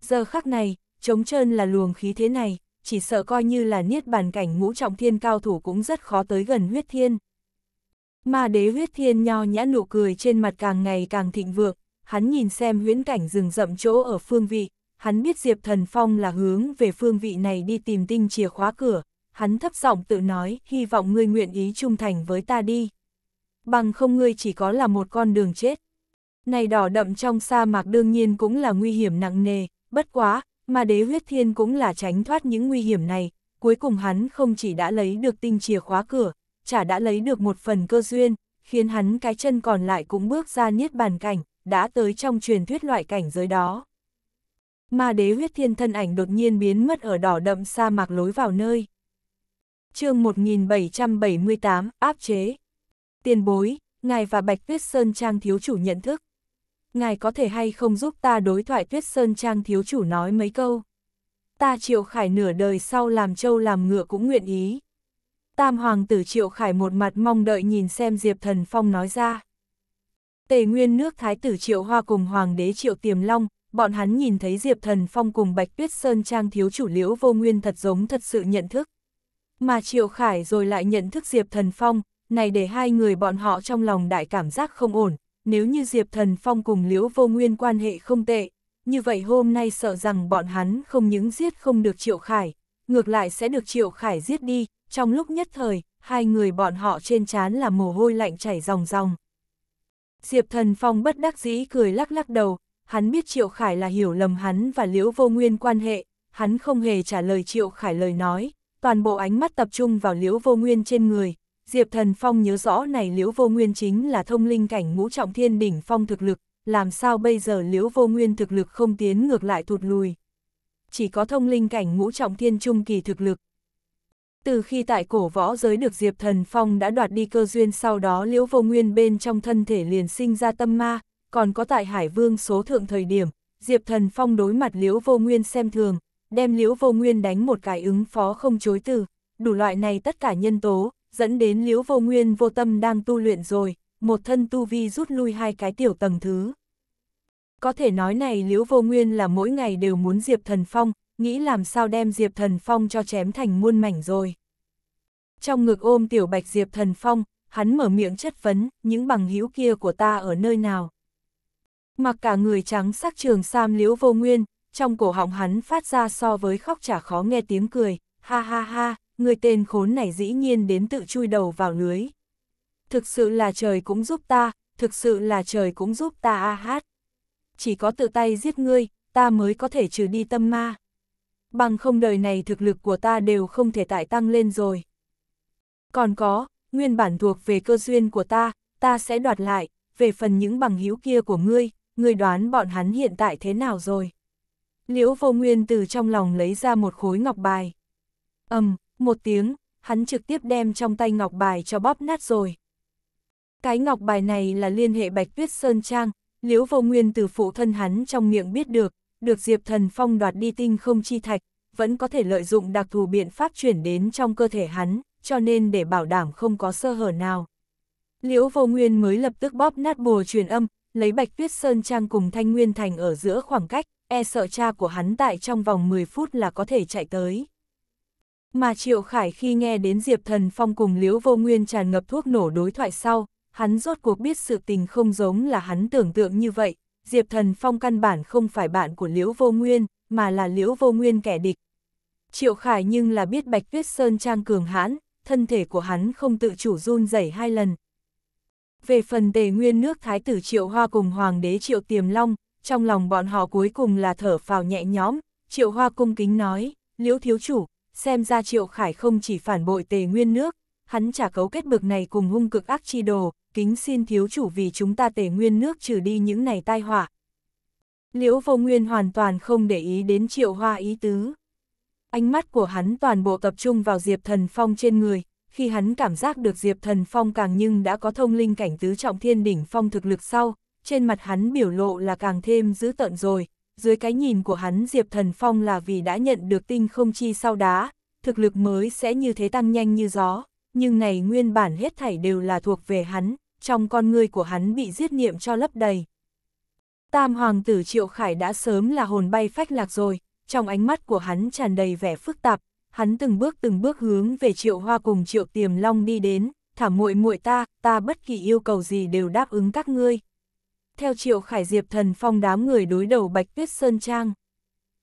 Giờ khắc này, chống trơn là luồng khí thế này, chỉ sợ coi như là niết bàn cảnh ngũ trọng thiên cao thủ cũng rất khó tới gần huyết thiên. Ma đế huyết thiên nho nhã nụ cười trên mặt càng ngày càng thịnh vượng, hắn nhìn xem huyễn cảnh rừng rậm chỗ ở phương vị, hắn biết Diệp Thần Phong là hướng về phương vị này đi tìm tinh chìa khóa cửa, hắn thấp giọng tự nói, hy vọng ngươi nguyện ý trung thành với ta đi. Bằng không ngươi chỉ có là một con đường chết. Này đỏ đậm trong sa mạc đương nhiên cũng là nguy hiểm nặng nề, bất quá, mà đế huyết thiên cũng là tránh thoát những nguy hiểm này, cuối cùng hắn không chỉ đã lấy được tinh chìa khóa cửa, chả đã lấy được một phần cơ duyên, khiến hắn cái chân còn lại cũng bước ra niết bàn cảnh đã tới trong truyền thuyết loại cảnh giới đó. ma đế huyết thiên thân ảnh đột nhiên biến mất ở đỏ đậm sa mạc lối vào nơi. chương 1778, áp chế. Tiền bối, ngài và Bạch Tuyết Sơn Trang thiếu chủ nhận thức. Ngài có thể hay không giúp ta đối thoại Tuyết Sơn Trang thiếu chủ nói mấy câu. Ta triệu khải nửa đời sau làm trâu làm ngựa cũng nguyện ý. Tam hoàng tử triệu khải một mặt mong đợi nhìn xem Diệp Thần Phong nói ra. Tề nguyên nước Thái tử Triệu Hoa cùng Hoàng đế Triệu Tiềm Long, bọn hắn nhìn thấy Diệp Thần Phong cùng Bạch Tuyết Sơn Trang thiếu chủ liễu vô nguyên thật giống thật sự nhận thức. Mà Triệu Khải rồi lại nhận thức Diệp Thần Phong, này để hai người bọn họ trong lòng đại cảm giác không ổn, nếu như Diệp Thần Phong cùng liễu vô nguyên quan hệ không tệ, như vậy hôm nay sợ rằng bọn hắn không những giết không được Triệu Khải, ngược lại sẽ được Triệu Khải giết đi, trong lúc nhất thời, hai người bọn họ trên trán là mồ hôi lạnh chảy ròng ròng. Diệp Thần Phong bất đắc dĩ cười lắc lắc đầu, hắn biết Triệu Khải là hiểu lầm hắn và Liễu Vô Nguyên quan hệ, hắn không hề trả lời Triệu Khải lời nói, toàn bộ ánh mắt tập trung vào Liễu Vô Nguyên trên người. Diệp Thần Phong nhớ rõ này Liễu Vô Nguyên chính là thông linh cảnh ngũ trọng thiên đỉnh phong thực lực, làm sao bây giờ Liễu Vô Nguyên thực lực không tiến ngược lại thụt lùi. Chỉ có thông linh cảnh ngũ trọng thiên trung kỳ thực lực, từ khi tại cổ võ giới được Diệp Thần Phong đã đoạt đi cơ duyên sau đó liễu vô nguyên bên trong thân thể liền sinh ra tâm ma, còn có tại Hải Vương số thượng thời điểm, Diệp Thần Phong đối mặt liễu vô nguyên xem thường, đem liễu vô nguyên đánh một cái ứng phó không chối từ, đủ loại này tất cả nhân tố, dẫn đến liễu vô nguyên vô tâm đang tu luyện rồi, một thân tu vi rút lui hai cái tiểu tầng thứ. Có thể nói này liễu vô nguyên là mỗi ngày đều muốn Diệp Thần Phong, nghĩ làm sao đem Diệp Thần Phong cho chém thành muôn mảnh rồi. Trong ngực ôm tiểu bạch Diệp Thần Phong, hắn mở miệng chất vấn, những bằng hữu kia của ta ở nơi nào. Mặc cả người trắng sắc trường sam liễu vô nguyên, trong cổ họng hắn phát ra so với khóc chả khó nghe tiếng cười, ha ha ha, người tên khốn này dĩ nhiên đến tự chui đầu vào lưới. Thực sự là trời cũng giúp ta, thực sự là trời cũng giúp ta a hát. Chỉ có tự tay giết ngươi, ta mới có thể trừ đi tâm ma bằng không đời này thực lực của ta đều không thể tại tăng lên rồi. Còn có, nguyên bản thuộc về cơ duyên của ta, ta sẽ đoạt lại, về phần những bằng hữu kia của ngươi, ngươi đoán bọn hắn hiện tại thế nào rồi. Liễu vô nguyên từ trong lòng lấy ra một khối ngọc bài. ầm um, một tiếng, hắn trực tiếp đem trong tay ngọc bài cho bóp nát rồi. Cái ngọc bài này là liên hệ Bạch Tuyết Sơn Trang, Liễu Vô Nguyên từ phụ thân hắn trong miệng biết được, được Diệp Thần Phong đoạt đi tinh không chi thạch, vẫn có thể lợi dụng đặc thù biện pháp chuyển đến trong cơ thể hắn, cho nên để bảo đảm không có sơ hở nào. Liễu Vô Nguyên mới lập tức bóp nát bùa truyền âm, lấy Bạch Tuyết Sơn Trang cùng Thanh Nguyên Thành ở giữa khoảng cách, e sợ cha của hắn tại trong vòng 10 phút là có thể chạy tới. Mà Triệu Khải khi nghe đến Diệp Thần Phong cùng Liễu Vô Nguyên tràn ngập thuốc nổ đối thoại sau, hắn rốt cuộc biết sự tình không giống là hắn tưởng tượng như vậy, Diệp Thần Phong căn bản không phải bạn của Liễu Vô Nguyên, mà là Liễu Vô Nguyên kẻ địch. Triệu Khải nhưng là biết Bạch Tuyết Sơn Trang cường hãn, thân thể của hắn không tự chủ run rẩy hai lần. Về phần tề nguyên nước Thái tử Triệu Hoa cùng Hoàng đế Triệu Tiềm Long, trong lòng bọn họ cuối cùng là thở phào nhẹ nhõm, Triệu Hoa cung kính nói, Liễu Thiếu Chủ, xem ra Triệu Khải không chỉ phản bội tề nguyên nước, hắn trả cấu kết bực này cùng hung cực ác chi đồ, kính xin thiếu chủ vì chúng ta tể nguyên nước trừ đi những này tai họa. Liễu vô nguyên hoàn toàn không để ý đến triệu hoa ý tứ. Ánh mắt của hắn toàn bộ tập trung vào Diệp Thần Phong trên người, khi hắn cảm giác được Diệp Thần Phong càng nhưng đã có thông linh cảnh tứ trọng thiên đỉnh phong thực lực sau, trên mặt hắn biểu lộ là càng thêm dữ tợn rồi, dưới cái nhìn của hắn Diệp Thần Phong là vì đã nhận được tinh không chi sau đá, thực lực mới sẽ như thế tăng nhanh như gió nhưng này nguyên bản hết thảy đều là thuộc về hắn, trong con người của hắn bị giết niệm cho lấp đầy. Tam hoàng tử Triệu Khải đã sớm là hồn bay phách lạc rồi, trong ánh mắt của hắn tràn đầy vẻ phức tạp, hắn từng bước từng bước hướng về Triệu Hoa cùng Triệu Tiềm Long đi đến, thả muội muội ta, ta bất kỳ yêu cầu gì đều đáp ứng các ngươi. Theo Triệu Khải Diệp Thần Phong đám người đối đầu Bạch Tuyết Sơn Trang,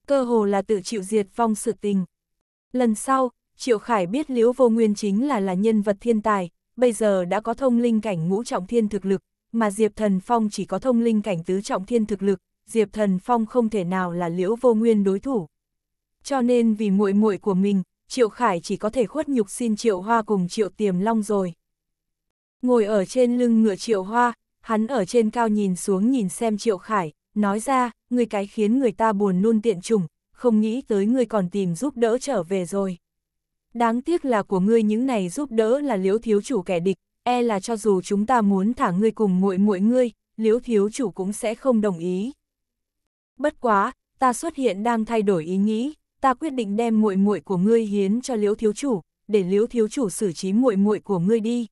cơ hồ là tự chịu diệt phong sự tình. Lần sau, Triệu Khải biết Liễu Vô Nguyên chính là là nhân vật thiên tài, bây giờ đã có thông linh cảnh ngũ trọng thiên thực lực, mà Diệp Thần Phong chỉ có thông linh cảnh tứ trọng thiên thực lực, Diệp Thần Phong không thể nào là Liễu Vô Nguyên đối thủ. Cho nên vì muội muội của mình, Triệu Khải chỉ có thể khuất nhục xin Triệu Hoa cùng Triệu Tiềm Long rồi. Ngồi ở trên lưng ngựa Triệu Hoa, hắn ở trên cao nhìn xuống nhìn xem Triệu Khải, nói ra, người cái khiến người ta buồn luôn tiện trùng, không nghĩ tới người còn tìm giúp đỡ trở về rồi. Đáng tiếc là của ngươi những này giúp đỡ là liễu thiếu chủ kẻ địch, e là cho dù chúng ta muốn thả ngươi cùng muội muội ngươi, liễu thiếu chủ cũng sẽ không đồng ý. Bất quá, ta xuất hiện đang thay đổi ý nghĩ, ta quyết định đem muội muội của ngươi hiến cho liễu thiếu chủ, để liễu thiếu chủ xử trí muội muội của ngươi đi.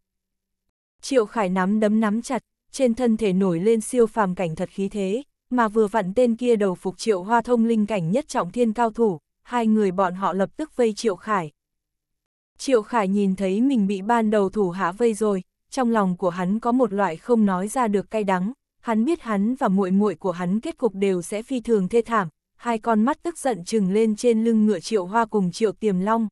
Triệu Khải nắm đấm nắm chặt, trên thân thể nổi lên siêu phàm cảnh thật khí thế, mà vừa vặn tên kia đầu phục Triệu Hoa thông linh cảnh nhất trọng thiên cao thủ, hai người bọn họ lập tức vây Triệu Khải. Triệu Khải nhìn thấy mình bị ban đầu thủ hạ vây rồi, trong lòng của hắn có một loại không nói ra được cay đắng, hắn biết hắn và muội muội của hắn kết cục đều sẽ phi thường thê thảm, hai con mắt tức giận trừng lên trên lưng ngựa Triệu Hoa cùng Triệu Tiềm Long.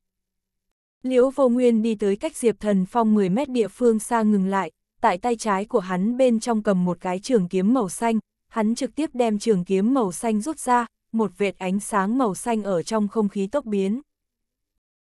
Liễu Vô Nguyên đi tới cách Diệp Thần Phong 10 mét địa phương xa ngừng lại, tại tay trái của hắn bên trong cầm một cái trường kiếm màu xanh, hắn trực tiếp đem trường kiếm màu xanh rút ra, một vệt ánh sáng màu xanh ở trong không khí tốc biến.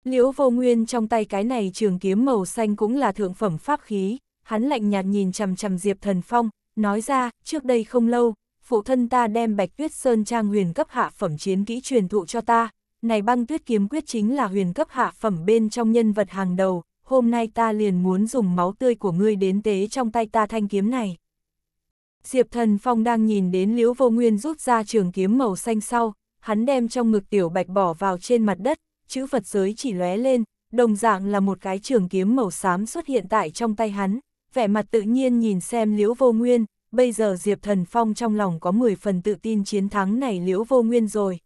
Liễu vô nguyên trong tay cái này trường kiếm màu xanh cũng là thượng phẩm pháp khí, hắn lạnh nhạt nhìn chằm chằm Diệp Thần Phong, nói ra, trước đây không lâu, phụ thân ta đem Bạch Tuyết Sơn Trang huyền cấp hạ phẩm chiến kỹ truyền thụ cho ta, này băng tuyết kiếm quyết chính là huyền cấp hạ phẩm bên trong nhân vật hàng đầu, hôm nay ta liền muốn dùng máu tươi của ngươi đến tế trong tay ta thanh kiếm này. Diệp Thần Phong đang nhìn đến Liễu Vô Nguyên rút ra trường kiếm màu xanh sau, hắn đem trong ngực tiểu bạch bỏ vào trên mặt đất, chữ vật giới chỉ lóe lên, đồng dạng là một cái trường kiếm màu xám xuất hiện tại trong tay hắn, vẻ mặt tự nhiên nhìn xem Liễu Vô Nguyên, bây giờ Diệp Thần Phong trong lòng có 10 phần tự tin chiến thắng này Liễu Vô Nguyên rồi.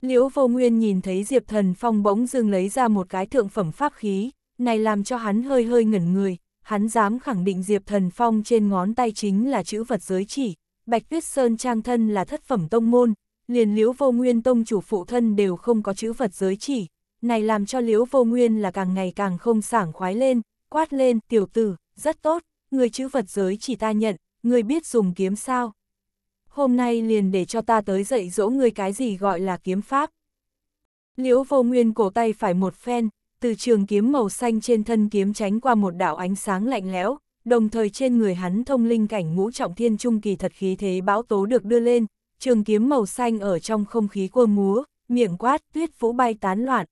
Liễu Vô Nguyên nhìn thấy Diệp Thần Phong bỗng dưng lấy ra một cái thượng phẩm pháp khí, này làm cho hắn hơi hơi ngẩn người, hắn dám khẳng định Diệp Thần Phong trên ngón tay chính là chữ vật giới chỉ, Bạch Tuyết Sơn trang thân là thất phẩm tông môn, liền liễu vô nguyên tông chủ phụ thân đều không có chữ vật giới chỉ, này làm cho liễu vô nguyên là càng ngày càng không sảng khoái lên, quát lên, tiểu tử, rất tốt, người chữ vật giới chỉ ta nhận, người biết dùng kiếm sao. Hôm nay liền để cho ta tới dạy dỗ người cái gì gọi là kiếm pháp. Liễu vô nguyên cổ tay phải một phen, từ trường kiếm màu xanh trên thân kiếm tránh qua một đạo ánh sáng lạnh lẽo, đồng thời trên người hắn thông linh cảnh ngũ trọng thiên trung kỳ thật khí thế báo tố được đưa lên, trường kiếm màu xanh ở trong không khí quơ múa, miệng quát tuyết vũ bay tán loạn.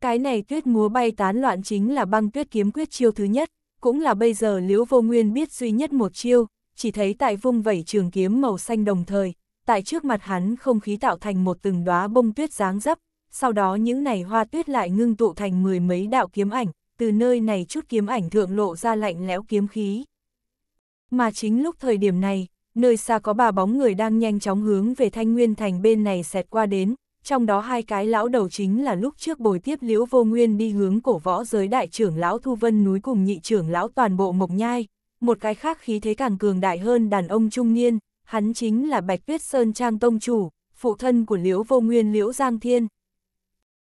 Cái này tuyết múa bay tán loạn chính là băng tuyết kiếm quyết chiêu thứ nhất, cũng là bây giờ Liễu Vô Nguyên biết duy nhất một chiêu, chỉ thấy tại vung vẩy trường kiếm màu xanh đồng thời, tại trước mặt hắn không khí tạo thành một từng đóa bông tuyết dáng dấp, sau đó những này hoa tuyết lại ngưng tụ thành mười mấy đạo kiếm ảnh, từ nơi này chút kiếm ảnh thượng lộ ra lạnh lẽo kiếm khí. Mà chính lúc thời điểm này, nơi xa có ba bóng người đang nhanh chóng hướng về Thanh Nguyên Thành bên này xẹt qua đến, trong đó hai cái lão đầu chính là lúc trước bồi tiếp Liễu Vô Nguyên đi hướng cổ võ giới đại trưởng lão Thu Vân núi cùng nhị trưởng lão toàn bộ Mộc Nhai, một cái khác khí thế càng cường đại hơn đàn ông trung niên, hắn chính là Bạch Tuyết Sơn Trang Tông Chủ, phụ thân của Liễu Vô Nguyên Liễu Giang Thiên.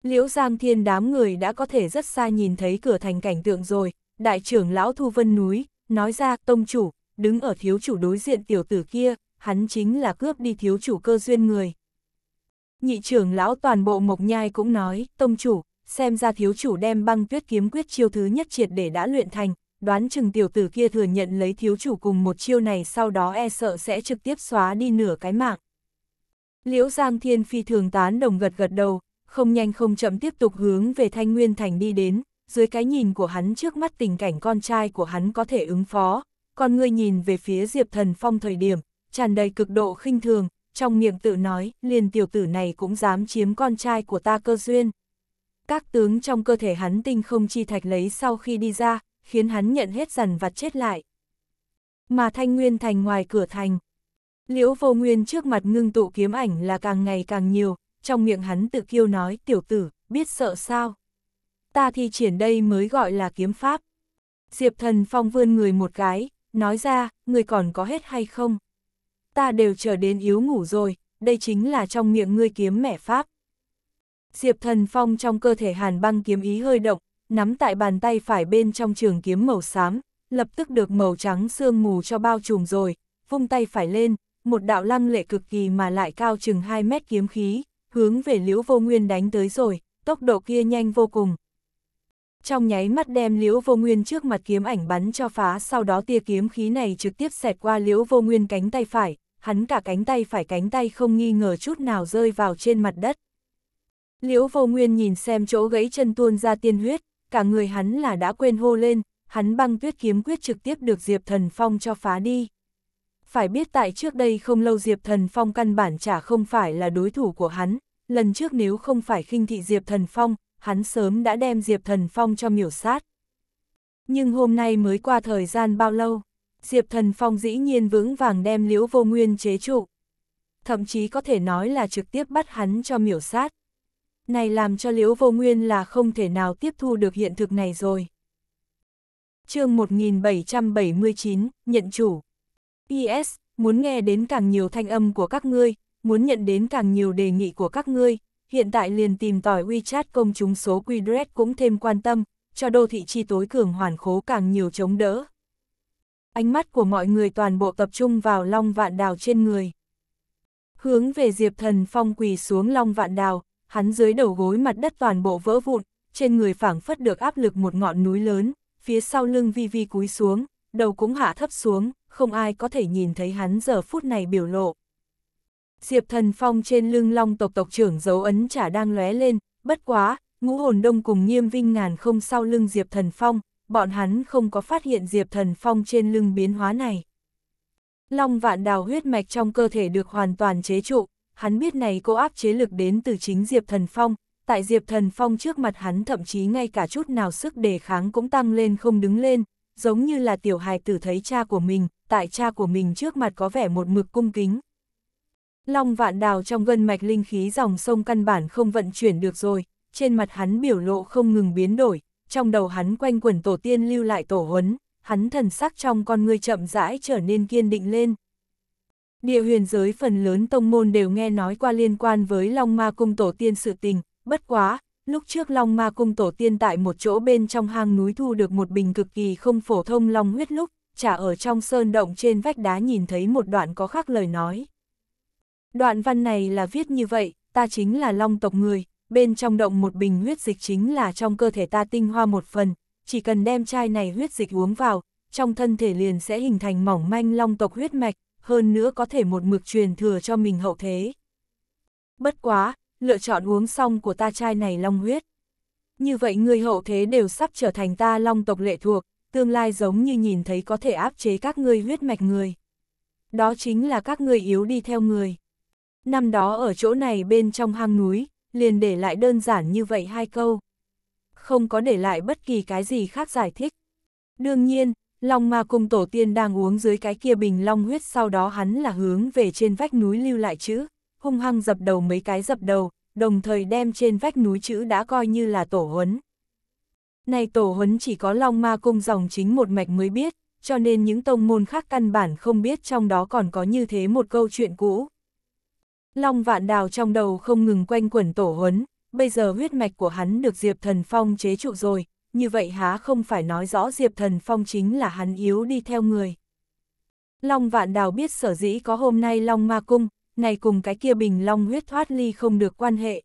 Liễu Giang Thiên đám người đã có thể rất xa nhìn thấy cửa thành cảnh tượng rồi, đại trưởng lão Thu Vân núi, nói ra, Tông Chủ, đứng ở thiếu chủ đối diện tiểu tử kia, hắn chính là cướp đi thiếu chủ cơ duyên người. Nhị trưởng lão toàn bộ Mộc Nhai cũng nói, tông chủ, xem ra thiếu chủ đem băng tuyết kiếm quyết chiêu thứ nhất triệt để đã luyện thành, đoán chừng tiểu tử kia thừa nhận lấy thiếu chủ cùng một chiêu này sau đó e sợ sẽ trực tiếp xóa đi nửa cái mạng. Liễu Giang Thiên Phi thường tán đồng gật gật đầu, không nhanh không chậm tiếp tục hướng về Thanh Nguyên Thành đi đến, dưới cái nhìn của hắn trước mắt tình cảnh con trai của hắn có thể ứng phó, con người nhìn về phía Diệp Thần Phong thời điểm, tràn đầy cực độ khinh thường, trong miệng tự nói, liền tiểu tử này cũng dám chiếm con trai của ta cơ duyên. Các tướng trong cơ thể hắn tinh không chi thạch lấy sau khi đi ra, khiến hắn nhận hết dần và chết lại. Mà Thanh Nguyên Thành ngoài cửa thành, Liễu Vô Nguyên trước mặt ngưng tụ kiếm ảnh là càng ngày càng nhiều, trong miệng hắn tự kiêu nói, tiểu tử, biết sợ sao? Ta thi triển đây mới gọi là kiếm pháp. Diệp Thần Phong vươn người một cái, nói ra, người còn có hết hay không? Ta đều trở đến yếu ngủ rồi, đây chính là trong miệng ngươi kiếm mẻ pháp. Diệp thần phong trong cơ thể hàn băng kiếm ý hơi động, nắm tại bàn tay phải bên trong trường kiếm màu xám, lập tức được màu trắng sương mù cho bao trùm rồi, vung tay phải lên, một đạo lăng lệ cực kỳ mà lại cao chừng 2 mét kiếm khí, hướng về liễu vô nguyên đánh tới rồi, tốc độ kia nhanh vô cùng, trong nháy mắt đem liễu vô nguyên trước mặt kiếm ảnh bắn cho phá sau đó tia kiếm khí này trực tiếp xẹt qua liễu vô nguyên cánh tay phải, hắn cả cánh tay phải cánh tay không nghi ngờ chút nào rơi vào trên mặt đất. Liễu vô nguyên nhìn xem chỗ gãy chân tuôn ra tiên huyết, cả người hắn là đã quên hô lên, hắn băng tuyết kiếm quyết trực tiếp được Diệp Thần Phong cho phá đi. Phải biết tại trước đây không lâu Diệp Thần Phong căn bản chả không phải là đối thủ của hắn, lần trước nếu không phải khinh thị Diệp Thần Phong, hắn sớm đã đem Diệp Thần Phong cho miểu sát. Nhưng hôm nay mới qua thời gian bao lâu, Diệp Thần Phong dĩ nhiên vững vàng đem liễu vô nguyên chế trụ. Thậm chí có thể nói là trực tiếp bắt hắn cho miểu sát. Này làm cho liễu vô nguyên là không thể nào tiếp thu được hiện thực này rồi. chương 1779, nhận chủ. ps Muốn nghe đến càng nhiều thanh âm của các ngươi, muốn nhận đến càng nhiều đề nghị của các ngươi, hiện tại liền tìm tỏi WeChat công chúng số QDRED cũng thêm quan tâm, cho đô thị chi tối cường hoàn khố càng nhiều chống đỡ. Ánh mắt của mọi người toàn bộ tập trung vào Long Vạn Đào trên người. Hướng về Diệp Thần Phong quỳ xuống Long Vạn Đào, hắn dưới đầu gối mặt đất toàn bộ vỡ vụn, trên người phảng phất được áp lực một ngọn núi lớn, phía sau lưng vi vi cúi xuống, đầu cũng hạ thấp xuống, không ai có thể nhìn thấy hắn giờ phút này biểu lộ. Diệp Thần Phong trên lưng long tộc tộc trưởng dấu ấn chả đang lóe lên, bất quá, ngũ hồn đông cùng nghiêm vinh ngàn không sau lưng Diệp Thần Phong, bọn hắn không có phát hiện Diệp Thần Phong trên lưng biến hóa này. Long vạn đào huyết mạch trong cơ thể được hoàn toàn chế trụ, hắn biết này cô áp chế lực đến từ chính Diệp Thần Phong, tại Diệp Thần Phong trước mặt hắn thậm chí ngay cả chút nào sức đề kháng cũng tăng lên không đứng lên, giống như là tiểu hài tử thấy cha của mình, tại cha của mình trước mặt có vẻ một mực cung kính, Long vạn đào trong gân mạch linh khí dòng sông căn bản không vận chuyển được rồi, trên mặt hắn biểu lộ không ngừng biến đổi, trong đầu hắn quanh quẩn tổ tiên lưu lại tổ huấn, hắn thần sắc trong con người chậm rãi trở nên kiên định lên. Địa huyền giới phần lớn tông môn đều nghe nói qua liên quan với Long Ma Cung Tổ Tiên sự tình, bất quá, lúc trước Long Ma Cung Tổ Tiên tại một chỗ bên trong hang núi thu được một bình cực kỳ không phổ thông long huyết lúc, chả ở trong sơn động trên vách đá nhìn thấy một đoạn có khắc lời nói. Đoạn văn này là viết như vậy, ta chính là long tộc người, bên trong động một bình huyết dịch chính là trong cơ thể ta tinh hoa một phần, chỉ cần đem chai này huyết dịch uống vào, trong thân thể liền sẽ hình thành mỏng manh long tộc huyết mạch, hơn nữa có thể một mực truyền thừa cho mình hậu thế. Bất quá, lựa chọn uống xong của ta chai này long huyết. Như vậy người hậu thế đều sắp trở thành ta long tộc lệ thuộc, tương lai giống như nhìn thấy có thể áp chế các ngươi huyết mạch người. Đó chính là các ngươi yếu đi theo người năm đó ở chỗ này bên trong hang núi, liền để lại đơn giản như vậy hai câu. Không có để lại bất kỳ cái gì khác giải thích. Đương nhiên, Long Ma cùng tổ tiên đang uống dưới cái kia bình long huyết sau đó hắn là hướng về trên vách núi lưu lại chữ, hung hăng dập đầu mấy cái dập đầu, đồng thời đem trên vách núi chữ đã coi như là tổ huấn. Này tổ huấn chỉ có Long Ma cung dòng chính một mạch mới biết, cho nên những tông môn khác căn bản không biết trong đó còn có như thế một câu chuyện cũ. Long vạn đào trong đầu không ngừng quanh quẩn tổ huấn, bây giờ huyết mạch của hắn được Diệp Thần Phong chế trụ rồi, như vậy há không phải nói rõ Diệp Thần Phong chính là hắn yếu đi theo người. Long vạn đào biết sở dĩ có hôm nay Long ma cung, này cùng cái kia bình Long huyết thoát ly không được quan hệ.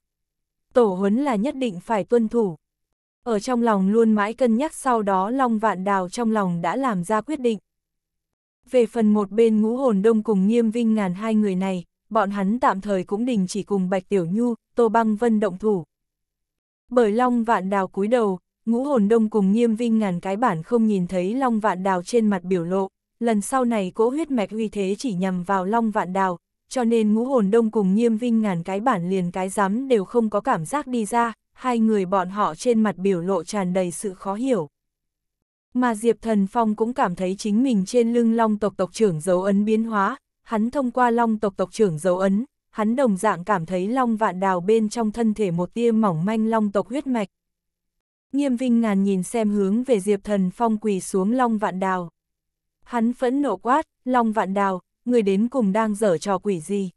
Tổ huấn là nhất định phải tuân thủ. Ở trong lòng luôn mãi cân nhắc sau đó Long vạn đào trong lòng đã làm ra quyết định. Về phần một bên ngũ hồn đông cùng nghiêm vinh ngàn hai người này, bọn hắn tạm thời cũng đình chỉ cùng Bạch Tiểu Nhu, Tô Băng Vân động thủ. Bởi Long Vạn Đào cúi đầu, ngũ hồn đông cùng nghiêm vinh ngàn cái bản không nhìn thấy Long Vạn Đào trên mặt biểu lộ, lần sau này cỗ huyết mạch uy thế chỉ nhằm vào Long Vạn Đào, cho nên ngũ hồn đông cùng nghiêm vinh ngàn cái bản liền cái dám đều không có cảm giác đi ra, hai người bọn họ trên mặt biểu lộ tràn đầy sự khó hiểu. Mà Diệp Thần Phong cũng cảm thấy chính mình trên lưng long tộc tộc trưởng dấu ấn biến hóa, hắn thông qua long tộc tộc trưởng dấu ấn, hắn đồng dạng cảm thấy long vạn đào bên trong thân thể một tia mỏng manh long tộc huyết mạch. Nghiêm Vinh Ngàn nhìn xem hướng về Diệp Thần Phong quỳ xuống long vạn đào. Hắn phẫn nộ quát, long vạn đào, người đến cùng đang dở trò quỷ gì.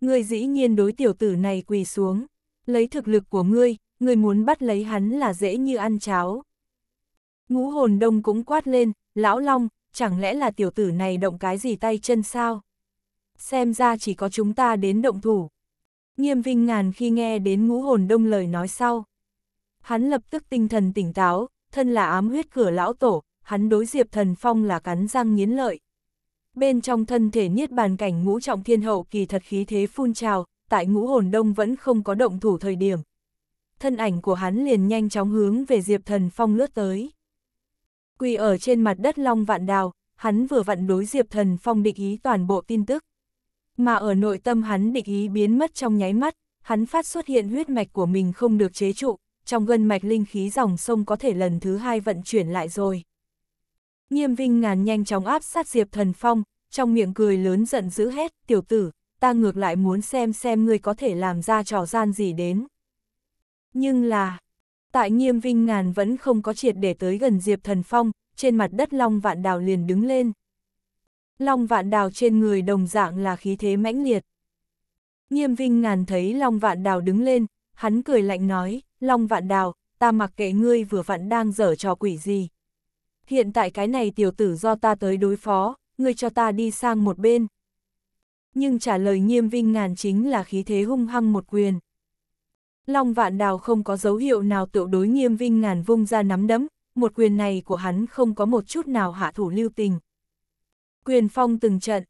Người dĩ nhiên đối tiểu tử này quỳ xuống, lấy thực lực của ngươi, người muốn bắt lấy hắn là dễ như ăn cháo. Ngũ hồn đông cũng quát lên, lão long, chẳng lẽ là tiểu tử này động cái gì tay chân sao? xem ra chỉ có chúng ta đến động thủ. Nghiêm Vinh Ngàn khi nghe đến ngũ hồn đông lời nói sau. Hắn lập tức tinh thần tỉnh táo, thân là ám huyết cửa lão tổ, hắn đối diệp thần phong là cắn răng nghiến lợi. Bên trong thân thể niết bàn cảnh ngũ trọng thiên hậu kỳ thật khí thế phun trào, tại ngũ hồn đông vẫn không có động thủ thời điểm. Thân ảnh của hắn liền nhanh chóng hướng về diệp thần phong lướt tới. Quỳ ở trên mặt đất long vạn đào, hắn vừa vặn đối diệp thần phong định ý toàn bộ tin tức mà ở nội tâm hắn định ý biến mất trong nháy mắt, hắn phát xuất hiện huyết mạch của mình không được chế trụ, trong gân mạch linh khí dòng sông có thể lần thứ hai vận chuyển lại rồi. Nghiêm Vinh Ngàn nhanh chóng áp sát Diệp Thần Phong, trong miệng cười lớn giận dữ hét, tiểu tử, ta ngược lại muốn xem xem ngươi có thể làm ra trò gian gì đến. Nhưng là, tại Nghiêm Vinh Ngàn vẫn không có triệt để tới gần Diệp Thần Phong, trên mặt đất Long Vạn Đào liền đứng lên. Long vạn đào trên người đồng dạng là khí thế mãnh liệt. Nghiêm Vinh ngàn thấy Long vạn đào đứng lên, hắn cười lạnh nói, Long vạn đào, ta mặc kệ ngươi vừa vặn đang dở trò quỷ gì. Hiện tại cái này tiểu tử do ta tới đối phó, ngươi cho ta đi sang một bên. Nhưng trả lời nghiêm vinh ngàn chính là khí thế hung hăng một quyền. Long vạn đào không có dấu hiệu nào tự đối nghiêm vinh ngàn vung ra nắm đấm, một quyền này của hắn không có một chút nào hạ thủ lưu tình. Quyền phong từng trận,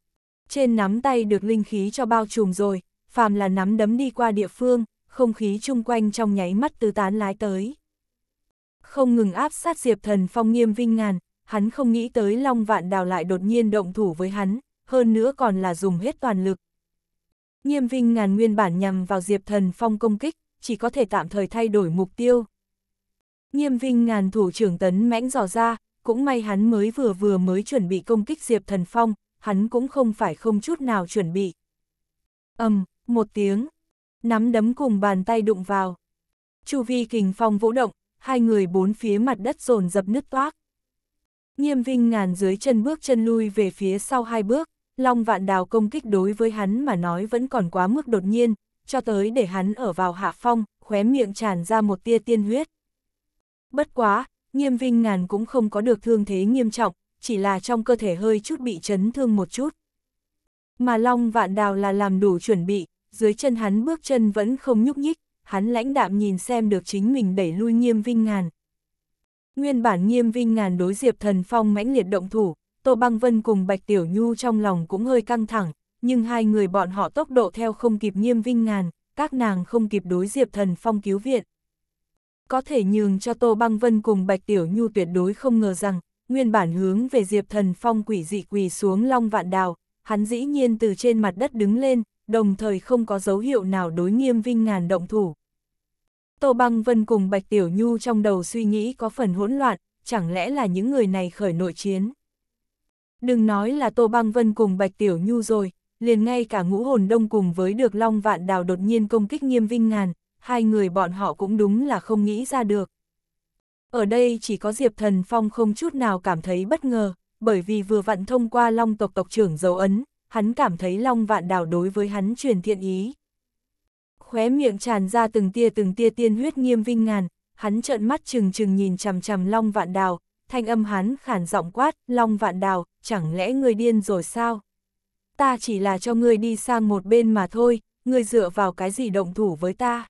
trên nắm tay được linh khí cho bao trùm rồi, phàm là nắm đấm đi qua địa phương, không khí chung quanh trong nháy mắt tứ tán lái tới. Không ngừng áp sát Diệp Thần Phong nghiêm vinh ngàn, hắn không nghĩ tới Long Vạn Đào lại đột nhiên động thủ với hắn, hơn nữa còn là dùng hết toàn lực. Nghiêm vinh ngàn nguyên bản nhằm vào Diệp Thần Phong công kích, chỉ có thể tạm thời thay đổi mục tiêu. Nghiêm vinh ngàn thủ trưởng tấn mãnh dò ra, cũng may hắn mới vừa vừa mới chuẩn bị công kích Diệp Thần Phong, hắn cũng không phải không chút nào chuẩn bị. ầm um, một tiếng, nắm đấm cùng bàn tay đụng vào. Chu vi kình phong vũ động, hai người bốn phía mặt đất dồn dập nứt toác. Nghiêm Vinh ngàn dưới chân bước chân lui về phía sau hai bước, Long Vạn Đào công kích đối với hắn mà nói vẫn còn quá mức đột nhiên, cho tới để hắn ở vào hạ phong, khóe miệng tràn ra một tia tiên huyết. Bất quá, nghiêm vinh ngàn cũng không có được thương thế nghiêm trọng, chỉ là trong cơ thể hơi chút bị chấn thương một chút. Mà Long Vạn Đào là làm đủ chuẩn bị, dưới chân hắn bước chân vẫn không nhúc nhích, hắn lãnh đạm nhìn xem được chính mình đẩy lui nghiêm vinh ngàn. Nguyên bản nghiêm vinh ngàn đối diệp thần phong mãnh liệt động thủ, Tô Băng Vân cùng Bạch Tiểu Nhu trong lòng cũng hơi căng thẳng, nhưng hai người bọn họ tốc độ theo không kịp nghiêm vinh ngàn, các nàng không kịp đối diệp thần phong cứu viện có thể nhường cho Tô Băng Vân cùng Bạch Tiểu Nhu tuyệt đối không ngờ rằng, nguyên bản hướng về Diệp Thần Phong quỷ dị quỳ xuống Long Vạn Đào, hắn dĩ nhiên từ trên mặt đất đứng lên, đồng thời không có dấu hiệu nào đối nghiêm vinh ngàn động thủ. Tô Băng Vân cùng Bạch Tiểu Nhu trong đầu suy nghĩ có phần hỗn loạn, chẳng lẽ là những người này khởi nội chiến. Đừng nói là Tô Băng Vân cùng Bạch Tiểu Nhu rồi, liền ngay cả ngũ hồn đông cùng với được Long Vạn Đào đột nhiên công kích nghiêm vinh ngàn, hai người bọn họ cũng đúng là không nghĩ ra được. Ở đây chỉ có Diệp Thần Phong không chút nào cảm thấy bất ngờ, bởi vì vừa vặn thông qua Long tộc tộc trưởng dấu ấn, hắn cảm thấy Long vạn đảo đối với hắn truyền thiện ý. Khóe miệng tràn ra từng tia từng tia tiên huyết nghiêm vinh ngàn, hắn trợn mắt chừng chừng nhìn chằm chằm Long vạn đào, thanh âm hắn khản giọng quát, Long vạn đào, chẳng lẽ ngươi điên rồi sao? Ta chỉ là cho ngươi đi sang một bên mà thôi, ngươi dựa vào cái gì động thủ với ta?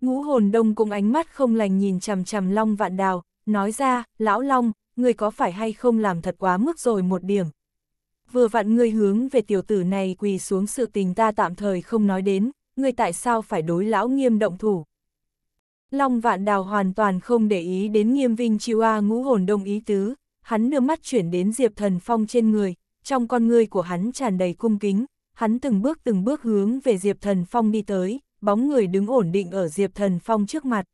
Ngũ hồn đông cũng ánh mắt không lành nhìn chằm chằm Long Vạn Đào, nói ra, lão Long, người có phải hay không làm thật quá mức rồi một điểm. Vừa vặn ngươi hướng về tiểu tử này quỳ xuống sự tình ta tạm thời không nói đến, ngươi tại sao phải đối lão nghiêm động thủ. Long Vạn Đào hoàn toàn không để ý đến nghiêm vinh chiêu a ngũ hồn đông ý tứ, hắn đưa mắt chuyển đến Diệp Thần Phong trên người, trong con ngươi của hắn tràn đầy cung kính, hắn từng bước từng bước hướng về Diệp Thần Phong đi tới bóng người đứng ổn định ở Diệp Thần Phong trước mặt.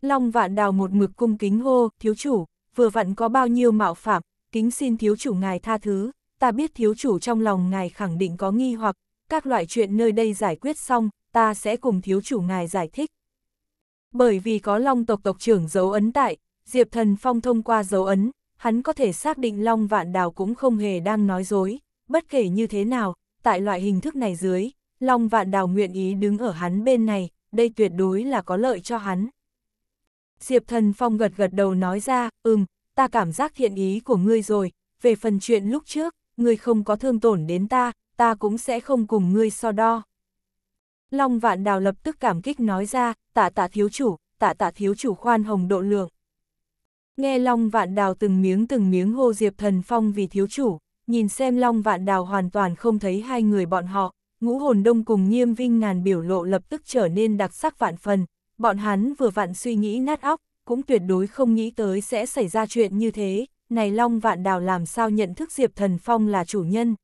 Long vạn đào một mực cung kính hô, thiếu chủ, vừa vặn có bao nhiêu mạo phạm, kính xin thiếu chủ ngài tha thứ, ta biết thiếu chủ trong lòng ngài khẳng định có nghi hoặc, các loại chuyện nơi đây giải quyết xong, ta sẽ cùng thiếu chủ ngài giải thích. Bởi vì có Long tộc tộc trưởng dấu ấn tại, Diệp Thần Phong thông qua dấu ấn, hắn có thể xác định Long Vạn Đào cũng không hề đang nói dối, bất kể như thế nào, tại loại hình thức này dưới, Long vạn đào nguyện ý đứng ở hắn bên này, đây tuyệt đối là có lợi cho hắn. Diệp thần phong gật gật đầu nói ra, ừm, ta cảm giác thiện ý của ngươi rồi, về phần chuyện lúc trước, ngươi không có thương tổn đến ta, ta cũng sẽ không cùng ngươi so đo. Long vạn đào lập tức cảm kích nói ra, tạ tạ thiếu chủ, tạ tạ thiếu chủ khoan hồng độ lượng. Nghe Long Vạn Đào từng miếng từng miếng hô Diệp Thần Phong vì thiếu chủ, nhìn xem Long Vạn Đào hoàn toàn không thấy hai người bọn họ, ngũ hồn đông cùng nghiêm vinh ngàn biểu lộ lập tức trở nên đặc sắc vạn phần, bọn hắn vừa vặn suy nghĩ nát óc, cũng tuyệt đối không nghĩ tới sẽ xảy ra chuyện như thế, này Long Vạn Đào làm sao nhận thức Diệp Thần Phong là chủ nhân.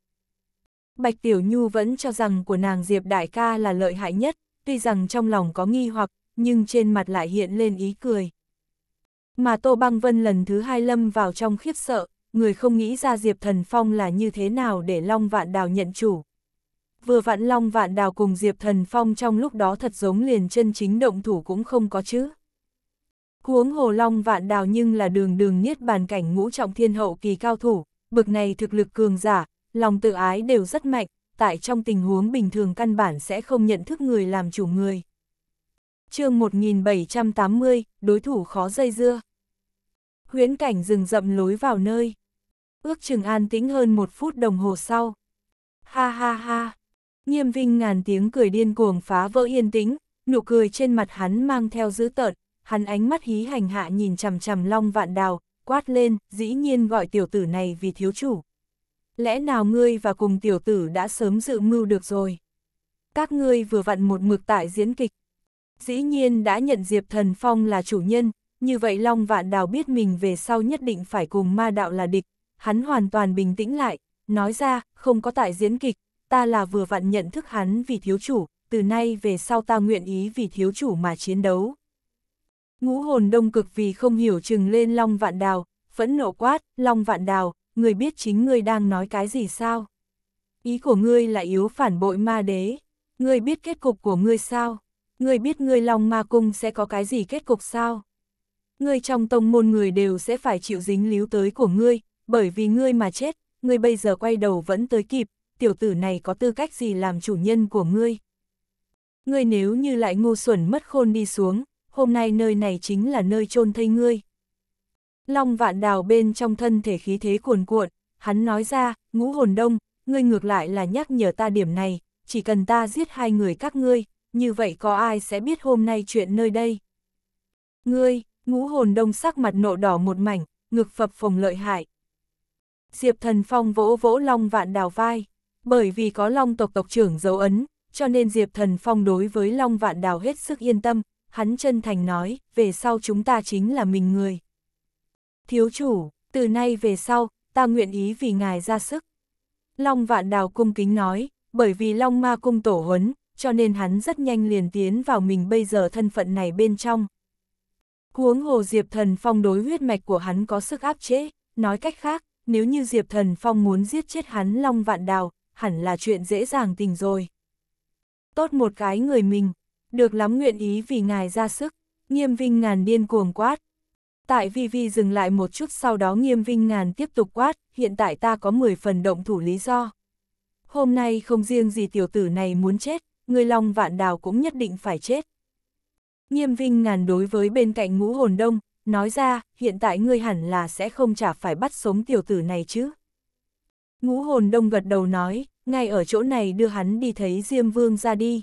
Bạch Tiểu Nhu vẫn cho rằng của nàng Diệp Đại ca là lợi hại nhất, tuy rằng trong lòng có nghi hoặc, nhưng trên mặt lại hiện lên ý cười. Mà Tô Băng Vân lần thứ hai lâm vào trong khiếp sợ, người không nghĩ ra Diệp Thần Phong là như thế nào để Long Vạn Đào nhận chủ, vừa vạn long vạn đào cùng Diệp Thần Phong trong lúc đó thật giống liền chân chính động thủ cũng không có chứ. Huống hồ long vạn đào nhưng là đường đường niết bàn cảnh ngũ trọng thiên hậu kỳ cao thủ, bực này thực lực cường giả, lòng tự ái đều rất mạnh, tại trong tình huống bình thường căn bản sẽ không nhận thức người làm chủ người. chương 1780, đối thủ khó dây dưa. Huyễn cảnh rừng rậm lối vào nơi. Ước chừng an tĩnh hơn một phút đồng hồ sau. Ha ha ha, Nghiêm Vinh ngàn tiếng cười điên cuồng phá vỡ yên tĩnh, nụ cười trên mặt hắn mang theo dữ tợn, hắn ánh mắt hí hành hạ nhìn chằm chằm Long Vạn Đào, quát lên, dĩ nhiên gọi tiểu tử này vì thiếu chủ. Lẽ nào ngươi và cùng tiểu tử đã sớm dự mưu được rồi? Các ngươi vừa vặn một mực tại diễn kịch. Dĩ nhiên đã nhận Diệp Thần Phong là chủ nhân, như vậy Long Vạn Đào biết mình về sau nhất định phải cùng ma đạo là địch, hắn hoàn toàn bình tĩnh lại, nói ra, không có tại diễn kịch, ta là vừa vặn nhận thức hắn vì thiếu chủ, từ nay về sau ta nguyện ý vì thiếu chủ mà chiến đấu. Ngũ hồn đông cực vì không hiểu chừng lên Long Vạn Đào, phẫn nộ quát, Long Vạn Đào, người biết chính người đang nói cái gì sao? Ý của ngươi là yếu phản bội ma đế, ngươi biết kết cục của ngươi sao? Ngươi biết ngươi Long Ma Cung sẽ có cái gì kết cục sao? Ngươi trong tông môn người đều sẽ phải chịu dính líu tới của ngươi, bởi vì ngươi mà chết, ngươi bây giờ quay đầu vẫn tới kịp, tiểu tử này có tư cách gì làm chủ nhân của ngươi. Ngươi nếu như lại ngu xuẩn mất khôn đi xuống, hôm nay nơi này chính là nơi chôn thây ngươi. Long vạn đào bên trong thân thể khí thế cuồn cuộn, hắn nói ra, ngũ hồn đông, ngươi ngược lại là nhắc nhở ta điểm này, chỉ cần ta giết hai người các ngươi, như vậy có ai sẽ biết hôm nay chuyện nơi đây. Ngươi, ngũ hồn đông sắc mặt nộ đỏ một mảnh, ngực phập phồng lợi hại. Diệp thần phong vỗ vỗ long vạn đào vai bởi vì có Long tộc tộc trưởng dấu ấn, cho nên Diệp Thần Phong đối với Long Vạn Đào hết sức yên tâm, hắn chân thành nói, về sau chúng ta chính là mình người. Thiếu chủ, từ nay về sau, ta nguyện ý vì ngài ra sức. Long Vạn Đào cung kính nói, bởi vì Long Ma cung tổ huấn, cho nên hắn rất nhanh liền tiến vào mình bây giờ thân phận này bên trong. Huống hồ Diệp Thần Phong đối huyết mạch của hắn có sức áp chế, nói cách khác, nếu như Diệp Thần Phong muốn giết chết hắn Long Vạn Đào, hẳn là chuyện dễ dàng tình rồi. Tốt một cái người mình, được lắm nguyện ý vì ngài ra sức, nghiêm vinh ngàn điên cuồng quát. Tại vi vi dừng lại một chút sau đó nghiêm vinh ngàn tiếp tục quát, hiện tại ta có 10 phần động thủ lý do. Hôm nay không riêng gì tiểu tử này muốn chết, người lòng vạn đào cũng nhất định phải chết. Nghiêm vinh ngàn đối với bên cạnh ngũ hồn đông, nói ra, hiện tại ngươi hẳn là sẽ không trả phải bắt sống tiểu tử này chứ. Ngũ hồn đông gật đầu nói, ngay ở chỗ này đưa hắn đi thấy Diêm Vương ra đi.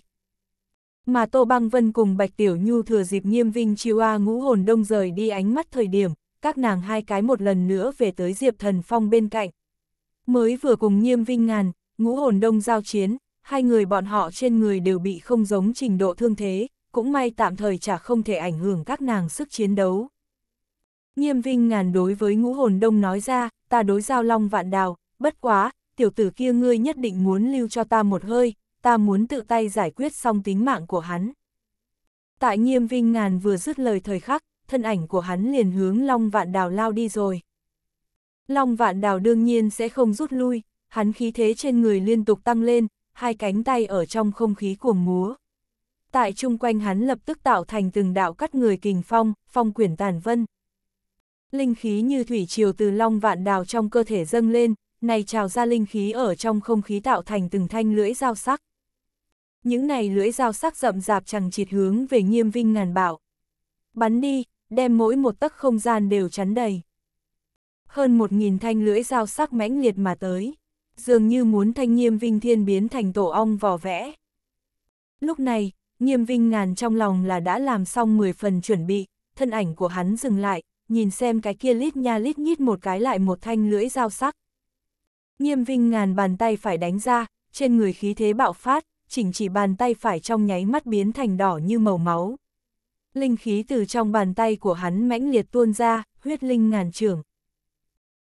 Mà Tô Băng Vân cùng Bạch Tiểu Nhu thừa dịp nghiêm vinh chiêu a ngũ hồn đông rời đi ánh mắt thời điểm, các nàng hai cái một lần nữa về tới Diệp Thần Phong bên cạnh. Mới vừa cùng nghiêm vinh ngàn, ngũ hồn đông giao chiến, hai người bọn họ trên người đều bị không giống trình độ thương thế, cũng may tạm thời chả không thể ảnh hưởng các nàng sức chiến đấu. Nghiêm vinh ngàn đối với ngũ hồn đông nói ra, ta đối giao long vạn đào, bất quá, tiểu tử kia ngươi nhất định muốn lưu cho ta một hơi, ta muốn tự tay giải quyết xong tính mạng của hắn. Tại nghiêm vinh ngàn vừa dứt lời thời khắc, thân ảnh của hắn liền hướng Long Vạn Đào lao đi rồi. Long Vạn Đào đương nhiên sẽ không rút lui, hắn khí thế trên người liên tục tăng lên, hai cánh tay ở trong không khí cuồng múa. Tại chung quanh hắn lập tức tạo thành từng đạo cắt người kình phong, phong quyển tàn vân. Linh khí như thủy triều từ Long Vạn Đào trong cơ thể dâng lên, này trào ra linh khí ở trong không khí tạo thành từng thanh lưỡi dao sắc. Những này lưỡi dao sắc rậm rạp chẳng chịt hướng về nghiêm vinh ngàn bảo. Bắn đi, đem mỗi một tấc không gian đều chắn đầy. Hơn một nghìn thanh lưỡi dao sắc mãnh liệt mà tới, dường như muốn thanh nghiêm vinh thiên biến thành tổ ong vò vẽ. Lúc này, nghiêm vinh ngàn trong lòng là đã làm xong 10 phần chuẩn bị, thân ảnh của hắn dừng lại, nhìn xem cái kia lít nha lít nhít một cái lại một thanh lưỡi dao sắc. Nghiêm vinh ngàn bàn tay phải đánh ra, trên người khí thế bạo phát, chỉnh chỉ bàn tay phải trong nháy mắt biến thành đỏ như màu máu. Linh khí từ trong bàn tay của hắn mãnh liệt tuôn ra, huyết linh ngàn trưởng.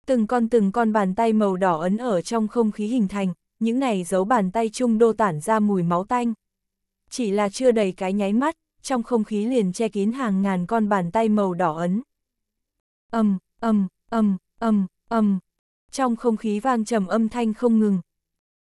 Từng con từng con bàn tay màu đỏ ấn ở trong không khí hình thành, những này giấu bàn tay chung đô tản ra mùi máu tanh. Chỉ là chưa đầy cái nháy mắt, trong không khí liền che kín hàng ngàn con bàn tay màu đỏ ấn. Âm, âm, âm, âm, âm, trong không khí vang trầm âm thanh không ngừng.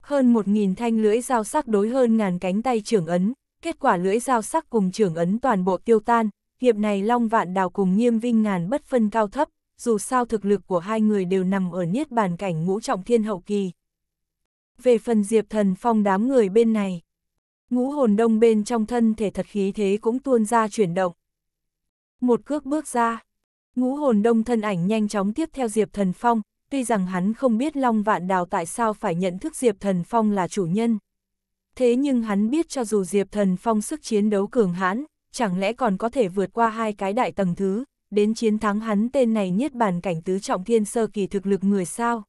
Hơn một nghìn thanh lưỡi dao sắc đối hơn ngàn cánh tay trưởng ấn, kết quả lưỡi dao sắc cùng trưởng ấn toàn bộ tiêu tan, hiệp này Long Vạn Đào cùng Nghiêm Vinh Ngàn bất phân cao thấp, dù sao thực lực của hai người đều nằm ở niết bàn cảnh ngũ trọng thiên hậu kỳ. Về phần Diệp Thần Phong đám người bên này, ngũ hồn đông bên trong thân thể thật khí thế cũng tuôn ra chuyển động. Một cước bước ra, ngũ hồn đông thân ảnh nhanh chóng tiếp theo Diệp Thần Phong, tuy rằng hắn không biết Long Vạn Đào tại sao phải nhận thức Diệp Thần Phong là chủ nhân. Thế nhưng hắn biết cho dù Diệp Thần Phong sức chiến đấu cường hãn, chẳng lẽ còn có thể vượt qua hai cái đại tầng thứ, đến chiến thắng hắn tên này nhất bàn cảnh tứ trọng thiên sơ kỳ thực lực người sao.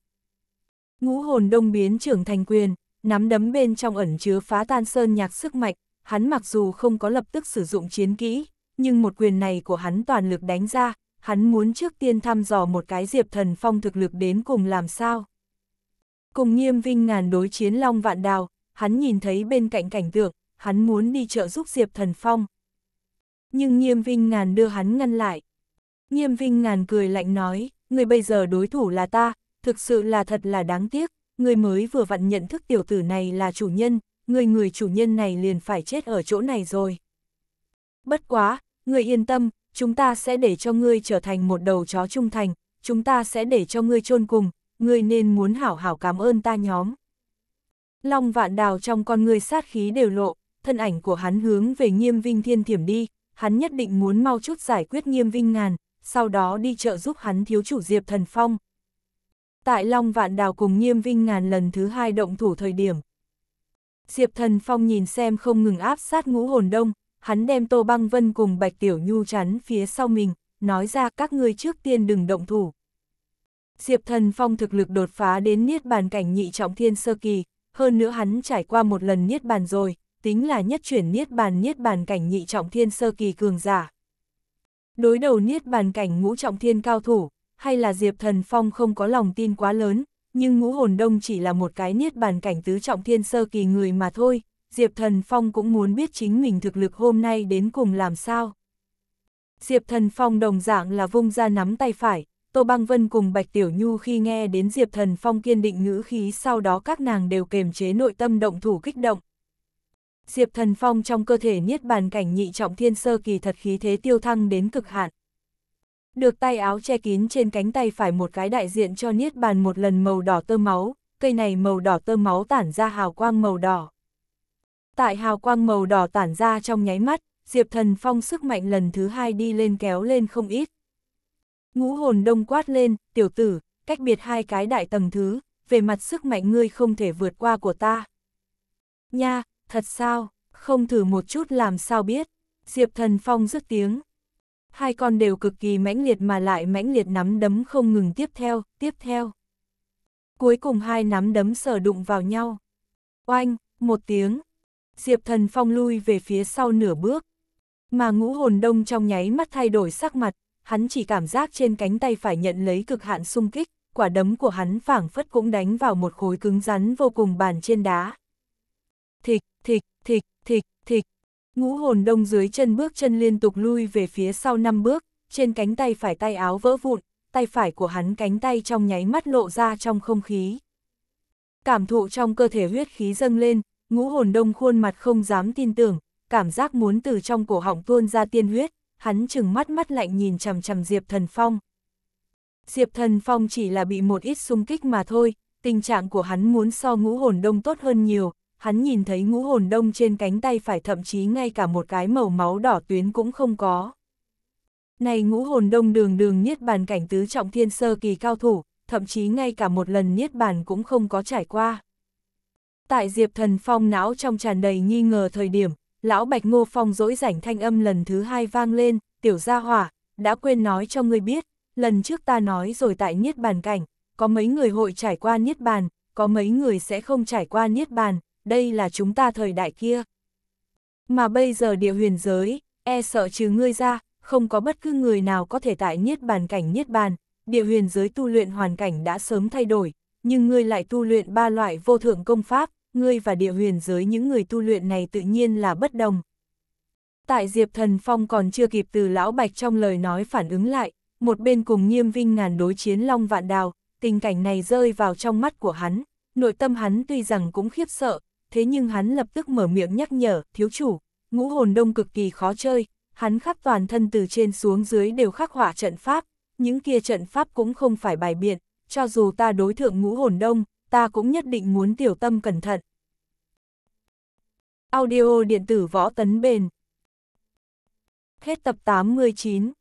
Ngũ hồn đông biến trưởng thành quyền, nắm đấm bên trong ẩn chứa phá tan sơn nhạc sức mạnh, hắn mặc dù không có lập tức sử dụng chiến kỹ, nhưng một quyền này của hắn toàn lực đánh ra, hắn muốn trước tiên thăm dò một cái Diệp Thần Phong thực lực đến cùng làm sao. Cùng nghiêm vinh ngàn đối chiến long vạn đào, hắn nhìn thấy bên cạnh cảnh tượng, hắn muốn đi trợ giúp Diệp Thần Phong. Nhưng nghiêm vinh ngàn đưa hắn ngăn lại. Nghiêm vinh ngàn cười lạnh nói, người bây giờ đối thủ là ta, thực sự là thật là đáng tiếc, người mới vừa vặn nhận thức tiểu tử này là chủ nhân, người người chủ nhân này liền phải chết ở chỗ này rồi. Bất quá, người yên tâm, chúng ta sẽ để cho ngươi trở thành một đầu chó trung thành, chúng ta sẽ để cho ngươi chôn cùng, ngươi nên muốn hảo hảo cảm ơn ta nhóm. Long vạn đào trong con người sát khí đều lộ, thân ảnh của hắn hướng về nghiêm vinh thiên thiểm đi, hắn nhất định muốn mau chút giải quyết nghiêm vinh ngàn, sau đó đi trợ giúp hắn thiếu chủ diệp thần phong. Tại Long Vạn Đào cùng nghiêm vinh ngàn lần thứ hai động thủ thời điểm. Diệp thần phong nhìn xem không ngừng áp sát ngũ hồn đông, hắn đem Tô Băng Vân cùng Bạch Tiểu Nhu chắn phía sau mình, nói ra các ngươi trước tiên đừng động thủ. Diệp Thần Phong thực lực đột phá đến niết bàn cảnh nhị trọng thiên sơ kỳ, hơn nữa hắn trải qua một lần niết bàn rồi, tính là nhất chuyển niết bàn niết bàn cảnh nhị trọng thiên sơ kỳ cường giả. Đối đầu niết bàn cảnh ngũ trọng thiên cao thủ, hay là Diệp Thần Phong không có lòng tin quá lớn, nhưng ngũ hồn đông chỉ là một cái niết bàn cảnh tứ trọng thiên sơ kỳ người mà thôi, Diệp Thần Phong cũng muốn biết chính mình thực lực hôm nay đến cùng làm sao. Diệp Thần Phong đồng dạng là vung ra nắm tay phải, Tô Băng Vân cùng Bạch Tiểu Nhu khi nghe đến Diệp Thần Phong kiên định ngữ khí sau đó các nàng đều kềm chế nội tâm động thủ kích động. Diệp Thần Phong trong cơ thể niết bàn cảnh nhị trọng thiên sơ kỳ thật khí thế tiêu thăng đến cực hạn. Được tay áo che kín trên cánh tay phải một cái đại diện cho niết bàn một lần màu đỏ tơ máu, cây này màu đỏ tơ máu tản ra hào quang màu đỏ. Tại hào quang màu đỏ tản ra trong nháy mắt, Diệp Thần Phong sức mạnh lần thứ hai đi lên kéo lên không ít. Ngũ hồn đông quát lên, tiểu tử, cách biệt hai cái đại tầng thứ, về mặt sức mạnh ngươi không thể vượt qua của ta. Nha, thật sao, không thử một chút làm sao biết, Diệp Thần Phong rứt tiếng. Hai con đều cực kỳ mãnh liệt mà lại mãnh liệt nắm đấm không ngừng tiếp theo, tiếp theo. Cuối cùng hai nắm đấm sở đụng vào nhau. Oanh, một tiếng, Diệp Thần Phong lui về phía sau nửa bước. Mà ngũ hồn đông trong nháy mắt thay đổi sắc mặt, hắn chỉ cảm giác trên cánh tay phải nhận lấy cực hạn sung kích, quả đấm của hắn phảng phất cũng đánh vào một khối cứng rắn vô cùng bàn trên đá. Thịch, thịch, thịch, thịch, thịch. Ngũ hồn đông dưới chân bước chân liên tục lui về phía sau năm bước, trên cánh tay phải tay áo vỡ vụn, tay phải của hắn cánh tay trong nháy mắt lộ ra trong không khí. Cảm thụ trong cơ thể huyết khí dâng lên, Ngũ hồn đông khuôn mặt không dám tin tưởng, cảm giác muốn từ trong cổ họng tuôn ra tiên huyết, hắn chừng mắt mắt lạnh nhìn chằm chằm Diệp Thần Phong. Diệp Thần Phong chỉ là bị một ít xung kích mà thôi, tình trạng của hắn muốn so ngũ hồn đông tốt hơn nhiều, hắn nhìn thấy ngũ hồn đông trên cánh tay phải thậm chí ngay cả một cái màu máu đỏ tuyến cũng không có. Này ngũ hồn đông đường đường niết bàn cảnh tứ trọng thiên sơ kỳ cao thủ, thậm chí ngay cả một lần niết bàn cũng không có trải qua. Tại Diệp Thần Phong não trong tràn đầy nghi ngờ thời điểm, lão Bạch Ngô Phong dỗi rảnh thanh âm lần thứ hai vang lên, tiểu gia hỏa, đã quên nói cho ngươi biết, lần trước ta nói rồi tại Niết Bàn Cảnh, có mấy người hội trải qua Niết Bàn, có mấy người sẽ không trải qua Niết Bàn, đây là chúng ta thời đại kia. Mà bây giờ địa huyền giới, e sợ trừ ngươi ra, không có bất cứ người nào có thể tại Niết Bàn Cảnh Niết Bàn, địa huyền giới tu luyện hoàn cảnh đã sớm thay đổi, nhưng ngươi lại tu luyện ba loại vô thượng công pháp, ngươi và địa huyền giới những người tu luyện này tự nhiên là bất đồng. Tại Diệp Thần Phong còn chưa kịp từ Lão Bạch trong lời nói phản ứng lại, một bên cùng nghiêm vinh ngàn đối chiến long vạn đào, tình cảnh này rơi vào trong mắt của hắn, nội tâm hắn tuy rằng cũng khiếp sợ, thế nhưng hắn lập tức mở miệng nhắc nhở, thiếu chủ, ngũ hồn đông cực kỳ khó chơi, hắn khắp toàn thân từ trên xuống dưới đều khắc họa trận pháp, những kia trận pháp cũng không phải bài biện, cho dù ta đối thượng ngũ hồn đông, ta cũng nhất định muốn tiểu tâm cẩn thận. Audio điện tử võ tấn bền Hết tập 89